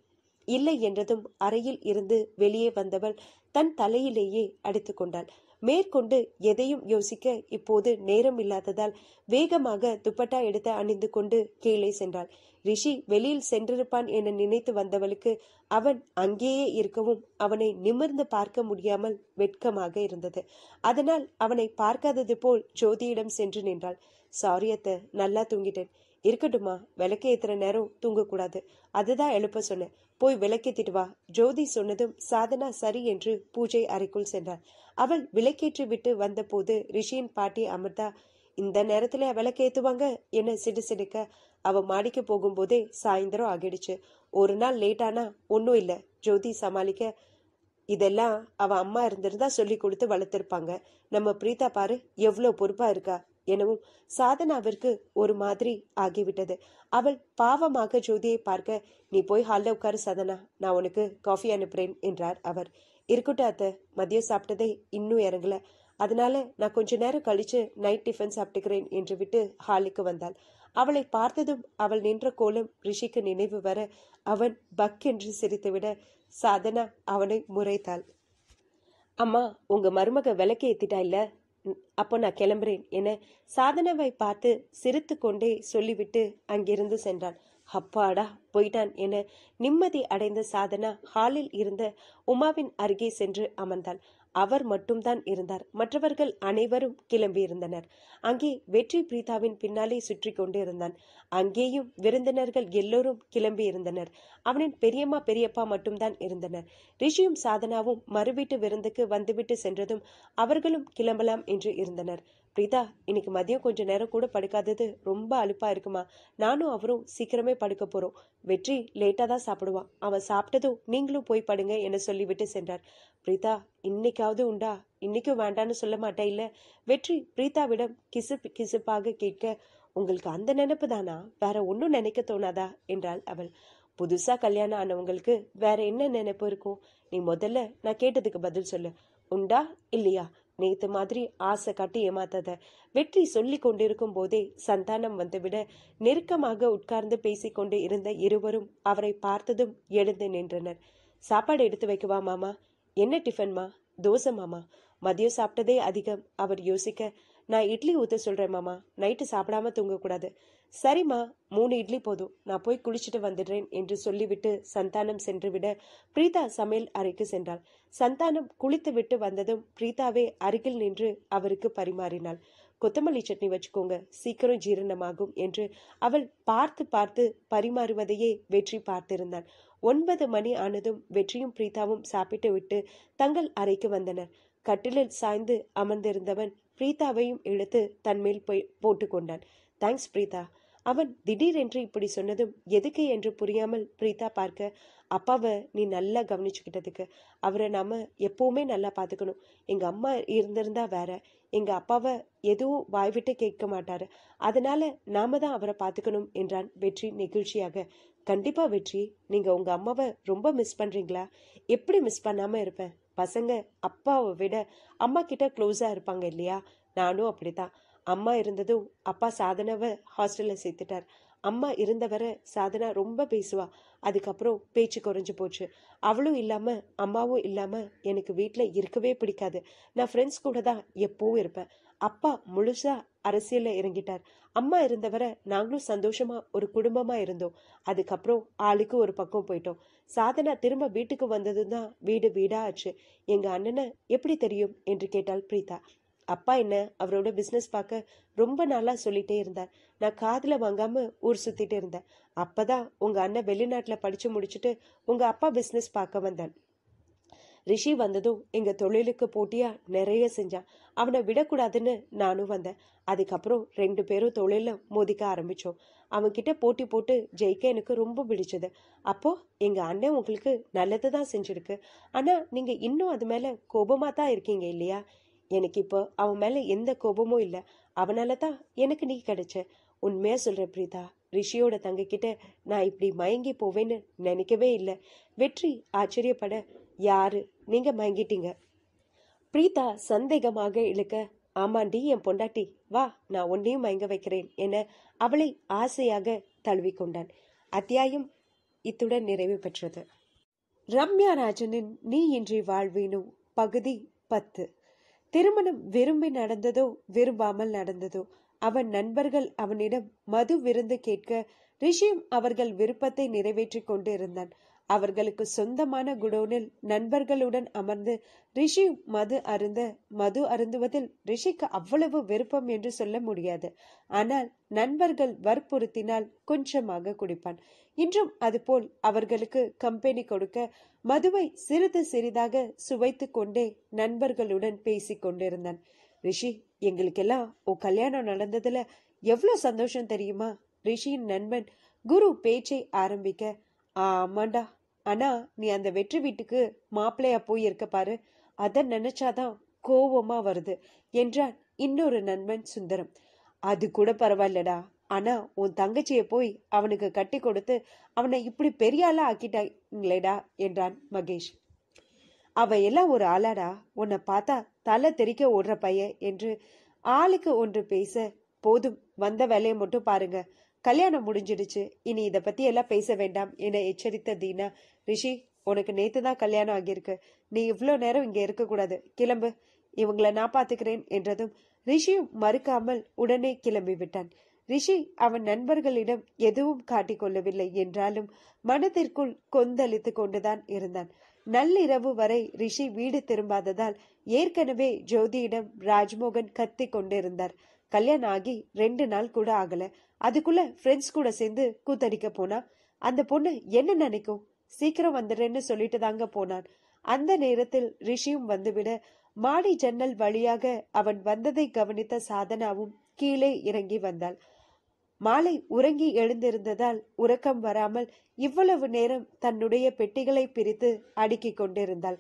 இல்லை என்றதும் அறையில் இருந்து வெளியே வந்தவள் தன் தலையிலேயே அடித்து கொண்டாள் மேற்கொண்டு எதையும் யோசிக்க இப்போது நேரம் இல்லாததால் வேகமாக துப்பட்டா எடுத்து அணிந்து கொண்டு கீழே சென்றாள் ரிஷி வெளியில் சென்றிருப்பான் என நினைத்து வந்தவளுக்கு அவன் அங்கேயே இருக்கவும் அவனை நிமிர்ந்து பார்க்க முடியாமல் வெட்கமாக இருந்தது அதனால் அவனை பார்க்காதது போல் ஜோதியிடம் சென்று நின்றாள் சாரியத்த நல்லா தூங்கிட்டேன் இருக்கட்டுமா விளக்கே எத்தனை நேரம் தூங்கக்கூடாது அதுதான் எழுப்ப சொன்னேன் போய் விளக்கேத்திட்டு வா ஜோதி சொன்னதும் சாதனா சரி என்று பூஜை அறைக்குள் சென்றாள் அவள் விளக்கேற்றி விட்டு வந்தபோது ரிஷியின் பாட்டி அமிர்தா இந்த நேரத்துல விளக்கேத்துவாங்க என சிடு சிடுக்க அவ மாடிக்கு போகும்போதே சாயந்தரம் ஆகிடுச்சு ஒரு நாள் லேட்டானா ஒன்றும் இல்லை ஜோதி சமாளிக்க இதெல்லாம் அவ அம்மா இருந்திருந்தா சொல்லி கொடுத்து வளர்த்திருப்பாங்க நம்ம பிரீதா பாரு எவ்வளோ பொறுப்பா இருக்கா எனவும் சாதனாவிற்கு ஒரு மாதிரி ஆகிவிட்டது அவள் பாவமாக ஜோதியை பார்க்க நீ போய் ஹாலில் உட்காரு சாதனா நான் உனக்கு காஃபி அனுப்புறேன் என்றார் அவர் இருக்கட்டும் அத்தை மதியம் சாப்பிட்டதே இன்னும் இறங்கல அதனால நான் கொஞ்ச நேரம் கழிச்சு நைட் டிஃபன் சாப்பிட்டுக்கிறேன் என்று விட்டு ஹாலுக்கு வந்தாள் அவளை பார்த்ததும் அவள் நின்ற கோலம் ரிஷிக்கு நினைவு வர அவன் பக் என்று சிரித்துவிட சாதனா அவனை முறைத்தாள் அம்மா உங்க மருமக விளக்கு ஏத்திட்டா இல்ல அப்போ நான் கிளம்புறேன் என சாதனவை பார்த்து சிரித்து கொண்டே சொல்லிவிட்டு அங்கிருந்து சென்றான் அப்பாடா போயிட்டான் என நிம்மதி அடைந்த சாதனா ஹாலில் இருந்த உமாவின் அருகே சென்று அமர்ந்தாள் அவர் மட்டும்தான் இருந்தார் மற்றவர்கள் அனைவரும் கிளம்பியிருந்தனர் அங்கே வெற்றி பிரீதாவின் பின்னாலே சுற்றி கொண்டிருந்தான் அங்கேயும் விருந்தினர்கள் எல்லோரும் கிளம்பியிருந்தனர் அவனின் பெரியம்மா பெரியப்பா மட்டும்தான் இருந்தனர் ரிஷியும் சாதனாவும் மறுவீட்டு விருந்துக்கு வந்துவிட்டு சென்றதும் அவர்களும் கிளம்பலாம் என்று இருந்தனர் பிரீதா இன்னைக்கு மதியம் கொஞ்சம் நேரம் கூட படுக்காதது ரொம்ப அலுப்பா இருக்குமா நானும் அவரும் சீக்கிரமே படுக்க போறோம் வெற்றி லேட்டா தான் சாப்பிடுவான் அவன் சாப்பிட்டதும் நீங்களும் போய் படுங்க என சொல்லிவிட்டு சென்றார் பிரீதா இன்னைக்காவது உண்டா இன்னைக்கும் வேண்டான்னு சொல்ல மாட்டேன் இல்ல வெற்றி பிரீதாவிடம் கிசுப் கிசுப்பாக கேட்க உங்களுக்கு அந்த நினைப்பு தானா வேற ஒன்றும் நினைக்க தோணாதா என்றாள் அவள் புதுசா கல்யாணம் ஆனவங்களுக்கு வேற என்ன நினைப்பு இருக்கும் நீ முதல்ல நான் கேட்டதுக்கு பதில் சொல்லு உண்டா இல்லையா நேத்து மாதிரி ஆசை காட்டி ஏமாத்தத வெற்றி சொல்லி கொண்டிருக்கும் போதே சந்தானம் வந்துவிட நெருக்கமாக உட்கார்ந்து பேசிக்கொண்டு இருந்த இருவரும் அவரை பார்த்ததும் எழுந்து நின்றனர் சாப்பாடு எடுத்து வைக்குவா மாமா என்ன டிஃபன்மா தோசை மாமா மதியம் சாப்பிட்டதே அதிகம் அவர் யோசிக்க நான் இட்லி ஊற்ற சொல்றேன் மாமா நைட்டு சாப்பிடாம தூங்கக்கூடாது சரிம்மா மூணு இட்லி போதும் நான் போய் குளிச்சுட்டு வந்துடுறேன் என்று சொல்லிவிட்டு சந்தானம் சென்றுவிட பிரீதா சமையல் அறைக்கு சென்றாள் சந்தானம் குளித்துவிட்டு வந்ததும் பிரீதாவே அருகில் நின்று அவருக்கு பரிமாறினாள் கொத்தமல்லி சட்னி வச்சுக்கோங்க சீக்கிரம் ஜீரணமாகும் என்று அவள் பார்த்து பார்த்து பரிமாறுவதையே வெற்றி பார்த்திருந்தான் ஒன்பது மணி ஆனதும் வெற்றியும் பிரீதாவும் சாப்பிட்டு விட்டு தங்கள் அறைக்கு வந்தனர் கட்டிலில் சாய்ந்து அமர்ந்திருந்தவன் பிரீதாவையும் இழுத்து தன்மேல் போய் போட்டு கொண்டான் தேங்க்ஸ் பிரீதா அவன் திடீரென்று இப்படி சொன்னதும் எதுக்கு என்று புரியாமல் பிரீதா பார்க்க அப்பாவை நீ நல்லா கவனிச்சுக்கிட்டதுக்கு அவரை நாம எப்பவுமே நல்லா பார்த்துக்கணும் எங்க அம்மா இருந்திருந்தா வேற எங்க அப்பாவை எதுவும் வாய்விட்டு கேட்க மாட்டாரு அதனால நாம தான் அவரை பார்த்துக்கணும் என்றான் வெற்றி நெகிழ்ச்சியாக கண்டிப்பா வெற்றி நீங்க உங்க அம்மாவை ரொம்ப மிஸ் பண்றீங்களா எப்படி மிஸ் பண்ணாம இருப்பேன் பசங்க அப்பாவை விட அம்மா கிட்ட க்ளோஸா இருப்பாங்க இல்லையா நானும் அப்படித்தான் அம்மா இருந்ததும் அப்பா சாதனாவை ஹாஸ்டலில் சேர்த்துட்டார் அம்மா இருந்தவரை சாதனா ரொம்ப பேசுவா அதுக்கப்புறம் பேச்சு குறைஞ்சு போச்சு அவளும் இல்லாமல் அம்மாவும் இல்லாமல் எனக்கு வீட்டில் இருக்கவே பிடிக்காது நான் ஃப்ரெண்ட்ஸ் கூட தான் எப்போவும் இருப்பேன் அப்பா முழுசாக அரசியலில் இறங்கிட்டார் அம்மா இருந்தவரை நாங்களும் சந்தோஷமாக ஒரு குடும்பமாக இருந்தோம் அதுக்கப்புறம் ஆளுக்கு ஒரு பக்கம் போயிட்டோம் சாதனா திரும்ப வீட்டுக்கு வந்ததும் தான் வீடு வீடாக ஆச்சு எங்கள் அண்ணனை எப்படி தெரியும் என்று கேட்டாள் பிரீதா அப்பா என்ன அவரோட பிஸ்னஸ் பார்க்க ரொம்ப நாளாக சொல்லிட்டே இருந்தார் நான் காதில் வாங்காமல் ஊர் சுற்றிட்டு இருந்தேன் அப்போ தான் உங்கள் அண்ணன் வெளிநாட்டில் படித்து முடிச்சுட்டு உங்கள் அப்பா பிஸ்னஸ் பார்க்க வந்தான் ரிஷி வந்ததும் எங்க தொழிலுக்கு போட்டியா நிறைய செஞ்சான் அவனை விடக்கூடாதுன்னு நானும் வந்தேன் அதுக்கப்புறம் ரெண்டு பேரும் தொழில மோதிக்க ஆரம்பிச்சோம் கிட்ட போட்டி போட்டு ஜெயிக்க எனக்கு ரொம்ப பிடிச்சது அப்போ எங்க அண்ணன் உங்களுக்கு நல்லது தான் செஞ்சிருக்கு ஆனா நீங்க இன்னும் அது மேல கோபமா தான் இருக்கீங்க இல்லையா எனக்கு இப்போ அவன் மேலே எந்த கோபமும் இல்லை அவனால தான் எனக்கு நீ கிடைச்ச உண்மையாக சொல்கிற பிரீதா ரிஷியோட தங்கக்கிட்ட நான் இப்படி மயங்கி போவேன்னு நினைக்கவே இல்லை வெற்றி ஆச்சரியப்பட யாரு நீங்கள் மயங்கிட்டீங்க பிரீதா சந்தேகமாக இழுக்க ஆமாண்டி என் பொண்டாட்டி வா நான் ஒன்னையும் மயங்க வைக்கிறேன் என அவளை ஆசையாக தழுவி கொண்டான் அத்தியாயம் இத்துடன் நிறைவு பெற்றது ரம்யா ராஜனின் நீ இன்றி வாழ்வினும் பகுதி பத்து திருமணம் விரும்பி நடந்ததோ விரும்பாமல் நடந்ததோ அவன் நண்பர்கள் அவனிடம் மது விருந்து கேட்க ரிஷியும் அவர்கள் விருப்பத்தை நிறைவேற்றி கொண்டு இருந்தான் அவர்களுக்கு சொந்தமான குடோனில் நண்பர்களுடன் அமர்ந்து ரிஷி மது அருந்த மது அருந்துவதில் ரிஷிக்கு அவ்வளவு விருப்பம் என்று சொல்ல முடியாது ஆனால் நண்பர்கள் வற்புறுத்தினால் கொஞ்சமாக குடிப்பான் இன்றும் அதுபோல் அவர்களுக்கு கம்பெனி கொடுக்க மதுவை சிறிது சிறிதாக சுவைத்து கொண்டே நண்பர்களுடன் பேசிக் கொண்டிருந்தான் ரிஷி எங்களுக்கெல்லாம் உன் கல்யாணம் நடந்ததுல எவ்வளவு சந்தோஷம் தெரியுமா ரிஷியின் நண்பன் குரு பேச்சை ஆரம்பிக்க ஆமாண்டா ஆனா நீ அந்த வெற்றி வீட்டுக்கு மாப்பிள்ளையா போய் இருக்க பாரு அதை நினைச்சாதான் கோபமா வருது என்றான் இன்னொரு நண்பன் சுந்தரம் அது கூட பரவாயில்லடா ஆனா உன் தங்கச்சியை போய் அவனுக்கு கட்டி கொடுத்து அவனை இப்படி பெரிய ஆளா ஆக்கிட்டாங்களேடா என்றான் மகேஷ் அவ எல்லாம் ஒரு ஆளாடா உன்னை பார்த்தா தலை தெரிக்க ஓடுற பைய என்று ஆளுக்கு ஒன்று பேச போதும் வந்த வேலையை மட்டும் பாருங்க கல்யாணம் முடிஞ்சிடுச்சு இனி இதை பத்தி எல்லாம் பேச வேண்டாம் என எச்சரித்த தீனா ரிஷி உனக்கு நேத்து தான் கல்யாணம் ஆகியிருக்கு நீ இவ்வளோ நேரம் இங்கே இருக்கக்கூடாது கிளம்பு இவங்களை நான் பார்த்துக்கிறேன் என்றதும் ரிஷியும் மறுக்காமல் உடனே கிளம்பி விட்டான் ரிஷி அவன் நண்பர்களிடம் எதுவும் காட்டிக்கொள்ளவில்லை என்றாலும் மனதிற்குள் கொந்தளித்து கொண்டுதான் இருந்தான் நள்ளிரவு வரை ரிஷி வீடு திரும்பாததால் ஏற்கனவே ஜோதியிடம் ராஜ்மோகன் கத்தி கொண்டிருந்தார் கல்யாணம் ஆகி ரெண்டு நாள் கூட ஆகல அதுக்குள்ள ஃப்ரெண்ட்ஸ் கூட சேர்ந்து கூத்தடிக்க போனா அந்த பொண்ணு என்ன நினைக்கும் சீக்கிரம் வந்துடுறேன்னு சொல்லிட்டு தாங்க போனான் அந்த நேரத்தில் ரிஷியும் வந்துவிட மாடி ஜன்னல் வழியாக அவன் வந்ததை கவனித்த சாதனாவும் கீழே இறங்கி வந்தாள் மாலை உறங்கி எழுந்திருந்ததால் உறக்கம் வராமல் இவ்வளவு நேரம் தன்னுடைய பெட்டிகளை பிரித்து அடுக்கிக் கொண்டிருந்தாள்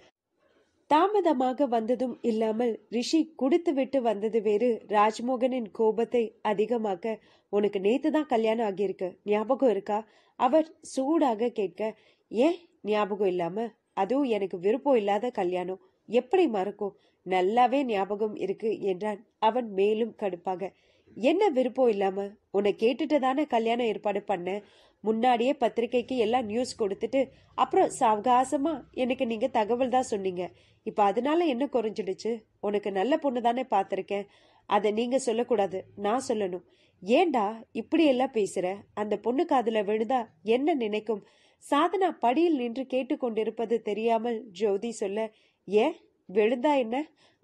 தாமதமாக வந்ததும் இல்லாமல் ரிஷி குடித்து விட்டு வந்தது வேறு ராஜ்மோகனின் கோபத்தை அதிகமாக்க உனக்கு நேத்து தான் கல்யாணம் ஆகியிருக்கு ஞாபகம் இருக்கா அவர் சூடாக கேட்க ஏன் ஞாபகம் இல்லாம அதுவும் எனக்கு விருப்பம் இல்லாத கல்யாணம் எப்படி மறக்கும் நல்லாவே ஞாபகம் இருக்கு என்றான் அவன் மேலும் கடுப்பாக என்ன விருப்பம் இல்லாம உன்னை கேட்டுட்டு தானே கல்யாணம் ஏற்பாடு பண்ண முன்னாடியே பத்திரிகைக்கு எல்லாம் நியூஸ் கொடுத்துட்டு அப்புறம் சவகாசமா எனக்கு நீங்கள் தகவல் தான் சொன்னீங்க இப்போ அதனால என்ன குறைஞ்சிடுச்சு உனக்கு நல்ல பொண்ணு தானே பார்த்துருக்கேன் அதை நீங்கள் சொல்லக்கூடாது நான் சொல்லணும் ஏண்டா இப்படியெல்லாம் பேசுகிற அந்த பொண்ணு காதில் விழுதா என்ன நினைக்கும் சாதனா படியில் நின்று கேட்டுக்கொண்டிருப்பது தெரியாமல் ஜோதி சொல்ல ஏன் விழுந்தா என்ன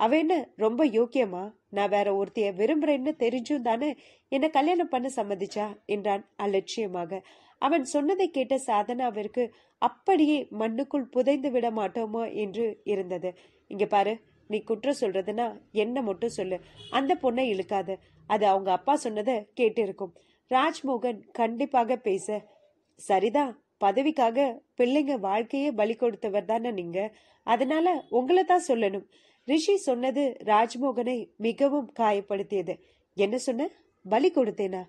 அவ என்ன ரொம்ப யோக்கியமா நான் வேற ஒருத்திய விரும்புறேன்னு தெரிஞ்சும் தானே என்ன கல்யாணம் பண்ண சம்மதிச்சா என்றான் அலட்சியமாக அவன் சொன்னதை கேட்ட சாதனாவிற்கு அப்படியே மண்ணுக்குள் புதைந்து விட மாட்டோமோ என்று இருந்தது இங்க பாரு நீ குற்றம் சொல்றதுனா என்ன மட்டும் சொல்லு அந்த பொண்ணை இழுக்காது அது அவங்க அப்பா சொன்னதை கேட்டு இருக்கும் ராஜ்மோகன் கண்டிப்பாக பேச சரிதான் பதவிக்காக பிள்ளைங்க வாழ்க்கையே பலி கொடுத்தவர் தானே நீங்க அதனால உங்களை தான் சொல்லணும் ரிஷி சொன்னது ராஜ்மோகனை மிகவும் காயப்படுத்தியது என்ன சொன்ன பலி கொடுத்தேனா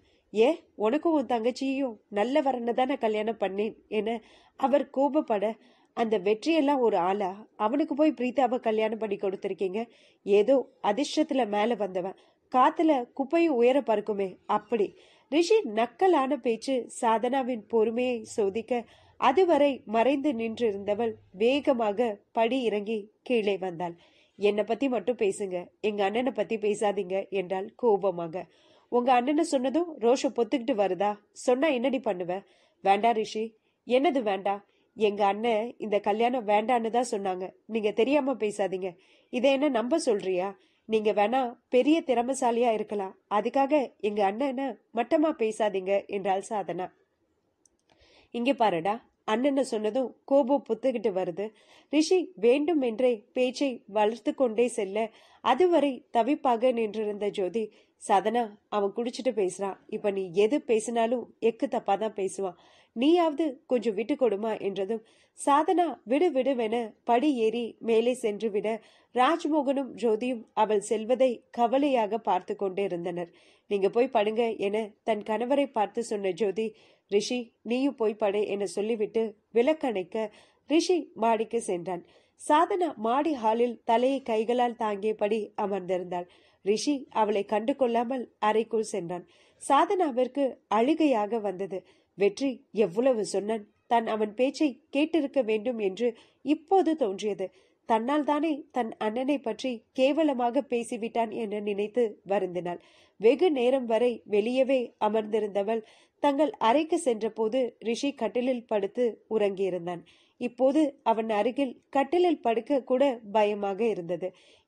ஏன் உனக்கும் உன் தங்கச்சியும் நல்ல வரனை தானே கல்யாணம் பண்ணேன் என அவர் கோபப்பட அந்த வெற்றியெல்லாம் ஒரு ஆளா அவனுக்கு போய் பிரீதாவை கல்யாணம் பண்ணி கொடுத்துருக்கீங்க ஏதோ அதிர்ஷ்டத்துல மேல வந்தவன் காத்துல குப்பையும் உயர பறக்குமே அப்படி ரிஷி நக்கலான பேச்சு சாதனாவின் பொறுமையை சோதிக்க அதுவரை மறைந்து நின்றிருந்தவள் வேகமாக படி இறங்கி கீழே வந்தாள் என்னை பத்தி மட்டும் பேசுங்க எங்க அண்ணனை பத்தி பேசாதீங்க என்றால் கோபமாக உங்க அண்ணனை சொன்னதும் ரோஷம் பொத்துக்கிட்டு வருதா சொன்னா என்னடி பண்ணுவ வேண்டா ரிஷி என்னது வேண்டா எங்க அண்ணன் இந்த கல்யாணம் வேண்டான்னு தான் சொன்னாங்க நீங்க தெரியாம பேசாதீங்க இதை என்ன நம்ப சொல்றியா நீங்க வேணா பெரிய திறமசாலியா இருக்கலாம் அதுக்காக எங்க அண்ணனை மட்டமா பேசாதீங்க என்றால் சாதனா இங்க பாருடா அண்ணனை சொன்னதும் கோபம் புத்துக்கிட்டு வருது ரிஷி வேண்டும் என்றே பேச்சை வளர்த்து கொண்டே செல்ல அதுவரை தவிப்பாக நின்றிருந்த ஜோதி சதனா அவன் குடிச்சிட்டு பேசுறான் இப்ப நீ எது பேசினாலும் எக்கு தப்பா தான் பேசுவான் நீயாவது கொஞ்சம் விட்டு கொடுமா என்றதும் சாதனா விடு விடுவென படி ஏறி மேலே சென்று விட ராஜ்மோகனும் ஜோதியும் அவள் செல்வதை கவலையாக பார்த்து கொண்டே இருந்தனர் நீங்க போய் படுங்க என தன் கணவரை பார்த்து சொன்ன ஜோதி ரிஷி நீயும் போய் படை என சொல்லிவிட்டு விளக்கணைக்க ரிஷி மாடிக்கு சென்றான் சாதனா மாடி ஹாலில் தலையை கைகளால் தாங்கியபடி அமர்ந்திருந்தாள் ரிஷி அவளை கண்டு கொள்ளாமல் அறைக்குள் சென்றான் சாதனாவிற்கு அழுகையாக வந்தது வெற்றி எவ்வளவு சொன்னன் தன் அவன் பேச்சை கேட்டிருக்க வேண்டும் என்று இப்போது தோன்றியது தன்னால் தானே தன் அண்ணனை பற்றி கேவலமாக பேசிவிட்டான் என நினைத்து வருந்தினாள் வெகு நேரம் வரை வெளியவே அமர்ந்திருந்தவள் தங்கள் அறைக்கு சென்றபோது ரிஷி கட்டிலில் படுத்து உறங்கியிருந்தான் இப்போது அவன் அருகில் கட்டிலில் படுக்க கூட பயமாக இருந்தது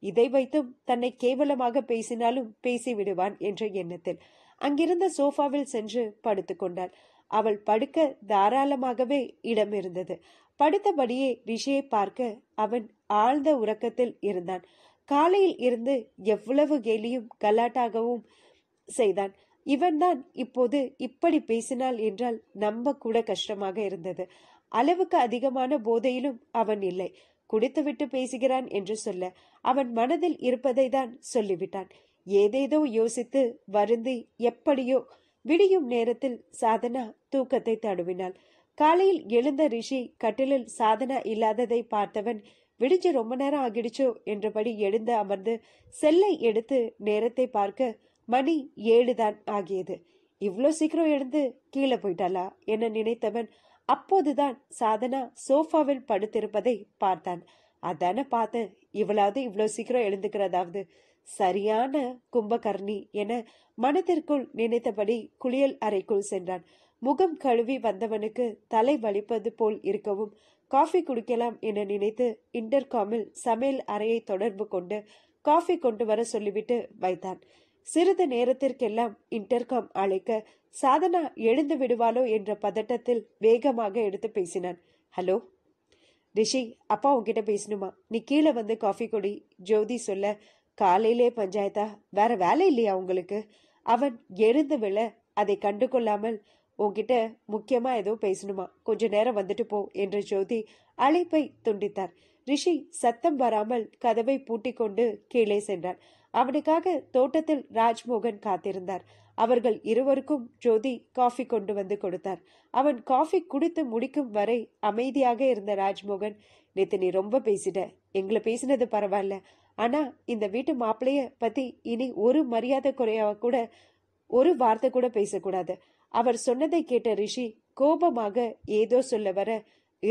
இதை வைத்தும் தன்னை கேவலமாக பேசினாலும் பேசிவிடுவான் என்ற எண்ணத்தில் அங்கிருந்த சோஃபாவில் சென்று படுத்துக்கொண்டாள் அவள் படுக்க தாராளமாகவே இடம் இருந்தது படுத்தபடியே ரிஷியை பார்க்க அவன் ஆழ்ந்த உறக்கத்தில் இருந்தான் காலையில் இருந்து எவ்வளவு கேலியும் கலாட்டாகவும் செய்தான் இவன்தான் இப்போது இப்படி பேசினாள் என்றால் நம்ப கூட கஷ்டமாக இருந்தது அளவுக்கு அதிகமான போதையிலும் அவன் இல்லை குடித்துவிட்டு பேசுகிறான் என்று சொல்ல அவன் மனதில் இருப்பதை தான் சொல்லிவிட்டான் ஏதேதோ யோசித்து வருந்தி எப்படியோ விடியும் நேரத்தில் சாதனா தூக்கத்தை தடுவினாள் காலையில் எழுந்த ரிஷி கட்டிலில் சாதனா இல்லாததை பார்த்தவன் விடிஞ்சு ரொம்ப நேரம் ஆகிடுச்சோ என்றபடி எழுந்து அமர்ந்து செல்லை எடுத்து நேரத்தை பார்க்க மணி ஏழுதான் ஆகியது இவ்வளோ சீக்கிரம் எழுந்து கீழே போயிட்டாளா என நினைத்தவன் அப்போதுதான் சாதனா சோஃபாவில் படுத்திருப்பதை பார்த்தான் அதான பார்த்தேன் இவ்வளவு இவ்வளோ சீக்கிரம் எழுந்துக்கிறதாவது சரியான கும்பகர்ணி என மனதிற்குள் நினைத்தபடி குளியல் அறைக்குள் சென்றான் முகம் கழுவி வந்தவனுக்கு தலை வலிப்பது போல் இருக்கவும் காஃபி குடிக்கலாம் என நினைத்து இன்டர்காமில் சமையல் அறையை தொடர்பு கொண்டு காஃபி கொண்டு வர சொல்லிவிட்டு வைத்தான் சிறிது நேரத்திற்கெல்லாம் இன்டர்காம் அழைக்க சாதனா எழுந்து விடுவாளோ என்ற பதட்டத்தில் வேகமாக எடுத்து பேசினான் ஹலோ ரிஷி அப்பா உங்ககிட்ட பேசணுமா நீ கீழே வந்து காஃபி கொடி ஜோதி சொல்ல காலையிலே பஞ்சாயத்தா வேற வேலை இல்லையா உங்களுக்கு அவன் எழுந்து விழ அதை கண்டு கொள்ளாமல் உங்ககிட்ட முக்கியமா ஏதோ பேசணுமா கொஞ்ச நேரம் வந்துட்டு போ என்று ஜோதி அழைப்பை துண்டித்தார் ரிஷி சத்தம் வராமல் கதவை பூட்டி கொண்டு கீழே சென்றான் அவனுக்காக தோட்டத்தில் ராஜ்மோகன் காத்திருந்தார் அவர்கள் இருவருக்கும் ஜோதி காஃபி கொண்டு வந்து கொடுத்தார் அவன் காஃபி குடித்து முடிக்கும் வரை அமைதியாக இருந்த ராஜ்மோகன் நேத்து நீ ரொம்ப பேசிட்ட எங்களை பேசினது பரவாயில்ல ஆனா இந்த வீட்டு மாப்பிள்ளைய பத்தி இனி ஒரு மரியாதை குறையாவ கூட ஒரு வார்த்தை கூட பேசக்கூடாது அவர் சொன்னதை கேட்ட ரிஷி கோபமாக ஏதோ சொல்ல வர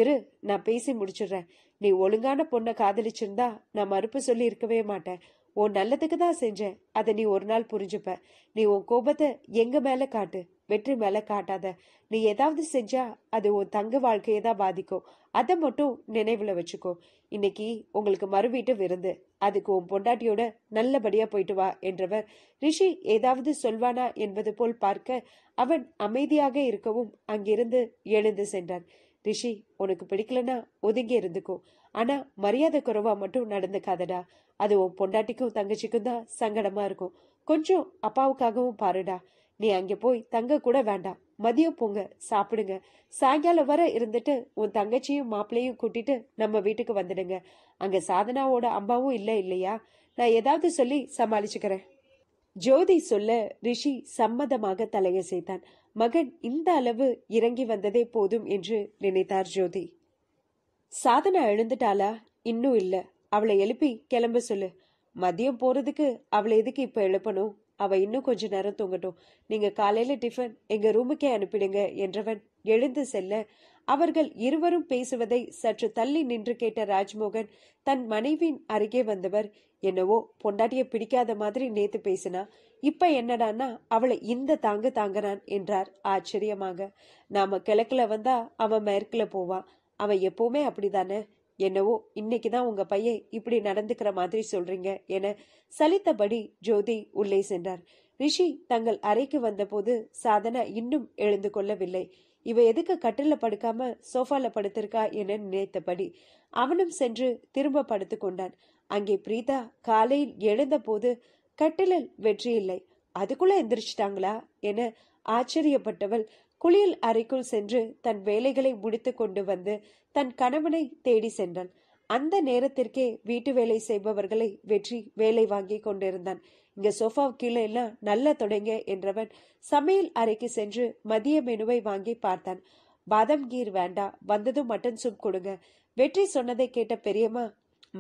இரு நான் பேசி முடிச்சிடுறேன் நீ ஒழுங்கான பொண்ணை காதலிச்சிருந்தா நான் மறுப்பு சொல்லி இருக்கவே மாட்டேன் உன் நல்லதுக்கு தான் செஞ்சேன் அதை நீ ஒரு நாள் புரிஞ்சுப்ப நீ உன் கோபத்தை எங்க மேல காட்டு வெற்றி மேல காட்டாத நீ ஏதாவது செஞ்சா அது உன் தங்க வாழ்க்கையை தான் பாதிக்கும் அதை மட்டும் நினைவுல வச்சுக்கோ இன்னைக்கு உங்களுக்கு மறுவீட்டு விருந்து அதுக்கு உன் பொண்டாட்டியோட நல்லபடியா போயிட்டு வா என்றவர் ரிஷி ஏதாவது சொல்வானா என்பது போல் பார்க்க அவன் அமைதியாக இருக்கவும் அங்கிருந்து எழுந்து சென்றான் ரிஷி உனக்கு பிடிக்கலனா ஒதுங்கி இருந்துக்கோ ஆனா மரியாதை குறைவா மட்டும் நடந்துக்காதடா அது உன் பொண்டாட்டிக்கும் தங்கச்சிக்கும் தான் சங்கடமா இருக்கும் கொஞ்சம் அப்பாவுக்காகவும் பாருடா நீ அங்க போய் தங்க கூட வேண்டாம் மதியம் போங்க சாப்பிடுங்க சாயங்காலம் வர இருந்துட்டு உன் தங்கச்சியும் மாப்பிள்ளையும் கூட்டிட்டு நம்ம வீட்டுக்கு வந்துடுங்க அங்க சாதனாவோட அம்மாவும் இல்லை இல்லையா நான் ஏதாவது சொல்லி சமாளிச்சுக்கிறேன் ஜோதி சொல்ல ரிஷி சம்மதமாக தலையசைத்தான் மகன் இந்த அளவு இறங்கி வந்ததே போதும் என்று நினைத்தார் ஜோதி சாதனை எழுந்துட்டாளா இன்னும் இல்லை அவளை எழுப்பி கிளம்ப சொல்லு மதியம் போகிறதுக்கு அவளை எதுக்கு இப்போ எழுப்பணும் அவள் இன்னும் கொஞ்ச நேரம் தூங்கட்டும் நீங்கள் காலையில் டிஃபன் எங்கள் ரூமுக்கே அனுப்பிடுங்க என்றவன் எழுந்து செல்ல அவர்கள் இருவரும் பேசுவதை சற்று தள்ளி நின்று கேட்ட ராஜ்மோகன் தன் மனைவியின் அருகே வந்தவர் என்னவோ பொண்டாட்டிய பிடிக்காத மாதிரி நேத்து பேசினா இப்ப என்னடான்னா அவளை இந்த தாங்கு தாங்கறான் என்றார் ஆச்சரியமாக நாம கிழக்குல வந்தா அவன் மேற்குல போவான் அவன் எப்போவுமே அப்படிதானே என்னவோ இன்னைக்கு தான் உங்க பையன் இப்படி நடந்துக்கிற மாதிரி சொல்றீங்க என சலித்தபடி ஜோதி உள்ளே சென்றார் ரிஷி தங்கள் அறைக்கு வந்தபோது சாதனா இன்னும் எழுந்து கொள்ளவில்லை இவ எதுக்கு கட்டில படுக்காம சோஃபால படுத்திருக்கா என நினைத்தபடி அவனும் சென்று திரும்ப படுத்து கொண்டான் அங்கே பிரீதா காலையில் எழுந்தபோது கட்டிலில் வெற்றி இல்லை அதுக்குள்ள எந்திரிச்சிட்டாங்களா என ஆச்சரியப்பட்டவள் குளியல் அறைக்குள் சென்று தன் வேலைகளை முடித்து கொண்டு வந்து தன் கணவனை தேடி சென்றான் அந்த நேரத்திற்கே வீட்டு வேலை செய்பவர்களை வெற்றி வேலை வாங்கி கொண்டிருந்தான் இங்க சோஃபா கீழே எல்லாம் நல்ல தொடங்க என்றவன் சமையல் அறைக்கு சென்று மதிய மெனுவை வாங்கி பார்த்தான் பாதம் கீர் வேண்டா வந்ததும் மட்டன் சூப் கொடுங்க வெற்றி சொன்னதை கேட்ட பெரியம்மா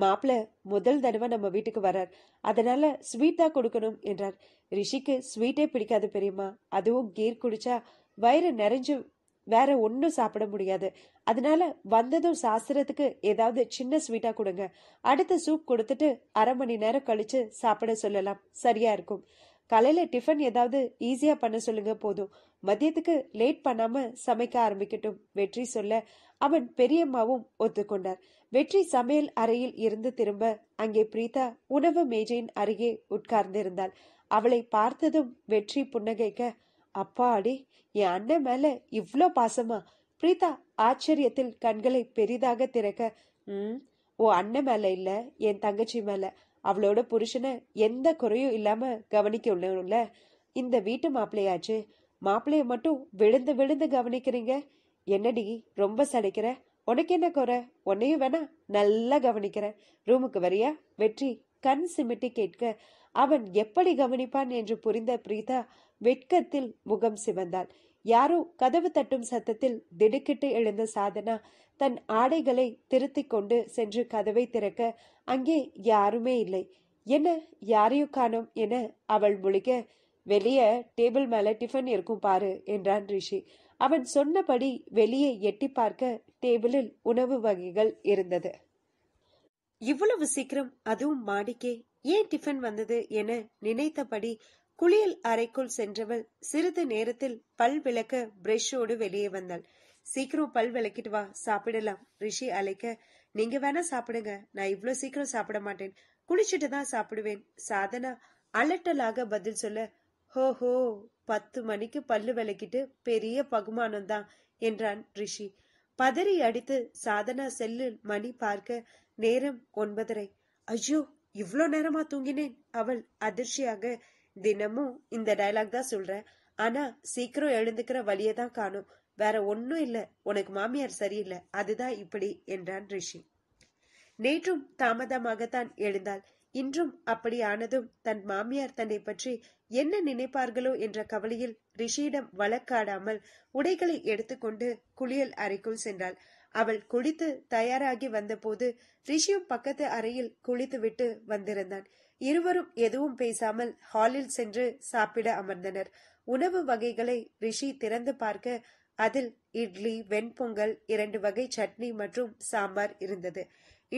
மாப்பிள்ள முதல் தடவை நம்ம வீட்டுக்கு வரார் அதனால ஸ்வீட் தான் கொடுக்கணும் என்றார் ரிஷிக்கு ஸ்வீட்டே பிடிக்காது பெரியம்மா அதுவும் கீர் குடிச்சா வயிறு நிறைஞ்சு வேற ஒன்றும் சாப்பிட முடியாது அதனால வந்ததும் சாஸ்திரத்துக்கு ஏதாவது சின்ன ஸ்வீட்டா கொடுங்க அடுத்த சூப் கொடுத்துட்டு அரை மணி நேரம் கழிச்சு சாப்பிட சொல்லலாம் சரியா இருக்கும் காலையில டிஃபன் ஏதாவது ஈஸியா பண்ண சொல்லுங்க போதும் மதியத்துக்கு லேட் பண்ணாம சமைக்க ஆரம்பிக்கட்டும் வெற்றி சொல்ல அவன் பெரியம்மாவும் ஒத்துக்கொண்டார் வெற்றி சமையல் அறையில் இருந்து திரும்ப அங்கே பிரீதா உணவு மேஜையின் அருகே உட்கார்ந்திருந்தாள் அவளை பார்த்ததும் வெற்றி புன்னகைக்க அப்பாடி என் அண்ணன் மேல இவ்ளோ பாசமா பிரீதா ஆச்சரியத்தில் கண்களை பெரிதாக திறக்க ம் ஓ அண்ணன் மேல இல்ல என் தங்கச்சி மேல அவளோட புருஷனை எந்த குறையும் இல்லாம கவனிக்க உள்ள இந்த வீட்டு மாப்பிள்ளையாச்சு மாப்பிள்ளைய மட்டும் விழுந்து விழுந்து கவனிக்கிறீங்க என்னடி ரொம்ப சடைக்கிற உனக்கு என்ன குறை உன்னையும் வேணா நல்லா கவனிக்கிறேன் ரூமுக்கு வரியா வெற்றி கண் சிமிட்டி கேட்க அவன் எப்படி கவனிப்பான் என்று புரிந்த பிரீதா வெட்கத்தில் முகம் சிவந்தாள் யாரோ கதவு தட்டும் சத்தத்தில் திடுக்கிட்டு எழுந்த சாதனா தன் ஆடைகளை திருத்தி கொண்டு சென்று கதவை திறக்க அங்கே யாருமே இல்லை என்ன யாரையும் காணோம் என அவள் முழிக்க வெளியே டேபிள் மேல டிஃபன் இருக்கும் பாரு என்றான் ரிஷி அவன் சொன்னபடி வெளியே எட்டி பார்க்க டேபிளில் உணவு வகைகள் இருந்தது இவ்வளவு சீக்கிரம் அதுவும் மாடிக்கே ஏன் டிஃபன் வந்தது என நினைத்தபடி குளியல் அறைக்குள் சென்றவள் சிறிது நேரத்தில் பல் விளக்க பிரஷோடு வெளியே வந்தாள் சீக்கிரம் பல் விளக்கிட்டு வா சாப்பிடலாம் ரிஷி அழைக்க நீங்க வேணா சாப்பிடுங்க நான் இவ்வளவு சீக்கிரம் சாப்பிட மாட்டேன் குளிச்சுட்டு தான் சாப்பிடுவேன் சாதனா அலட்டலாக பதில் சொல்ல ஹோ ஹோ பத்து மணிக்கு பல்லு விளக்கிட்டு பெரிய பகுமானம் தான் என்றான் ரிஷி பதறி அடித்து சாதனா செல்லு மணி பார்க்க நேரம் ஒன்பதரை ஐயோ இவ்வளோ நேரமா தூங்கினேன் அவள் அதிர்ச்சியாக தினமும் இந்த டைலாக் தான் சொல்றேன் ஆனா சீக்கிரம் எழுந்துக்கிற வழியை தான் காணும் வேற ஒன்னும் இல்ல உனக்கு மாமியார் சரியில்லை அதுதான் இப்படி என்றான் ரிஷி நேற்றும் தாமதமாகத்தான் எழுந்தாள் இன்றும் அப்படி ஆனதும் தன் மாமியார் தன்னை பற்றி என்ன நினைப்பார்களோ என்ற கவலையில் ரிஷியிடம் வழக்காடாமல் உடைகளை எடுத்துக்கொண்டு குளியல் அறைக்குள் சென்றாள் அவள் குளித்து தயாராகி வந்தபோது ரிஷியும் பக்கத்து அறையில் குளித்துவிட்டு வந்திருந்தான் இருவரும் எதுவும் பேசாமல் ஹாலில் சென்று சாப்பிட அமர்ந்தனர் உணவு வகைகளை ரிஷி திறந்து பார்க்க அதில் இட்லி வெண்பொங்கல் இரண்டு வகை சட்னி மற்றும் சாம்பார் இருந்தது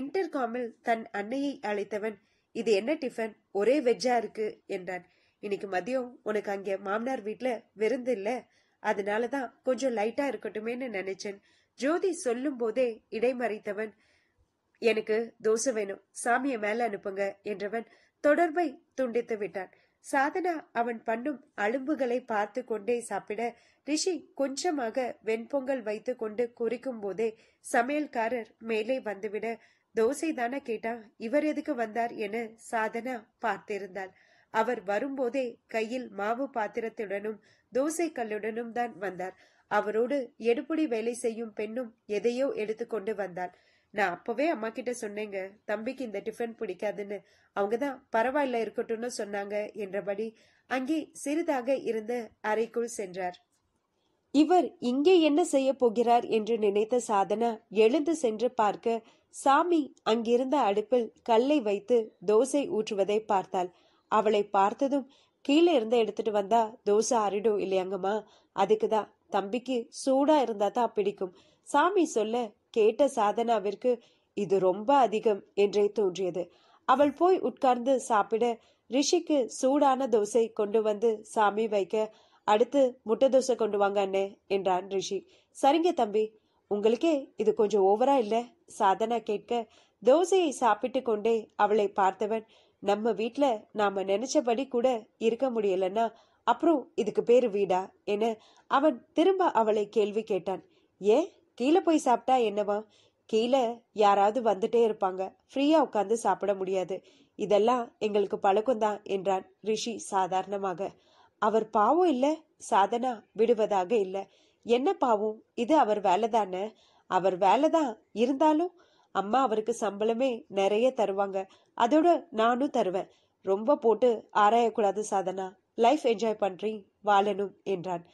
இன்டர்காமில் தன் அன்னையை அழைத்தவன் இது என்ன டிஃபன் ஒரே வெஜ்ஜா இருக்கு என்றான் இன்னைக்கு மதியம் உனக்கு அங்கே மாமனார் வீட்டுல விருந்து இல்ல அதனாலதான் கொஞ்சம் லைட்டா இருக்கட்டுமேன்னு நினைச்சேன் ஜோதி சொல்லும் போதே இடைமறைத்தவன் எனக்கு தோசை வேணும் சாமியை மேல அனுப்புங்க என்றவன் தொடர்பை துண்டித்து விட்டான் சாதனா அவன் பண்ணும் அழும்புகளை பார்த்து கொண்டே சாப்பிட ரிஷி கொஞ்சமாக வெண்பொங்கல் வைத்து கொண்டு குறிக்கும் போதே சமையல்காரர் மேலே வந்துவிட தோசை தானே கேட்டா இவர் எதுக்கு வந்தார் என சாதனா பார்த்திருந்தாள் அவர் வரும்போதே கையில் மாவு பாத்திரத்துடனும் தோசை கல்லுடனும் தான் வந்தார் அவரோடு எடுப்புடி வேலை செய்யும் பெண்ணும் எதையோ எடுத்துக்கொண்டு வந்தாள் நான் அப்பவே அம்மா கிட்ட சொன்னேங்க தம்பிக்கு இந்த டிஃபன் பிடிக்காதுன்னு அவங்க தான் பரவாயில்ல இருக்கட்டும்னு சொன்னாங்க என்றபடி அங்கே சிறிதாக இருந்த அறைக்குள் சென்றார் இவர் இங்கே என்ன செய்ய போகிறார் என்று நினைத்த சாதனா எழுந்து சென்று பார்க்க சாமி அங்கிருந்த அடுப்பில் கல்லை வைத்து தோசை ஊற்றுவதை பார்த்தாள் அவளை பார்த்ததும் கீழே இருந்து எடுத்துட்டு வந்தா தோசை அரிடும் இல்லையாங்கம்மா அதுக்குதான் தம்பிக்கு சூடா இருந்தா தான் பிடிக்கும் சாமி சொல்ல கேட்ட சாதனாவிற்கு இது ரொம்ப அதிகம் என்றே தோன்றியது அவள் போய் உட்கார்ந்து சாப்பிட ரிஷிக்கு சூடான தோசை கொண்டு வந்து சாமி வைக்க அடுத்து முட்டை தோசை கொண்டு வாங்க அண்ணே என்றான் ரிஷி சரிங்க தம்பி உங்களுக்கே இது கொஞ்சம் ஓவரா இல்ல சாதனா கேட்க தோசையை சாப்பிட்டு கொண்டே அவளை பார்த்தவன் நம்ம வீட்ல நாம நினைச்சபடி கூட இருக்க முடியலன்னா அப்புறம் இதுக்கு பேரு வீடா என அவன் திரும்ப அவளை கேள்வி கேட்டான் ஏன் கீழே போய் சாப்பிட்டா என்னவா கீழே யாராவது வந்துட்டே இருப்பாங்க ஃப்ரீயா உட்காந்து சாப்பிட முடியாது இதெல்லாம் எங்களுக்கு பழக்கம்தான் என்றான் ரிஷி சாதாரணமாக அவர் பாவம் இல்ல சாதனா விடுவதாக இல்ல என்ன பாவம் இது அவர் வேலை தானே அவர் வேலைதான் இருந்தாலும் அம்மா அவருக்கு சம்பளமே நிறைய தருவாங்க அதோட நானும் தருவேன் ரொம்ப போட்டு ஆராயக்கூடாது சாதனா லைஃப் என்ஜாய் பண்றீ வாழணும் என்றான்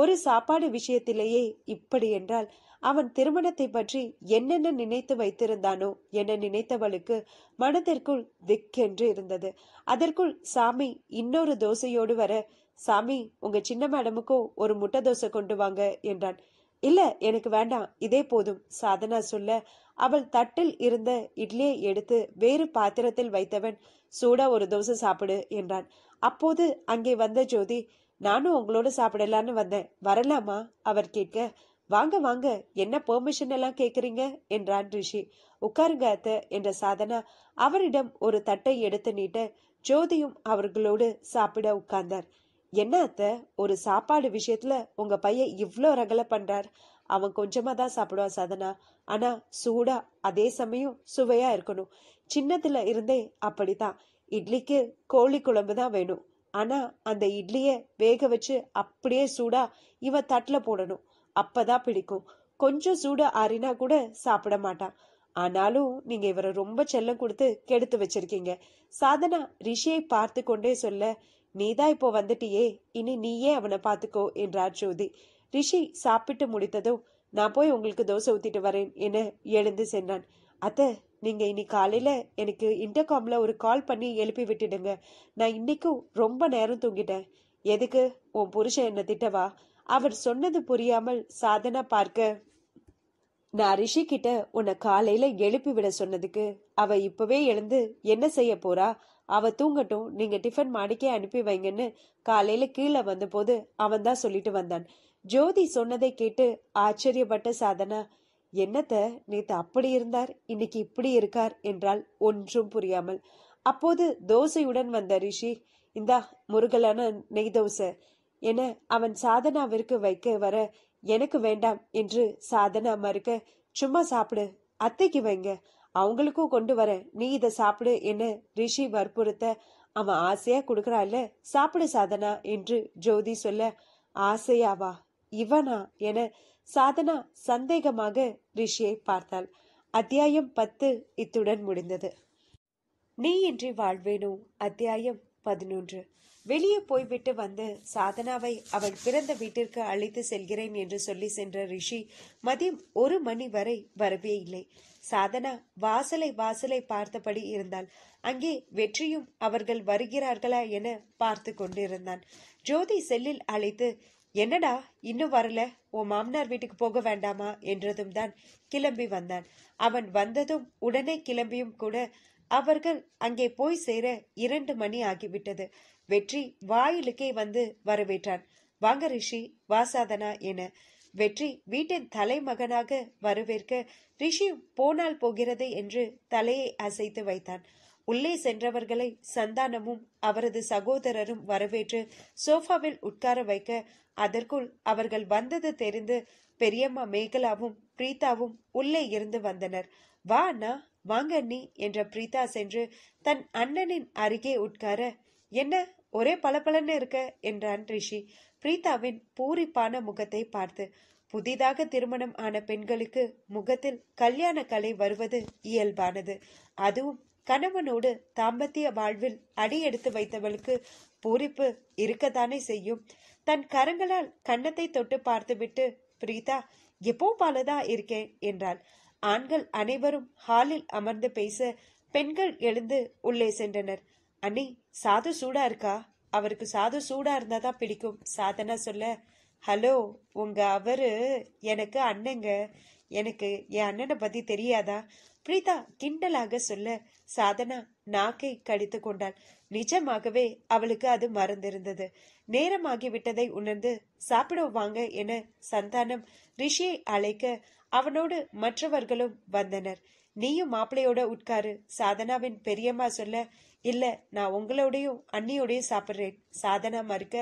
ஒரு சாப்பாடு விஷயத்திலேயே இப்படி என்றால் அவன் திருமணத்தை பற்றி என்னென்ன நினைத்து வைத்திருந்தானோ என நினைத்தவளுக்கு மனதிற்குள் திக்கென்று இருந்தது அதற்குள் சாமி இன்னொரு தோசையோடு வர சாமி உங்க சின்ன மேடமுக்கோ ஒரு முட்டை தோசை கொண்டு வாங்க என்றான் இல்ல எனக்கு வேண்டாம் இதே போதும் சாதனா சொல்ல அவள் தட்டில் இருந்த இட்லியை எடுத்து வேறு பாத்திரத்தில் வைத்தவன் சூடா ஒரு தோசை சாப்பிடு என்றான் அப்போது அங்கே வந்த ஜோதி நானும் உங்களோட சாப்பிடலான்னு வந்தேன் வரலாமா அவர் கேட்க வாங்க வாங்க என்ன பெர்மிஷன் எல்லாம் கேக்குறீங்க என்றான் ரிஷி உட்காருங்க அத்த என்ற சாதனா அவரிடம் ஒரு தட்டை எடுத்து நீட்ட ஜோதியும் அவர்களோடு சாப்பிட உட்கார்ந்தார் என்ன அத்த ஒரு சாப்பாடு விஷயத்துல உங்க பையன் இவ்வளோ ரகல பண்றார் அவன் கொஞ்சமா தான் சாப்பிடுவான் சாதனா ஆனா சூடா அதே சமயம் சுவையா இருக்கணும் சின்னத்துல இருந்தே அப்படித்தான் இட்லிக்கு கோழி குழம்பு தான் வேணும் ஆனா அந்த இட்லிய வேக வச்சு அப்படியே சூடா இவன் தட்டுல போடணும் அப்பதான் பிடிக்கும் கொஞ்சம் சூடு ஆறினா கூட சாப்பிட மாட்டான் ஆனாலும் நீங்க இவரை ரொம்ப செல்லம் கொடுத்து கெடுத்து வச்சிருக்கீங்க சாதனா ரிஷியை பார்த்து கொண்டே சொல்ல நீதான் இப்போ வந்துட்டியே இனி நீயே அவனை பார்த்துக்கோ என்றார் ஜோதி ரிஷி சாப்பிட்டு முடித்ததும் நான் போய் உங்களுக்கு தோசை ஊத்திட்டு வரேன் என எழுந்து சென்றான் அத்தை நீங்க இனி காலையில எனக்கு இன்டர்காம்ல ஒரு கால் பண்ணி எழுப்பி விட்டுடுங்க நான் இன்னைக்கும் ரொம்ப நேரம் தூங்கிட்டேன் எதுக்கு உன் புருஷன் என்ன திட்டவா அவர் சொன்னது புரியாமல் சாதனா பார்க்க நான் ரிஷி கிட்ட உன்னை காலையில எழுப்பி விட சொன்னதுக்கு அவ இப்பவே எழுந்து என்ன செய்ய போறா அவ தூங்கட்டும் நீங்க டிஃபன் மாடிக்கே அனுப்பி வைங்கன்னு காலையில கீழே வந்தபோது அவன் தான் சொல்லிட்டு வந்தான் ஜோதி சொன்னதை கேட்டு ஆச்சரியப்பட்ட சாதனா என்னத்த நேத்து அப்படி இருந்தார் இன்னைக்கு இப்படி இருக்கார் என்றால் ஒன்றும் புரியாமல் அப்போது தோசையுடன் வந்த ரிஷி இந்தா முருகலான நெய் தோசை என அவன் சாதனாவிற்கு வைக்க வர எனக்கு வேண்டாம் என்று சாதனா மறுக்க சும்மா சாப்பிடு அத்தைக்கு வைங்க அவங்களுக்கும் கொண்டு வர நீ இதை சாப்பிடு என ரிஷி வற்புறுத்த அவன் ஆசையா குடுக்கறாள் சாப்பிடு சாதனா என்று ஜோதி சொல்ல ஆசையாவா இவனா என சாதனா சந்தேகமாக ரிஷியை பார்த்தாள் அத்தியாயம் பத்து இத்துடன் முடிந்தது நீ இன்றி வாழ்வேனோ அத்தியாயம் பதினொன்று வெளியே போய்விட்டு வந்து சாதனாவை அவள் பிறந்த வீட்டிற்கு அழைத்து செல்கிறேன் என்று சொல்லி சென்ற ரிஷி மதியம் ஒரு மணி வரை வரவே இல்லை சாதனா வாசலை வாசலை பார்த்தபடி இருந்தால் அங்கே வெற்றியும் அவர்கள் வருகிறார்களா என பார்த்து கொண்டிருந்தான் ஜோதி செல்லில் அழைத்து என்னடா இன்னும் வரல உன் மாமனார் வீட்டுக்கு போக வேண்டாமா என்றதும் தான் கிளம்பி வந்தான் அவன் வந்ததும் உடனே கிளம்பியும் கூட அவர்கள் அங்கே போய் சேர இரண்டு மணி ஆகிவிட்டது வெற்றி வாயிலுக்கே வந்து வரவேற்றான் வாங்க ரிஷி வாசாதனா என வெற்றி வீட்டின் தலைமகனாக வரவேற்க ரிஷி போனால் போகிறது என்று தலையை அசைத்து வைத்தான் உள்ளே சென்றவர்களை சந்தானமும் அவரது சகோதரரும் வரவேற்று சோஃபாவில் உட்கார வைக்க அதற்குள் அவர்கள் வந்தது தெரிந்து பெரியம்மா மேகலாவும் பிரீதாவும் உள்ளே இருந்து வந்தனர் வா அண்ணா வாங்க அண்ணி என்ற பிரீதா சென்று தன் அண்ணனின் அருகே உட்கார என்ன ஒரே பளபளன்னு இருக்க என்றான் ரிஷி பிரீதாவின் பூரிப்பான முகத்தை பார்த்து புதிதாக திருமணம் ஆன பெண்களுக்கு முகத்தில் கல்யாண கலை வருவது இயல்பானது அதுவும் கணவனோடு தாம்பத்திய வாழ்வில் அடி எடுத்து வைத்தவளுக்கு பூரிப்பு இருக்கத்தானே செய்யும் தன் கரங்களால் கன்னத்தை தொட்டு பார்த்துவிட்டு பிரீதா எப்போ பாலதா இருக்கேன் என்றாள் ஆண்கள் அனைவரும் ஹாலில் அமர்ந்து பேச பெண்கள் எழுந்து உள்ளே சென்றனர் அன்னை சாது சூடா இருக்கா அவருக்கு சாது சூடா இருந்தா தான் பிடிக்கும் சாதனா சொல்ல ஹலோ உங்க அவரு எனக்கு அண்ணங்க எனக்கு என் அண்ணனை பத்தி தெரியாதா பிரீதா கிண்டலாக சொல்ல சாதனா நாக்கை கடித்து கொண்டாள் நிஜமாகவே அவளுக்கு அது மறந்திருந்தது நேரமாகி விட்டதை உணர்ந்து சாப்பிட வாங்க என சந்தானம் ரிஷியை அழைக்க அவனோடு மற்றவர்களும் வந்தனர் நீயும் மாப்பிளையோட உட்காரு சாதனாவின் பெரியம்மா சொல்ல இல்லை நான் உங்களோடையும் அண்ணியோடையும் சாப்பிட்றேன் சாதனா மறுக்க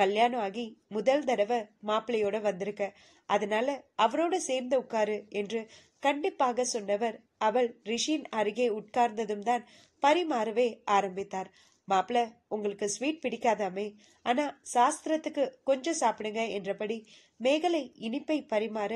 கல்யாணம் ஆகி முதல் தடவை மாப்பிள்ளையோட வந்திருக்க அதனால அவரோட சேர்ந்து உட்காரு என்று கண்டிப்பாக சொன்னவர் அவள் ரிஷியின் அருகே உட்கார்ந்ததும் தான் பரிமாறவே ஆரம்பித்தார் மாப்பிள உங்களுக்கு ஸ்வீட் பிடிக்காதாமே ஆனா சாஸ்திரத்துக்கு கொஞ்சம் சாப்பிடுங்க என்றபடி மேகலை இனிப்பை பரிமாற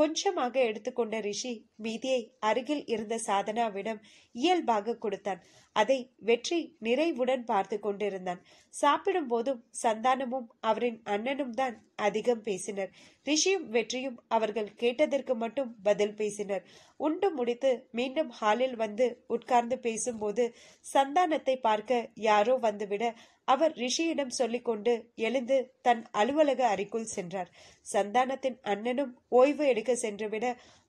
கொஞ்சமாக எடுத்துக்கொண்ட ரிஷி மீதியை அருகில் இருந்த சாதனாவிடம் இயல்பாக கொடுத்தான் அதை வெற்றி நிறைவுடன் பார்த்து கொண்டிருந்தான் சாப்பிடும் போதும் சந்தானமும் அவரின் அண்ணனும் தான் அதிகம் பேசினர் ரிஷியும் வெற்றியும் அவர்கள் கேட்டதற்கு மட்டும் பதில் பேசினர் உண்டு முடித்து மீண்டும் ஹாலில் வந்து உட்கார்ந்து பேசும்போது சந்தானத்தை பார்க்க யாரோ வந்துவிட அவர் ரிஷியிடம் சொல்லிக்கொண்டு எழுந்து தன் அலுவலக அறைக்குள் சென்றார் சந்தானத்தின் அண்ணனும் ஓய்வு எடுக்க சென்றுவிட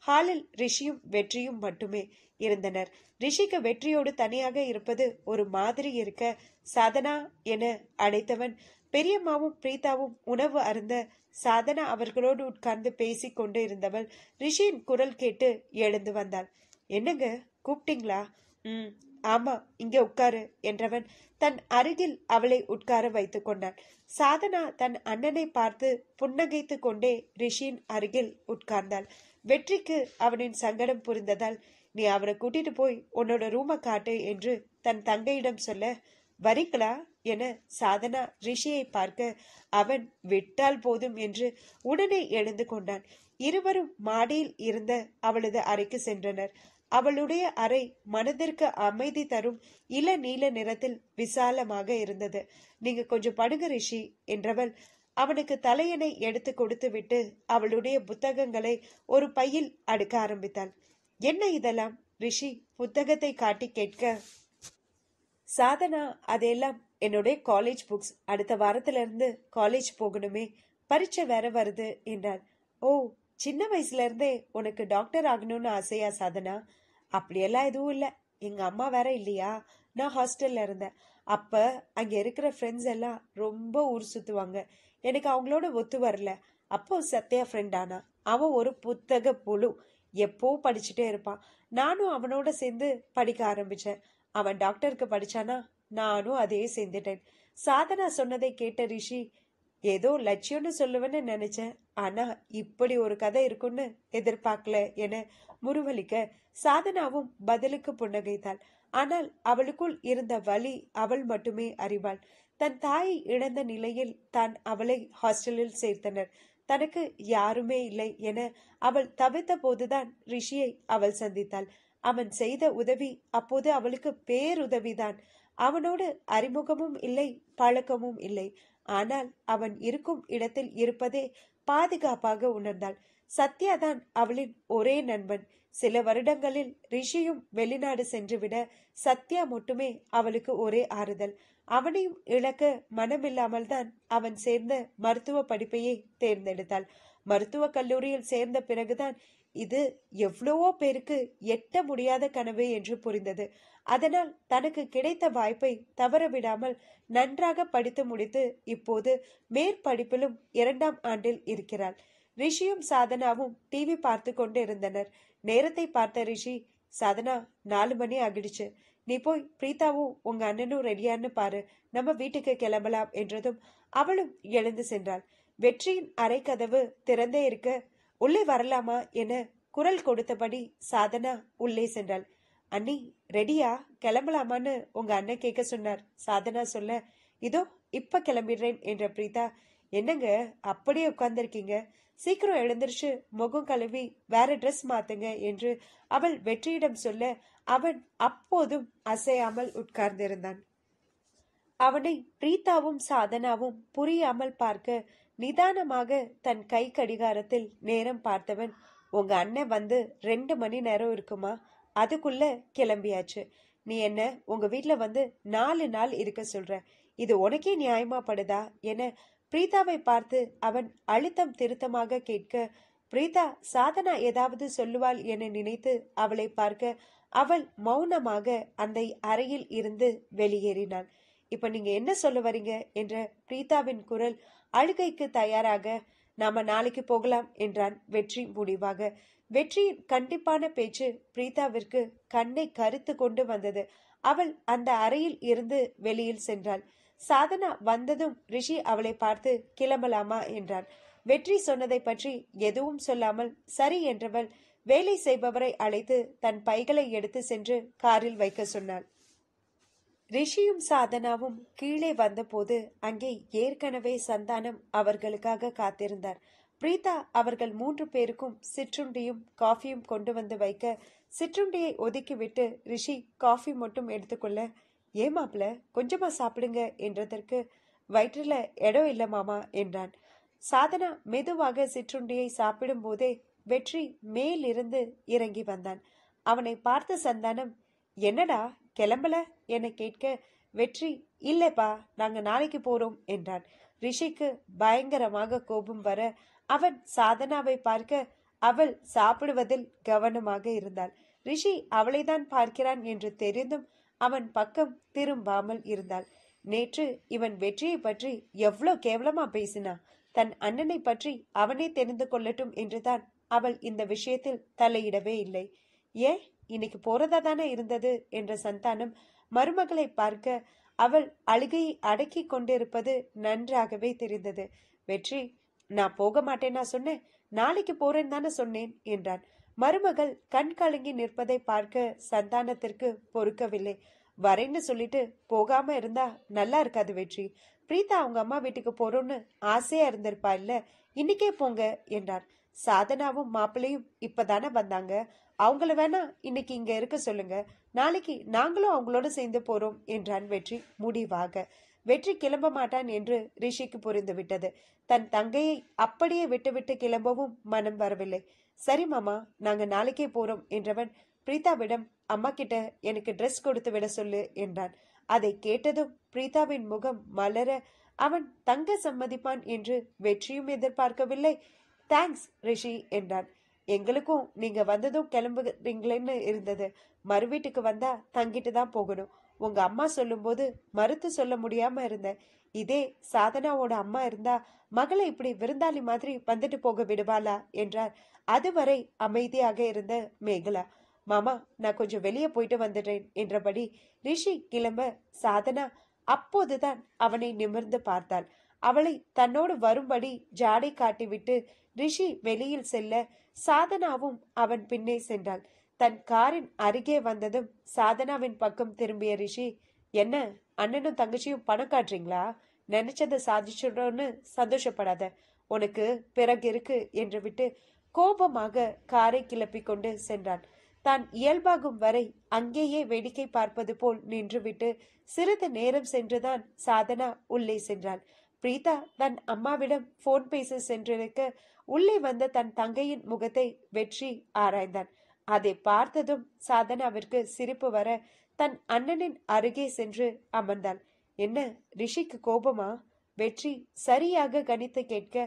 ஹாலில் ரிஷியும் வெற்றியும் மட்டுமே இருந்தனர் ரிஷிக்கு வெற்றியோடு தனியாக இருப்பது ஒரு மாதிரி இருக்க சாதனா என அழைத்தவன் பெரியம்மாவும் பிரீதாவும் உணவு அருந்த சாதனா அவர்களோடு உட்கார்ந்து பேசி கொண்டு இருந்தவள் ரிஷியின் குரல் கேட்டு எழுந்து வந்தாள் என்னங்க கூப்பிட்டீங்களா ம் ஆமா இங்கே உட்காரு என்றவன் தன் அருகில் அவளை உட்கார வைத்து கொண்டான் சாதனா தன் அண்ணனை பார்த்து புன்னகைத்து கொண்டே ரிஷியின் அருகில் உட்கார்ந்தாள் வெற்றிக்கு அவனின் சங்கடம் புரிந்ததால் நீ அவனை கூட்டிட்டு போய் உன்னோட ரூமை காட்டு என்று தன் தங்கையிடம் சொல்ல வரிக்கலா என சாதனா ரிஷியை பார்க்க அவன் விட்டால் போதும் என்று உடனே எழுந்து கொண்டான் இருவரும் மாடியில் இருந்த அவளது அறைக்கு சென்றனர் அவளுடைய அறை மனதிற்கு அமைதி தரும் இள நீல நிறத்தில் விசாலமாக இருந்தது நீங்க கொஞ்சம் படுங்க ரிஷி என்றவள் அவனுக்கு தலையணை எடுத்து கொடுத்துவிட்டு அவளுடைய புத்தகங்களை ஒரு பையில் அடுக்க ஆரம்பித்தாள் என்ன இதெல்லாம் ரிஷி புத்தகத்தை காட்டி கேட்க சாதனா அதெல்லாம் என்னுடைய காலேஜ் புக்ஸ் அடுத்த வாரத்துல இருந்து காலேஜ் போகணுமே பரீட்சை வேற வருது என்றார் ஓ சின்ன வயசுல இருந்தே உனக்கு டாக்டர் ஆகணும்னு ஆசையா சாதனா அப்படியெல்லாம் எதுவும் இல்லை எங்க அம்மா வேற இல்லையா நான் ஹாஸ்டல்ல இருந்தேன் அப்ப அங்க இருக்கிற ஃப்ரெண்ட்ஸ் எல்லாம் ரொம்ப ஊர் சுத்துவாங்க எனக்கு அவங்களோட ஒத்து வரல அப்போ சத்யா ஃப்ரெண்டானா அவன் ஒரு புத்தக புழு எப்போ படிச்சுட்டே இருப்பான் நானும் அவனோட சேர்ந்து படிக்க ஆரம்பிச்சேன் அவன் டாக்டருக்கு படிச்சானா நானும் அதையே சேர்ந்துட்டேன் சாதனா சொன்னதை கேட்ட ரிஷி ஏதோ லட்சியம்னு சொல்லுவேன்னு நினைச்சேன் ஆனா இப்படி ஒரு கதை இருக்கும்னு எதிர்பார்க்கல என முருவலிக்க சாதனாவும் பதிலுக்கு புன்னகைத்தாள் ஆனால் அவளுக்குள் இருந்த வலி அவள் மட்டுமே அறிவாள் தன் தாயை இழந்த நிலையில் தான் அவளை ஹாஸ்டலில் சேர்த்தனர் தனக்கு யாருமே இல்லை என அவள் தவித்த போதுதான் ரிஷியை அவள் சந்தித்தாள் அவன் செய்த உதவி அப்போது அவளுக்கு பேருதவிதான் அவனோடு அறிமுகமும் இல்லை பழக்கமும் இல்லை ஆனால் அவன் இருக்கும் இடத்தில் இருப்பதே பாதுகாப்பாக உணர்ந்தாள் சத்யா தான் அவளின் ஒரே நண்பன் சில வருடங்களில் ரிஷியும் வெளிநாடு சென்றுவிட சத்யா மட்டுமே அவளுக்கு ஒரே ஆறுதல் அவனையும் இழக்க மனமில்லாமல் தான் அவன் சேர்ந்த மருத்துவ படிப்பையே தேர்ந்தெடுத்தாள் மருத்துவ கல்லூரியில் சேர்ந்த பிறகுதான் இது எவ்வளவோ பேருக்கு எட்ட முடியாத கனவு என்று புரிந்தது அதனால் தனக்கு கிடைத்த வாய்ப்பை தவற விடாமல் நன்றாக படித்து முடித்து இப்போது மேற்படிப்பிலும் இரண்டாம் ஆண்டில் இருக்கிறாள் ரிஷியும் சாதனாவும் டிவி பார்த்து கொண்டு இருந்தனர் நேரத்தை பார்த்த ரிஷி சாதனா நாலு மணி ஆகிடுச்சு நீ போய் பிரீதாவும் உங்க அண்ணனும் ரெடியான்னு பாரு நம்ம வீட்டுக்கு கிளம்பலாம் என்றதும் அவளும் எழுந்து சென்றாள் வெற்றியின் அரை கதவு திறந்தே இருக்க உள்ளே வரலாமா என குரல் கொடுத்தபடி சாதனா உள்ளே சென்றாள் அண்ணி ரெடியா கிளம்பலாமான்னு உங்க அண்ணன் கேட்க சொன்னார் சாதனா சொல்ல இதோ இப்ப கிளம்பிடுறேன் என்ற பிரீதா என்னங்க அப்படியே உட்கார்ந்துருக்கீங்க சீக்கிரம் எழுந்திருச்சு முகம் கழுவி வேற ட்ரெஸ் மாத்துங்க என்று அவள் வெற்றியிடம் சொல்ல அவன் அப்போதும் அசையாமல் உட்கார்ந்திருந்தான் அவனை பிரீதாவும் சாதனாவும் புரியாமல் பார்க்க நிதானமாக தன் கை கடிகாரத்தில் நேரம் பார்த்தவன் உங்க அண்ணன் வந்து ரெண்டு மணி நேரம் இருக்குமா அதுக்குள்ள கிளம்பியாச்சு நீ என்ன உங்க வீட்டில் வந்து நாலு நாள் இருக்க சொல்ற இது உனக்கே நியாயமா படுதா என பிரீதாவை பார்த்து அவன் அழுத்தம் திருத்தமாக கேட்க பிரீதா சாதனா ஏதாவது சொல்லுவாள் என நினைத்து அவளை பார்க்க அவள் மௌனமாக அந்த அறையில் இருந்து வெளியேறினாள் இப்ப நீங்க என்ன சொல்ல வரீங்க என்ற பிரீதாவின் குரல் அழுகைக்கு தயாராக நாம நாளைக்கு போகலாம் என்றான் வெற்றி முடிவாக வெற்றியின் கண்டிப்பான பேச்சு பிரீதாவிற்கு கண்ணை கருத்து கொண்டு வந்தது அவள் அந்த அறையில் இருந்து வெளியில் சென்றாள் சாதனா வந்ததும் ரிஷி அவளை பார்த்து கிளம்பலாமா என்றான் வெற்றி சொன்னதை பற்றி எதுவும் சொல்லாமல் சரி என்றவள் வேலை செய்பவரை அழைத்து தன் பைகளை எடுத்து சென்று காரில் வைக்க சொன்னாள் ரிஷியும் சாதனாவும் கீழே வந்தபோது அங்கே ஏற்கனவே சந்தானம் அவர்களுக்காக காத்திருந்தார் பிரீதா அவர்கள் மூன்று பேருக்கும் சிற்றுண்டியும் காஃபியும் கொண்டு வந்து வைக்க சிற்றுண்டியை ஒதுக்கிவிட்டு ரிஷி காஃபி மட்டும் எடுத்துக்கொள்ள ஏமாப்ல கொஞ்சமா சாப்பிடுங்க என்றதற்கு வயிற்றில் இடம் இல்லை மாமா என்றான் சாதனா மெதுவாக சிற்றுண்டியை சாப்பிடும் போதே வெற்றி மேலிருந்து இறங்கி வந்தான் அவனை பார்த்த சந்தானம் என்னடா கிளம்பல என கேட்க வெற்றி இல்லைப்பா நாங்க நாளைக்கு போறோம் என்றான் ரிஷிக்கு பயங்கரமாக கோபம் வர அவன் சாதனாவை பார்க்க அவள் சாப்பிடுவதில் கவனமாக இருந்தாள் ரிஷி அவளைதான் பார்க்கிறான் என்று தெரிந்தும் அவன் பக்கம் திரும்பாமல் இருந்தாள் நேற்று இவன் வெற்றியை பற்றி எவ்வளோ கேவலமா பேசினா தன் அண்ணனை பற்றி அவனே தெரிந்து கொள்ளட்டும் என்றுதான் அவள் இந்த விஷயத்தில் தலையிடவே இல்லை ஏன் இன்னைக்கு போறதா தானே இருந்தது என்ற சந்தானம் மருமகளை பார்க்க அவள் அழுகையை அடக்கி கொண்டிருப்பது நன்றாகவே தெரிந்தது வெற்றி நான் போக மாட்டேன்னா சொன்னேன் நாளைக்கு போறேன் தானே சொன்னேன் என்றான் மருமகள் கண் கலங்கி நிற்பதை பார்க்க சந்தானத்திற்கு பொறுக்கவில்லை வரேன்னு சொல்லிட்டு போகாம இருந்தா நல்லா இருக்காது வெற்றி பிரீதா அவங்க அம்மா வீட்டுக்கு போறோம்னு ஆசையா இருந்திருப்பா இல்ல இன்னைக்கே போங்க என்றார் சாதனாவும் மாப்பிள்ளையும் இப்பதானே வந்தாங்க அவங்கள வேணா இன்னைக்கு இங்க இருக்க சொல்லுங்க நாளைக்கு நாங்களும் அவங்களோட சேர்ந்து போறோம் என்றான் வெற்றி முடிவாக வெற்றி கிளம்ப மாட்டான் என்று ரிஷிக்கு புரிந்து விட்டது தன் தங்கையை அப்படியே விட்டுவிட்டு கிளம்பவும் மனம் வரவில்லை சரி மாமா நாங்க நாளைக்கே போறோம் என்றவன் பிரீதாவிடம் அம்மா கிட்ட எனக்கு ட்ரெஸ் கொடுத்து விட சொல்லு என்றான் அதை கேட்டதும் பிரீதாவின் முகம் மலர அவன் தங்க சம்மதிப்பான் என்று வெற்றியும் எதிர்பார்க்கவில்லை தேங்க்ஸ் ரிஷி என்றான் எங்களுக்கும் நீங்க வந்ததும் கிளம்புறீங்களேன்னு இருந்தது மறு வீட்டுக்கு வந்தா தங்கிட்டு தான் போகணும் உங்க அம்மா சொல்லும்போது மறுத்து சொல்ல முடியாம இருந்தேன் இதே சாதனாவோட அம்மா இருந்தா மகளை இப்படி விருந்தாளி மாதிரி வந்துட்டு போக விடுவாளா என்றார் அதுவரை அமைதியாக இருந்த மேகலா மாமா நான் கொஞ்சம் வெளியே போயிட்டு வந்துடுறேன் என்றபடி ரிஷி கிளம்ப சாதனா அப்போதுதான் அவனை நிமிர்ந்து பார்த்தாள் அவளை தன்னோடு வரும்படி ஜாடை காட்டிவிட்டு ரிஷி வெளியில் செல்ல சாதனாவும் அவன் பின்னே சென்றாள் தன் காரின் அருகே வந்ததும் சாதனாவின் பக்கம் திரும்பிய ரிஷி என்ன அண்ணனும் தங்கச்சியும் பணம் காட்டுறீங்களா நினைச்சதை சாதிச்சிடோன்னு சந்தோஷப்படாத உனக்கு பிறகு இருக்கு என்று விட்டு கோபமாக காரை கிளப்பி கொண்டு சென்றான் தான் இயல்பாகும் வரை அங்கேயே வேடிக்கை பார்ப்பது போல் நின்றுவிட்டு சிறிது நேரம் சென்றுதான் சாதனா உள்ளே சென்றாள் பிரீதா தன் அம்மாவிடம் போன் பேச சென்றிருக்க உள்ளே வந்த தன் தங்கையின் முகத்தை வெற்றி ஆராய்ந்தான் அதை பார்த்ததும் சாதனாவிற்கு சிரிப்பு வர தன் அண்ணனின் அருகே சென்று அமர்ந்தாள் என்ன ரிஷிக்கு கோபமா வெற்றி சரியாக கணித்து கேட்க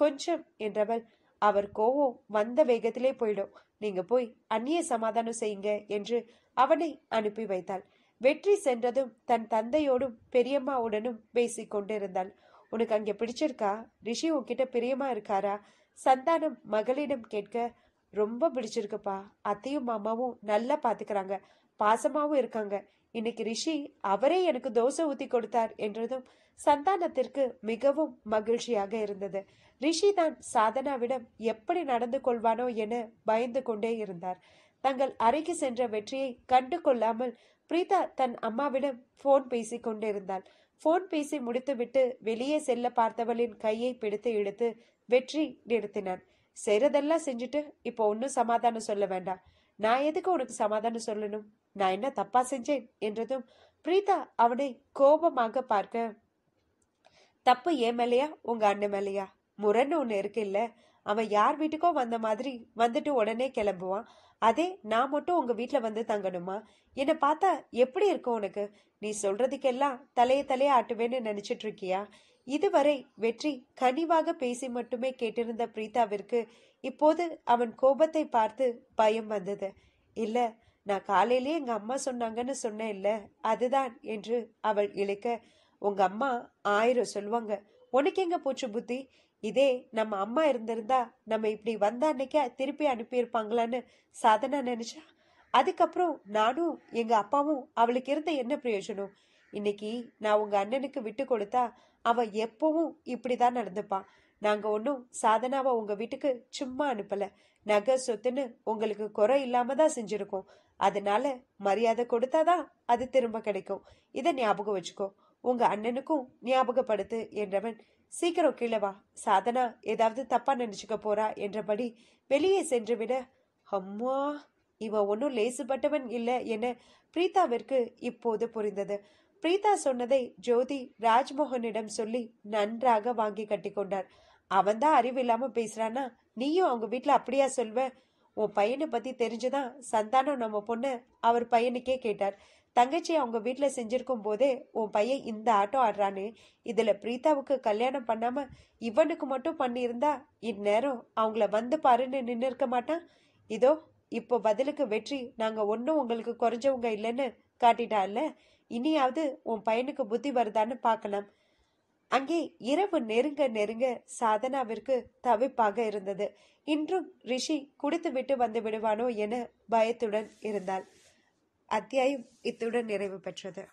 கொஞ்சம் என்றவள் அவர் கோபம் வந்த வேகத்திலே போயிடும் நீங்க போய் அந்நிய சமாதானம் செய்யுங்க என்று அவனை அனுப்பி வைத்தாள் வெற்றி சென்றதும் தன் தந்தையோடும் பெரியம்மாவுடனும் பேசிக் கொண்டிருந்தாள் உனக்கு அங்கே பிடிச்சிருக்கா ரிஷி உன்கிட்ட பிரியமா இருக்காரா சந்தானம் மகளிடம் கேட்க ரொம்ப பிடிச்சிருக்குப்பா அத்தையும் மாமாவும் நல்லா பாத்துக்கிறாங்க பாசமாவும் இருக்காங்க இன்னைக்கு ரிஷி அவரே எனக்கு தோசை ஊத்தி கொடுத்தார் என்றதும் சந்தானத்திற்கு மிகவும் மகிழ்ச்சியாக இருந்தது ரிஷி தான் சாதனாவிடம் எப்படி நடந்து கொள்வானோ என பயந்து கொண்டே இருந்தார் தங்கள் அறைக்கு சென்ற வெற்றியை கண்டு கொள்ளாமல் பிரீதா தன் அம்மாவிடம் போன் பேசி கொண்டிருந்தாள் போன் பேசி முடித்துவிட்டு வெளியே செல்ல பார்த்தவளின் கையை பிடித்து இழுத்து வெற்றி நிறுத்தினான் செய்யறதெல்லாம் செஞ்சுட்டு இப்போ ஒன்றும் சமாதானம் சொல்ல வேண்டாம் நான் எதுக்கு உனக்கு சமாதானம் சொல்லணும் நான் என்ன தப்பா செஞ்சேன் என்றதும் பிரீதா அவனை கோபமாக பார்க்க தப்பு ஏன் மேலையா உங்க அண்ணன் மேலையா முரண் ஒன்று இருக்கு இல்ல அவன் யார் வீட்டுக்கோ வந்த மாதிரி வந்துட்டு உடனே கிளம்புவான் அதே நான் மட்டும் உங்க வீட்டுல வந்து தங்கணுமா என்னை பார்த்தா எப்படி இருக்கும் உனக்கு நீ சொல்றதுக்கெல்லாம் தலைய தலையே ஆட்டுவேன்னு நினைச்சிட்டு இருக்கியா இதுவரை வெற்றி கனிவாக பேசி மட்டுமே கேட்டிருந்த பிரீதாவிற்கு இப்போது அவன் கோபத்தை பார்த்து பயம் வந்தது இல்ல நான் காலையிலேயே எங்க அம்மா சொன்னாங்கன்னு சொன்னேன் இல்ல அதுதான் என்று அவள் இழைக்க உங்க அம்மா ஆயிரம் சொல்லுவாங்க உனக்கு எங்க போச்சு புத்தி இதே நம்ம அம்மா இருந்திருந்தா நம்ம இப்படி வந்த அன்னைக்கா திருப்பி அனுப்பியிருப்பாங்களான்னு சாதனா நினைச்சா அதுக்கப்புறம் நானும் எங்க அப்பாவும் அவளுக்கு இருந்த என்ன பிரயோஜனம் இன்னைக்கு நான் உங்கள் அண்ணனுக்கு விட்டு கொடுத்தா அவன் எப்பவும் இப்படி தான் நடந்துப்பான் நாங்கள் ஒன்றும் சாதனாவை உங்கள் வீட்டுக்கு சும்மா அனுப்பலை நகை சொத்துன்னு உங்களுக்கு குறை இல்லாம தான் செஞ்சுருக்கோம் அதனால மரியாதை கொடுத்தாதான் அது திரும்ப கிடைக்கும் இதை ஞாபகம் வச்சுக்கோ உங்க அண்ணனுக்கும் ஞாபகப்படுத்து என்றவன் சீக்கிரம் கீழே வா சாதனா ஏதாவது தப்பா நினைச்சுக்க போறா என்றபடி வெளியே சென்று விட அம்மா இவன் ஒன்றும் லேசுபட்டவன் இல்லை என பிரீதாவிற்கு இப்போது புரிந்தது பிரீதா சொன்னதை ஜோதி ராஜ்மோகனிடம் சொல்லி நன்றாக வாங்கி கட்டி கொண்டார் அறிவு இல்லாம பேசுறானா நீயும் அவங்க வீட்டுல அப்படியா சொல்வ உன் பையனை பத்தி தெரிஞ்சுதான் சந்தானம் நம்ம பொண்ணு அவர் பையனுக்கே கேட்டார் தங்கச்சி அவங்க வீட்டுல செஞ்சிருக்கும் போதே உன் பையன் இந்த ஆட்டம் ஆடுறானு இதுல பிரீதாவுக்கு கல்யாணம் பண்ணாம இவனுக்கு மட்டும் பண்ணியிருந்தா இந்நேரம் அவங்கள வந்து பாருன்னு நின்று இருக்க மாட்டான் இதோ இப்போ பதிலுக்கு வெற்றி நாங்க ஒன்னும் உங்களுக்கு குறைஞ்சவங்க இல்லைன்னு இல்ல இனியாவது உன் பையனுக்கு புத்தி வருதான்னு பார்க்கலாம் அங்கே இரவு நெருங்க நெருங்க சாதனாவிற்கு தவிப்பாக இருந்தது இன்றும் ரிஷி குடித்து விட்டு வந்து விடுவானோ என பயத்துடன் இருந்தாள் அத்தியாயம் இத்துடன் நிறைவு பெற்றது